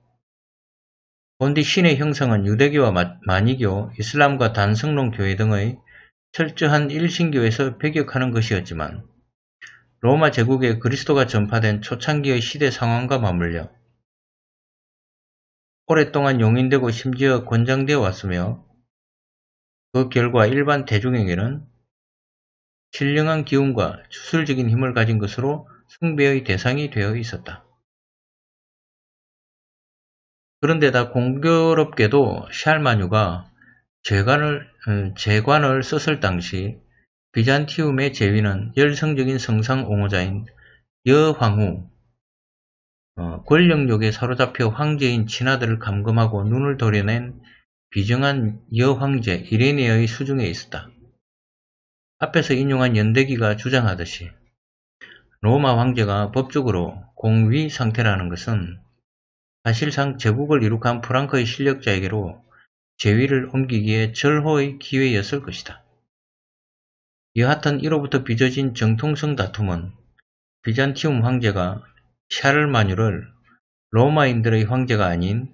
본디 신의 형성은 유대교와 마니교, 이슬람과 단성론 교회 등의 철저한 일신교에서 배격하는 것이었지만 로마 제국에 그리스도가 전파된 초창기의 시대 상황과 맞물려 오랫동안 용인되고 심지어 권장되어 왔으며 그 결과 일반 대중에게는 신령한 기운과 추술적인 힘을 가진 것으로 승배의 대상이 되어 있었다. 그런데다 공교롭게도 샬마뉴가 재관을, 어, 재관을 썼을 당시 비잔티움의 제위는 열성적인 성상 옹호자인 여황후 어, 권력욕에 사로잡혀 황제인 친아들을 감금하고 눈을 도려낸 비정한 여황제 이레니의 수중에 있었다. 앞에서 인용한 연대기가 주장하듯이 로마 황제가 법적으로 공위 상태라는 것은 사실상 제국을 이룩한 프랑크의 실력자에게로 제위를 옮기기에 절호의 기회였을 것이다. 여하튼 이로부터 빚어진 정통성 다툼은 비잔티움 황제가 샤를마뉴를 로마인들의 황제가 아닌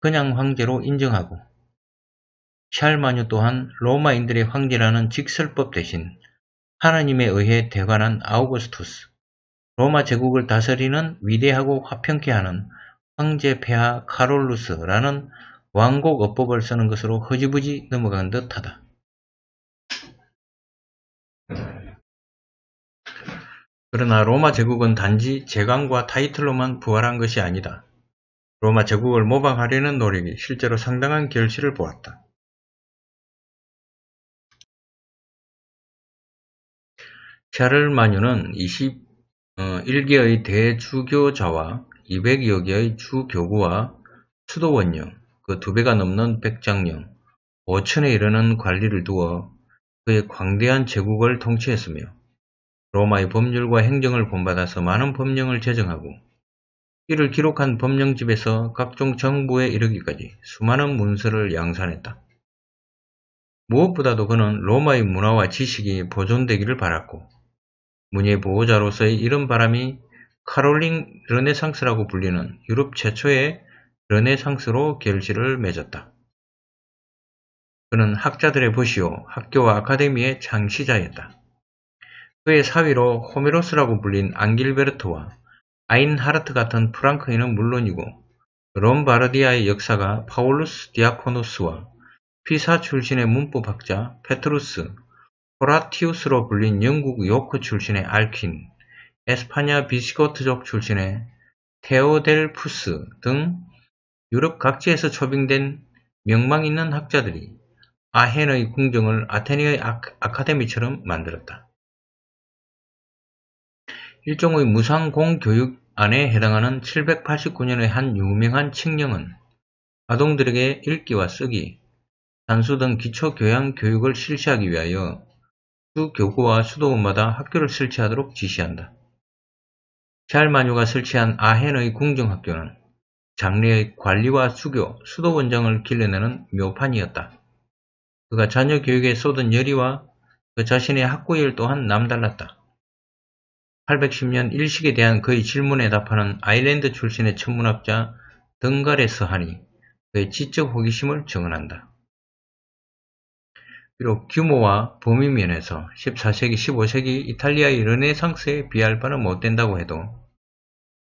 그냥 황제로 인정하고 샤를마뉴 또한 로마인들의 황제라는 직설법 대신 하나님에 의해 대관한 아우구스투스, 로마 제국을 다스리는 위대하고 화평케 하는 황제 폐하 카롤루스라는 왕국 어법을 쓰는 것으로 허지부지 넘어간 듯하다. 그러나 로마 제국은 단지 재간과 타이틀로만 부활한 것이 아니다. 로마 제국을 모방하려는 노력이 실제로 상당한 결실을 보았다. 샤를 마뉴는 21개의 어, 대주교자와 200여 개의 주교구와 수도원령, 그 두 배가 넘는 백장령, 5천에 이르는 관리를 두어 그의 광대한 제국을 통치했으며 로마의 법률과 행정을 본받아서 많은 법령을 제정하고 이를 기록한 법령집에서 각종 정부에 이르기까지 수많은 문서를 양산했다. 무엇보다도 그는 로마의 문화와 지식이 보존되기를 바랐고 문예 보호자로서의 이런 바람이 카롤링 르네상스라고 불리는 유럽 최초의 르네상스로 결실을 맺었다. 그는 학자들의 보시오 학교와 아카데미의 창시자였다. 그의 사위로 호메로스라고 불린 앙길베르트와 아인하르트 같은 프랑크인은 물론이고 롬바르디아의 역사가 파울루스 디아코노스와 피사 출신의 문법학자 페트루스, 호라티우스로 불린 영국 요크 출신의 알킨, 에스파냐 비시고트족 출신의 테오델푸스 등 유럽 각지에서 초빙된 명망 있는 학자들이 아헨의 궁정을 아테네의 아카데미처럼 만들었다. 일종의 무상공교육 안에 해당하는 789년의 한 유명한 칙령은 아동들에게 읽기와 쓰기, 단수 등 기초교양 교육을 실시하기 위하여 수 교구와 수도원마다 학교를 설치하도록 지시한다. 샬마뉴가 설치한 아헨의 궁정학교는 장례의 관리와 수교, 수도원장을 길러내는 묘판이었다. 그가 자녀 교육에 쏟은 열의와 그 자신의 학구열 또한 남달랐다. 810년 일식에 대한 그의 질문에 답하는 아일랜드 출신의 천문학자 덩갈에서하니 그의 지적 호기심을 증언한다. 비록 규모와 범위 면에서 14세기, 15세기 이탈리아의 르네상스에 비할 바는 못된다고 해도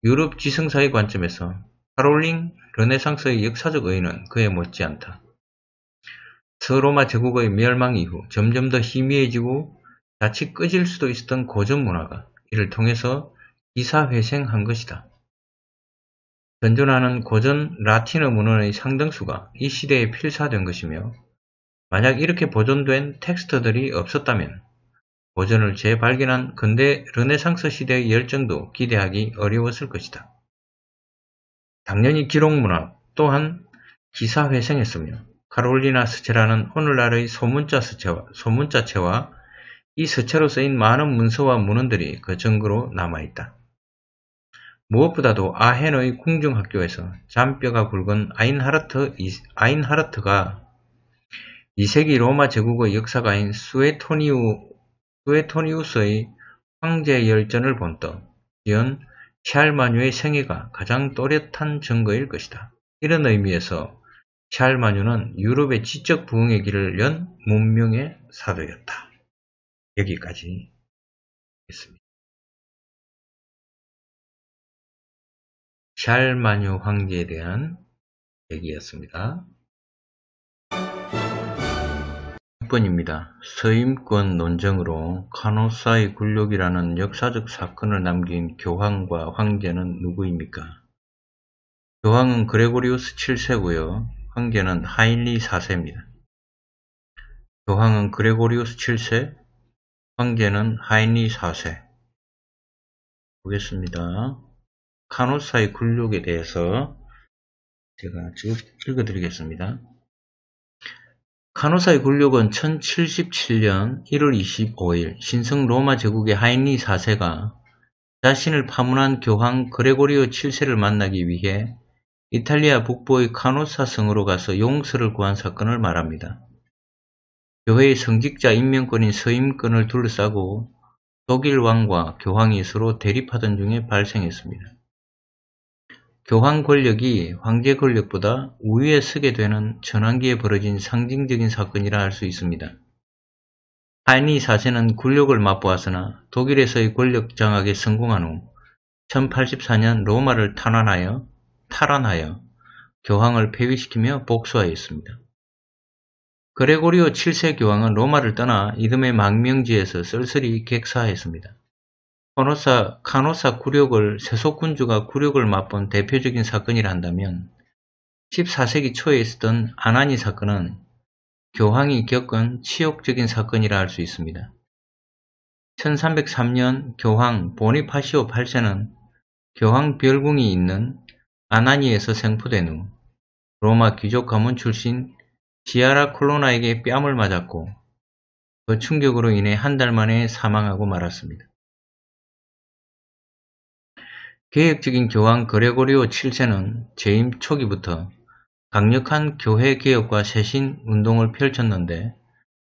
유럽 지성사의 관점에서 카롤링 르네상스의 역사적 의의는 그에 못지않다. 트로마 제국의 멸망 이후 점점 더 희미해지고 자칫 꺼질 수도 있었던 고전 문화가 이를 통해서 이사회생한 것이다. 전전하는 고전 라틴어 문헌의 상당수가 이 시대에 필사된 것이며 만약 이렇게 보존된 텍스트들이 없었다면 고전을 재발견한 근대 르네상스 시대의 열정도 기대하기 어려웠을 것이다. 당연히 기록문학 또한 기사회생했으며 카롤리나 서체라는 오늘날의 소문자 서체와, 소문자체와 이 서체로 쓰인 많은 문서와 문헌들이 그 증거로 남아있다. 무엇보다도 아헨의 궁중학교에서 잔뼈가 굵은 아인하르트, 아인하르트가 2세기 로마 제국의 역사가인 스웨토니우 스의 황제 의 열전을 본떠 지은 샬마뉴의 생애가 가장 또렷한 증거일 것이다. 이런 의미에서 샬마뉴는 유럽의 지적 부흥의 길을 연 문명의 사도였다. 여기까지 있습니다. 샬마뉴 황제에 대한 얘기였습니다. 6번입니다. 서임권 논쟁으로 카노사의 굴욕이라는 역사적 사건을 남긴 교황과 황제는 누구입니까? 교황은 그레고리우스 7세고요. 황제는 하일리 4세입니다. 교황은 그레고리우스 7세, 황제는 하일리 4세. 보겠습니다. 카노사의 근육에 대해서 제가 쭉 읽어드리겠습니다. 카노사의 굴욕은 1077년 1월 25일 신성 로마 제국의 하인리 4세가 자신을 파문한 교황 그레고리오 7세를 만나기 위해 이탈리아 북부의 카노사 성으로 가서 용서를 구한 사건을 말합니다. 교회의 성직자 임명권인 서임권을 둘러싸고 독일 왕과 교황이 서로 대립하던 중에 발생했습니다. 교황 권력이 황제 권력보다 우위에 서게 되는 전환기에 벌어진 상징적인 사건이라 할 수 있습니다. 하이니 4세는 굴욕을 맛보았으나 독일에서의 권력 장악에 성공한 후 1084년 로마를 탄환하여 탈환하여 교황을 폐위시키며 복수하였습니다. 그레고리오 7세 교황은 로마를 떠나 이듬해 망명지에서 쓸쓸히 객사했습니다. 카노사, 카노사 굴욕을 세속군주가 굴욕을 맛본 대표적인 사건이라 한다면 14세기 초에 있었던 아나니 사건은 교황이 겪은 치욕적인 사건이라 할 수 있습니다. 1303년 교황 보니파시오 8세는 교황 별궁이 있는 아나니에서 생포된 후 로마 귀족 가문 출신 지아라 콜로나에게 뺨을 맞았고 그 충격으로 인해 한 달 만에 사망하고 말았습니다. 계획적인 교황 그레고리오 7세는 재임 초기부터 강력한 교회 개혁과 세신 운동을 펼쳤는데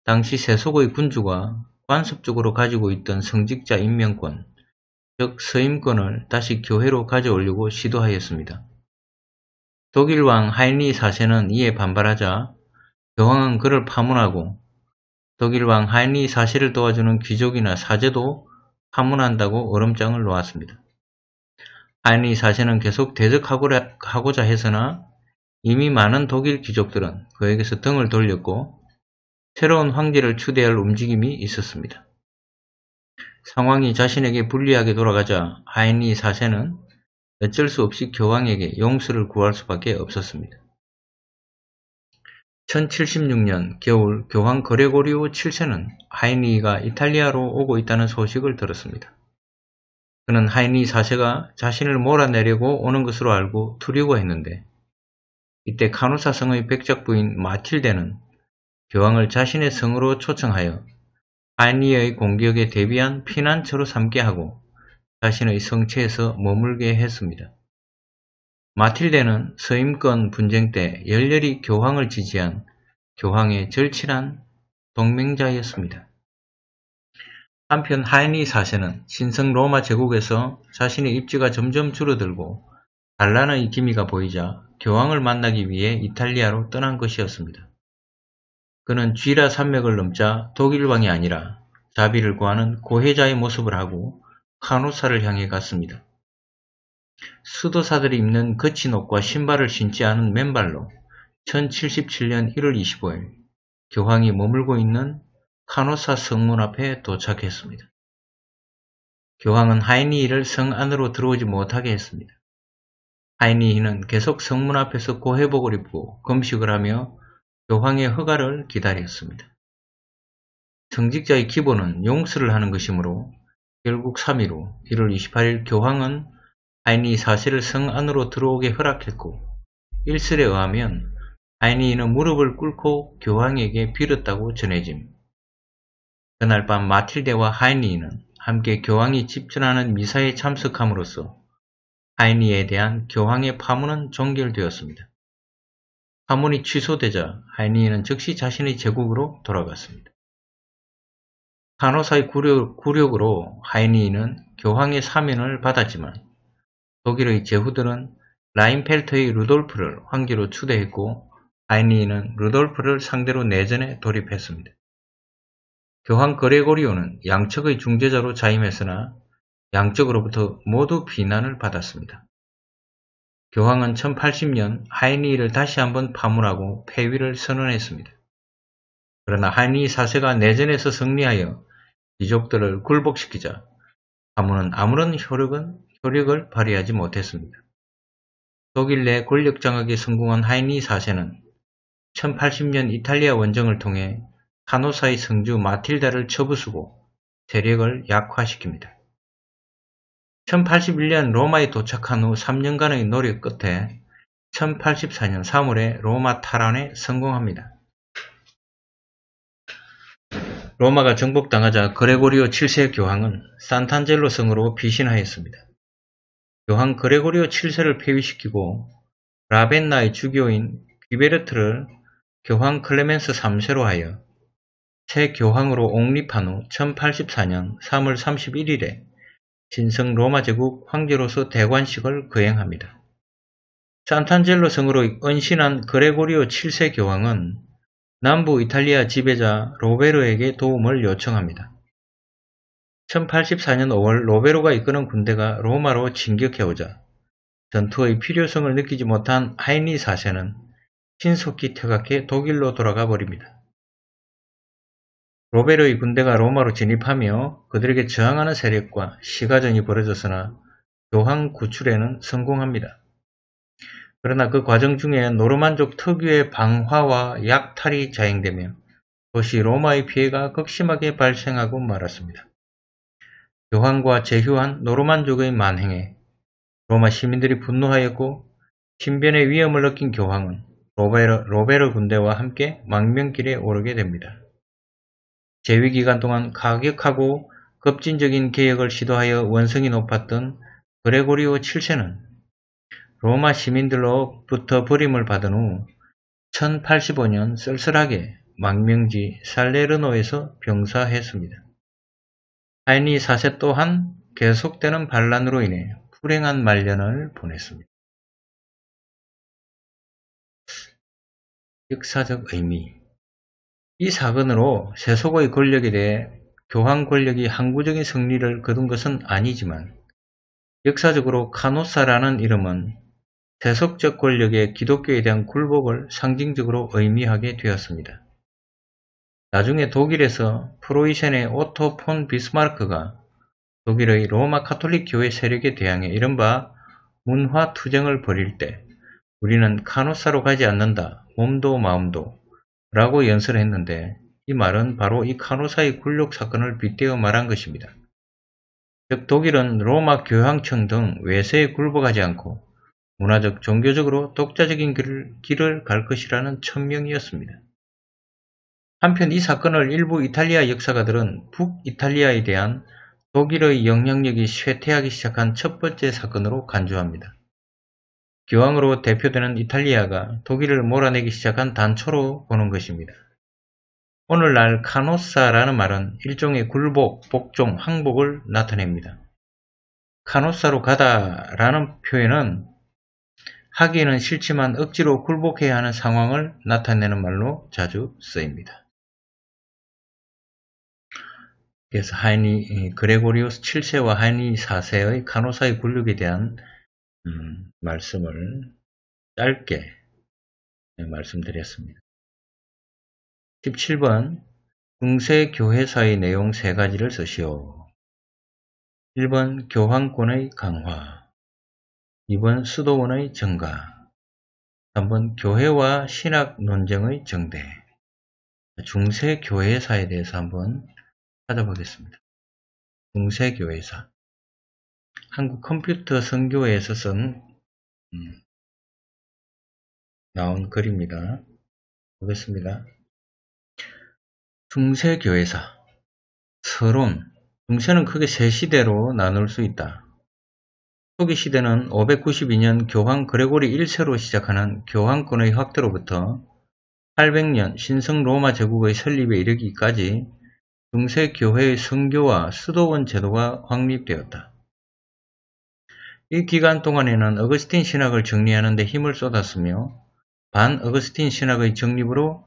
당시 세속의 군주가 관습적으로 가지고 있던 성직자 임명권, 즉 서임권을 다시 교회로 가져오려고 시도하였습니다. 독일 왕 하인리 4세는 이에 반발하자 교황은 그를 파문하고 독일 왕 하인리 4세를 도와주는 귀족이나 사제도 파문한다고 얼음장을 놓았습니다. 하인리 4세는 계속 대적하고자 했으나 이미 많은 독일 귀족들은 그에게서 등을 돌렸고 새로운 황제를 추대할 움직임이 있었습니다. 상황이 자신에게 불리하게 돌아가자 하인리 4세는 어쩔 수 없이 교황에게 용서를 구할 수밖에 없었습니다. 1076년 겨울 교황 거레고리오 7세는 하인리가 이탈리아로 오고 있다는 소식을 들었습니다. 그는 하인리 4세가 자신을 몰아내려고 오는 것으로 알고 두려고했는데 이때 카누사 성의 백작 부인 마틸데는 교황을 자신의 성으로 초청하여 아니의 공격에 대비한 피난처로 삼게 하고 자신의 성체에서 머물게 했습니다. 마틸데는 서임권 분쟁 때 열렬히 교황을 지지한 교황의 절친한 동맹자였습니다. 한편 하이니 사세는 신성 로마 제국에서 자신의 입지가 점점 줄어들고 반란의 기미가 보이자 교황을 만나기 위해 이탈리아로 떠난 것이었습니다. 그는 쥐라 산맥을 넘자 독일왕이 아니라 자비를 구하는 고해자의 모습을 하고 카누사를 향해 갔습니다. 수도사들이 입는 거친 그 옷과 신발을 신지 않은 맨발로 1077년 1월 25일 교황이 머물고 있는 카노사 성문 앞에 도착했습니다. 교황은 하이니히를 성 안으로 들어오지 못하게 했습니다. 하이니히는 계속 성문 앞에서 고해복을 입고 금식을 하며 교황의 허가를 기다렸습니다. 정직자의 기본은 용서를 하는 것이므로 결국 3위로 1월 28일 교황은 하이 사실을 성 안으로 들어오게 허락했고 일설에 의하면 하이는 무릎을 꿇고 교황에게 빌었다고 전해짐. 그날 밤 마틸데와 하이는 함께 교황이 집전하는 미사에 참석함으로써 하이에 대한 교황의 파문은 종결되었습니다. 파문이 취소되자 하이니는 즉시 자신의 제국으로 돌아갔습니다. 간호사의 굴욕, 굴욕 으로 하이니는 교황의 사면을 받았지만 독일의 제후들은 라인펠트의 루돌프를 황제로 추대했고 하이니는 루돌프를 상대로 내전에 돌입했습니다. 교황 그레고리오는 양측의 중재자로 자임했으나 양측으로부터 모두 비난을 받았습니다. 교황은 1080년 하이니를 다시 한번 파문하고 폐위를 선언했습니다. 그러나 하이니사세가 내전에서 승리하여 귀족들을 굴복시키자 파문은 아무런 효력은, 효력을 발휘하지 못했습니다. 독일 내 권력 장악에 성공한 하이니 사세는 1080년 이탈리아 원정을 통해 카노사의 성주 마틸다를 처부수고 세력을 약화시킵니다. 1081년 로마에 도착한 후 3년간의 노력 끝에 1084년 3월에 로마 탈환에 성공합니다. 로마가 정복당하자 그레고리오 7세 교황은 산탄젤로 성으로 비신하였습니다. 교황 그레고리오 7세를 폐위시키고 라벤나의 주교인 귀베르트를 교황 클레멘스 3세로 하여 새 교황으로 옹립한 후 1084년 3월 31일에 진성 로마 제국 황제로서 대관식을 거행합니다. 산탄젤로 성으로 은신한 그레고리오 7세 교황은 남부 이탈리아 지배자 로베르에게 도움을 요청합니다. 1084년 5월 로베르가 이끄는 군대가 로마로 진격해오자 전투의 필요성을 느끼지 못한 하이니 4세는 신속히 퇴각해 독일로 돌아가 버립니다. 로베르의 군대가 로마로 진입하며 그들에게 저항하는 세력과 시가전이 벌어졌으나 교황 구출에는 성공합니다. 그러나 그 과정 중에 노르만족 특유의 방화와 약탈이 자행되며 도시 로마의 피해가 극심하게 발생하고 말았습니다. 교황과 제휴한 노르만족의 만행에 로마 시민들이 분노하였고 신변의 위험을 느낀 교황은 로베르, 로베르 군대와 함께 망명길에 오르게 됩니다. 재위 기간 동안 가격하고 급진적인 개혁을 시도하여 원성이 높았던 그레고리오 7세는 로마 시민들로부터 버림을 받은 후 1085년 쓸쓸하게 망명지 살레르노에서 병사했습니다. 하인리 4세 또한 계속되는 반란으로 인해 불행한 말년을 보냈습니다. 역사적 의미 이 사건으로 세속의 권력에 대해 교황 권력이 항구적인 승리를 거둔 것은 아니지만 역사적으로 카노사라는 이름은 세속적 권력의 기독교에 대한 굴복을 상징적으로 의미하게 되었습니다. 나중에 독일에서 프로이센의 오토 폰 비스마르크가 독일의 로마 카톨릭 교회 세력에 대항해 이른바 문화 투쟁을 벌일 때 우리는 카노사로 가지 않는다. 몸도 마음도 라고 연설했는데 이 말은 바로 이 카노사의 굴욕 사건을 빗대어 말한 것입니다. 즉 독일은 로마 교황청 등 외세에 굴복하지 않고 문화적, 종교적으로 독자적인 길을, 길을 갈 것이라는 천명이었습니다. 한편 이 사건을 일부 이탈리아 역사가들은 북이탈리아에 대한 독일의 영향력이 쇠퇴하기 시작한 첫 번째 사건으로 간주합니다. 기왕으로 대표되는 이탈리아가 독일을 몰아내기 시작한 단초로 보는 것입니다. 오늘날 카노사라는 말은 일종의 굴복, 복종, 항복을 나타냅니다. 카노사로 가다 라는 표현은 하기는 에 싫지만 억지로 굴복해야 하는 상황을 나타내는 말로 자주 쓰입니다. 그래서 하이니 어, 그레고리우스 7세와 하이니 4세의 카노사의 굴욕에 대한 음, 말씀을 짧게 네, 말씀드렸습니다. 17번 응세 교회사의 내용 세 가지를 쓰시오. 1번 교황권의 강화 2번 수도원의 증가 3번 교회와 신학 논쟁의 증대 중세 교회사에 대해서 한번 찾아보겠습니다. 중세 교회사 한국 컴퓨터 선교에서 쓴 음, 나온 글입니다. 보겠습니다. 중세교회사 서론 중세는 크게 세 시대로 나눌 수 있다. 초기 시대는 592년 교황 그레고리 1세로 시작하는 교황권의 확대로부터 800년 신성 로마 제국의 설립에 이르기까지 중세 교회의 선교와 수도원 제도가 확립되었다. 이 기간 동안에는 어거스틴 신학을 정리하는 데 힘을 쏟았으며 반 어거스틴 신학의 정립으로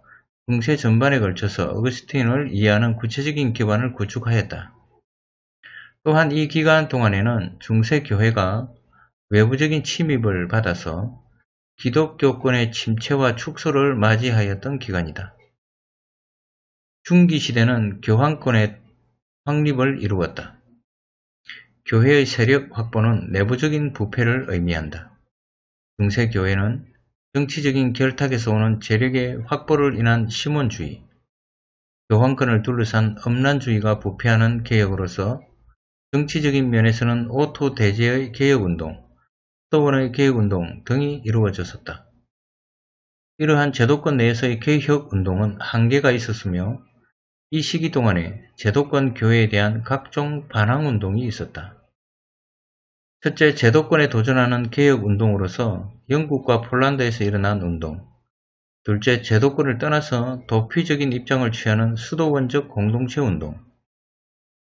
중세 전반에 걸쳐서 어거스틴을 이해하는 구체적인 기반을 구축하였다. 또한 이 기간 동안에는 중세 교회가 외부적인 침입을 받아서 기독교권의 침체와 축소를 맞이하였던 기간이다. 중기시대는 교황권의 확립을 이루었다. 교회의 세력 확보는 내부적인 부패를 의미한다. 중세교회는 정치적인 결탁에서 오는 재력의 확보를 인한 시몬주의, 교황권을 둘러싼 음란주의가 부패하는 개혁으로서 정치적인 면에서는 오토 대제의 개혁운동, 서원의 개혁운동 등이 이루어졌었다. 이러한 제도권 내에서의 개혁운동은 한계가 있었으며 이 시기 동안에 제도권 교회에 대한 각종 반항운동이 있었다. 첫째, 제도권에 도전하는 개혁운동으로서 영국과 폴란드에서 일어난 운동. 둘째, 제도권을 떠나서 도피적인 입장을 취하는 수도원적 공동체 운동.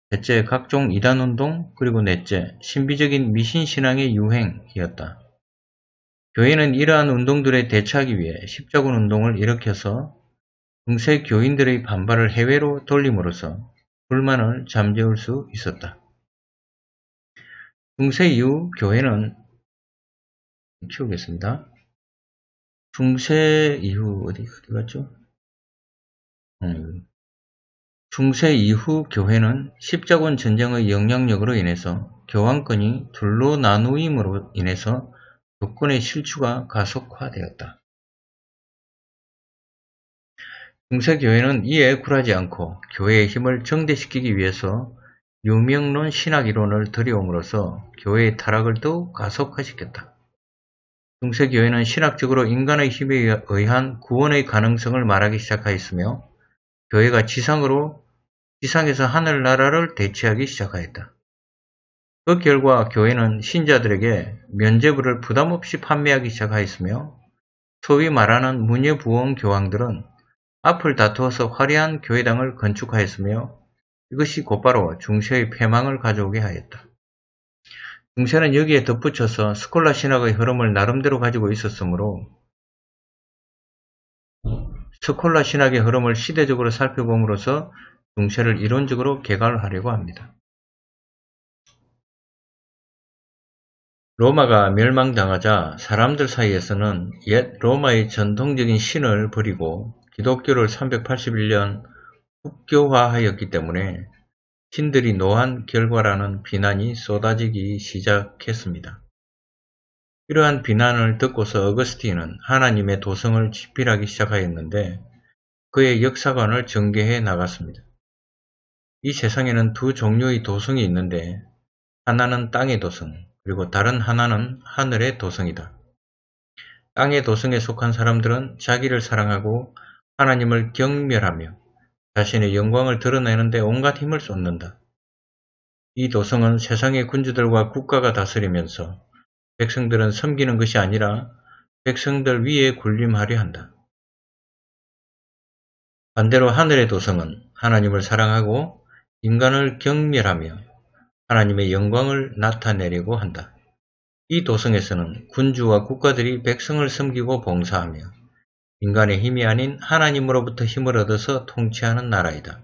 셋째, 각종 이단운동, 그리고 넷째, 신비적인 미신신앙의 유행이었다. 교회는 이러한 운동들에 대처하기 위해 십자군 운동을 일으켜서 중세 교인들의 반발을 해외로 돌림으로써 불만을 잠재울 수 있었다. 중세 이후 교회는 키우겠습니다. 중세 이후 어디 어디 갔죠? 음. 중세 이후 교회는 십자군 전쟁의 영향력으로 인해서 교황권이 둘로 나누임으로 인해서 교권의 실추가 가속화되었다. 중세교회는 이에 굴하지 않고 교회의 힘을 정대시키기 위해서 유명론 신학 이론을 들여옴으로써 교회의 타락을 더욱 가속화시켰다. 중세교회는 신학적으로 인간의 힘에 의한 구원의 가능성을 말하기 시작하였으며 교회가 지상으로 지상에서 하늘나라를 대체하기 시작하였다. 그 결과 교회는 신자들에게 면제부를 부담없이 판매하기 시작하였으며 소위 말하는 문예부원 교황들은 앞을 다투어서 화려한 교회당을 건축하였으며 이것이 곧바로 중세의 폐망을 가져오게 하였다. 중세는 여기에 덧붙여서 스콜라 신학의 흐름을 나름대로 가지고 있었으므로 스콜라 신학의 흐름을 시대적으로 살펴봄으로써 중세를 이론적으로 개괄하려고 합니다. 로마가 멸망당하자 사람들 사이에서는 옛 로마의 전통적인 신을 버리고 기독교를 381년 국교화하였기 때문에 신들이 노한 결과라는 비난이 쏟아지기 시작했습니다. 이러한 비난을 듣고서 어거스틴은 하나님의 도성을 집필하기 시작하였는데 그의 역사관을 전개해 나갔습니다. 이 세상에는 두 종류의 도성이 있는데 하나는 땅의 도성, 그리고 다른 하나는 하늘의 도성이다. 땅의 도성에 속한 사람들은 자기를 사랑하고 하나님을 경멸하며 자신의 영광을 드러내는데 온갖 힘을 쏟는다. 이 도성은 세상의 군주들과 국가가 다스리면서 백성들은 섬기는 것이 아니라 백성들 위에 군림하려 한다. 반대로 하늘의 도성은 하나님을 사랑하고 인간을 경멸하며 하나님의 영광을 나타내려고 한다. 이 도성에서는 군주와 국가들이 백성을 섬기고 봉사하며 인간의 힘이 아닌 하나님으로부터 힘을 얻어서 통치하는 나라이다.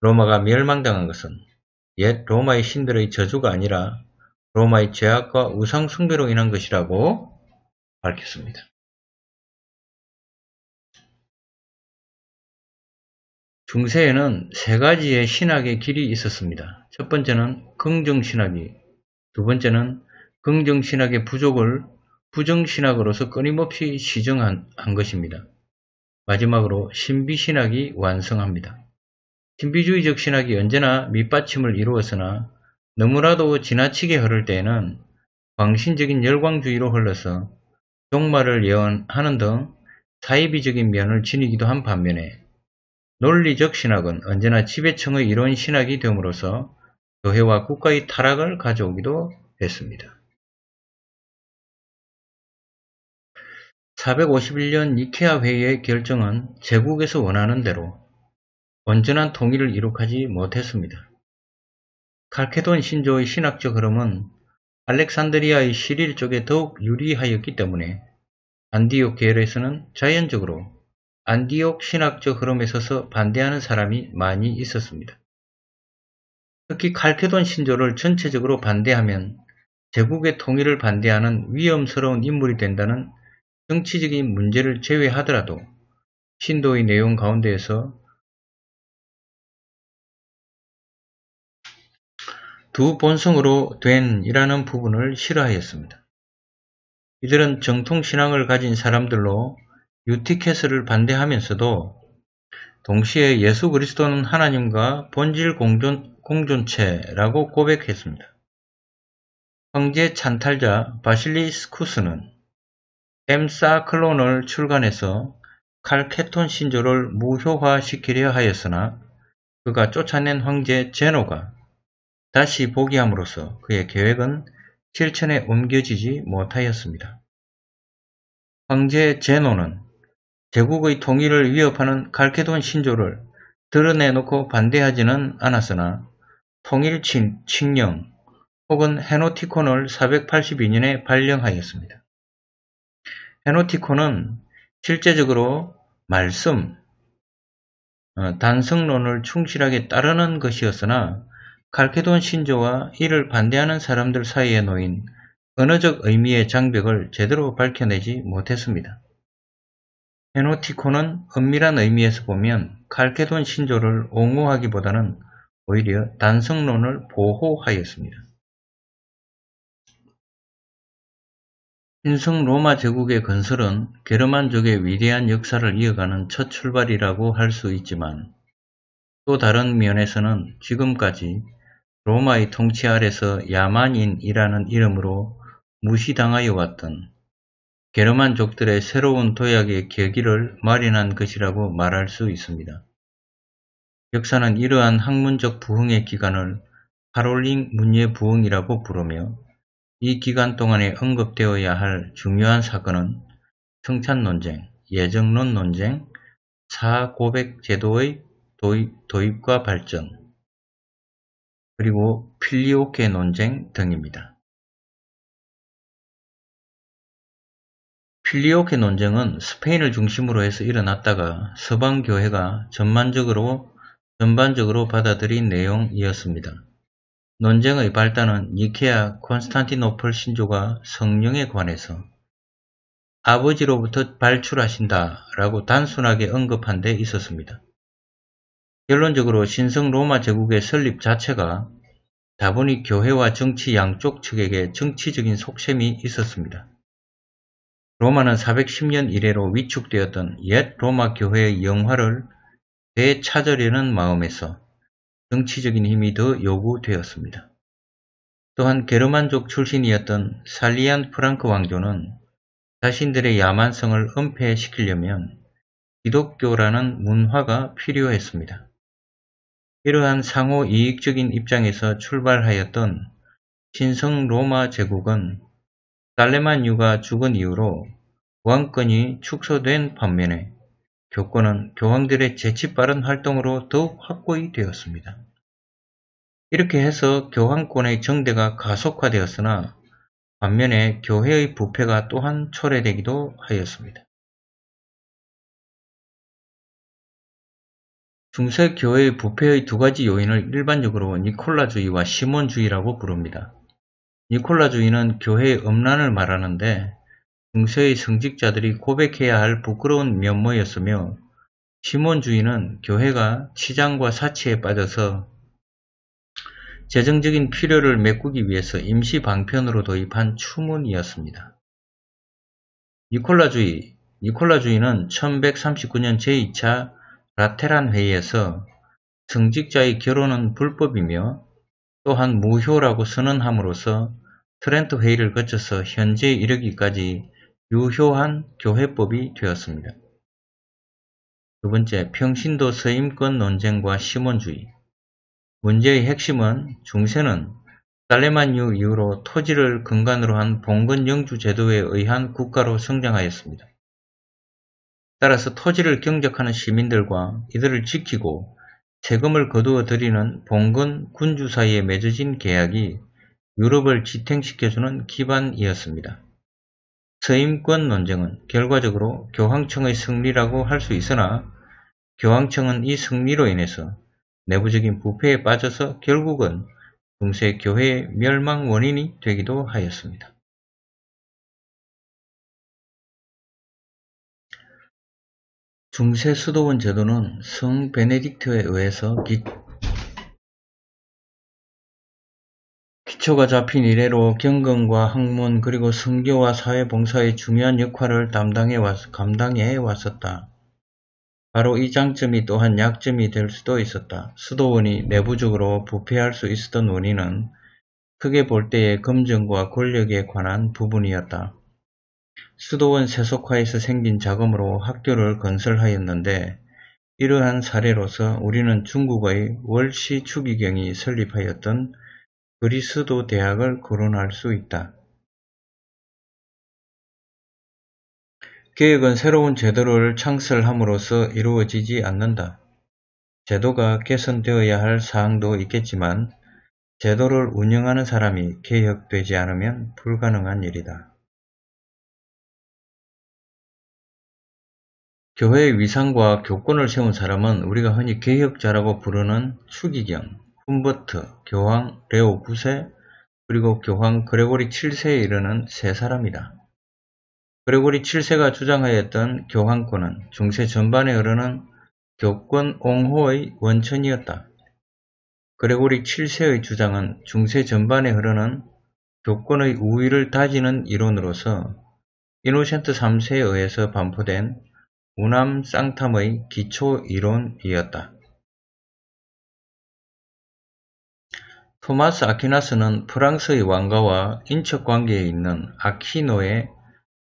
로마가 멸망당한 것은 옛 로마의 신들의 저주가 아니라 로마의 죄악과 우상 숭배로 인한 것이라고 밝혔습니다. 중세에는 세 가지의 신학의 길이 있었습니다. 첫 번째는 긍정신학이, 두 번째는 긍정신학의 부족을 부정신학으로서 끊임없이 시정한 것입니다. 마지막으로 신비신학이 완성합니다. 신비주의적 신학이 언제나 밑받침을 이루었으나 너무나도 지나치게 흐를 때에는 광신적인 열광주의로 흘러서 종말을 예언하는 등 사이비적인 면을 지니기도 한 반면에 논리적 신학은 언제나 지배층의 이론 신학이 됨으로써 교회와 국가의 타락을 가져오기도 했습니다. 451년 니케아 회의의 결정은 제국에서 원하는 대로 온전한 통일을 이룩하지 못했습니다. 칼케돈 신조의 신학적 흐름은 알렉산드리아의 시릴 쪽에 더욱 유리하였기 때문에 안디옥 계열에서는 자연적으로 안디옥 신학적 흐름에 서서 반대하는 사람이 많이 있었습니다. 특히 칼케돈 신조를 전체적으로 반대하면 제국의 통일을 반대하는 위험스러운 인물이 된다는 정치적인 문제를 제외하더라도 신도의 내용 가운데에서 두 본성으로 된 이라는 부분을 싫어하였습니다. 이들은 정통신앙을 가진 사람들로 유티캐스를 반대하면서도 동시에 예수 그리스도는 하나님과 본질 공존, 공존체라고 고백했습니다. 황제 찬탈자 바실리스쿠스는 엠사클론을 출간해서 칼케톤 신조를 무효화시키려 하였으나 그가 쫓아낸 황제 제노가 다시 복위함으로써 그의 계획은 실천에 옮겨지지 못하였습니다. 황제 제노는 제국의 통일을 위협하는 칼케돈 신조를 드러내놓고 반대하지는 않았으나 통일 칙령 혹은 헤노티콘을 482년에 발령하였습니다. 헤노티코는 실제적으로 말씀, 어, 단성론을 충실하게 따르는 것이었으나 칼케돈 신조와 이를 반대하는 사람들 사이에 놓인 언어적 의미의 장벽을 제대로 밝혀내지 못했습니다. 헤노티콘은 밀한 의미에서 보면 칼케돈 신조를 옹호하기보다는 오히려 단성론을 보호하였습니다. 신성 로마 제국의 건설은 게르만족의 위대한 역사를 이어가는 첫 출발이라고 할 수 있지만 또 다른 면에서는 지금까지 로마의 통치 아래서 야만인이라는 이름으로 무시당하여 왔던 게르만족들의 새로운 도약의 계기를 마련한 것이라고 말할 수 있습니다. 역사는 이러한 학문적 부흥의 기간을 카롤링 문예 부흥이라고 부르며 이 기간 동안에 언급되어야 할 중요한 사건은 청산 논쟁, 예정론 논쟁, 사고백 제도의 도입, 과 발전, 그리고 필리오케 논쟁 등입니다. 필리오케 논쟁은 스페인을 중심으로 해서 일어났다가 서방교회가 전반적으로, 전반적으로 받아들인 내용이었습니다. 논쟁의 발단은 니케아 콘스탄티노플 신조가 성령에 관해서 아버지로부터 발출하신다 라고 단순하게 언급한 데 있었습니다. 결론적으로 신성 로마 제국의 설립 자체가 다분히 교회와 정치 양쪽 측에게 정치적인 속셈이 있었습니다. 로마는 410년 이래로 위축되었던 옛 로마 교회의 영화를 되찾으려는 마음에서 정치적인 힘이 더 요구되었습니다. 또한 게르만족 출신이었던 살리안 프랑크 왕조는 자신들의 야만성을 은폐시키려면 기독교라는 문화가 필요했습니다. 이러한 상호 이익적인 입장에서 출발하였던 신성 로마 제국은 달레만유가 죽은 이후로 왕권이 축소된 반면에 교권은 교황들의 재치 빠른 활동으로 더욱 확고히 되었습니다. 이렇게 해서 교황권의 정대가 가속화되었으나 반면에 교회의 부패가 또한 초래되기도 하였습니다. 중세 교회의 부패의 두 가지 요인을 일반적으로 니콜라주의와 시몬주의라고 부릅니다. 니콜라주의는 교회의 음란을 말하는데 중세의 성직자들이 고백해야 할 부끄러운 면모였으며 시몬 주의는 교회가 치장과 사치에 빠져서 재정적인 필요를 메꾸기 위해서 임시 방편으로 도입한 추문이었습니다. 니콜라 주의 니콜라 주의는 1139년 제2차 라테란 회의에서 성직자의 결혼은 불법이며 또한 무효라고 선언함으로써 트렌트 회의를 거쳐서 현재 이르기까지 유효한 교회법이 되었습니다. 두 번째, 평신도 서임권 논쟁과 시몬주의 문제의 핵심은 중세는 달레만유 이후로 토지를 근간으로 한 봉건 영주 제도에 의한 국가로 성장하였습니다. 따라서 토지를 경작하는 시민들과 이들을 지키고 세금을 거두어 들이는 봉건 군주 사이에 맺어진 계약이 유럽을 지탱시켜주는 기반이었습니다. 서임권 논쟁은 결과적으로 교황청의 승리라고 할 수 있으나 교황청은 이 승리로 인해서 내부적인 부패에 빠져서 결국은 중세 교회의 멸망 원인이 되기도 하였습니다. 중세 수도원 제도는 성 베네딕트에 의해서 기초가 잡힌 이래로 경건과 학문 그리고 선교와 사회봉사의 중요한 역할을 담당해 왔, 감당해 왔었다. 바로 이 장점이 또한 약점이 될 수도 있었다. 수도원이 내부적으로 부패할 수 있었던 원인은 크게 볼 때의 검증과 권력에 관한 부분이었다. 수도원 세속화에서 생긴 자금으로 학교를 건설하였는데 이러한 사례로서 우리는 중국의 월시 추기경이 설립하였던 그리스도 대학을 거론할 수 있다. 계획은 새로운 제도를 창설함으로써 이루어지지 않는다. 제도가 개선되어야 할 사항도 있겠지만 제도를 운영하는 사람이 개혁되지 않으면 불가능한 일이다. 교회의 위상과 교권을 세운 사람은 우리가 흔히 개혁자라고 부르는 추기경, 훈버트, 교황 레오 9세, 그리고 교황 그레고리 7세에 이르는 세 사람이다. 그레고리 7세가 주장하였던 교황권은 중세 전반에 흐르는 교권 옹호의 원천이었다. 그레고리 7세의 주장은 중세 전반에 흐르는 교권의 우위를 다지는 이론으로서 이노센트 3세에 의해서 반포된 우남 쌍탐의 기초 이론이었다. 토마스 아퀴나스는 프랑스의 왕가와 인척 관계에 있는 아키노의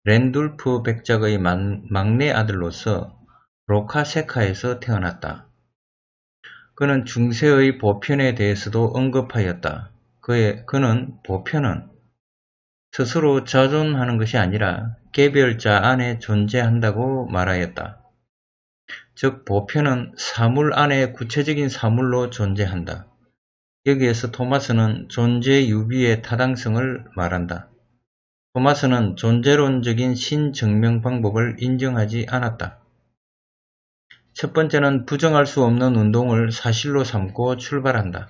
렌둘프 백작의 막내 아들로서 로카세카에서 태어났다. 그는 중세의 보편에 대해서도 언급하였다. 그의, 그는 보편은 스스로 자존하는 것이 아니라 개별자 안에 존재한다고 말하였다. 즉 보편은 사물 안에 구체적인 사물로 존재한다. 여기에서 토마스는 존재 유비의 타당성을 말한다. 토마스는 존재론적인 신증명 방법을 인정하지 않았다. 첫 번째는 부정할 수 없는 운동을 사실로 삼고 출발한다.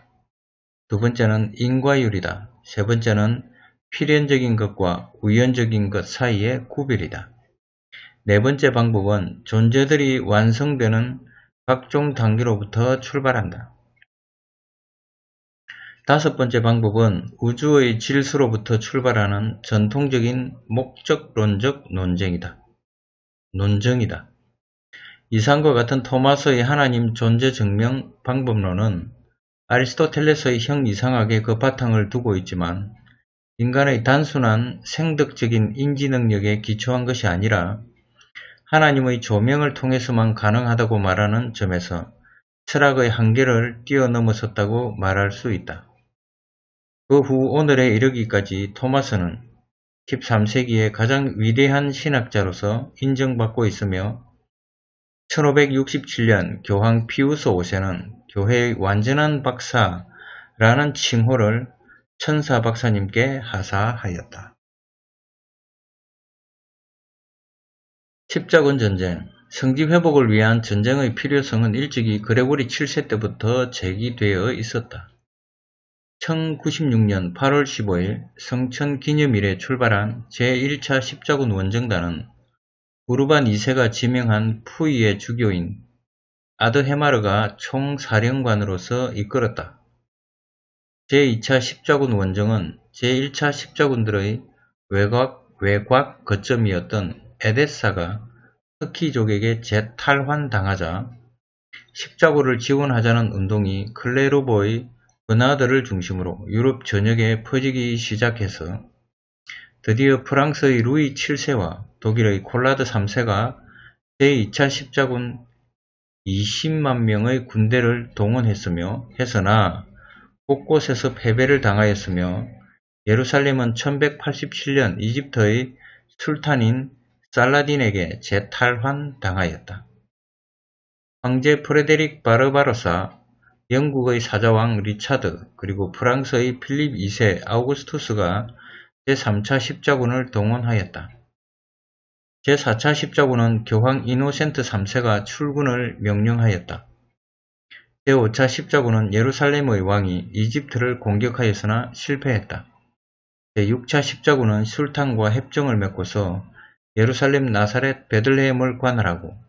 두 번째는 인과율이다. 세 번째는 필연적인 것과 우연적인 것 사이의 구별이다. 네 번째 방법은 존재들이 완성되는 각종 단계로부터 출발한다. 다섯 번째 방법은 우주의 질서로부터 출발하는 전통적인 목적론적 논쟁이다. 논쟁이다. 이상과 같은 토마스의 하나님 존재 증명 방법론은 아리스토텔레스의 형이상학에 그 바탕을 두고 있지만 인간의 단순한 생득적인 인지 능력에 기초한 것이 아니라 하나님의 조명을 통해서만 가능하다고 말하는 점에서 철학의 한계를 뛰어넘어섰다고 말할 수 있다. 그후 오늘에 이르기까지 토마스는 13세기의 가장 위대한 신학자로서 인정받고 있으며 1567년 교황 피우스 5세는 교회의 완전한 박사라는 칭호를 천사 박사님께 하사하였다. 십자군 전쟁, 성지 회복을 위한 전쟁의 필요성은 일찍이 그레고리 7세 때부터 제기되어 있었다. 1 9 9 6년 8월 15일 성천기념일에 출발한 제1차 십자군 원정단은 우르반 2세가 지명한 푸이의 주교인 아드헤마르가 총사령관으로서 이끌었다. 제2차 십자군 원정은 제1차 십자군들의 외곽, 외곽 거점이었던 에데사가 터키족에게 재탈환당하자 십자군을 지원하자는 운동이 클레로보의 은하들을 중심으로 유럽 전역에 퍼지기 시작해서 드디어 프랑스의 루이 7세와 독일의 콜라드 3세가 제2차 십자군 20만 명의 군대를 동원했으며 해서나 곳곳에서 패배를 당하였으며 예루살렘은 1187년 이집트의 술탄인 살라딘에게 재탈환 당하였다. 황제 프레데릭 바르바로사 영국의 사자왕 리차드 그리고 프랑스의 필립 2세 아우구스투스가 제3차 십자군을 동원하였다. 제4차 십자군은 교황 이노센트 3세가 출군을 명령하였다. 제5차 십자군은 예루살렘의 왕이 이집트를 공격하였으나 실패했다. 제6차 십자군은 술탄과 협정을 맺고서 예루살렘 나사렛 베들레헴을 관할하고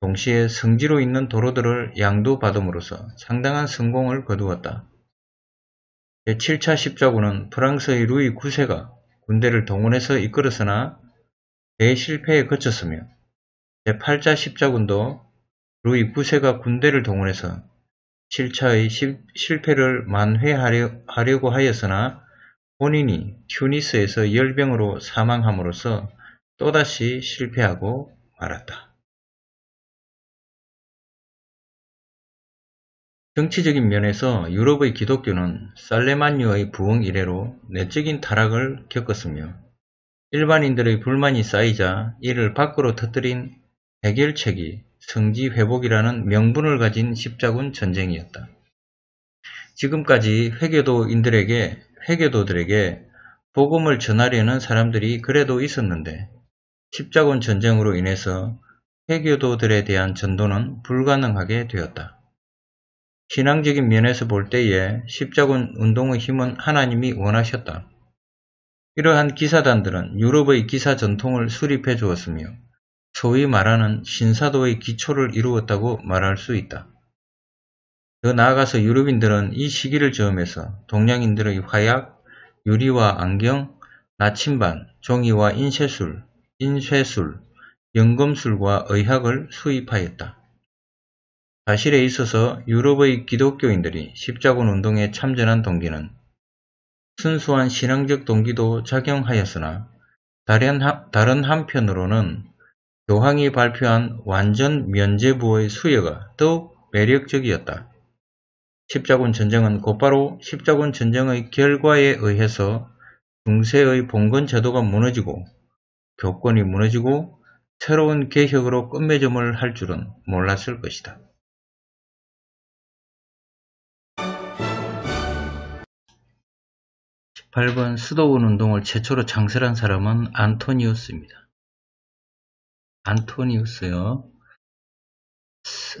동시에 성지로 있는 도로들을 양도받음으로써 상당한 성공을 거두었다. 제7차 십자군은 프랑스의 루이 9세가 군대를 동원해서 이끌었으나 대실패에 그쳤으며 제8차 십자군도 루이 9세가 군대를 동원해서 7차의 실패를 만회하려고 하였으나 본인이 튜니스에서 열병으로 사망함으로써 또다시 실패하고 말았다. 정치적인 면에서 유럽의 기독교는 살레만니의 부흥 이래로 내적인 타락을 겪었으며 일반인들의 불만이 쌓이자 이를 밖으로 터뜨린 해결책이 성지 회복이라는 명분을 가진 십자군 전쟁이었다. 지금까지 회교도인들에게회교도들에게 복음을 전하려는 사람들이 그래도 있었는데 십자군 전쟁으로 인해서 회교도들에 대한 전도는 불가능하게 되었다. 신앙적인 면에서 볼 때에 십자군 운동의 힘은 하나님이 원하셨다. 이러한 기사단들은 유럽의 기사 전통을 수립해 주었으며 소위 말하는 신사도의 기초를 이루었다고 말할 수 있다. 더 나아가서 유럽인들은 이 시기를 점해서 동양인들의 화약, 유리와 안경, 나침반, 종이와 인쇄술, 인쇄술, 연금술과 의학을 수입하였다. 사실에 있어서 유럽의 기독교인들이 십자군 운동에 참전한 동기는 순수한 신앙적 동기도 작용하였으나 다른, 다른 한편으로는 교황이 발표한 완전 면제부의 수여가 더욱 매력적이었다. 십자군 전쟁은 곧바로 십자군 전쟁의 결과에 의해서 중세의 봉건 제도가 무너지고 교권이 무너지고 새로운 개혁으로 끝맺음을 할 줄은 몰랐을 것이다. 밟은 수도원 운동을 최초로 창설한 사람은 안토니우스입니다. 안토니우스요.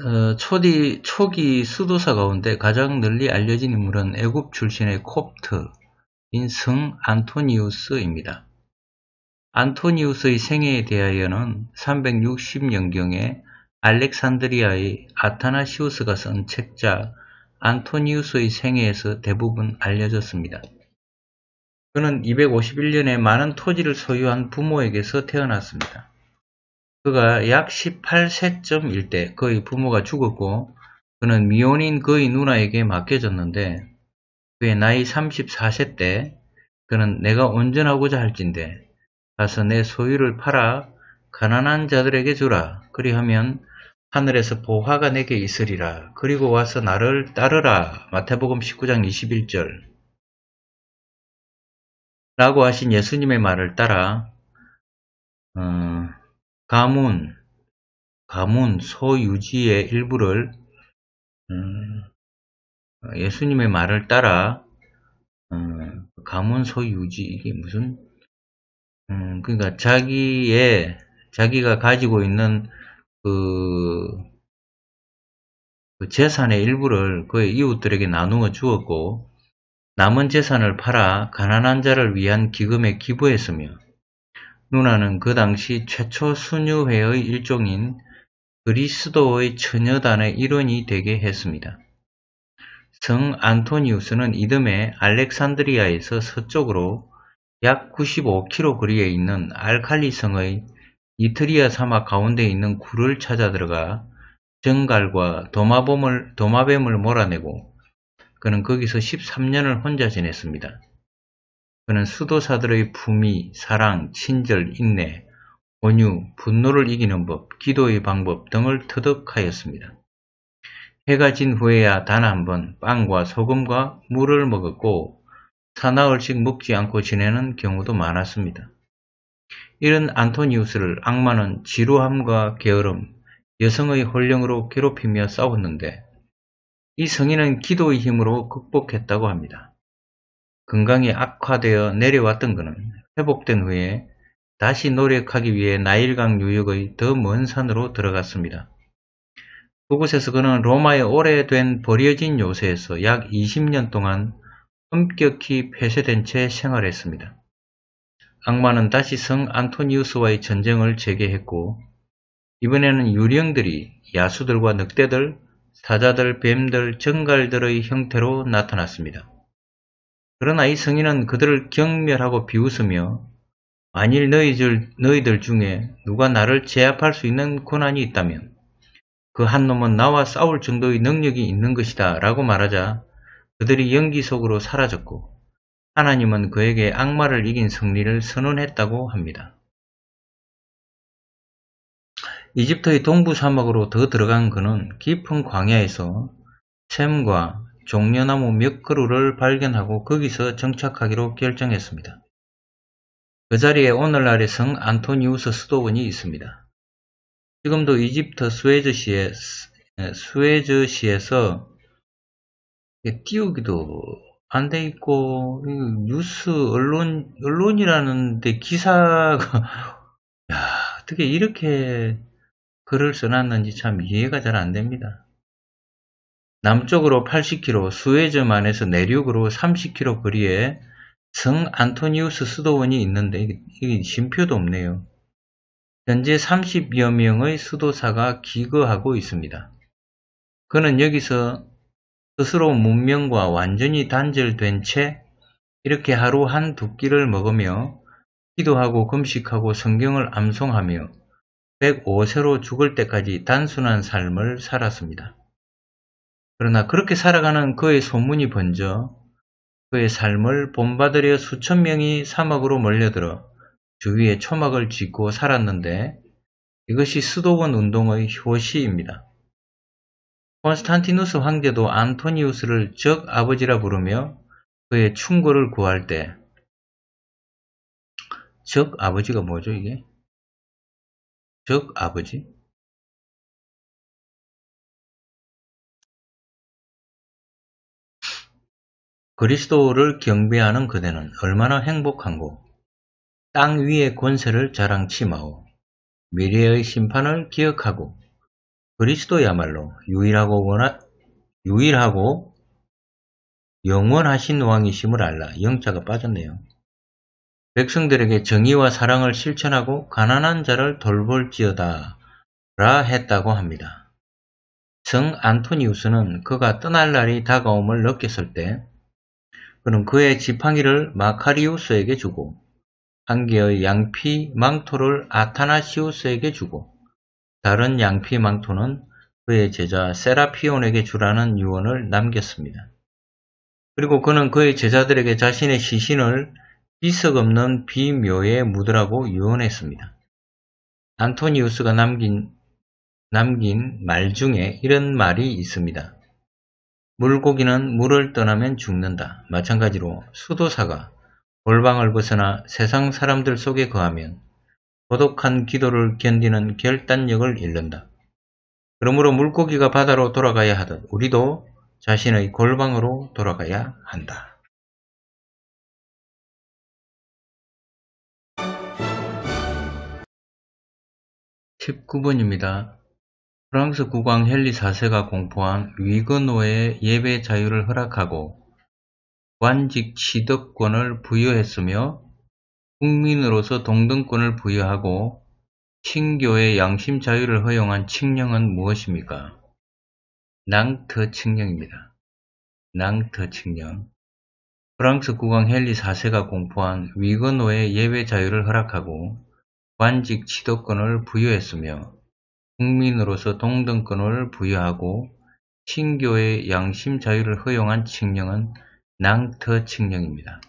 어, 초디 초기 수도사 가운데 가장 널리 알려진 인물은 애굽 출신의 콥트인 성 안토니우스입니다. 안토니우스의 생애에 대하여는 360년경에 알렉산드리아의 아타나시우스가 쓴 책자 안토니우스의 생애에서 대부분 알려졌습니다. 그는 251년에 많은 토지를 소유한 부모에게서 태어났습니다. 그가 약 18세쯤일 때 그의 부모가 죽었고 그는 미혼인 그의 누나에게 맡겨졌는데 그의 나이 34세 때 그는 내가 온전하고자 할진대 가서 내 소유를 팔아 가난한 자들에게 주라 그리하면 하늘에서 보화가 내게 있으리라 그리고 와서 나를 따르라 마태복음 19장 21절 라고 하신 예수님의 말을 따라 어, 가문, 가문 소유지의 일부를 음, 예수님의 말을 따라 음, 가문 소유지 이게 무슨 음, 그러니까 자기의 자기가 가지고 있는 그, 그 재산의 일부를 그의 이웃들에게 나누어 주었고 남은 재산을 팔아 가난한 자를 위한 기금에 기부했으며 누나는 그 당시 최초 수녀회의 일종인 그리스도의 처녀단의 일원이 되게 했습니다. 성 안토니우스는 이듬해 알렉산드리아에서 서쪽으로 약 95km 거리에 있는 알칼리성의 이트리아 사막 가운데 있는 굴을 찾아 들어가 정갈과 도마범을, 도마뱀을 몰아내고 그는 거기서 13년을 혼자 지냈습니다. 그는 수도사들의 품위, 사랑, 친절, 인내, 온유, 분노를 이기는 법, 기도의 방법 등을 터득하였습니다. 해가 진 후에야 단 한 번 빵과 소금과 물을 먹었고 사나흘씩 먹지 않고 지내는 경우도 많았습니다. 이런 안토니우스를 악마는 지루함과 게으름, 여성의 혼령으로 괴롭히며 싸웠는데 이 성인은 기도의 힘으로 극복했다고 합니다. 건강이 악화되어 내려왔던 그는 회복된 후에 다시 노력하기 위해 나일강 유역의 더 먼 산으로 들어갔습니다. 그곳에서 그는 로마의 오래된 버려진 요새에서 약 20년 동안 엄격히 폐쇄된 채 생활했습니다. 악마는 다시 성 안토니우스와의 전쟁을 재개했고 이번에는 유령들이 야수들과 늑대들, 사자들, 뱀들, 정갈들의 형태로 나타났습니다. 그러나 이 성인은 그들을 경멸하고 비웃으며 만일 너희들, 너희들 중에 누가 나를 제압할 수 있는 권한이 있다면 그 한 놈은 나와 싸울 정도의 능력이 있는 것이다 라고 말하자 그들이 연기 속으로 사라졌고 하나님은 그에게 악마를 이긴 승리를 선언했다고 합니다. 이집트의 동부 사막으로 더 들어간 그는 깊은 광야에서 샘과 종려나무 몇 그루를 발견하고 거기서 정착하기로 결정했습니다. 그 자리에 오늘날의 성 안토니우스 수도원이 있습니다. 지금도 이집트 스웨즈시에, 스웨즈시에서 띄우기도 안 돼 있고, 뉴스, 언론, 언론이라는데 기사가, 야, 어떻게 이렇게 글을 써놨는지 참 이해가 잘 안됩니다. 남쪽으로 80km, 수에점 안에서 내륙으로 30km 거리에 성 안토니우스 수도원이 있는데 이게 심표도 없네요. 현재 30여 명의 수도사가 기거하고 있습니다. 그는 여기서 스스로 문명과 완전히 단절된 채 이렇게 하루 한 두 끼를 먹으며 기도하고 금식하고 성경을 암송하며 105세로 죽을 때까지 단순한 삶을 살았습니다. 그러나 그렇게 살아가는 그의 소문이 번져 그의 삶을 본받으려 수천 명이 사막으로 몰려들어 주위에 초막을 짓고 살았는데 이것이 수도권 운동의 효시입니다. 콘스탄티누스 황제도 안토니우스를 적 아버지라 부르며 그의 충고를 구할 때 적 아버지가 뭐죠 이게? 즉 아버지 그리스도를 경배하는 그대는 얼마나 행복한고 땅 위의 권세를 자랑치마오 미래의 심판을 기억하고 그리스도야말로 유일하고 원하, 유일하고 영원하신 왕이심을 알라 영자가 빠졌네요. 백성들에게 정의와 사랑을 실천하고 가난한 자를 돌볼지어다 라 했다고 합니다. 성 안토니우스는 그가 떠날 날이 다가옴을 느꼈을 때 그는 그의 지팡이를 마카리우스에게 주고 한 개의 양피 망토를 아타나시우스에게 주고 다른 양피 망토는 그의 제자 세라피온에게 주라는 유언을 남겼습니다. 그리고 그는 그의 제자들에게 자신의 시신을 비석 없는 비묘의 무드라고 유언했습니다. 안토니우스가 남긴, 남긴 말 중에 이런 말이 있습니다. 물고기는 물을 떠나면 죽는다. 마찬가지로 수도사가 골방을 벗어나 세상 사람들 속에 거하면 고독한 기도를 견디는 결단력을 잃는다. 그러므로 물고기가 바다로 돌아가야 하듯 우리도 자신의 골방으로 돌아가야 한다. 19번입니다. 프랑스 국왕 헨리 4세가 공포한 위건호의 예배 자유를 허락하고 관직 취득권을 부여했으며 국민으로서 동등권을 부여하고 친교의 양심 자유를 허용한 칙령은 무엇입니까? 낭트 칙령입니다. 낭트 칙령 프랑스 국왕 헨리 4세가 공포한 위건호의 예배 자유를 허락하고 관직 지도권을 부여했으며 국민으로서 동등권을 부여하고 신교의 양심 자유를 허용한 칙령은 낭터 칙령입니다.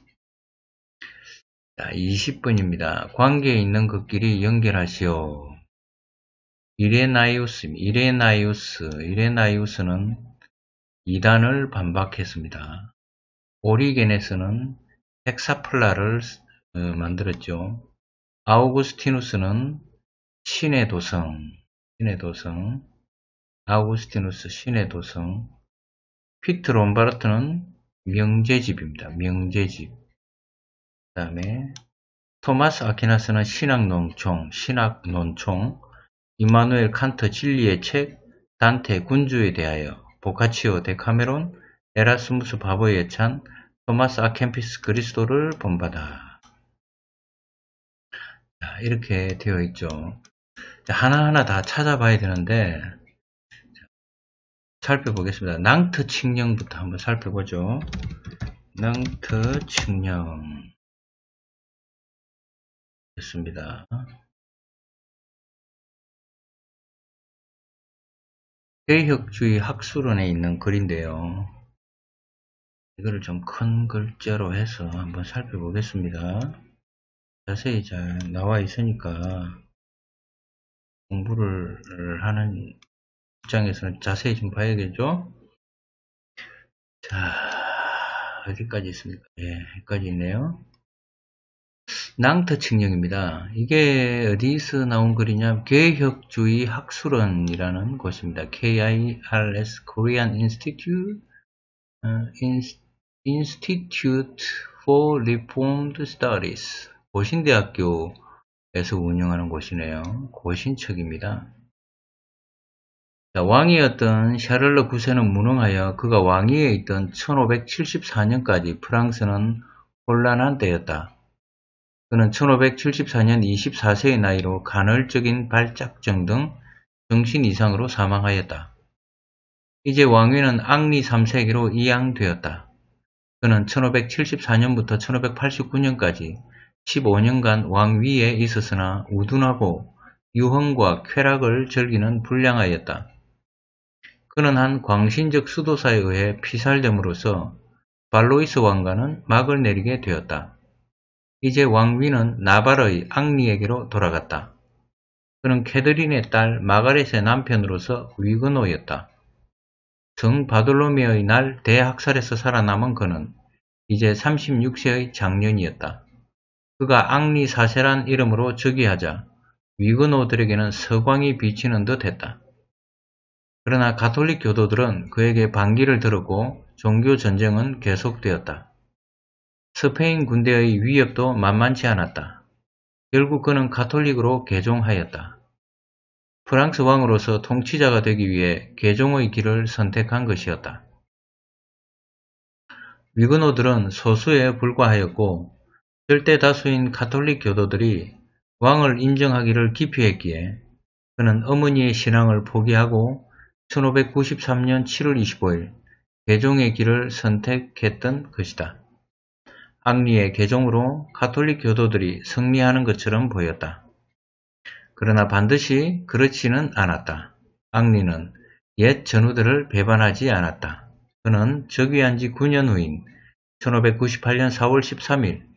20번입니다. 관계에 있는 것끼리 연결하시오. 이레나이우스, 이레나이우스, 이레나이우스는 이단을 반박했습니다. 오리겐에서는 헥사플라를 어, 만들었죠. 아우구스티누스는 신의 도성, 신의 도성, 아우구스티누스 신의 도성, 피트 롬바르트는 명제집입니다. 명제집. 그 다음에 토마스 아퀴나스는 신학농총신학농총 이마누엘 칸트 진리의 책, 단테 군주에 대하여, 보카치오 데카메론, 에라스무스 바보의 찬, 토마스 아켄피스 그리스도를 본받아. 자, 이렇게 되어 있죠. 하나하나 다 찾아봐야 되는데 살펴보겠습니다. 낭트 칙령부터 한번 살펴보죠. 낭트 칙령 됐습니다. 개혁주의 학술원에 있는 글인데요. 이거를 좀 큰 글자로 해서 한번 살펴보겠습니다. 자세히 잘 나와 있으니까 공부를 하는 입장에서는 자세히 좀 봐야겠죠? 자, 어디까지 있습니까? 예, 여기까지 있네요. 낭터 측령입니다. 이게 어디서 나온 글이냐? 개혁주의 학술원이라는 곳입니다. KIRS Korean Institute, uh, Institute for Reformed Studies. 고신대학교에서 운영하는 곳이네요. 고신척입니다. 자, 왕이었던 샤를르 9세는 무능하여 그가 왕위에 있던 1574년까지 프랑스는 혼란한 때였다. 그는 1574년 24세의 나이로 간헐적인 발작증 등 정신 이상으로 사망하였다. 이제 왕위는 앙리 3세기로 이양되었다. 그는 1574년부터 1589년까지 1 5년간 왕위에 있었으나 우둔하고 유흥과 쾌락을 즐기는 불량하였다. 그는 한 광신적 수도사에 의해 피살됨으로써 발로이스 왕과는 막을 내리게 되었다. 이제 왕위는 나발의 앙리에게로 돌아갔다. 그는 캐드린의 딸 마가렛의 남편으로서 위그노였다. 성바돌로미의날 대학살에서 살아남은 그는 이제 36세의 장년이었다. 그가 앙리사세란 이름으로 즉위하자 위그노들에게는 서광이 비치는 듯 했다. 그러나 가톨릭 교도들은 그에게 반기를 들었고 종교 전쟁은 계속되었다. 스페인 군대의 위협도 만만치 않았다. 결국 그는 가톨릭으로 개종하였다. 프랑스 왕으로서 통치자가 되기 위해 개종의 길을 선택한 것이었다. 위그노들은 소수에 불과하였고 절대 다수인 가톨릭 교도들이 왕을 인정하기를 기피했기에 그는 어머니의 신앙을 포기하고 1593년 7월 25일 개종의 길을 선택했던 것이다. 악리의 개종으로 가톨릭 교도들이 승리하는 것처럼 보였다. 그러나 반드시 그렇지는 않았다. 악리는 옛 전우들을 배반하지 않았다. 그는 즉위한 지 9년 후인 1598년 4월 13일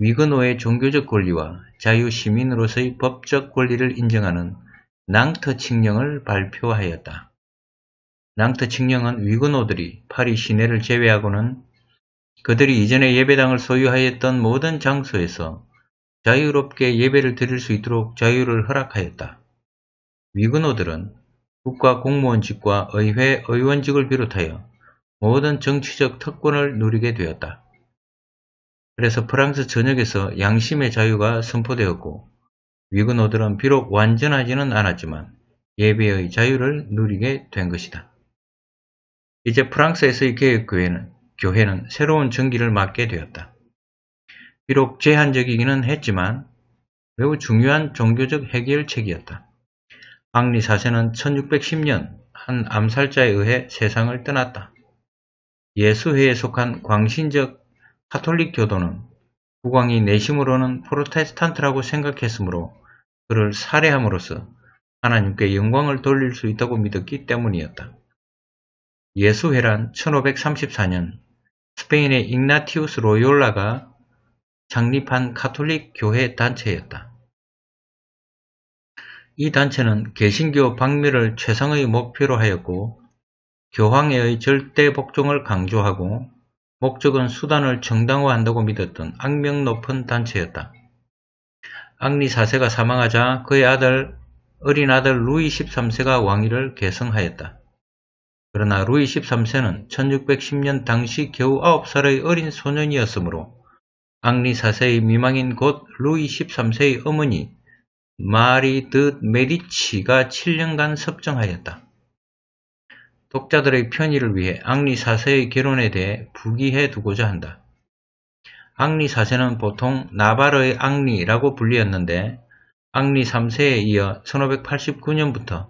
위그노의 종교적 권리와 자유시민으로서의 법적 권리를 인정하는 낭터 칙령을 발표하였다. 낭터 칙령은 위그노들이 파리 시내를 제외하고는 그들이 이전에 예배당을 소유하였던 모든 장소에서 자유롭게 예배를 드릴 수 있도록 자유를 허락하였다. 위그노들은 국가 공무원직과 의회 의원직을 비롯하여 모든 정치적 특권을 누리게 되었다. 그래서 프랑스 전역에서 양심의 자유가 선포되었고 위그노들은 비록 완전하지는 않았지만 예배의 자유를 누리게 된 것이다. 이제 프랑스에서의 개혁교회는 교회는 새로운 전기를 맞게 되었다. 비록 제한적이기는 했지만 매우 중요한 종교적 해결책이었다. 앙리 4세는 1610년 한 암살자에 의해 세상을 떠났다. 예수회에 속한 광신적 카톨릭 교도는 국왕이 내심으로는 프로테스탄트라고 생각했으므로 그를 살해함으로써 하나님께 영광을 돌릴 수 있다고 믿었기 때문이었다. 예수회란 1534년 스페인의 잉나티우스 로욜라가 창립한 카톨릭 교회 단체였다. 이 단체는 개신교 박멸을 최상의 목표로 하였고 교황의 절대 복종을 강조하고 목적은 수단을 정당화한다고 믿었던 악명 높은 단체였다. 악리 4세가 사망하자 그의 아들, 어린 아들 루이 13세가 왕위를 계승하였다. 그러나 루이 13세는 1610년 당시 겨우 9살의 어린 소년이었으므로 앙리 4세의 미망인 곧 루이 13세의 어머니 마리 드 메디치가 7년간 섭정하였다. 독자들의 편의를 위해 앙리사세의 결혼에 대해 부기해 두고자 한다. 앙리사세는 보통 나발의 앙리라고 불리었는데 앙리 3세에 이어 1589년부터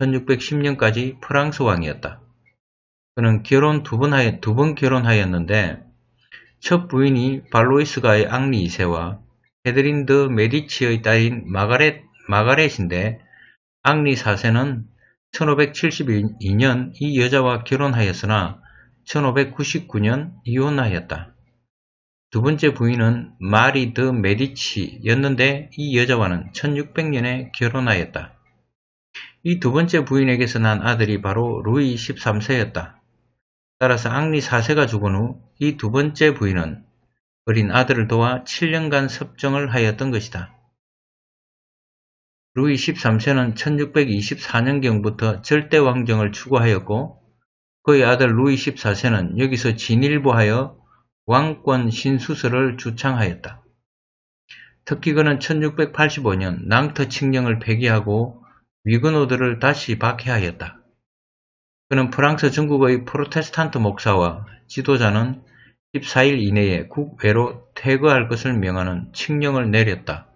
1610년까지 프랑스 왕이었다. 그는 결혼 두번두 번 결혼하였는데 첫 부인이 발로이스가의 앙리 2세와 헤드린 드 메디치의 딸인 마가렛, 마가렛인데 앙리 4세는 1572년 이 여자와 결혼하였으나 1599년 이혼하였다. 두 번째 부인은 마리 드 메디치였는데 이 여자와는 1600년에 결혼하였다. 이 두 번째 부인에게서 난 아들이 바로 루이 13세였다. 따라서 앙리 4세가 죽은 후 이 두 번째 부인은 어린 아들을 도와 7년간 섭정을 하였던 것이다. 루이 13세는 1624년경부터 절대왕정을 추구하였고 그의 아들 루이 14세는 여기서 진일보하여 왕권 신수설을 주창하였다. 특히 그는 1685년 낭터 칙령을 폐기하고 위그노드를 다시 박해하였다. 그는 프랑스 전국의 프로테스탄트 목사와 지도자는 14일 이내에 국외로 퇴거할 것을 명하는 칙령을 내렸다.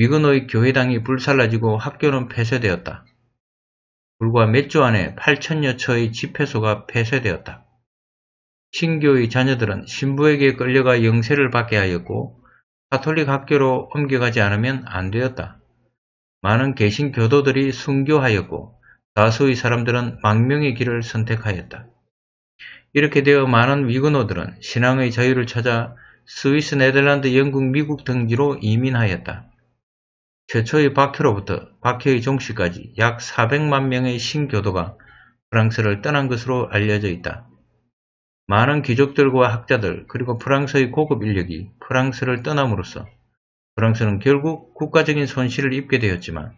위그노의 교회당이 불살라지고 학교는 폐쇄되었다. 불과 몇 주 안에 8천여 처의 집회소가 폐쇄되었다. 신교의 자녀들은 신부에게 끌려가 영세를 받게 하였고 가톨릭 학교로 옮겨가지 않으면 안 되었다. 많은 개신 교도들이 순교하였고 다수의 사람들은 망명의 길을 선택하였다. 이렇게 되어 많은 위그노들은 신앙의 자유를 찾아 스위스, 네덜란드, 영국, 미국 등지로 이민하였다. 최초의 박해로부터 박해의 종식까지 약 400만 명의 신교도가 프랑스를 떠난 것으로 알려져 있다. 많은 귀족들과 학자들 그리고 프랑스의 고급 인력이 프랑스를 떠남으로써 프랑스는 결국 국가적인 손실을 입게 되었지만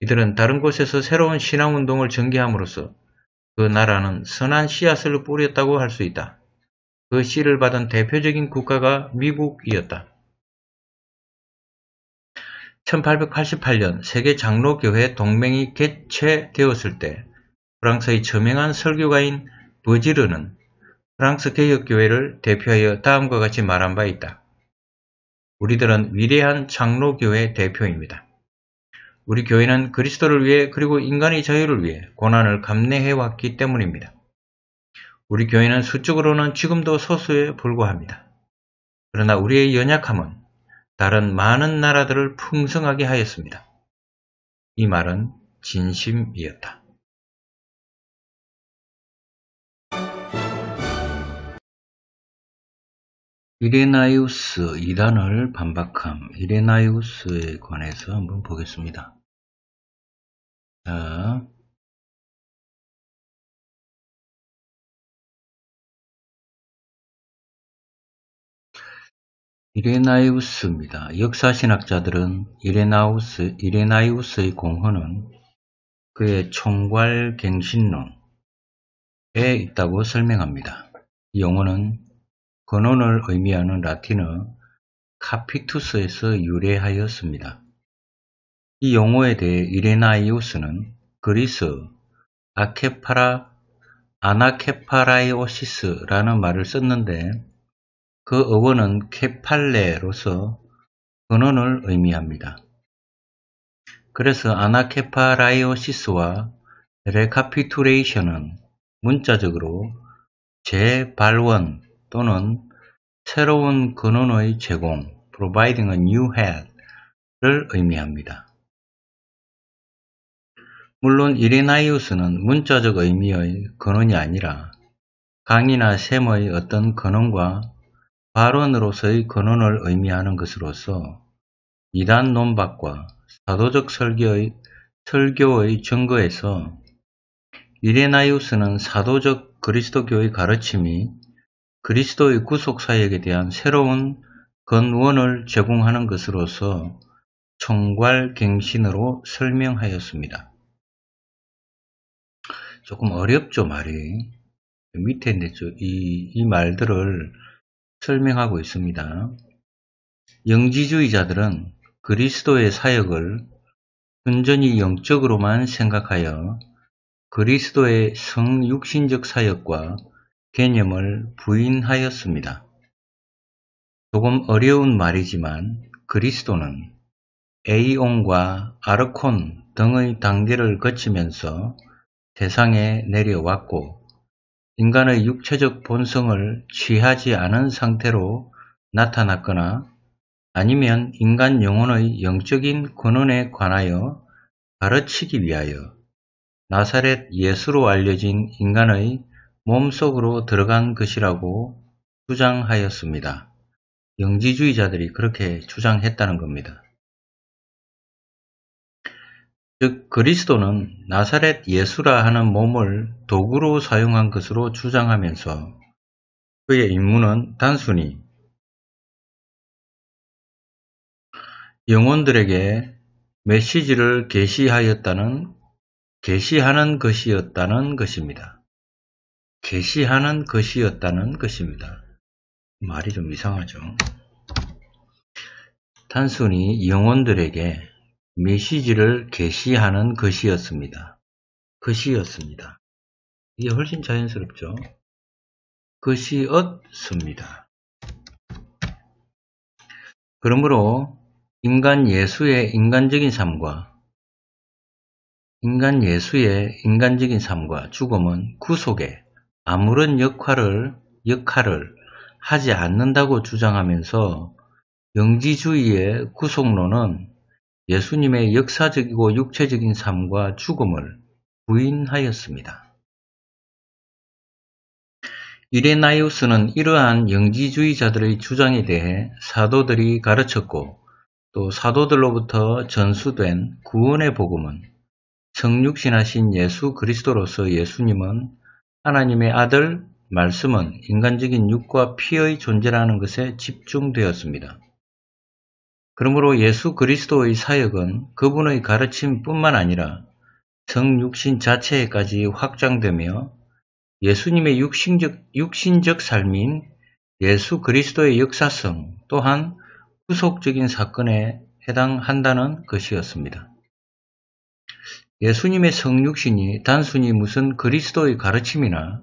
이들은 다른 곳에서 새로운 신앙운동을 전개함으로써 그 나라는 선한 씨앗을 뿌렸다고 할 수 있다. 그 씨를 받은 대표적인 국가가 미국이었다. 1888년 세계 장로교회 동맹이 개최되었을 때 프랑스의 저명한 설교가인 버지르는 프랑스 개혁교회를 대표하여 다음과 같이 말한 바 있다. 우리들은 위대한 장로교회 대표입니다. 우리 교회는 그리스도를 위해 그리고 인간의 자유를 위해 고난을 감내해왔기 때문입니다. 우리 교회는 수적으로는 지금도 소수에 불과합니다. 그러나 우리의 연약함은 다른 많은 나라들을 풍성하게 하였습니다. 이 말은 진심이었다. 이레나이우스 이단을 반박함 이레나이우스에 관해서 한번 보겠습니다. 자, 이레나이우스입니다. 역사신학자들은 이레나우스, 이레나이우스의 공헌은 그의 총괄갱신론에 있다고 설명합니다. 이 용어는 근원을 의미하는 라틴어 카피투스에서 유래하였습니다. 이 용어에 대해 이레나이우스는 그리스 아케파라 아나케파라이오시스라는 말을 썼는데 그 어원은 케팔레로서 근원을 의미합니다. 그래서 아나케파라이오시스와 레카피투레이션은 문자적으로 재발원 또는 새로운 근원의 제공, providing a new head를 의미합니다. 물론 이레나이우스는 문자적 의미의 근원이 아니라 강이나 샘의 어떤 근원과 발언으로서의 근원을 의미하는 것으로서 이단 논박과 사도적 설교의, 설교의 증거에서 이레나이우스는 사도적 그리스도교의 가르침이 그리스도의 구속사역에 대한 새로운 근원을 제공하는 것으로서 총괄갱신으로 설명하였습니다. 조금 어렵죠 말이 밑에 있는 이, 이 말들을 설명하고 있습니다. 영지주의자들은 그리스도의 사역을 순전히 영적으로만 생각하여 그리스도의 성육신적 사역과 개념을 부인하였습니다. 조금 어려운 말이지만 그리스도는 에이온과 아르콘 등의 단계를 거치면서 세상에 내려왔고 인간의 육체적 본성을 취하지 않은 상태로 나타났거나 아니면 인간 영혼의 영적인 근원에 관하여 가르치기 위하여 나사렛 예수로 알려진 인간의 몸속으로 들어간 것이라고 주장하였습니다. 영지주의자들이 그렇게 주장했다는 겁니다. 즉 그리스도는 나사렛 예수라 하는 몸을 도구로 사용한 것으로 주장하면서 그의 임무는 단순히 영혼들에게 메시지를 계시하였다는 계시하는 것이었다는 것입니다. 계시하는 것이었다는 것입니다. 말이 좀 이상하죠. 단순히 영혼들에게 메시지를 게시하는 것이었습니다. 것이었습니다. 이게 훨씬 자연스럽죠? 것이었습니다. 그러므로 인간 예수의 인간적인 삶과 인간 예수의 인간적인 삶과 죽음은 구속에 아무런 역할을 역할을 하지 않는다고 주장하면서 영지주의의 구속론은 예수님의 역사적이고 육체적인 삶과 죽음을 부인하였습니다. 이레나이우스는 이러한 영지주의자들의 주장에 대해 사도들이 가르쳤고 또 사도들로부터 전수된 구원의 복음은 성육신하신 예수 그리스도로서 예수님은 하나님의 아들, 말씀은 인간적인 육과 피의 존재라는 것에 집중되었습니다. 그러므로 예수 그리스도의 사역은 그분의 가르침뿐만 아니라 성육신 자체에까지 확장되며 예수님의 육신적, 육신적 삶인 예수 그리스도의 역사성 또한 후속적인 사건에 해당한다는 것이었습니다. 예수님의 성육신이 단순히 무슨 그리스도의 가르침이나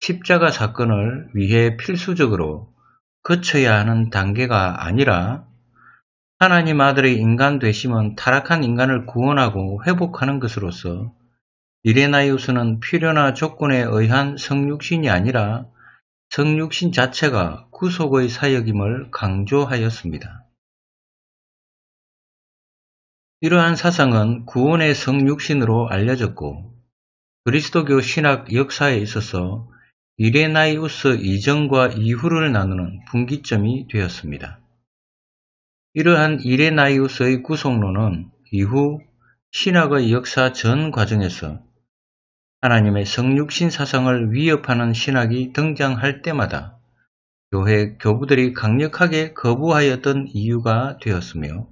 십자가 사건을 위해 필수적으로 거쳐야 하는 단계가 아니라 하나님 아들의 인간 되심은 타락한 인간을 구원하고 회복하는 것으로서 이레나이우스는 필요나 조건에 의한 성육신이 아니라 성육신 자체가 구속의 사역임을 강조하였습니다. 이러한 사상은 구원의 성육신으로 알려졌고 그리스도교 신학 역사에 있어서 이레나이우스 이전과 이후를 나누는 분기점이 되었습니다. 이러한 이레나이우스의 구속론은 이후 신학의 역사 전 과정에서 하나님의 성육신 사상을 위협하는 신학이 등장할 때마다 교회 교부들이 강력하게 거부하였던 이유가 되었으며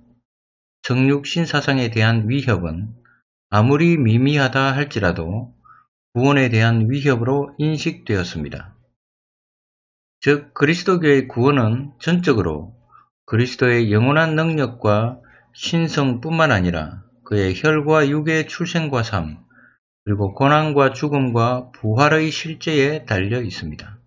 성육신 사상에 대한 위협은 아무리 미미하다 할지라도 구원에 대한 위협으로 인식되었습니다. 즉 그리스도교의 구원은 전적으로 그리스도의 영원한 능력과 신성뿐만 아니라 그의 혈과 육의 출생과 삶, 그리고 고난과 죽음과 부활의 실제에 달려 있습니다.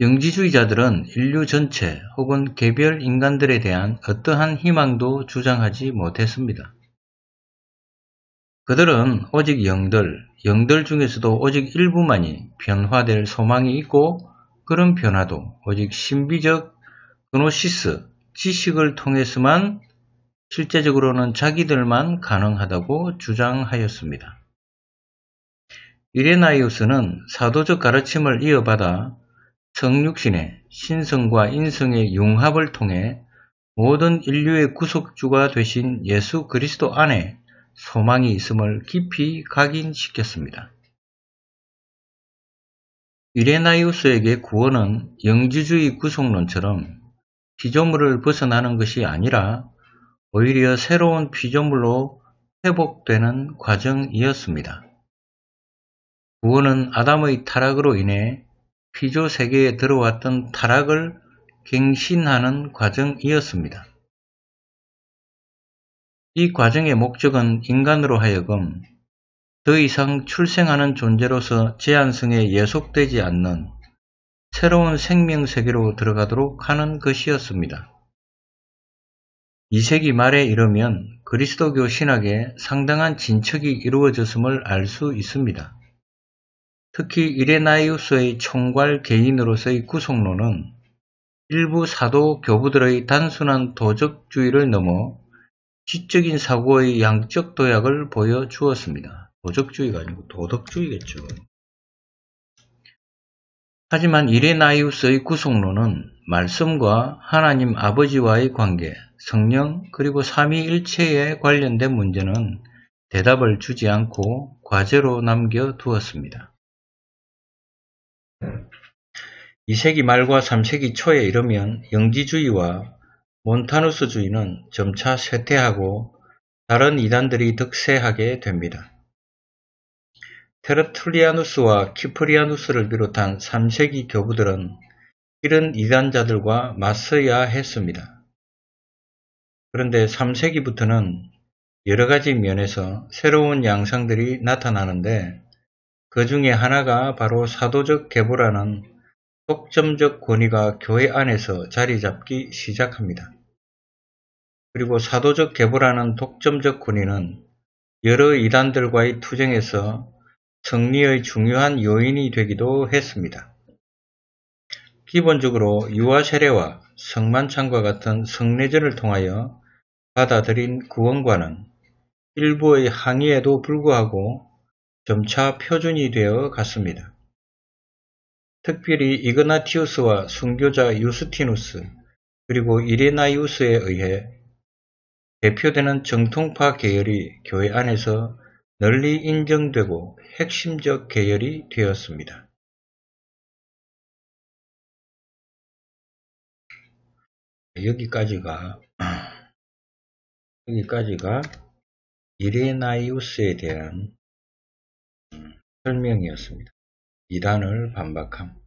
영지주의자들은 인류 전체 혹은 개별 인간들에 대한 어떠한 희망도 주장하지 못했습니다. 그들은 오직 영들, 영들 중에서도 오직 일부만이 변화될 소망이 있고 그런 변화도 오직 신비적 그노시스, 지식을 통해서만 실제적으로는 자기들만 가능하다고 주장하였습니다. 이레나이우스는 사도적 가르침을 이어받아 성육신의 신성과 인성의 융합을 통해 모든 인류의 구속주가 되신 예수 그리스도 안에 소망이 있음을 깊이 각인시켰습니다. 유레나이우스에게 구원은 영지주의 구속론처럼 피조물을 벗어나는 것이 아니라 오히려 새로운 피조물로 회복되는 과정이었습니다. 구원은 아담의 타락으로 인해 피조 세계에 들어왔던 타락을 갱신하는 과정이었습니다. 이 과정의 목적은 인간으로 하여금 더 이상 출생하는 존재로서 제한성에 예속되지 않는 새로운 생명 세계로 들어가도록 하는 것이었습니다. 2세기 말에 이르면 그리스도교 신학에 상당한 진척이 이루어졌음을 알 수 있습니다. 특히 이레나이우스의 총괄 개인으로서의 구속론은 일부 사도 교부들의 단순한 도적주의를 넘어 지적인 사고의 양적 도약을 보여주었습니다. 도적주의가 아니고 도덕주의겠죠. 하지만 이레나이우스의 구속론은 말씀과 하나님 아버지와의 관계, 성령 그리고 삼위일체에 관련된 문제는 대답을 주지 않고 과제로 남겨 두었습니다. 2세기 말과 3세기 초에 이르면 영지주의와 몬타누스주의는 점차 쇠퇴하고 다른 이단들이 득세하게 됩니다. 테르툴리아누스와 키프리아누스를 비롯한 3세기 교부들은 이런 이단자들과 맞서야 했습니다. 그런데 3세기부터는 여러 가지 면에서 새로운 양상들이 나타나는데 그 중에 하나가 바로 사도적 계보라는 독점적 권위가 교회 안에서 자리 잡기 시작합니다. 그리고 사도적 계보라는 독점적 권위는 여러 이단들과의 투쟁에서 승리의 중요한 요인이 되기도 했습니다. 기본적으로 유아 세례와 성만찬과 같은 성례전을 통하여 받아들인 구원과는 일부의 항의에도 불구하고 점차 표준이 되어 갔습니다. 특별히 이그나티우스와 순교자 유스티누스 그리고 이레나이우스에 의해 대표되는 정통파 계열이 교회 안에서 널리 인정되고 핵심적 계열이 되었습니다. 여기까지가 여기까지가 이레나이우스에 대한 설명이었습니다. 이단을 반박함,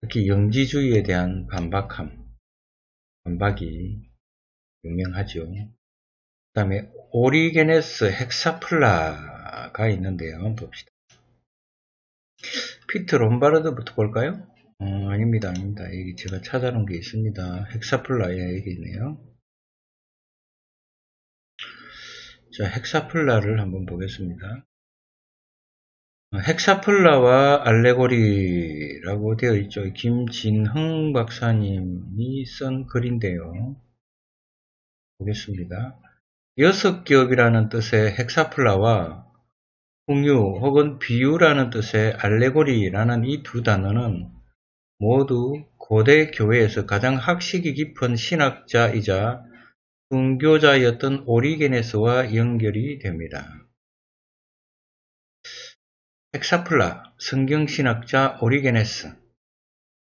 특히 영지주의에 대한 반박함, 반박이 유명하죠. 그 다음에 오리게네스 헥사플라 가 있는데 한번 봅시다. 피트 롬바르드부터 볼까요? 어, 아닙니다, 아닙니다. 여기 제가 찾아놓은 게 있습니다. 헥사플라에 여기 있네요. 자, 헥사플라를 한번 보겠습니다. 아, 헥사플라와 알레고리라고 되어 있죠. 김진흥 박사님이 쓴 글인데요. 보겠습니다. 여섯 기업이라는 뜻의 헥사플라와 풍유 혹은 비유라는 뜻의 알레고리라는 이 두 단어는 모두 고대 교회에서 가장 학식이 깊은 신학자이자 순교자였던 오리게네스와 연결이 됩니다. 엑사플라 성경신학자 오리게네스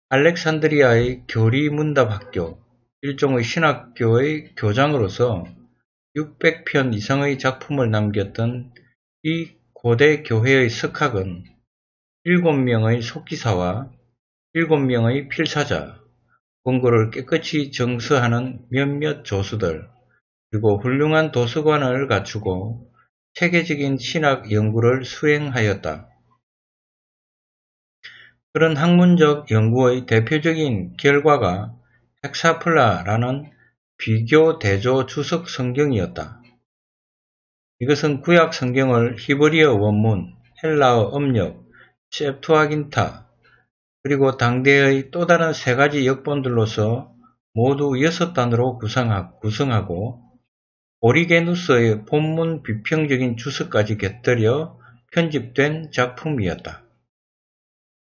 알렉산드리아의 교리문답학교 일종의 신학교의 교장으로서 600편 이상의 작품을 남겼던 이 고대 교회의 석학은 일곱 명의 속기사와 일곱 명의 필사자, 원고를 깨끗이 정수하는 몇몇 조수들, 그리고 훌륭한 도서관을 갖추고 체계적인 신학 연구를 수행하였다. 그런 학문적 연구의 대표적인 결과가 헥사플라라는 비교 대조 주석 성경이었다. 이것은 구약 성경을 히브리어 원문, 헬라어 음력, 셉투아긴타, 그리고 당대의 또 다른 세 가지 역본들로서 모두 여섯 단으로 구성하고 오리게누스의 본문 비평적인 주석까지 곁들여 편집된 작품이었다.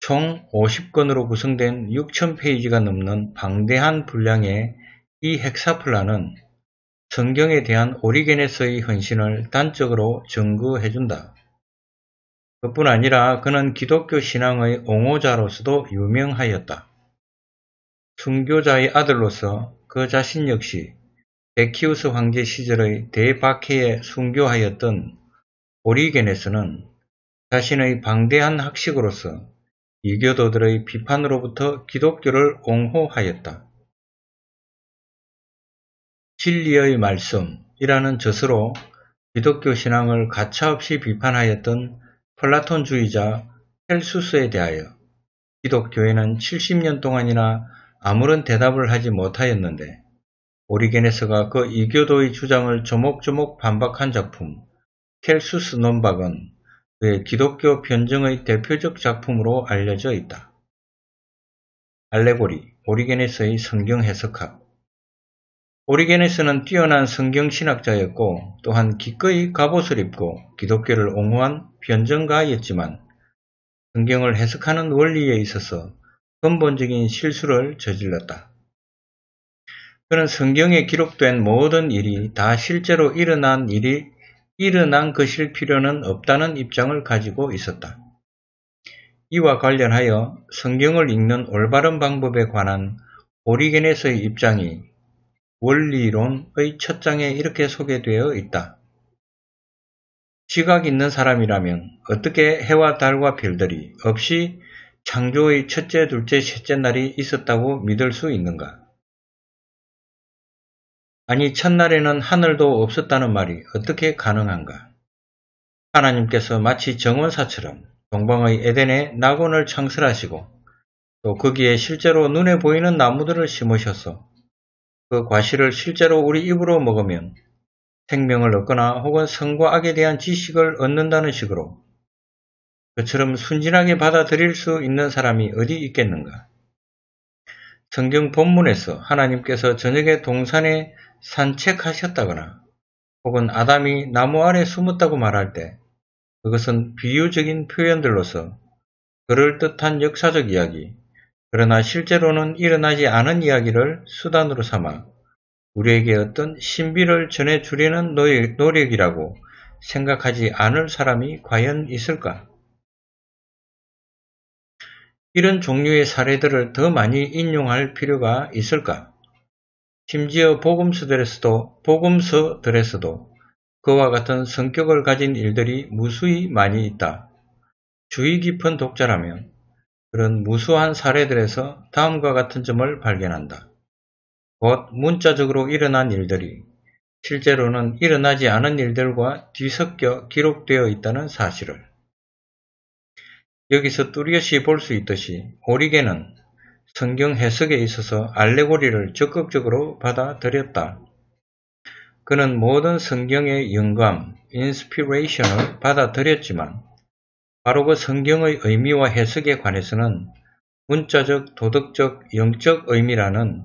총 50권으로 구성된 6,000페이지가 넘는 방대한 분량의 이 헥사플라는 성경에 대한 오리게네스의 헌신을 단적으로 증거해준다. 그뿐 아니라 그는 기독교 신앙의 옹호자로서도 유명하였다. 순교자의 아들로서 그 자신 역시 에키우스 황제 시절의 대박해에 순교하였던 오리게네스는 자신의 방대한 학식으로서 이교도들의 비판으로부터 기독교를 옹호하였다. 진리의 말씀이라는 젖으로 기독교 신앙을 가차없이 비판하였던 플라톤주의자 헬수스에 대하여 기독교회는 70년 동안이나 아무런 대답을 하지 못하였는데 오리게네스가 그 이교도의 주장을 조목조목 반박한 작품 켈수스 논박은 그의 기독교 변증의 대표적 작품으로 알려져 있다. 알레고리, 오리게네스의 성경 해석학 오리게네스는 뛰어난 성경신학자였고 또한 기꺼이 갑옷을 입고 기독교를 옹호한 변정가였지만 성경을 해석하는 원리에 있어서 근본적인 실수를 저질렀다. 그는 성경에 기록된 모든 일이 다 실제로 일어난 일이 일어난 것일 필요는 없다는 입장을 가지고 있었다. 이와 관련하여 성경을 읽는 올바른 방법에 관한 오리겐에서의 입장이 원리론의 첫 장에 이렇게 소개되어 있다. 시각 있는 사람이라면 어떻게 해와 달과 별들이 없이 창조의 첫째, 둘째, 셋째 날이 있었다고 믿을 수 있는가? 아니, 첫날에는 하늘도 없었다는 말이 어떻게 가능한가? 하나님께서 마치 정원사처럼 동방의 에덴에 낙원을 창설하시고 또 거기에 실제로 눈에 보이는 나무들을 심으셔서 그 과실을 실제로 우리 입으로 먹으면 생명을 얻거나 혹은 성과 악에 대한 지식을 얻는다는 식으로 그처럼 순진하게 받아들일 수 있는 사람이 어디 있겠는가? 성경 본문에서 하나님께서 저녁에 동산에 산책하셨다거나 혹은 아담이 나무 아래 숨었다고 말할 때 그것은 비유적인 표현들로서 그럴듯한 역사적 이야기 그러나 실제로는 일어나지 않은 이야기를 수단으로 삼아 우리에게 어떤 신비를 전해주려는 노력이라고 생각하지 않을 사람이 과연 있을까? 이런 종류의 사례들을 더 많이 인용할 필요가 있을까? 심지어 복음서들에서도, 복음서들에서도 그와 같은 성격을 가진 일들이 무수히 많이 있다. 주의 깊은 독자라면 그런 무수한 사례들에서 다음과 같은 점을 발견한다. 곧 문자적으로 일어난 일들이 실제로는 일어나지 않은 일들과 뒤섞여 기록되어 있다는 사실을. 여기서 뚜렷이 볼 수 있듯이 오리게는 성경 해석에 있어서 알레고리를 적극적으로 받아들였다. 그는 모든 성경의 영감, 인스피레이션을 받아들였지만 바로 그 성경의 의미와 해석에 관해서는 문자적, 도덕적, 영적 의미라는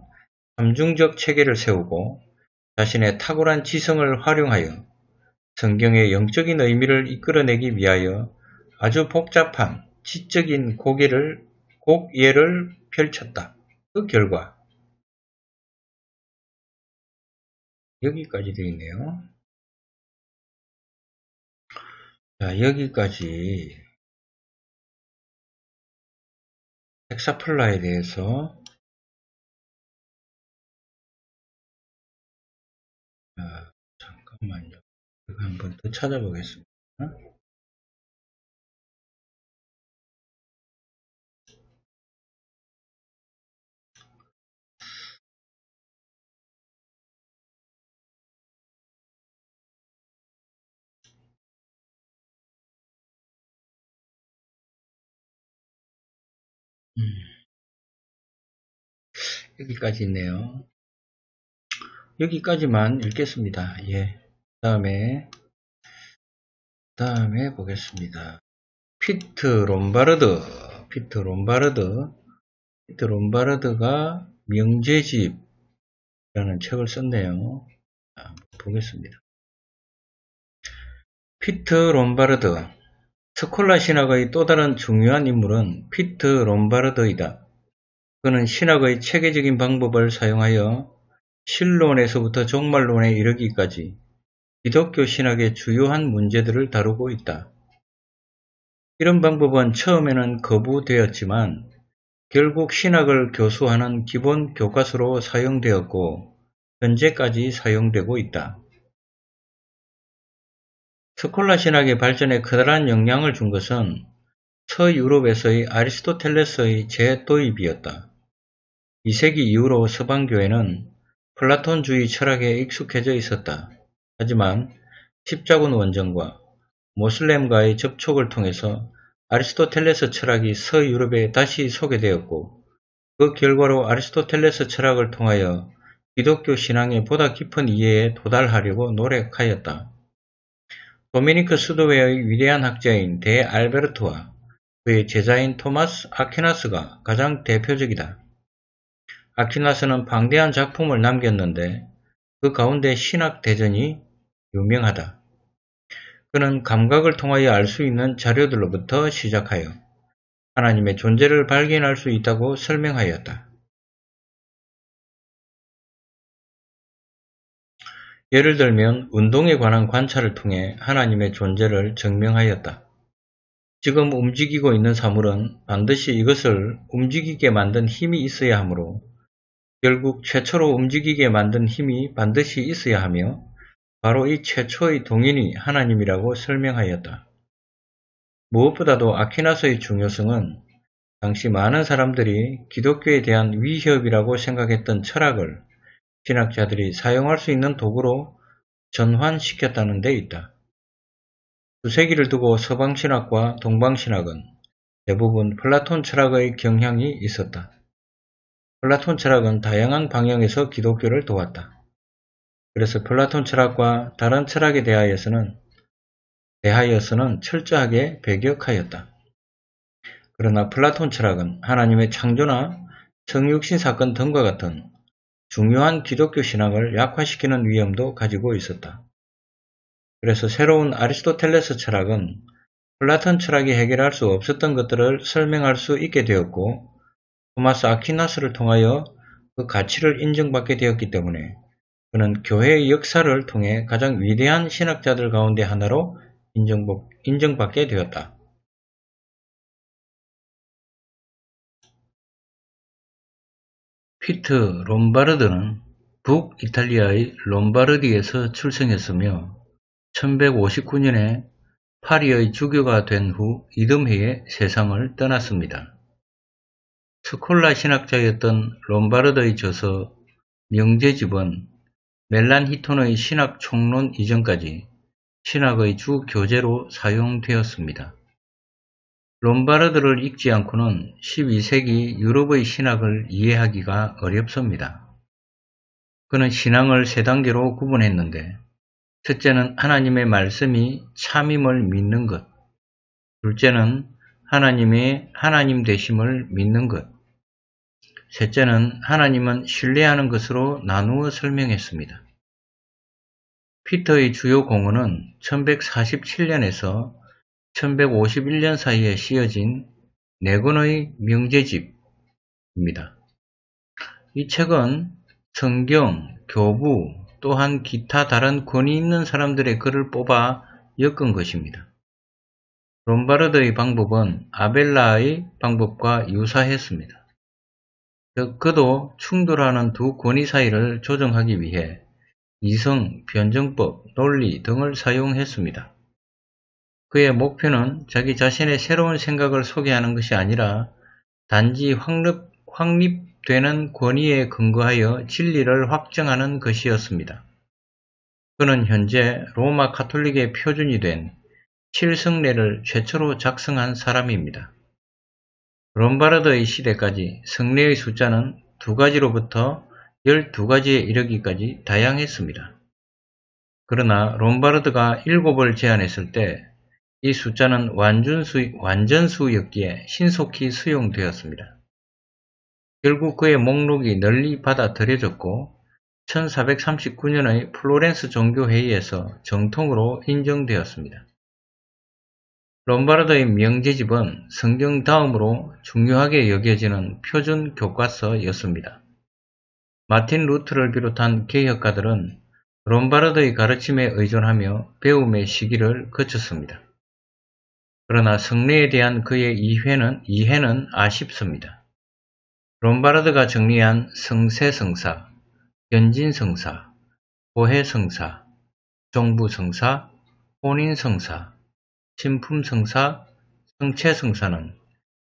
삼중적 체계를 세우고 자신의 탁월한 지성을 활용하여 성경의 영적인 의미를 이끌어내기 위하여 아주 복잡한 지적인 고개를, 곡예를 펼쳤다. 그 결과. 여기까지 되어 있네요. 자, 여기까지 헥사플라에 대해서 아, 잠깐만요. 이거 한번 더 찾아보겠습니다. 음. 여기까지 있네요. 여기까지만 읽겠습니다. 예. 그 다음에 그 다음에 보겠습니다. 피트 롬바르드 피트 롬바르드 피트 롬바르드가 명제집이라는 책을 썼네요. 아, 보겠습니다. 피트 롬바르드 스콜라 신학의 또 다른 중요한 인물은 피트 롬바르드이다. 그는 신학의 체계적인 방법을 사용하여 신론에서부터 종말론에 이르기까지 기독교 신학의 주요한 문제들을 다루고 있다. 이런 방법은 처음에는 거부되었지만 결국 신학을 교수하는 기본 교과서로 사용되었고 현재까지 사용되고 있다. 스콜라 신학의 발전에 커다란 영향을 준 것은 서유럽에서의 아리스토텔레스의 재도입이었다. 2세기 이후로 서방교회는 플라톤주의 철학에 익숙해져 있었다. 하지만 십자군 원전과 모슬렘과의 접촉을 통해서 아리스토텔레스 철학이 서유럽에 다시 소개되었고 그 결과로 아리스토텔레스 철학을 통하여 기독교 신앙의 보다 깊은 이해에 도달하려고 노력하였다. 도미니크 수도회의 위대한 학자인 대 알베르토와 그의 제자인 토마스 아퀴나스가 가장 대표적이다. 아퀴나스는 방대한 작품을 남겼는데 그 가운데 신학 대전이 유명하다. 그는 감각을 통하여 알 수 있는 자료들로부터 시작하여 하나님의 존재를 발견할 수 있다고 설명하였다. 예를 들면 운동에 관한 관찰을 통해 하나님의 존재를 증명하였다. 지금 움직이고 있는 사물은 반드시 이것을 움직이게 만든 힘이 있어야 하므로 결국 최초로 움직이게 만든 힘이 반드시 있어야 하며 바로 이 최초의 동인이 하나님이라고 설명하였다. 무엇보다도 아퀴나스의 중요성은 당시 많은 사람들이 기독교에 대한 위협이라고 생각했던 철학을 신학자들이 사용할 수 있는 도구로 전환시켰다는 데 있다. 두 세기를 두고 서방신학과 동방신학은 대부분 플라톤 철학의 경향이 있었다. 플라톤 철학은 다양한 방향에서 기독교를 도왔다. 그래서 플라톤 철학과 다른 철학에 대하여서는 대하여서는 철저하게 배격하였다. 그러나 플라톤 철학은 하나님의 창조나 성육신 사건 등과 같은 중요한 기독교 신학을 약화시키는 위험도 가지고 있었다. 그래서 새로운 아리스토텔레스 철학은 플라톤 철학이 해결할 수 없었던 것들을 설명할 수 있게 되었고 토마스 아퀴나스를 통하여 그 가치를 인정받게 되었기 때문에 그는 교회의 역사를 통해 가장 위대한 신학자들 가운데 하나로 인정받게 되었다. 피트 롬바르드는 북이탈리아의 롬바르디에서 출생했으며 1159년에 파리의 주교가 된 후 이듬해에 세상을 떠났습니다. 스콜라 신학자였던 롬바르드의 저서 명제집은 멜란히톤의 신학 총론 이전까지 신학의 주 교재로 사용되었습니다. 롬바르드를 읽지 않고는 12세기 유럽의 신학을 이해하기가 어렵습니다. 그는 신앙을 세 단계로 구분했는데 첫째는 하나님의 말씀이 참임을 믿는 것, 둘째는 하나님의 하나님 되심을 믿는 것, 셋째는 하나님은 신뢰하는 것으로 나누어 설명했습니다. 피터의 주요 공헌은 1147년에서 1 1 5 1년 사이에 씌어진 네건의 명제집입니다. 이 책은 성경, 교부, 또한 기타 다른 권위 있는 사람들의 글을 뽑아 엮은 것입니다. 롬바르드의 방법은 아벨라의 방법과 유사했습니다. 즉, 그, 그도 충돌하는 두 권위 사이를 조정하기 위해 이성, 변정법, 논리 등을 사용했습니다. 그의 목표는 자기 자신의 새로운 생각을 소개하는 것이 아니라 단지 확립, 확립되는 권위에 근거하여 진리를 확정하는 것이었습니다. 그는 현재 로마 카톨릭의 표준이 된 칠승례를 최초로 작성한 사람입니다. 롬바르드의 시대까지 승례의 숫자는 두 가지로부터 12가지에 이르기까지 다양했습니다. 그러나 롬바르드가 7곱을 제안했을 때이 숫자는 완전수, 완전수였기에 신속히 수용되었습니다. 결국 그의 목록이 널리 받아들여졌고 1439년의 플로렌스 종교회의에서 정통으로 인정되었습니다. 롬바르드의 명제집은 성경 다음으로 중요하게 여겨지는 표준 교과서였습니다. 마틴 루트를 비롯한 개혁가들은 롬바르드의 가르침에 의존하며 배움의 시기를 거쳤습니다. 그러나 승리에 대한 그의 이해는, 이해는 아쉽습니다. 롬바르드가 정리한 성세성사, 연진성사, 고해성사, 정부성사, 혼인성사, 신품성사, 성체성사는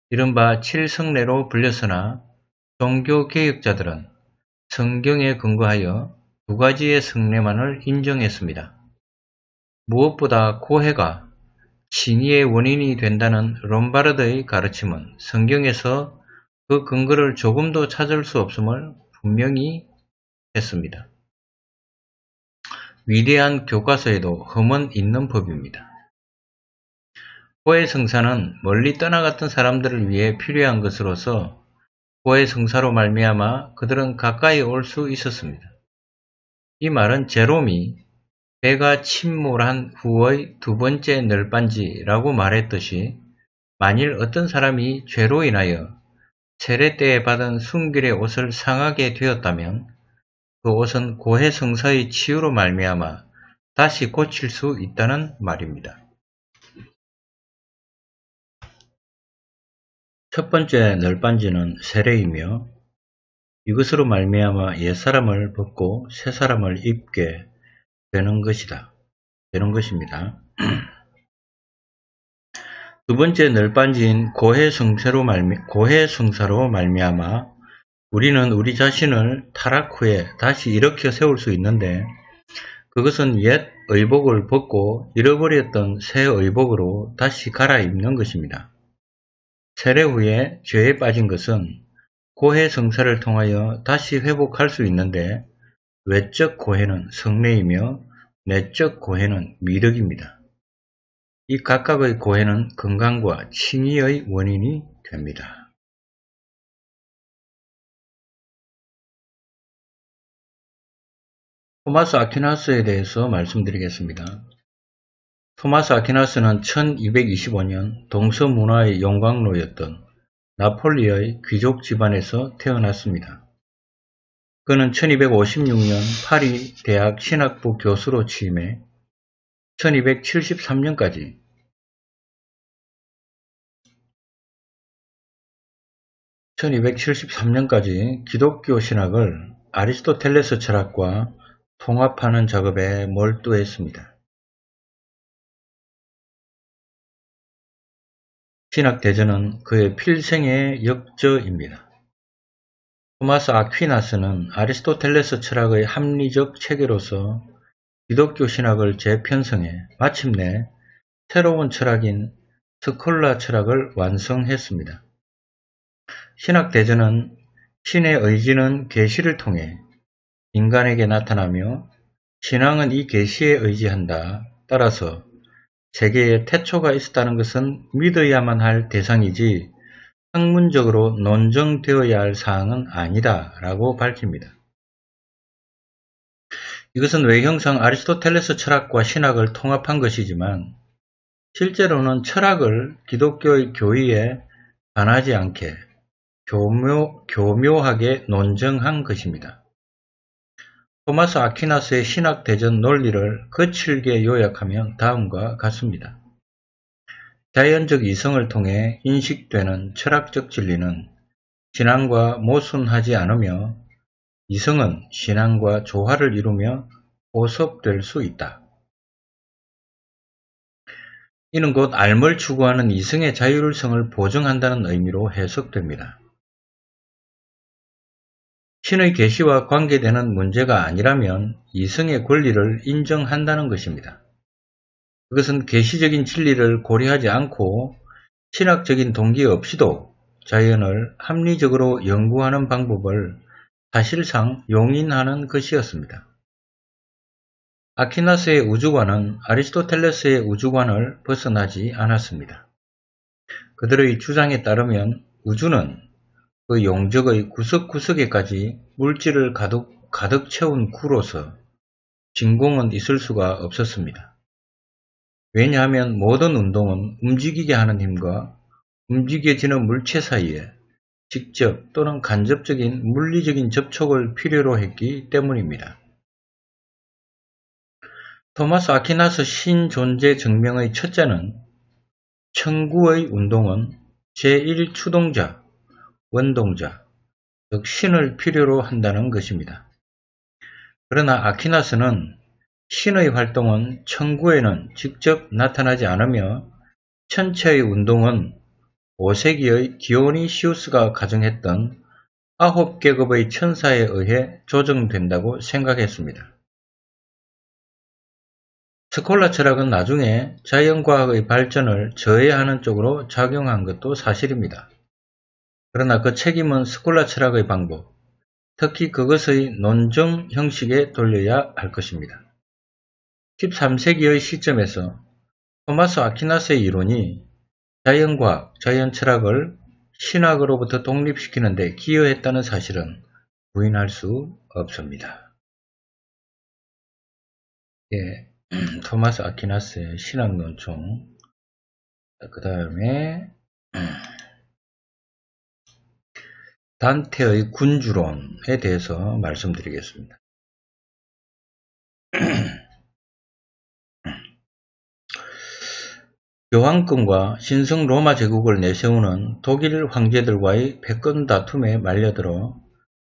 이른바 칠성례로 불렸으나 종교개혁자들은 성경에 근거하여 두 가지의 성례만을 인정했습니다. 무엇보다 고해가 신의의 원인이 된다는 롬바르드의 가르침은 성경에서 그 근거를 조금도 찾을 수 없음을 분명히 했습니다. 위대한 교과서에도 흠은 있는 법입니다. 호의 성사는 멀리 떠나갔던 사람들을 위해 필요한 것으로서 호의 성사로 말미암아 그들은 가까이 올 수 있었습니다. 이 말은 제롬이 배가 침몰한 후의 두 번째 널빤지라고 말했듯이 만일 어떤 사람이 죄로 인하여 세례 때에 받은 순길의 옷을 상하게 되었다면 그 옷은 고해성사의 치유로 말미암아 다시 고칠 수 있다는 말입니다. 첫 번째 널빤지는 세례이며 이것으로 말미암아 옛사람을 벗고 새사람을 입게 되는 것이다. 되는 것입니다. 두 번째 널빤지 고해성사로 말미, 고해성사로 말미암아 우리는 우리 자신을 타락 후에 다시 일으켜 세울 수 있는데 그것은 옛 의복을 벗고 잃어버렸던 새 의복으로 다시 갈아입는 것입니다. 세례 후에 죄에 빠진 것은 고해 성사를 통하여 다시 회복할 수 있는데 외적 고해는 성례이며 내적 고해는 미덕입니다. 이 각각의 고해는 건강과 칭의의 원인이 됩니다. 토마스 아퀴나스에 대해서 말씀드리겠습니다. 토마스 아퀴나스는 1225년 동서문화의 영광로였던 나폴리의 귀족 집안에서 태어났습니다. 그는 1256년 파리 대학 신학부 교수로 취임해 1273년까지 (1273년까지) 기독교 신학을 아리스토텔레스 철학과 통합하는 작업에 몰두했습니다. 신학 대전은 그의 필생의 역저입니다. 토마스 아퀴나스는 아리스토텔레스 철학의 합리적 체계로서 기독교 신학을 재편성해 마침내 새로운 철학인 스콜라 철학을 완성했습니다. 신학 대전은 신의 의지는 계시를 통해 인간에게 나타나며 신앙은 이 계시에 의지한다. 따라서 세계에 태초가 있었다는 것은 믿어야만 할 대상이지 학문적으로 논증되어야 할 사항은 아니다 라고 밝힙니다. 이것은 외형상 아리스토텔레스 철학과 신학을 통합한 것이지만 실제로는 철학을 기독교의 교의에 반하지 않게 교묘, 교묘하게 논증한 것입니다. 토마스 아퀴나스의 신학 대전 논리를 거칠게 요약하면 다음과 같습니다. 자연적 이성을 통해 인식되는 철학적 진리는 신앙과 모순하지 않으며 이성은 신앙과 조화를 이루며 보섭될 수 있다. 이는 곧 알물 추구하는 이성의 자율성을 보증한다는 의미로 해석됩니다. 신의 계시와 관계되는 문제가 아니라면 이성의 권리를 인정한다는 것입니다. 그것은 개시적인 진리를 고려하지 않고 신학적인 동기 없이도 자연을 합리적으로 연구하는 방법을 사실상 용인하는 것이었습니다. 아퀴나스의 우주관은 아리스토텔레스의 우주관을 벗어나지 않았습니다. 그들의 주장에 따르면 우주는 그 용적의 구석구석에까지 물질을 가득, 가득 채운 구로서 진공은 있을 수가 없었습니다. 왜냐하면 모든 운동은 움직이게 하는 힘과 움직여지는 물체 사이에 직접 또는 간접적인 물리적인 접촉을 필요로 했기 때문입니다. 토마스 아퀴나스 신존재 증명의 첫째는 천구의 운동은 제1추동자, 원동자, 즉 신을 필요로 한다는 것입니다. 그러나 아퀴나스는 신의 활동은 천구에는 직접 나타나지 않으며 천체의 운동은 5세기의 디오니시우스가 가정했던 아홉 계급의 천사에 의해 조정된다고 생각했습니다. 스콜라 철학은 나중에 자연과학의 발전을 저해하는 쪽으로 작용한 것도 사실입니다. 그러나 그 책임은 스콜라 철학의 방법, 특히 그것의 논증 형식에 돌려야 할 것입니다. 13세기의 시점에서 토마스 아퀴나스의 이론이 자연과학, 자연철학을 신학으로부터 독립시키는 데 기여했다는 사실은 부인할 수 없습니다. 예, 토마스 아퀴나스의 신학론총 그 다음에 단테의 군주론에 대해서 말씀드리겠습니다. 교황권과 신성 로마 제국을 내세우는 독일 황제들과의 패권 다툼에 말려들어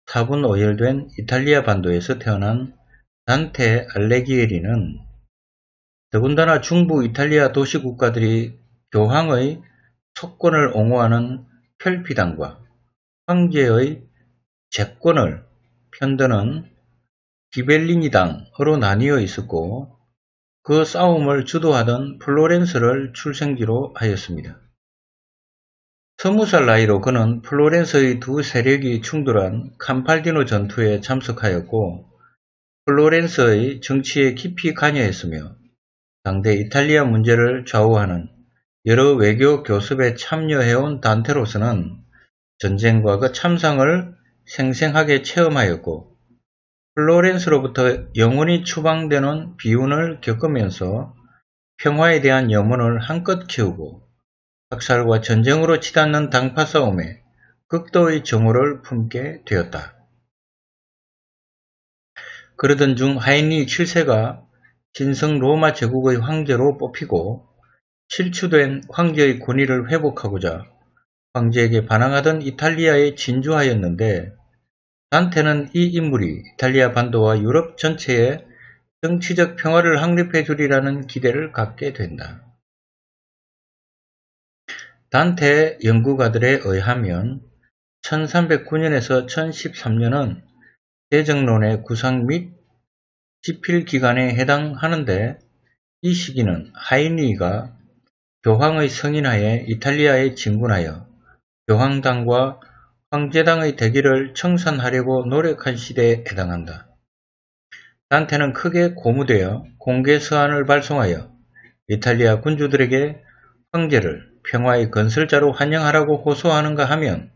사분 오열된 이탈리아 반도에서 태어난 단테 알레기에리는 더군다나 중부 이탈리아 도시국가들이 교황의 속권을 옹호하는 펼피당과 황제의 재권을 편드는 기벨리니당으로 나뉘어 있었고 그 싸움을 주도하던 플로렌스를 출생지로 하였습니다. 2 0살 나이로 그는 플로렌스의 두 세력이 충돌한 캄팔디노 전투에 참석하였고 플로렌스의 정치에 깊이 관여했으며 당대 이탈리아 문제를 좌우하는 여러 외교 교습에 참여해온 단테로서는 전쟁과 그 참상을 생생하게 체험하였고 플로렌스로부터 영원히 추방되는 비운을 겪으면서 평화에 대한 염원을 한껏 키우고 학살과 전쟁으로 치닫는 당파 싸움에 극도의 정오를 품게 되었다. 그러던 중 하인리 7세가 진성 로마 제국의 황제로 뽑히고 실추된 황제의 권위를 회복하고자 황제에게 반항하던 이탈리아에 진주하였는데 단테는이 인물이 이탈리아 반도와 유럽 전체에 정치적 평화를 확립해 주리라는 기대를 갖게 된다. 단테 연구가들에 의하면 1309년에서 1013년은 대정론의 구상 및 집필 기간에 해당하는데 이 시기는 하이니가 교황의 성인하에 이탈리아에 진군하여 교황당과 황제당의 대기를 청산하려고 노력한 시대에 해당한다. 단테는 크게 고무되어 공개 서한을 발송하여 이탈리아 군주들에게 황제를 평화의 건설자로 환영하라고 호소하는가 하면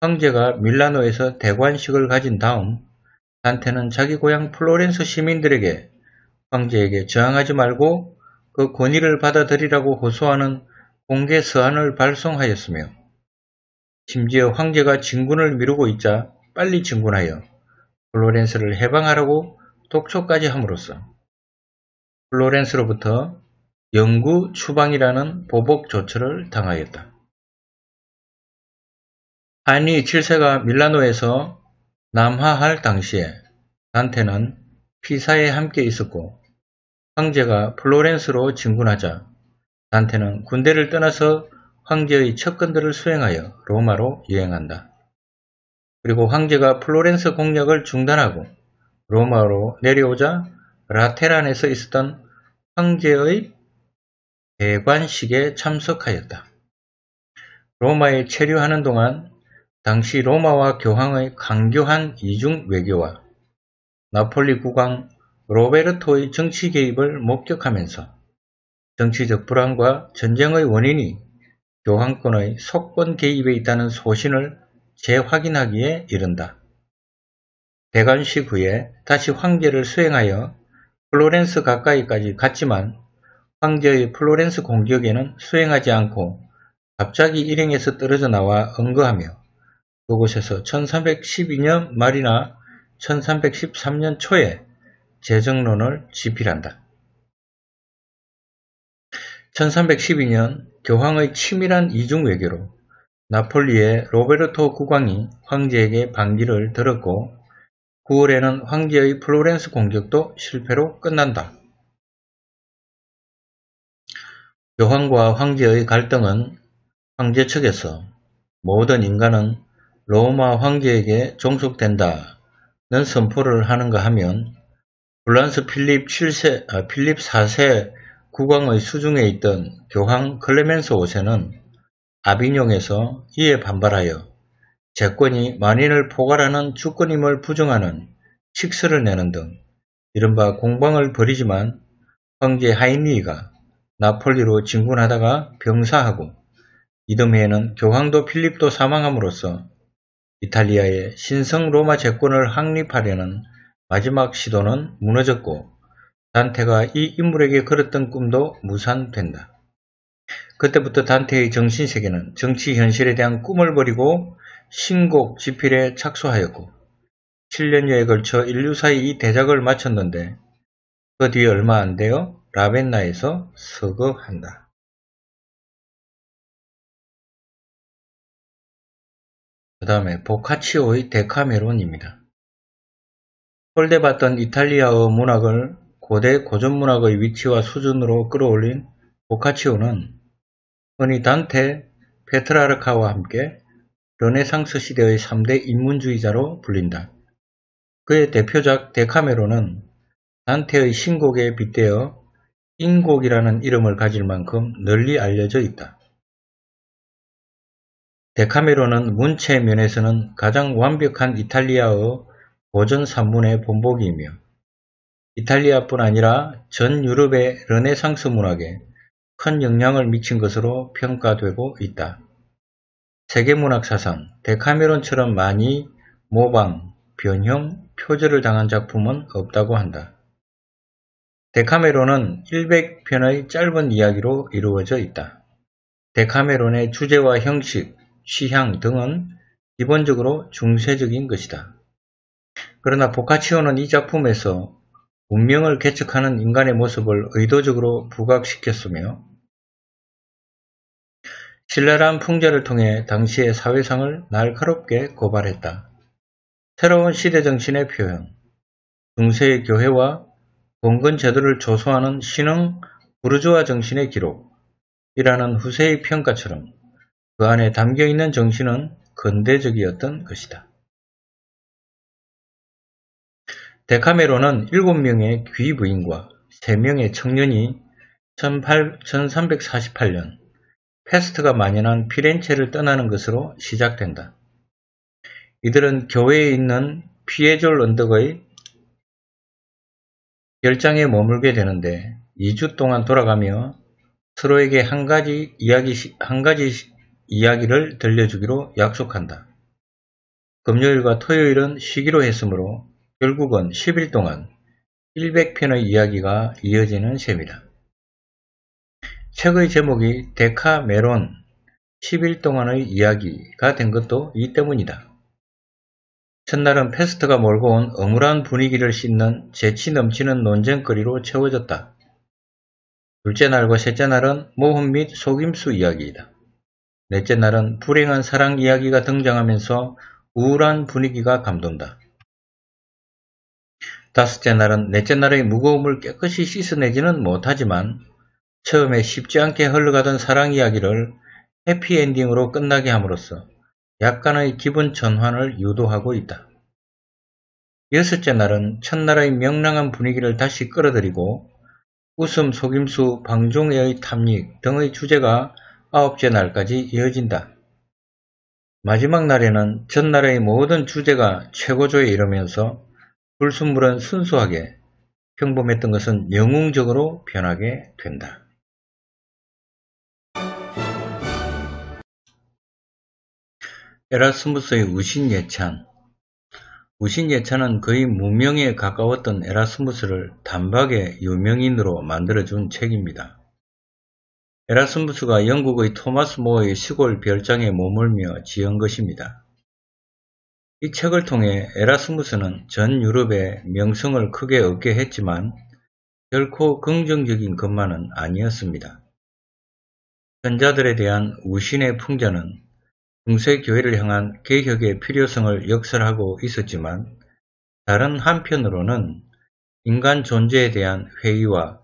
황제가 밀라노에서 대관식을 가진 다음 단테는 자기 고향 플로렌스 시민들에게 황제에게 저항하지 말고 그 권위를 받아들이라고 호소하는 공개 서한을 발송하였으며 심지어 황제가 진군을 미루고 있자 빨리 진군하여 플로렌스를 해방하라고 독촉까지 함으로써 플로렌스로부터 영구 추방이라는 보복 조처를 당하였다. 하니 7세가 밀라노에서 남하할 당시에 단테는 피사에 함께 있었고 황제가 플로렌스로 진군하자 단테는 군대를 떠나서 황제의 첩근들을 수행하여 로마로 유행한다. 그리고 황제가 플로렌스 공략을 중단하고 로마로 내려오자 라테란에서 있었던 황제의 대관식에 참석하였다. 로마에 체류하는 동안 당시 로마와 교황의 강교한 이중 외교와 나폴리 국왕 로베르토의 정치 개입을 목격하면서 정치적 불안과 전쟁의 원인이 교황권의 속권 개입에 있다는 소신을 재확인하기에 이른다. 대관식 후에 다시 황제를 수행하여 플로렌스 가까이까지 갔지만 황제의 플로렌스 공격에는 수행하지 않고 갑자기 일행에서 떨어져 나와 응거하며 그곳에서 1312년 말이나 1313년 초에 재정론을 집필한다. 1312년 교황의 치밀한 이중 외교로 나폴리의 로베르토 국왕이 황제에게 반기를 들었고 9월에는 황제의 플로렌스 공격도 실패로 끝난다. 교황과 황제의 갈등은 황제 측에서 모든 인간은 로마 황제에게 종속된다는 선포를 하는가 하면 블란스 필립 7세, 아, 필립 4세 국왕의 수중에 있던 교황 클레멘스 5세는 아비뇽에서 이에 반발하여 재권이 만인을 포괄하는 주권임을 부정하는 칙서를 내는 등 이른바 공방을 벌이지만 황제 하인리히가 나폴리로 진군하다가 병사하고 이듬해에는 교황도 필립도 사망함으로써 이탈리아의 신성 로마 제권을 확립하려는 마지막 시도는 무너졌고 단테가 이 인물에게 그렸던 꿈도 무산된다. 그때부터 단테의 정신세계는 정치 현실에 대한 꿈을 버리고 신곡 지필에 착수하였고 7년여에 걸쳐 인류사의 이 대작을 마쳤는데 그뒤에 얼마 안 되어 라벤나에서 서거한다. 그 다음에 보카치오의 데카메론입니다. 홀대받던 이탈리아어 문학을 고대 고전문학의 위치와 수준으로 끌어올린 보카치오는 흔히 단테, 페트라르카와 함께 르네상스 시대의 3대 인문주의자로 불린다. 그의 대표작 데카메로는 단테의 신곡에 빗대어 인곡이라는 이름을 가질 만큼 널리 알려져 있다. 데카메로는 문체 면에서는 가장 완벽한 이탈리아의 고전 산문의 본보기이며 이탈리아뿐 아니라 전 유럽의 르네상스 문학에 큰 영향을 미친 것으로 평가되고 있다. 세계문학사상 데카메론처럼 많이 모방, 변형, 표절을 당한 작품은 없다고 한다. 데카메론은 100편의 짧은 이야기로 이루어져 있다. 데카메론의 주제와 형식, 시향 등은 기본적으로 중세적인 것이다. 그러나 보카치오는 이 작품에서 운명을 개척하는 인간의 모습을 의도적으로 부각시켰으며 신랄한 풍자를 통해 당시의 사회상을 날카롭게 고발했다. 새로운 시대정신의 표현, 중세의 교회와 봉건 제도를 조소하는 신흥 부르주아 정신의 기록이라는 후세의 평가처럼 그 안에 담겨있는 정신은 근대적이었던 것이다. 데카메론은 7명의 귀부인과 3명의 청년이 1348년 페스트가 만연한 피렌체를 떠나는 것으로 시작된다. 이들은 교회에 있는 피에졸 언덕의 열장에 머물게 되는데 2주 동안 돌아가며 서로에게 한 가지 이야기 한 가지 이야기를 들려주기로 약속한다. 금요일과 토요일은 쉬기로 했으므로 결국은 10일 동안 100편의 이야기가 이어지는 셈이다. 책의 제목이 데카메론 10일 동안의 이야기가 된 것도 이 때문이다. 첫날은 패스트가 몰고 온 어물한 분위기를 씻는 재치 넘치는 논쟁거리로 채워졌다. 둘째 날과 셋째 날은 모험 및 속임수 이야기이다. 넷째 날은 불행한 사랑 이야기가 등장하면서 우울한 분위기가 감돈다. 다섯째 날은 넷째 날의 무거움을 깨끗이 씻어내지는 못하지만 처음에 쉽지 않게 흘러가던 사랑 이야기를 해피엔딩으로 끝나게 함으로써 약간의 기분 전환을 유도하고 있다. 여섯째 날은 첫날의 명랑한 분위기를 다시 끌어들이고 웃음, 속임수, 방종의 탐닉 등의 주제가 아홉째 날까지 이어진다. 마지막 날에는 전날의 모든 주제가 최고조에 이르면서 불순물은 순수하게, 평범했던 것은 영웅적으로 변하게 된다. 에라스무스의 우신 예찬 우신 예찬은 거의 무명에 가까웠던 에라스무스를 단박에 유명인으로 만들어준 책입니다. 에라스무스가 영국의 토마스 모어의 시골 별장에 머물며 지은 것입니다. 이 책을 통해 에라스무스는 전 유럽에 명성을 크게 얻게 했지만 결코 긍정적인 것만은 아니었습니다. 현자들에 대한 우신의 풍자는 중세 교회를 향한 개혁의 필요성을 역설하고 있었지만 다른 한편으로는 인간 존재에 대한 회의와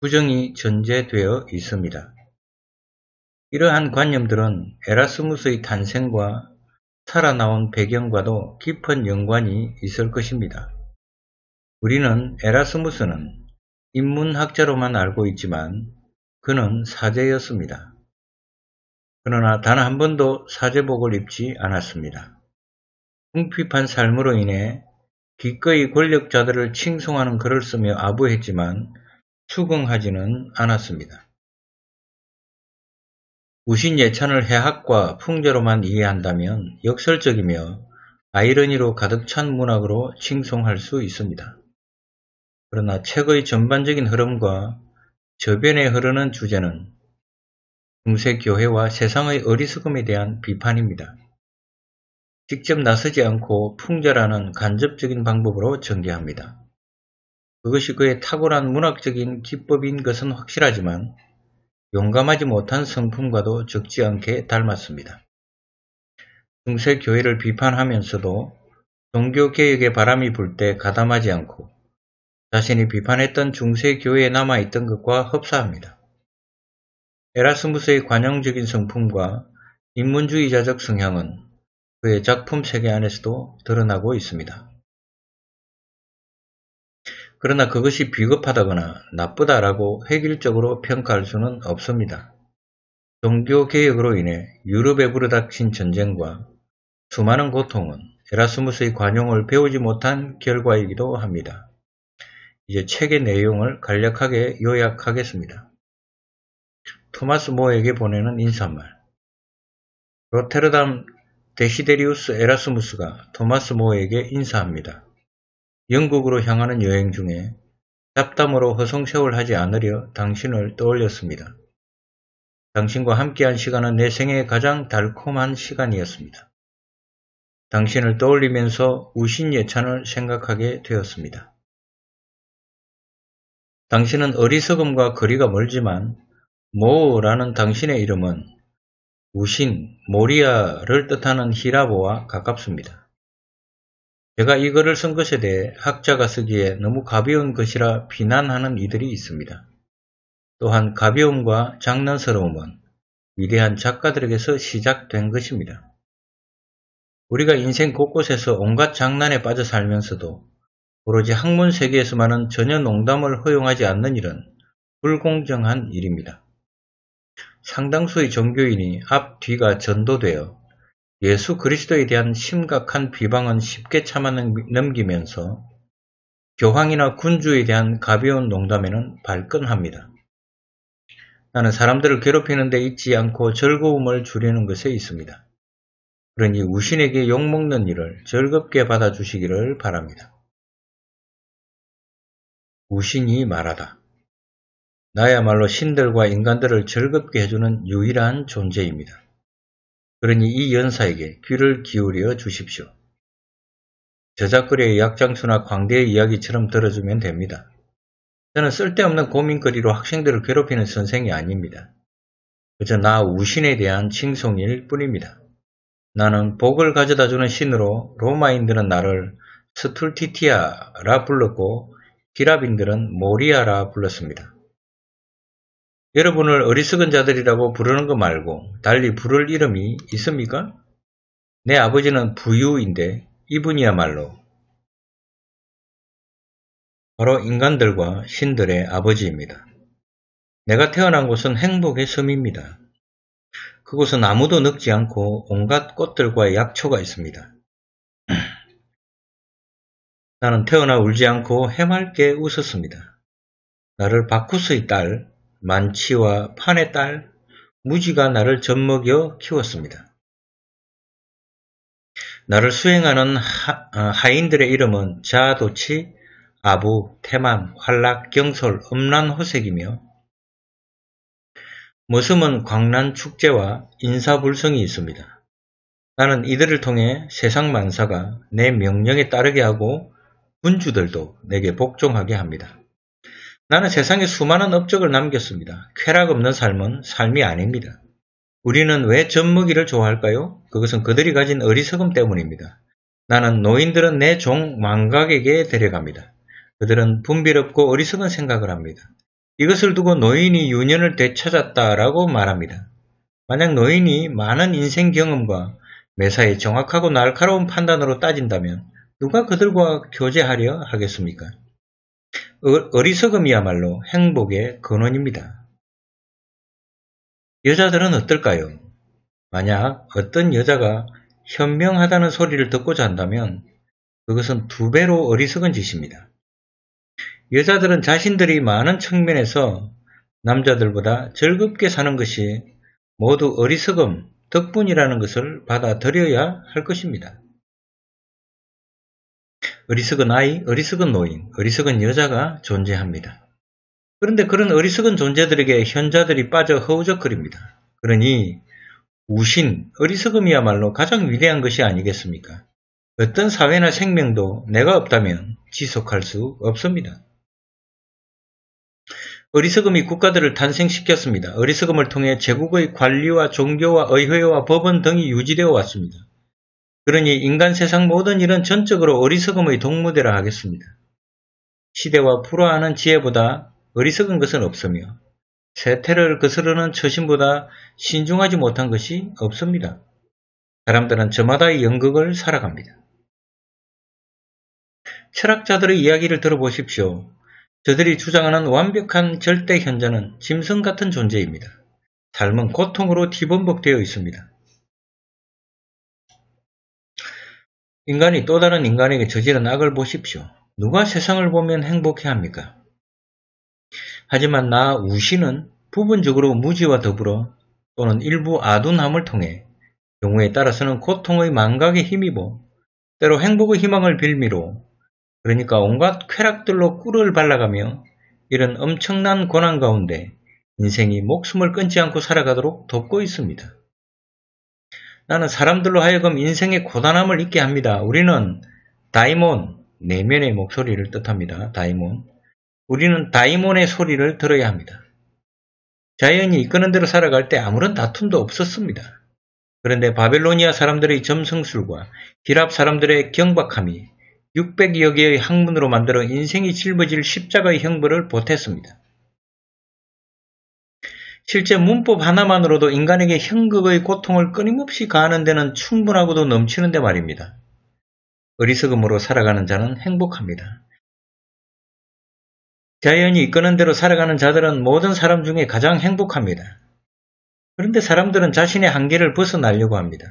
부정이 전제되어 있습니다. 이러한 관념들은 에라스무스의 탄생과 살아나온 배경과도 깊은 연관이 있을 것입니다. 우리는 에라스무스는 인문학자로만 알고 있지만 그는 사제였습니다. 그러나 단 한 번도 사제복을 입지 않았습니다. 궁핍한 삶으로 인해 기꺼이 권력자들을 칭송하는 글을 쓰며 아부했지만 추궁하지는 않았습니다. 우신예찬을 해학과 풍자로만 이해한다면 역설적이며 아이러니로 가득 찬 문학으로 칭송할 수 있습니다. 그러나 책의 전반적인 흐름과 저변에 흐르는 주제는 중세 교회와 세상의 어리석음에 대한 비판입니다. 직접 나서지 않고 풍자라는 간접적인 방법으로 전개합니다. 그것이 그의 탁월한 문학적인 기법인 것은 확실하지만 용감하지 못한 성품과도 적지 않게 닮았습니다. 중세 교회를 비판하면서도 종교개혁의 바람이 불 때 가담하지 않고 자신이 비판했던 중세 교회에 남아있던 것과 흡사합니다. 에라스무스의 관용적인 성품과 인문주의자적 성향은 그의 작품 세계 안에서도 드러나고 있습니다. 그러나 그것이 비겁하다거나 나쁘다라고 획일적으로 평가할 수는 없습니다. 종교개혁으로 인해 유럽에 불어닥친 전쟁과 수많은 고통은 에라스무스의 관용을 배우지 못한 결과이기도 합니다. 이제 책의 내용을 간략하게 요약하겠습니다. 토마스 모에게 보내는 인사말 로테르담 데시데리우스 에라스무스가 토마스 모에게 인사합니다. 영국으로 향하는 여행 중에 잡담으로 허송세월하지 않으려 당신을 떠올렸습니다. 당신과 함께한 시간은 내 생애 가장 달콤한 시간이었습니다. 당신을 떠올리면서 우신예찬을 생각하게 되었습니다. 당신은 어리석음과 거리가 멀지만 모라는 당신의 이름은 우신, 모리아를 뜻하는 히라보와 가깝습니다. 제가이 글을 쓴 것에 대해 학자가 쓰기에 너무 가벼운 것이라 비난하는 이들이 있습니다. 또한 가벼움과 장난스러움은 위대한 작가들에게서 시작된 것입니다. 우리가 인생 곳곳에서 온갖 장난에 빠져 살면서도 오로지 학문 세계에서만은 전혀 농담을 허용하지 않는 일은 불공정한 일입니다. 상당수의 종교인이 앞, 뒤가 전도되어 예수 그리스도에 대한 심각한 비방은 쉽게 참아 넘기면서 교황이나 군주에 대한 가벼운 농담에는 발끈합니다. 나는 사람들을 괴롭히는 데 있지 않고 즐거움을 줄이는 것에 있습니다. 그러니 우신에게 욕먹는 일을 즐겁게 받아주시기를 바랍니다. 우신이 말하다. 나야말로 신들과 인간들을 즐겁게 해주는 유일한 존재입니다. 그러니 이 연사에게 귀를 기울여 주십시오. 저작거리의 약장수나 광대의 이야기처럼 들어주면 됩니다. 저는 쓸데없는 고민거리로 학생들을 괴롭히는 선생이 아닙니다. 그저 나 우신에 대한 칭송일 뿐입니다. 나는 복을 가져다주는 신으로 로마인들은 나를 스툴티티아라 불렀고 기랍인들은 모리아라 불렀습니다. 여러분을 어리석은 자들이라고 부르는 거 말고 달리 부를 이름이 있습니까? 내 아버지는 부유인데 이분이야말로 바로 인간들과 신들의 아버지입니다. 내가 태어난 곳은 행복의 섬입니다. 그곳은 아무도 늙지 않고 온갖 꽃들과 약초가 있습니다. 나는 태어나 울지 않고 해맑게 웃었습니다. 나를 바쿠스의 딸, 만치와 판의 딸 무지가 나를 젖먹여 키웠습니다. 나를 수행하는 하, 아, 어, 인들의 이름은 자도치, 아부, 태만, 활락, 경솔, 음란, 호색이며 모섬은 광란 축제와 인사불성이 있습니다. 나는 이들을 통해 세상 만사가 내 명령에 따르게 하고 군주들도 내게 복종하게 합니다. 나는 세상에 수많은 업적을 남겼습니다. 쾌락 없는 삶은 삶이 아닙니다. 우리는 왜 젖먹이를 좋아할까요? 그것은 그들이 가진 어리석음 때문입니다. 나는 노인들은 내 종 망각에게 데려갑니다. 그들은 분비롭고 어리석은 생각을 합니다. 이것을 두고 노인이 유년을 되찾았다라고 말합니다. 만약 노인이 많은 인생 경험과 매사에 정확하고 날카로운 판단으로 따진다면 누가 그들과 교제하려 하겠습니까? 어, 어리석음이야말로 행복의 근원입니다. 여자들은 어떨까요? 만약 어떤 여자가 현명하다는 소리를 듣고자 한다면 그것은 두 배로 어리석은 짓입니다. 여자들은 자신들이 많은 측면에서 남자들보다 즐겁게 사는 것이 모두 어리석음, 덕분이라는 것을 받아들여야 할 것입니다. 어리석은 아이, 어리석은 노인, 어리석은 여자가 존재합니다. 그런데 그런 어리석은 존재들에게 현자들이 빠져 허우적거립니다. 그러니 우신, 어리석음이야말로 가장 위대한 것이 아니겠습니까? 어떤 사회나 생명도 내가 없다면 지속할 수 없습니다. 어리석음이 국가들을 탄생시켰습니다. 어리석음을 통해 제국의 관리와 종교와 의회와 법원 등이 유지되어 왔습니다. 그러니 인간 세상 모든 일은 전적으로 어리석음의 동무대라 하겠습니다. 시대와 불화하는 지혜보다 어리석은 것은 없으며 세태를 거스르는 처신보다 신중하지 못한 것이 없습니다. 사람들은 저마다의 연극을 살아갑니다. 철학자들의 이야기를 들어보십시오. 저들이 주장하는 완벽한 절대 현자는 짐승 같은 존재입니다. 삶은 고통으로 뒤범벅되어 있습니다. 인간이 또 다른 인간에게 저지른 악을 보십시오. 누가 세상을 보면 행복해 합니까? 하지만 나 우시는 부분적으로 무지와 더불어 또는 일부 아둔함을 통해 경우에 따라서는 고통의 망각에 힘입어 때로 행복의 희망을 빌미로 그러니까 온갖 쾌락들로 꿀을 발라가며 이런 엄청난 고난 가운데 인생이 목숨을 끊지 않고 살아가도록 돕고 있습니다. 나는 사람들로 하여금 인생의 고단함을 잊게 합니다. 우리는 다이몬, 내면의 목소리를 뜻합니다. 다이몬. 우리는 다이몬의 소리를 들어야 합니다. 자연이 이끄는 대로 살아갈 때 아무런 다툼도 없었습니다. 그런데 바벨로니아 사람들의 점성술과 기랍 사람들의 경박함이 600여 개의 학문으로 만들어 인생이 짊어질 십자가의 형벌을 보탰습니다. 실제 문법 하나만으로도 인간에게 현극의 고통을 끊임없이 가하는 데는 충분하고도 넘치는데 말입니다. 어리석음으로 살아가는 자는 행복합니다. 자연이 이끄는 대로 살아가는 자들은 모든 사람 중에 가장 행복합니다. 그런데 사람들은 자신의 한계를 벗어나려고 합니다.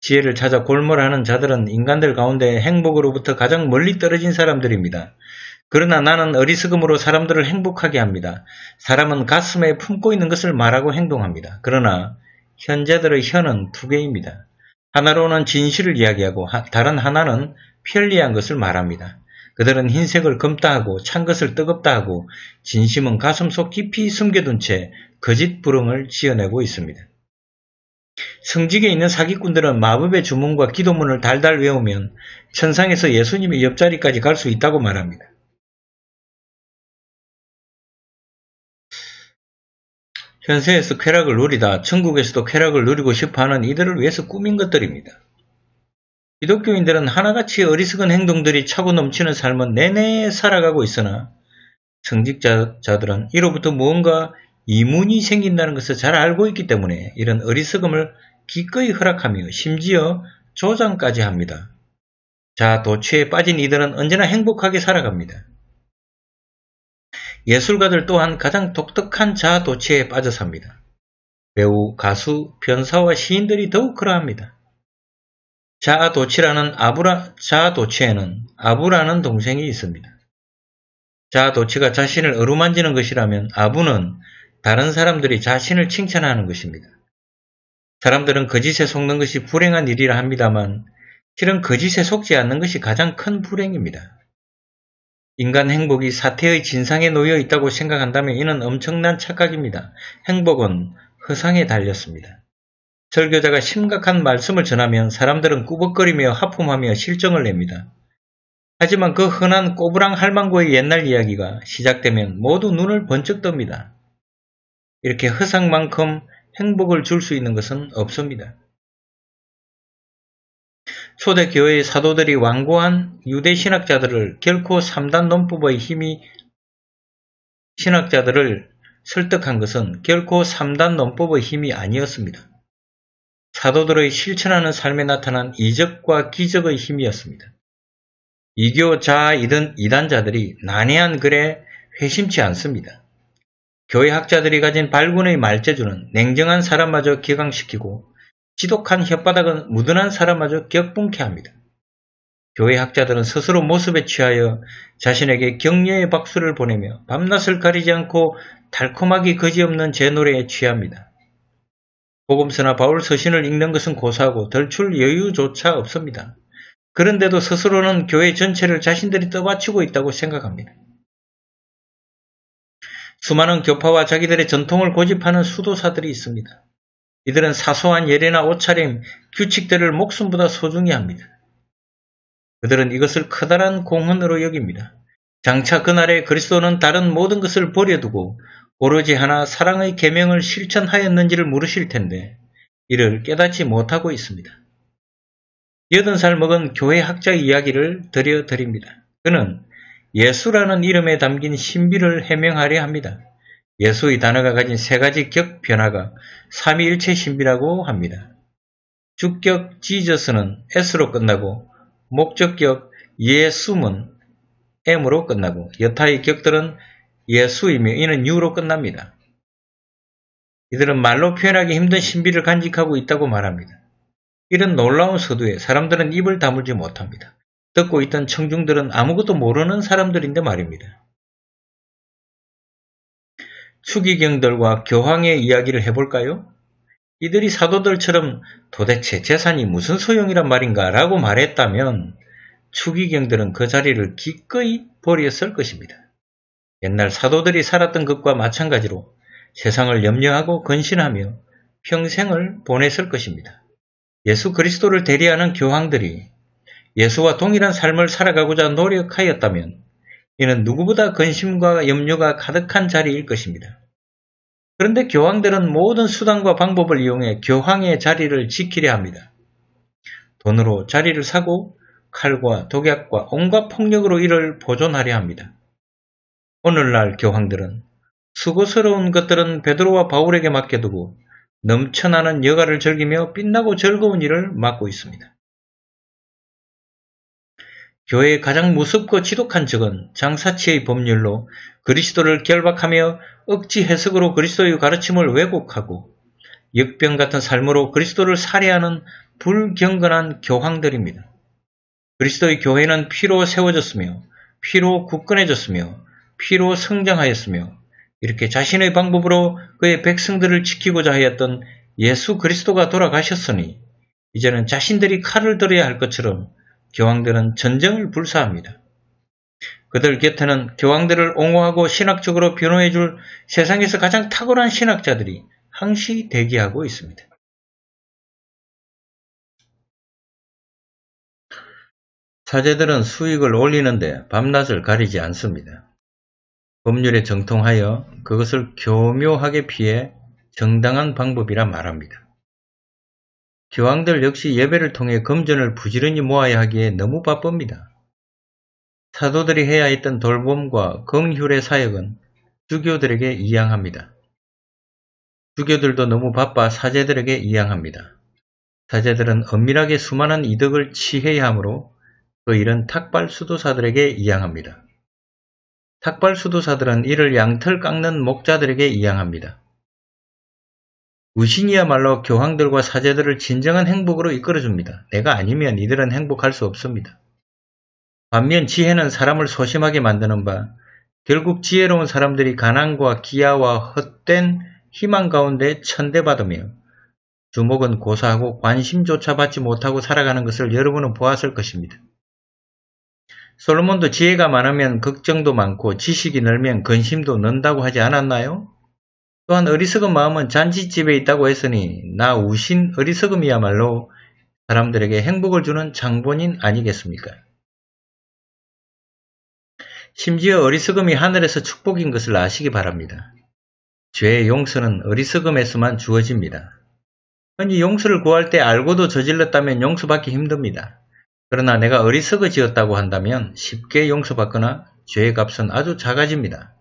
지혜를 찾아 골몰하는 자들은 인간들 가운데 행복으로부터 가장 멀리 떨어진 사람들입니다. 그러나 나는 어리석음으로 사람들을 행복하게 합니다. 사람은 가슴에 품고 있는 것을 말하고 행동합니다. 그러나 현자들의 현은 두 개입니다. 하나로는 진실을 이야기하고 다른 하나는 편리한 것을 말합니다. 그들은 흰색을 검다 하고 찬 것을 뜨겁다 하고 진심은 가슴속 깊이 숨겨둔 채 거짓 부름을 지어내고 있습니다. 성직에 있는 사기꾼들은 마법의 주문과 기도문을 달달 외우면 천상에서 예수님의 옆자리까지 갈 수 있다고 말합니다. 현세에서 쾌락을 누리다 천국에서도 쾌락을 누리고 싶어하는 이들을 위해서 꾸민 것들입니다. 기독교인들은 하나같이 어리석은 행동들이 차고 넘치는 삶은 내내 살아가고 있으나 성직자들은 이로부터 무언가 이문이 생긴다는 것을 잘 알고 있기 때문에 이런 어리석음을 기꺼이 허락하며 심지어 조장까지 합니다. 자 도취에 빠진 이들은 언제나 행복하게 살아갑니다. 예술가들 또한 가장 독특한 자아 도취에 빠져 삽니다. 배우, 가수, 변사와 시인들이 더욱 그러합니다. 자아 도취라는 아브라 자아 도취에는 아부라는 동생이 있습니다. 자아 도취가 자신을 어루만지는 것이라면 아부는 다른 사람들이 자신을 칭찬하는 것입니다. 사람들은 거짓에 속는 것이 불행한 일이라 합니다만 실은 거짓에 속지 않는 것이 가장 큰 불행입니다. 인간 행복이 사태의 진상에 놓여 있다고 생각한다면 이는 엄청난 착각입니다. 행복은 허상에 달렸습니다. 설교자가 심각한 말씀을 전하면 사람들은 꾸벅거리며 하품하며 실정을 냅니다. 하지만 그 흔한 꼬부랑 할망구의 옛날 이야기가 시작되면 모두 눈을 번쩍 뜹니다. 이렇게 허상만큼 행복을 줄 수 있는 것은 없습니다. 초대 교회의 사도들이 완고한 유대 신학자들을 결코 3단 논법의 힘이 신학자들을 설득한 것은 결코 3단 논법의 힘이 아니었습니다. 사도들의 실천하는 삶에 나타난 이적과 기적의 힘이었습니다. 이교자이든 이단자들이 난해한 글에 회심치 않습니다. 교회 학자들이 가진 발군의 말재주는 냉정한 사람마저 기강시키고 지독한 혓바닥은 무던한 사람마저 격분케 합니다. 교회 학자들은 스스로 모습에 취하여 자신에게 격려의 박수를 보내며 밤낮을 가리지 않고 달콤하기 거지없는 제 노래에 취합니다. 복음서나 바울 서신을 읽는 것은 고사하고 덜출 여유조차 없습니다. 그런데도 스스로는 교회 전체를 자신들이 떠받치고 있다고 생각합니다. 수많은 교파와 자기들의 전통을 고집하는 수도사들이 있습니다. 이들은 사소한 예례나 옷차림, 규칙들을 목숨보다 소중히 합니다. 그들은 이것을 커다란 공헌으로 여깁니다. 장차 그날에 그리스도는 다른 모든 것을 버려두고 오로지 하나 사랑의 계명을 실천하였는지를 물으실 텐데 이를 깨닫지 못하고 있습니다. 8 0살 먹은 교회 학자 이야기를 들려드립니다. 그는 예수라는 이름에 담긴 신비를 해명하려 합니다. 예수의 단어가 가진 세 가지 격 변화가 삼위일체 신비라고 합니다. 주격 지저스는 S로 끝나고 목적격 예수문 M으로 끝나고 여타의 격들은 예수이며 이는 U로 끝납니다. 이들은 말로 표현하기 힘든 신비를 간직하고 있다고 말합니다. 이런 놀라운 서두에 사람들은 입을 다물지 못합니다. 듣고 있던 청중들은 아무것도 모르는 사람들인데 말입니다. 추기경들과 교황의 이야기를 해볼까요? 이들이 사도들처럼 도대체 재산이 무슨 소용이란 말인가 라고 말했다면 추기경들은 그 자리를 기꺼이 버렸을 것입니다. 옛날 사도들이 살았던 것과 마찬가지로 세상을 염려하고 근신하며 평생을 보냈을 것입니다. 예수 그리스도를 대리하는 교황들이 예수와 동일한 삶을 살아가고자 노력하였다면 이는 누구보다 근심과 염려가 가득한 자리일 것입니다. 그런데 교황들은 모든 수단과 방법을 이용해 교황의 자리를 지키려 합니다. 돈으로 자리를 사고 칼과 독약과 온갖 폭력으로 이를 보존하려 합니다. 오늘날 교황들은 수고스러운 것들은 베드로와 바울에게 맡겨두고 넘쳐나는 여가를 즐기며 빛나고 즐거운 일을 맡고 있습니다. 교회의 가장 무섭고 지독한 적은 장사치의 법률로 그리스도를 결박하며 억지 해석으로 그리스도의 가르침을 왜곡하고 역병 같은 삶으로 그리스도를 살해하는 불경건한 교황들입니다. 그리스도의 교회는 피로 세워졌으며 피로 굳건해졌으며 피로 성장하였으며 이렇게 자신의 방법으로 그의 백성들을 지키고자 하였던 예수 그리스도가 돌아가셨으니 이제는 자신들이 칼을 들어야 할 것처럼 교황들은 전쟁을 불사합니다. 그들 곁에는 교황들을 옹호하고 신학적으로 변호해줄 세상에서 가장 탁월한 신학자들이 항시 대기하고 있습니다. 사제들은 수익을 올리는데 밤낮을 가리지 않습니다. 법률에 정통하여 그것을 교묘하게 피해 정당한 방법이라 말합니다. 교황들 역시 예배를 통해 금전을 부지런히 모아야 하기에 너무 바쁩니다. 사도들이 해야 했던 돌봄과 긍휼의 사역은 주교들에게 이양합니다. 주교들도 너무 바빠 사제들에게 이양합니다. 사제들은 엄밀하게 수많은 이득을 취해야 하므로 그 일은 탁발 수도사들에게 이양합니다. 탁발 수도사들은 이를 양털 깎는 목자들에게 이양합니다. 우신이야말로 교황들과 사제들을 진정한 행복으로 이끌어줍니다. 내가 아니면 이들은 행복할 수 없습니다. 반면 지혜는 사람을 소심하게 만드는 바 결국 지혜로운 사람들이 가난과 기아와 헛된 희망 가운데 천대받으며 주목은 고사하고 관심조차 받지 못하고 살아가는 것을 여러분은 보았을 것입니다. 솔로몬도 지혜가 많으면 걱정도 많고 지식이 늘면 근심도 는다고 하지 않았나요? 또한 어리석은 마음은 잔치집에 있다고 했으니 나 우신 어리석음이야말로 사람들에게 행복을 주는 장본인 아니겠습니까? 심지어 어리석음이 하늘에서 축복인 것을 아시기 바랍니다. 죄의 용서는 어리석음에서만 주어집니다. 흔히 용서를 구할 때 알고도 저질렀다면 용서받기 힘듭니다. 그러나 내가 어리석어지었다고 한다면 쉽게 용서받거나 죄의 값은 아주 작아집니다.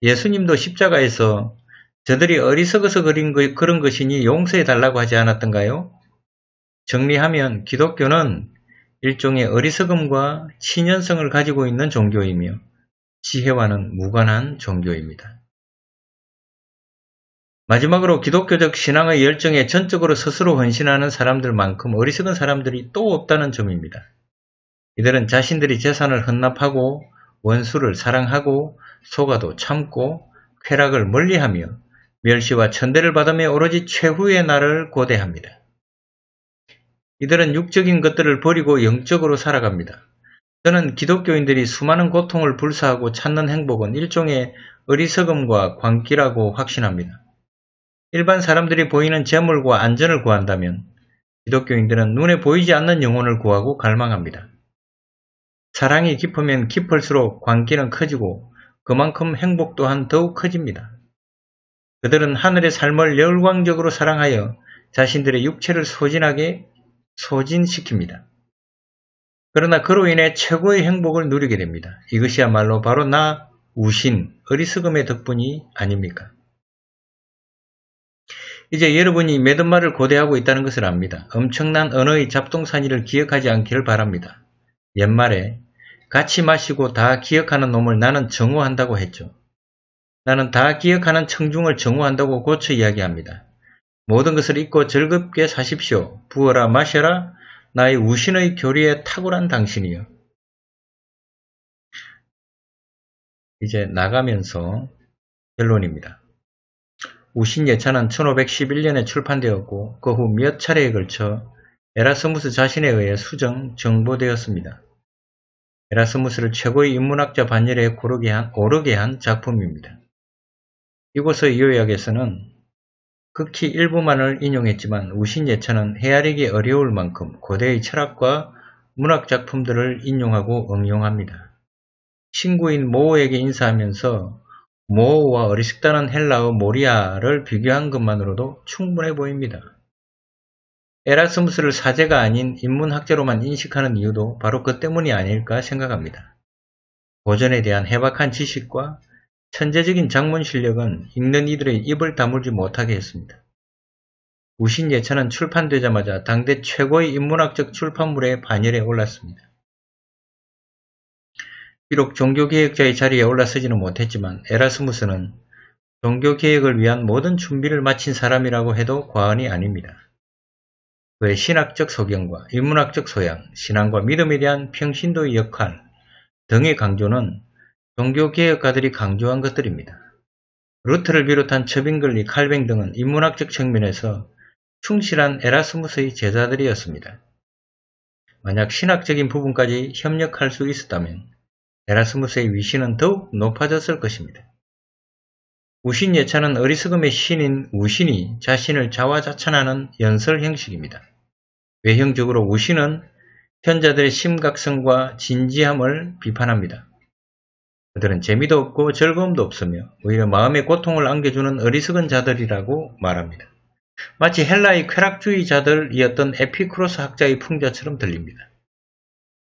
예수님도 십자가에서 저들이 어리석어서 그린 거, 그런 것이니 용서해 달라고 하지 않았던가요? 정리하면 기독교는 일종의 어리석음과 친연성을 가지고 있는 종교이며 지혜와는 무관한 종교입니다. 마지막으로 기독교적 신앙의 열정에 전적으로 스스로 헌신하는 사람들만큼 어리석은 사람들이 또 없다는 점입니다. 이들은 자신들이 재산을 헌납하고 원수를 사랑하고 소가도 참고 쾌락을 멀리하며 멸시와 천대를 받으며 오로지 최후의 날을 고대합니다. 이들은 육적인 것들을 버리고 영적으로 살아갑니다. 저는 기독교인들이 수많은 고통을 불사하고 찾는 행복은 일종의 어리석음과 광기라고 확신합니다. 일반 사람들이 보이는 재물과 안전을 구한다면 기독교인들은 눈에 보이지 않는 영혼을 구하고 갈망합니다. 사랑이 깊으면 깊을수록 광기는 커지고 그만큼 행복 또한 더욱 커집니다. 그들은 하늘의 삶을 열광적으로 사랑하여 자신들의 육체를 소진하게 소진시킵니다. 그러나 그로 인해 최고의 행복을 누리게 됩니다. 이것이야말로 바로 나 우신 어리석음의 덕분이 아닙니까? 이제 여러분이 매듭말을 고대하고 있다는 것을 압니다. 엄청난 언어의 잡동사니를 기억하지 않기를 바랍니다. 옛말에 같이 마시고 다 기억하는 놈을 나는 정오한다고 했죠. 나는 다 기억하는 청중을 정우한다고 고쳐 이야기합니다. 모든 것을 잊고 즐겁게 사십시오. 부어라 마셔라 나의 우신의 교리에 탁월한 당신이요. 이제 나가면서 결론입니다. 우신 예찬은 1511년에 출판되었고 그 후 몇 차례에 걸쳐 에라스무스 자신에 의해 수정, 정보되었습니다. 에라스무스를 최고의 인문학자 반열에 고르게 한, 오르게 한 작품입니다. 이곳의 요약에서는 극히 일부만을 인용했지만 우신예천은 헤아리기 어려울 만큼 고대의 철학과 문학작품들을 인용하고 응용합니다. 친구인 모호에게 인사하면서 모호와 어리석다는 헬라어 모리아를 비교한 것만으로도 충분해 보입니다. 에라스무스를 사제가 아닌 인문학자로만 인식하는 이유도 바로 그 때문이 아닐까 생각합니다. 고전에 대한 해박한 지식과 천재적인 장문 실력은 읽는 이들의 입을 다물지 못하게 했습니다. 우신예찬은 출판되자마자 당대 최고의 인문학적 출판물의 반열에 올랐습니다. 비록 종교개혁자의 자리에 올라서지는 못했지만 에라스무스는 종교개혁을 위한 모든 준비를 마친 사람이라고 해도 과언이 아닙니다. 그의 신학적 소견과 인문학적 소양, 신앙과 믿음에 대한 평신도의 역할 등의 강조는 종교개혁가들이 강조한 것들입니다. 루트를 비롯한 처빙글리, 칼뱅 등은 인문학적 측면에서 충실한 에라스무스의 제자들이었습니다. 만약 신학적인 부분까지 협력할 수 있었다면 에라스무스의 위신은 더욱 높아졌을 것입니다. 우신 예찬은 어리석음의 신인 우신이 자신을 자화자찬하는 연설 형식입니다. 외형적으로 우신은 현자들의 심각성과 진지함을 비판합니다. 그들은 재미도 없고 즐거움도 없으며 오히려 마음의 고통을 안겨주는 어리석은 자들이라고 말합니다. 마치 헬라의 쾌락주의자들이었던 에피크로스 학자의 풍자처럼 들립니다.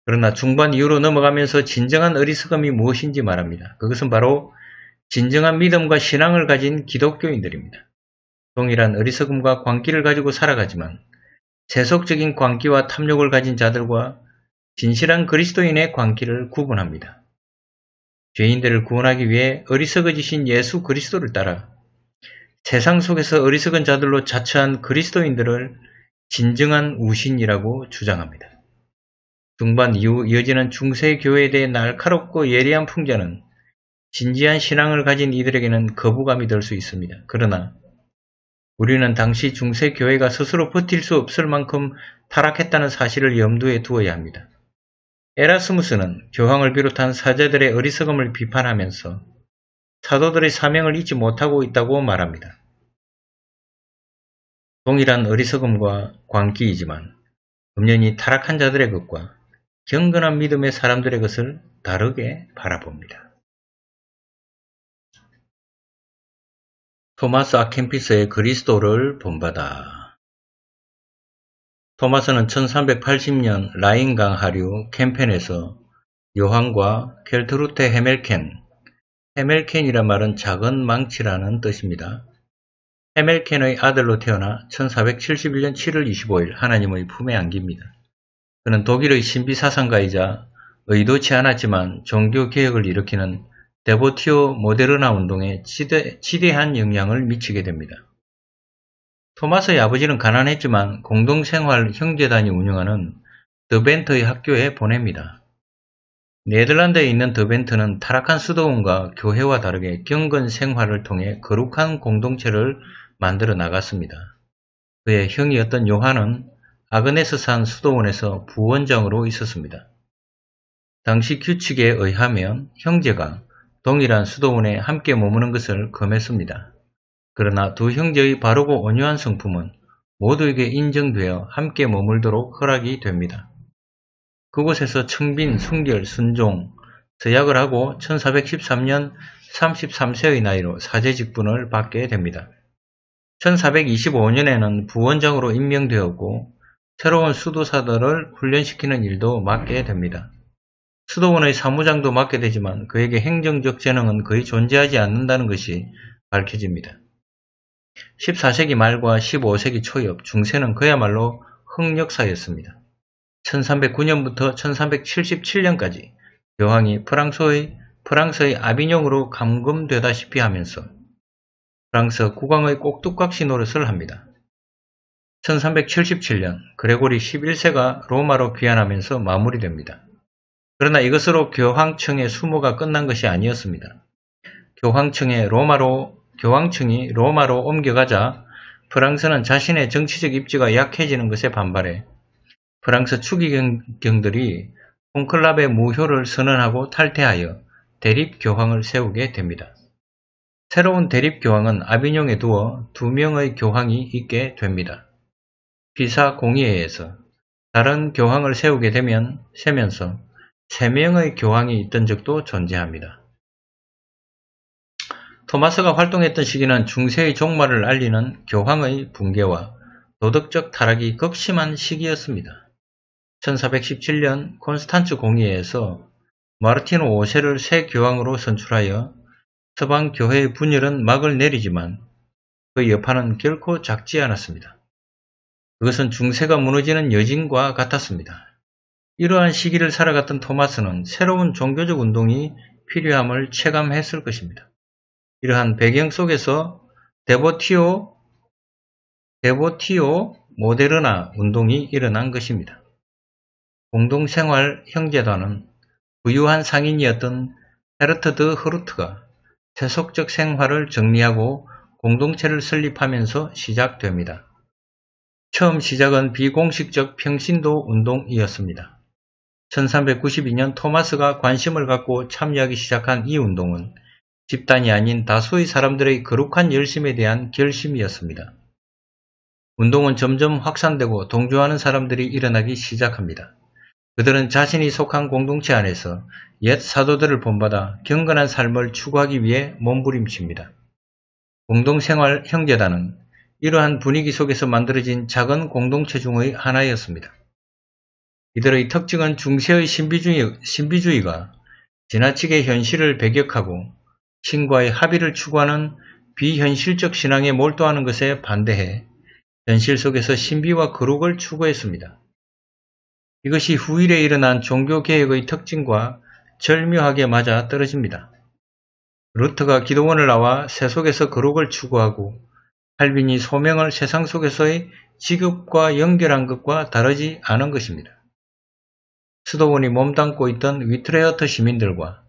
그러나 중반 이후로 넘어가면서 진정한 어리석음이 무엇인지 말합니다. 그것은 바로 진정한 믿음과 신앙을 가진 기독교인들입니다. 동일한 어리석음과 광기를 가지고 살아가지만 세속적인 광기와 탐욕을 가진 자들과 진실한 그리스도인의 광기를 구분합니다. 죄인들을 구원하기 위해 어리석어지신 예수 그리스도를 따라 세상 속에서 어리석은 자들로 자처한 그리스도인들을 진정한 우신이라고 주장합니다. 중반 이후 이어지는 중세 교회에 대해 날카롭고 예리한 풍자는 진지한 신앙을 가진 이들에게는 거부감이 들 수 있습니다. 그러나 우리는 당시 중세 교회가 스스로 버틸 수 없을 만큼 타락했다는 사실을 염두에 두어야 합니다. 에라스무스는 교황을 비롯한 사제들의 어리석음을 비판하면서 사도들의 사명을 잊지 못하고 있다고 말합니다. 동일한 어리석음과 광기이지만 음연히 타락한 자들의 것과 경건한 믿음의 사람들의 것을 다르게 바라봅니다. 토마스 아켄피스의 그리스도를 본받아 토마스는 1380년 라인강 하류 캠펜에서 요한과 켈트루테 헤멜켄, 헤멜켄이란 말은 작은 망치라는 뜻입니다. 헤멜켄의 아들로 태어나 1471년 7월 25일 하나님의 품에 안깁니다. 그는 독일의 신비 사상가이자 의도치 않았지만 종교 개혁을 일으키는 데보티오 모데르나 운동에 지대, 지대한 영향을 미치게 됩니다. 토마스의 아버지는 가난했지만 공동생활 형제단이 운영하는 더벤트의 학교에 보냅니다. 네덜란드에 있는 더벤트는 타락한 수도원과 교회와 다르게 경건 생활을 통해 거룩한 공동체를 만들어 나갔습니다. 그의 형이었던 요한은 아그네스산 수도원에서 부원장으로 있었습니다. 당시 규칙에 의하면 형제가 동일한 수도원에 함께 머무는 것을 금했습니다. 그러나 두 형제의 바르고 온유한 성품은 모두에게 인정되어 함께 머물도록 허락이 됩니다. 그곳에서 청빈, 순결, 순종, 서약을 하고 1413년 33세의 나이로 사제 직분을 받게 됩니다. 1425년에는 부원장으로 임명되었고 새로운 수도사들을 훈련시키는 일도 맡게 됩니다. 수도원의 사무장도 맡게 되지만 그에게 행정적 재능은 거의 존재하지 않는다는 것이 밝혀집니다. 1 4 세기 말과 1 5 세기 초엽 중세는 그야말로 흑역사였습니다. 1309년부터 1377년까지 여왕이 프랑스의, 프랑스의 아비뇽으로 감금되다시피 하면서 프랑스 국왕의 꼭두각시 노릇을 합니다. 1377년 그레고리 11세가 로마로 귀환하면서 마무리됩니다. 그러나 이것으로 교황청의 수모가 끝난 것이 아니었습니다. 교황청의 로마로 교황청이 로마로 옮겨가자 프랑스는 자신의 정치적 입지가 약해지는 것에 반발해 프랑스 추기경들이 콩클랍의 무효를 선언하고 탈퇴하여 대립교황을 세우게 됩니다. 새로운 대립교황은 아비뇽에 두어 두 명의 교황이 있게 됩니다. 비사 공의회에서 다른 교황을 세우게 되면 세면서 세 명의 교황이 있던 적도 존재합니다. 토마스가 활동했던 시기는 중세의 종말을 알리는 교황의 붕괴와 도덕적 타락이 극심한 시기였습니다. 1417년 콘스탄츠 공의회에서 마르티노 5세를 새 교황으로 선출하여 서방 교회의 분열은 막을 내리지만 그 여파는 결코 작지 않았습니다. 그것은 중세가 무너지는 여진과 같았습니다. 이러한 시기를 살아갔던 토마스는 새로운 종교적 운동이 필요함을 체감했을 것입니다. 이러한 배경 속에서 데보티오, 데보티오 모데르나 운동이 일어난 것입니다. 공동생활 형제단은 부유한 상인이었던 헤르트드 허르트가 세속적 생활을 정리하고 공동체를 설립하면서 시작됩니다. 처음 시작은 비공식적 평신도 운동이었습니다. 1392년 토마스가 관심을 갖고 참여하기 시작한 이 운동은 집단이 아닌 다수의 사람들의 거룩한 열심에 대한 결심이었습니다. 운동은 점점 확산되고 동조하는 사람들이 일어나기 시작합니다. 그들은 자신이 속한 공동체 안에서 옛 사도들을 본받아 경건한 삶을 추구하기 위해 몸부림칩니다. 공동생활 형제단은 이러한 분위기 속에서 만들어진 작은 공동체 중의 하나였습니다. 이들의 특징은 중세의 신비주의, 신비주의가 지나치게 현실을 배격하고 신과의 합의를 추구하는 비현실적 신앙에 몰두하는 것에 반대해 현실 속에서 신비와 거룩을 추구했습니다. 이것이 후일에 일어난 종교개혁의 특징과 절묘하게 맞아 떨어집니다. 루트가 기도원을 나와 세속에서 거룩을 추구하고 칼빈이 소명을 세상 속에서의 직업과 연결한 것과 다르지 않은 것입니다. 수도원이 몸담고 있던 위트레어트 시민들과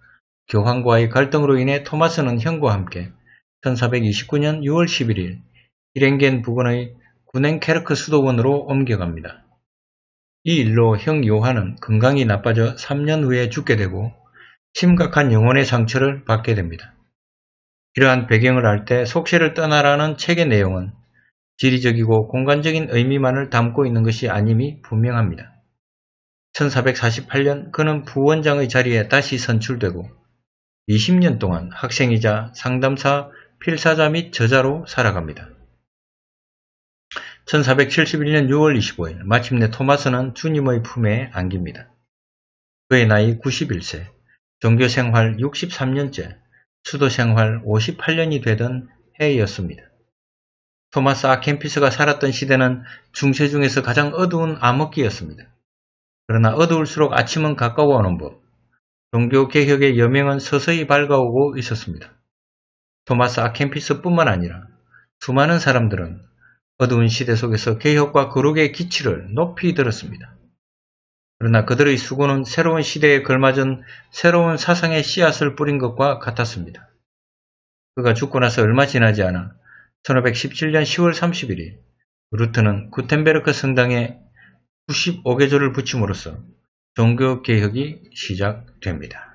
교황과의 갈등으로 인해 토마스는 형과 함께 1429년 6월 11일 히렌겐 부근의 군행케르크 수도원으로 옮겨갑니다. 이 일로 형 요한은 건강이 나빠져 3년 후에 죽게 되고 심각한 영혼의 상처를 받게 됩니다. 이러한 배경을 알 때 속세를 떠나라는 책의 내용은 지리적이고 공간적인 의미만을 담고 있는 것이 아님이 분명합니다. 1448년 그는 부원장의 자리에 다시 선출되고 20년 동안 학생이자 상담사, 필사자 및 저자로 살아갑니다. 1471년 6월 25일 마침내 토마스는 주님의 품에 안깁니다. 그의 나이 91세, 종교 생활 63년째, 수도 생활 58년이 되던 해였습니다. 토마스 아켄피스가 살았던 시대는 중세 중에서 가장 어두운 암흑기였습니다. 그러나 어두울수록 아침은 가까워오는 법, 종교개혁의 여명은 서서히 밝아오고 있었습니다. 토마스 아켄피스뿐만 아니라 수많은 사람들은 어두운 시대 속에서 개혁과 거룩의 기치를 높이 들었습니다. 그러나 그들의 수고는 새로운 시대에 걸맞은 새로운 사상의 씨앗을 뿌린 것과 같았습니다. 그가 죽고 나서 얼마 지나지 않아 1517년 10월 3 1일 루트는 구텐베르크 성당에 95개조를 붙임으로써 종교개혁이 시작됩니다.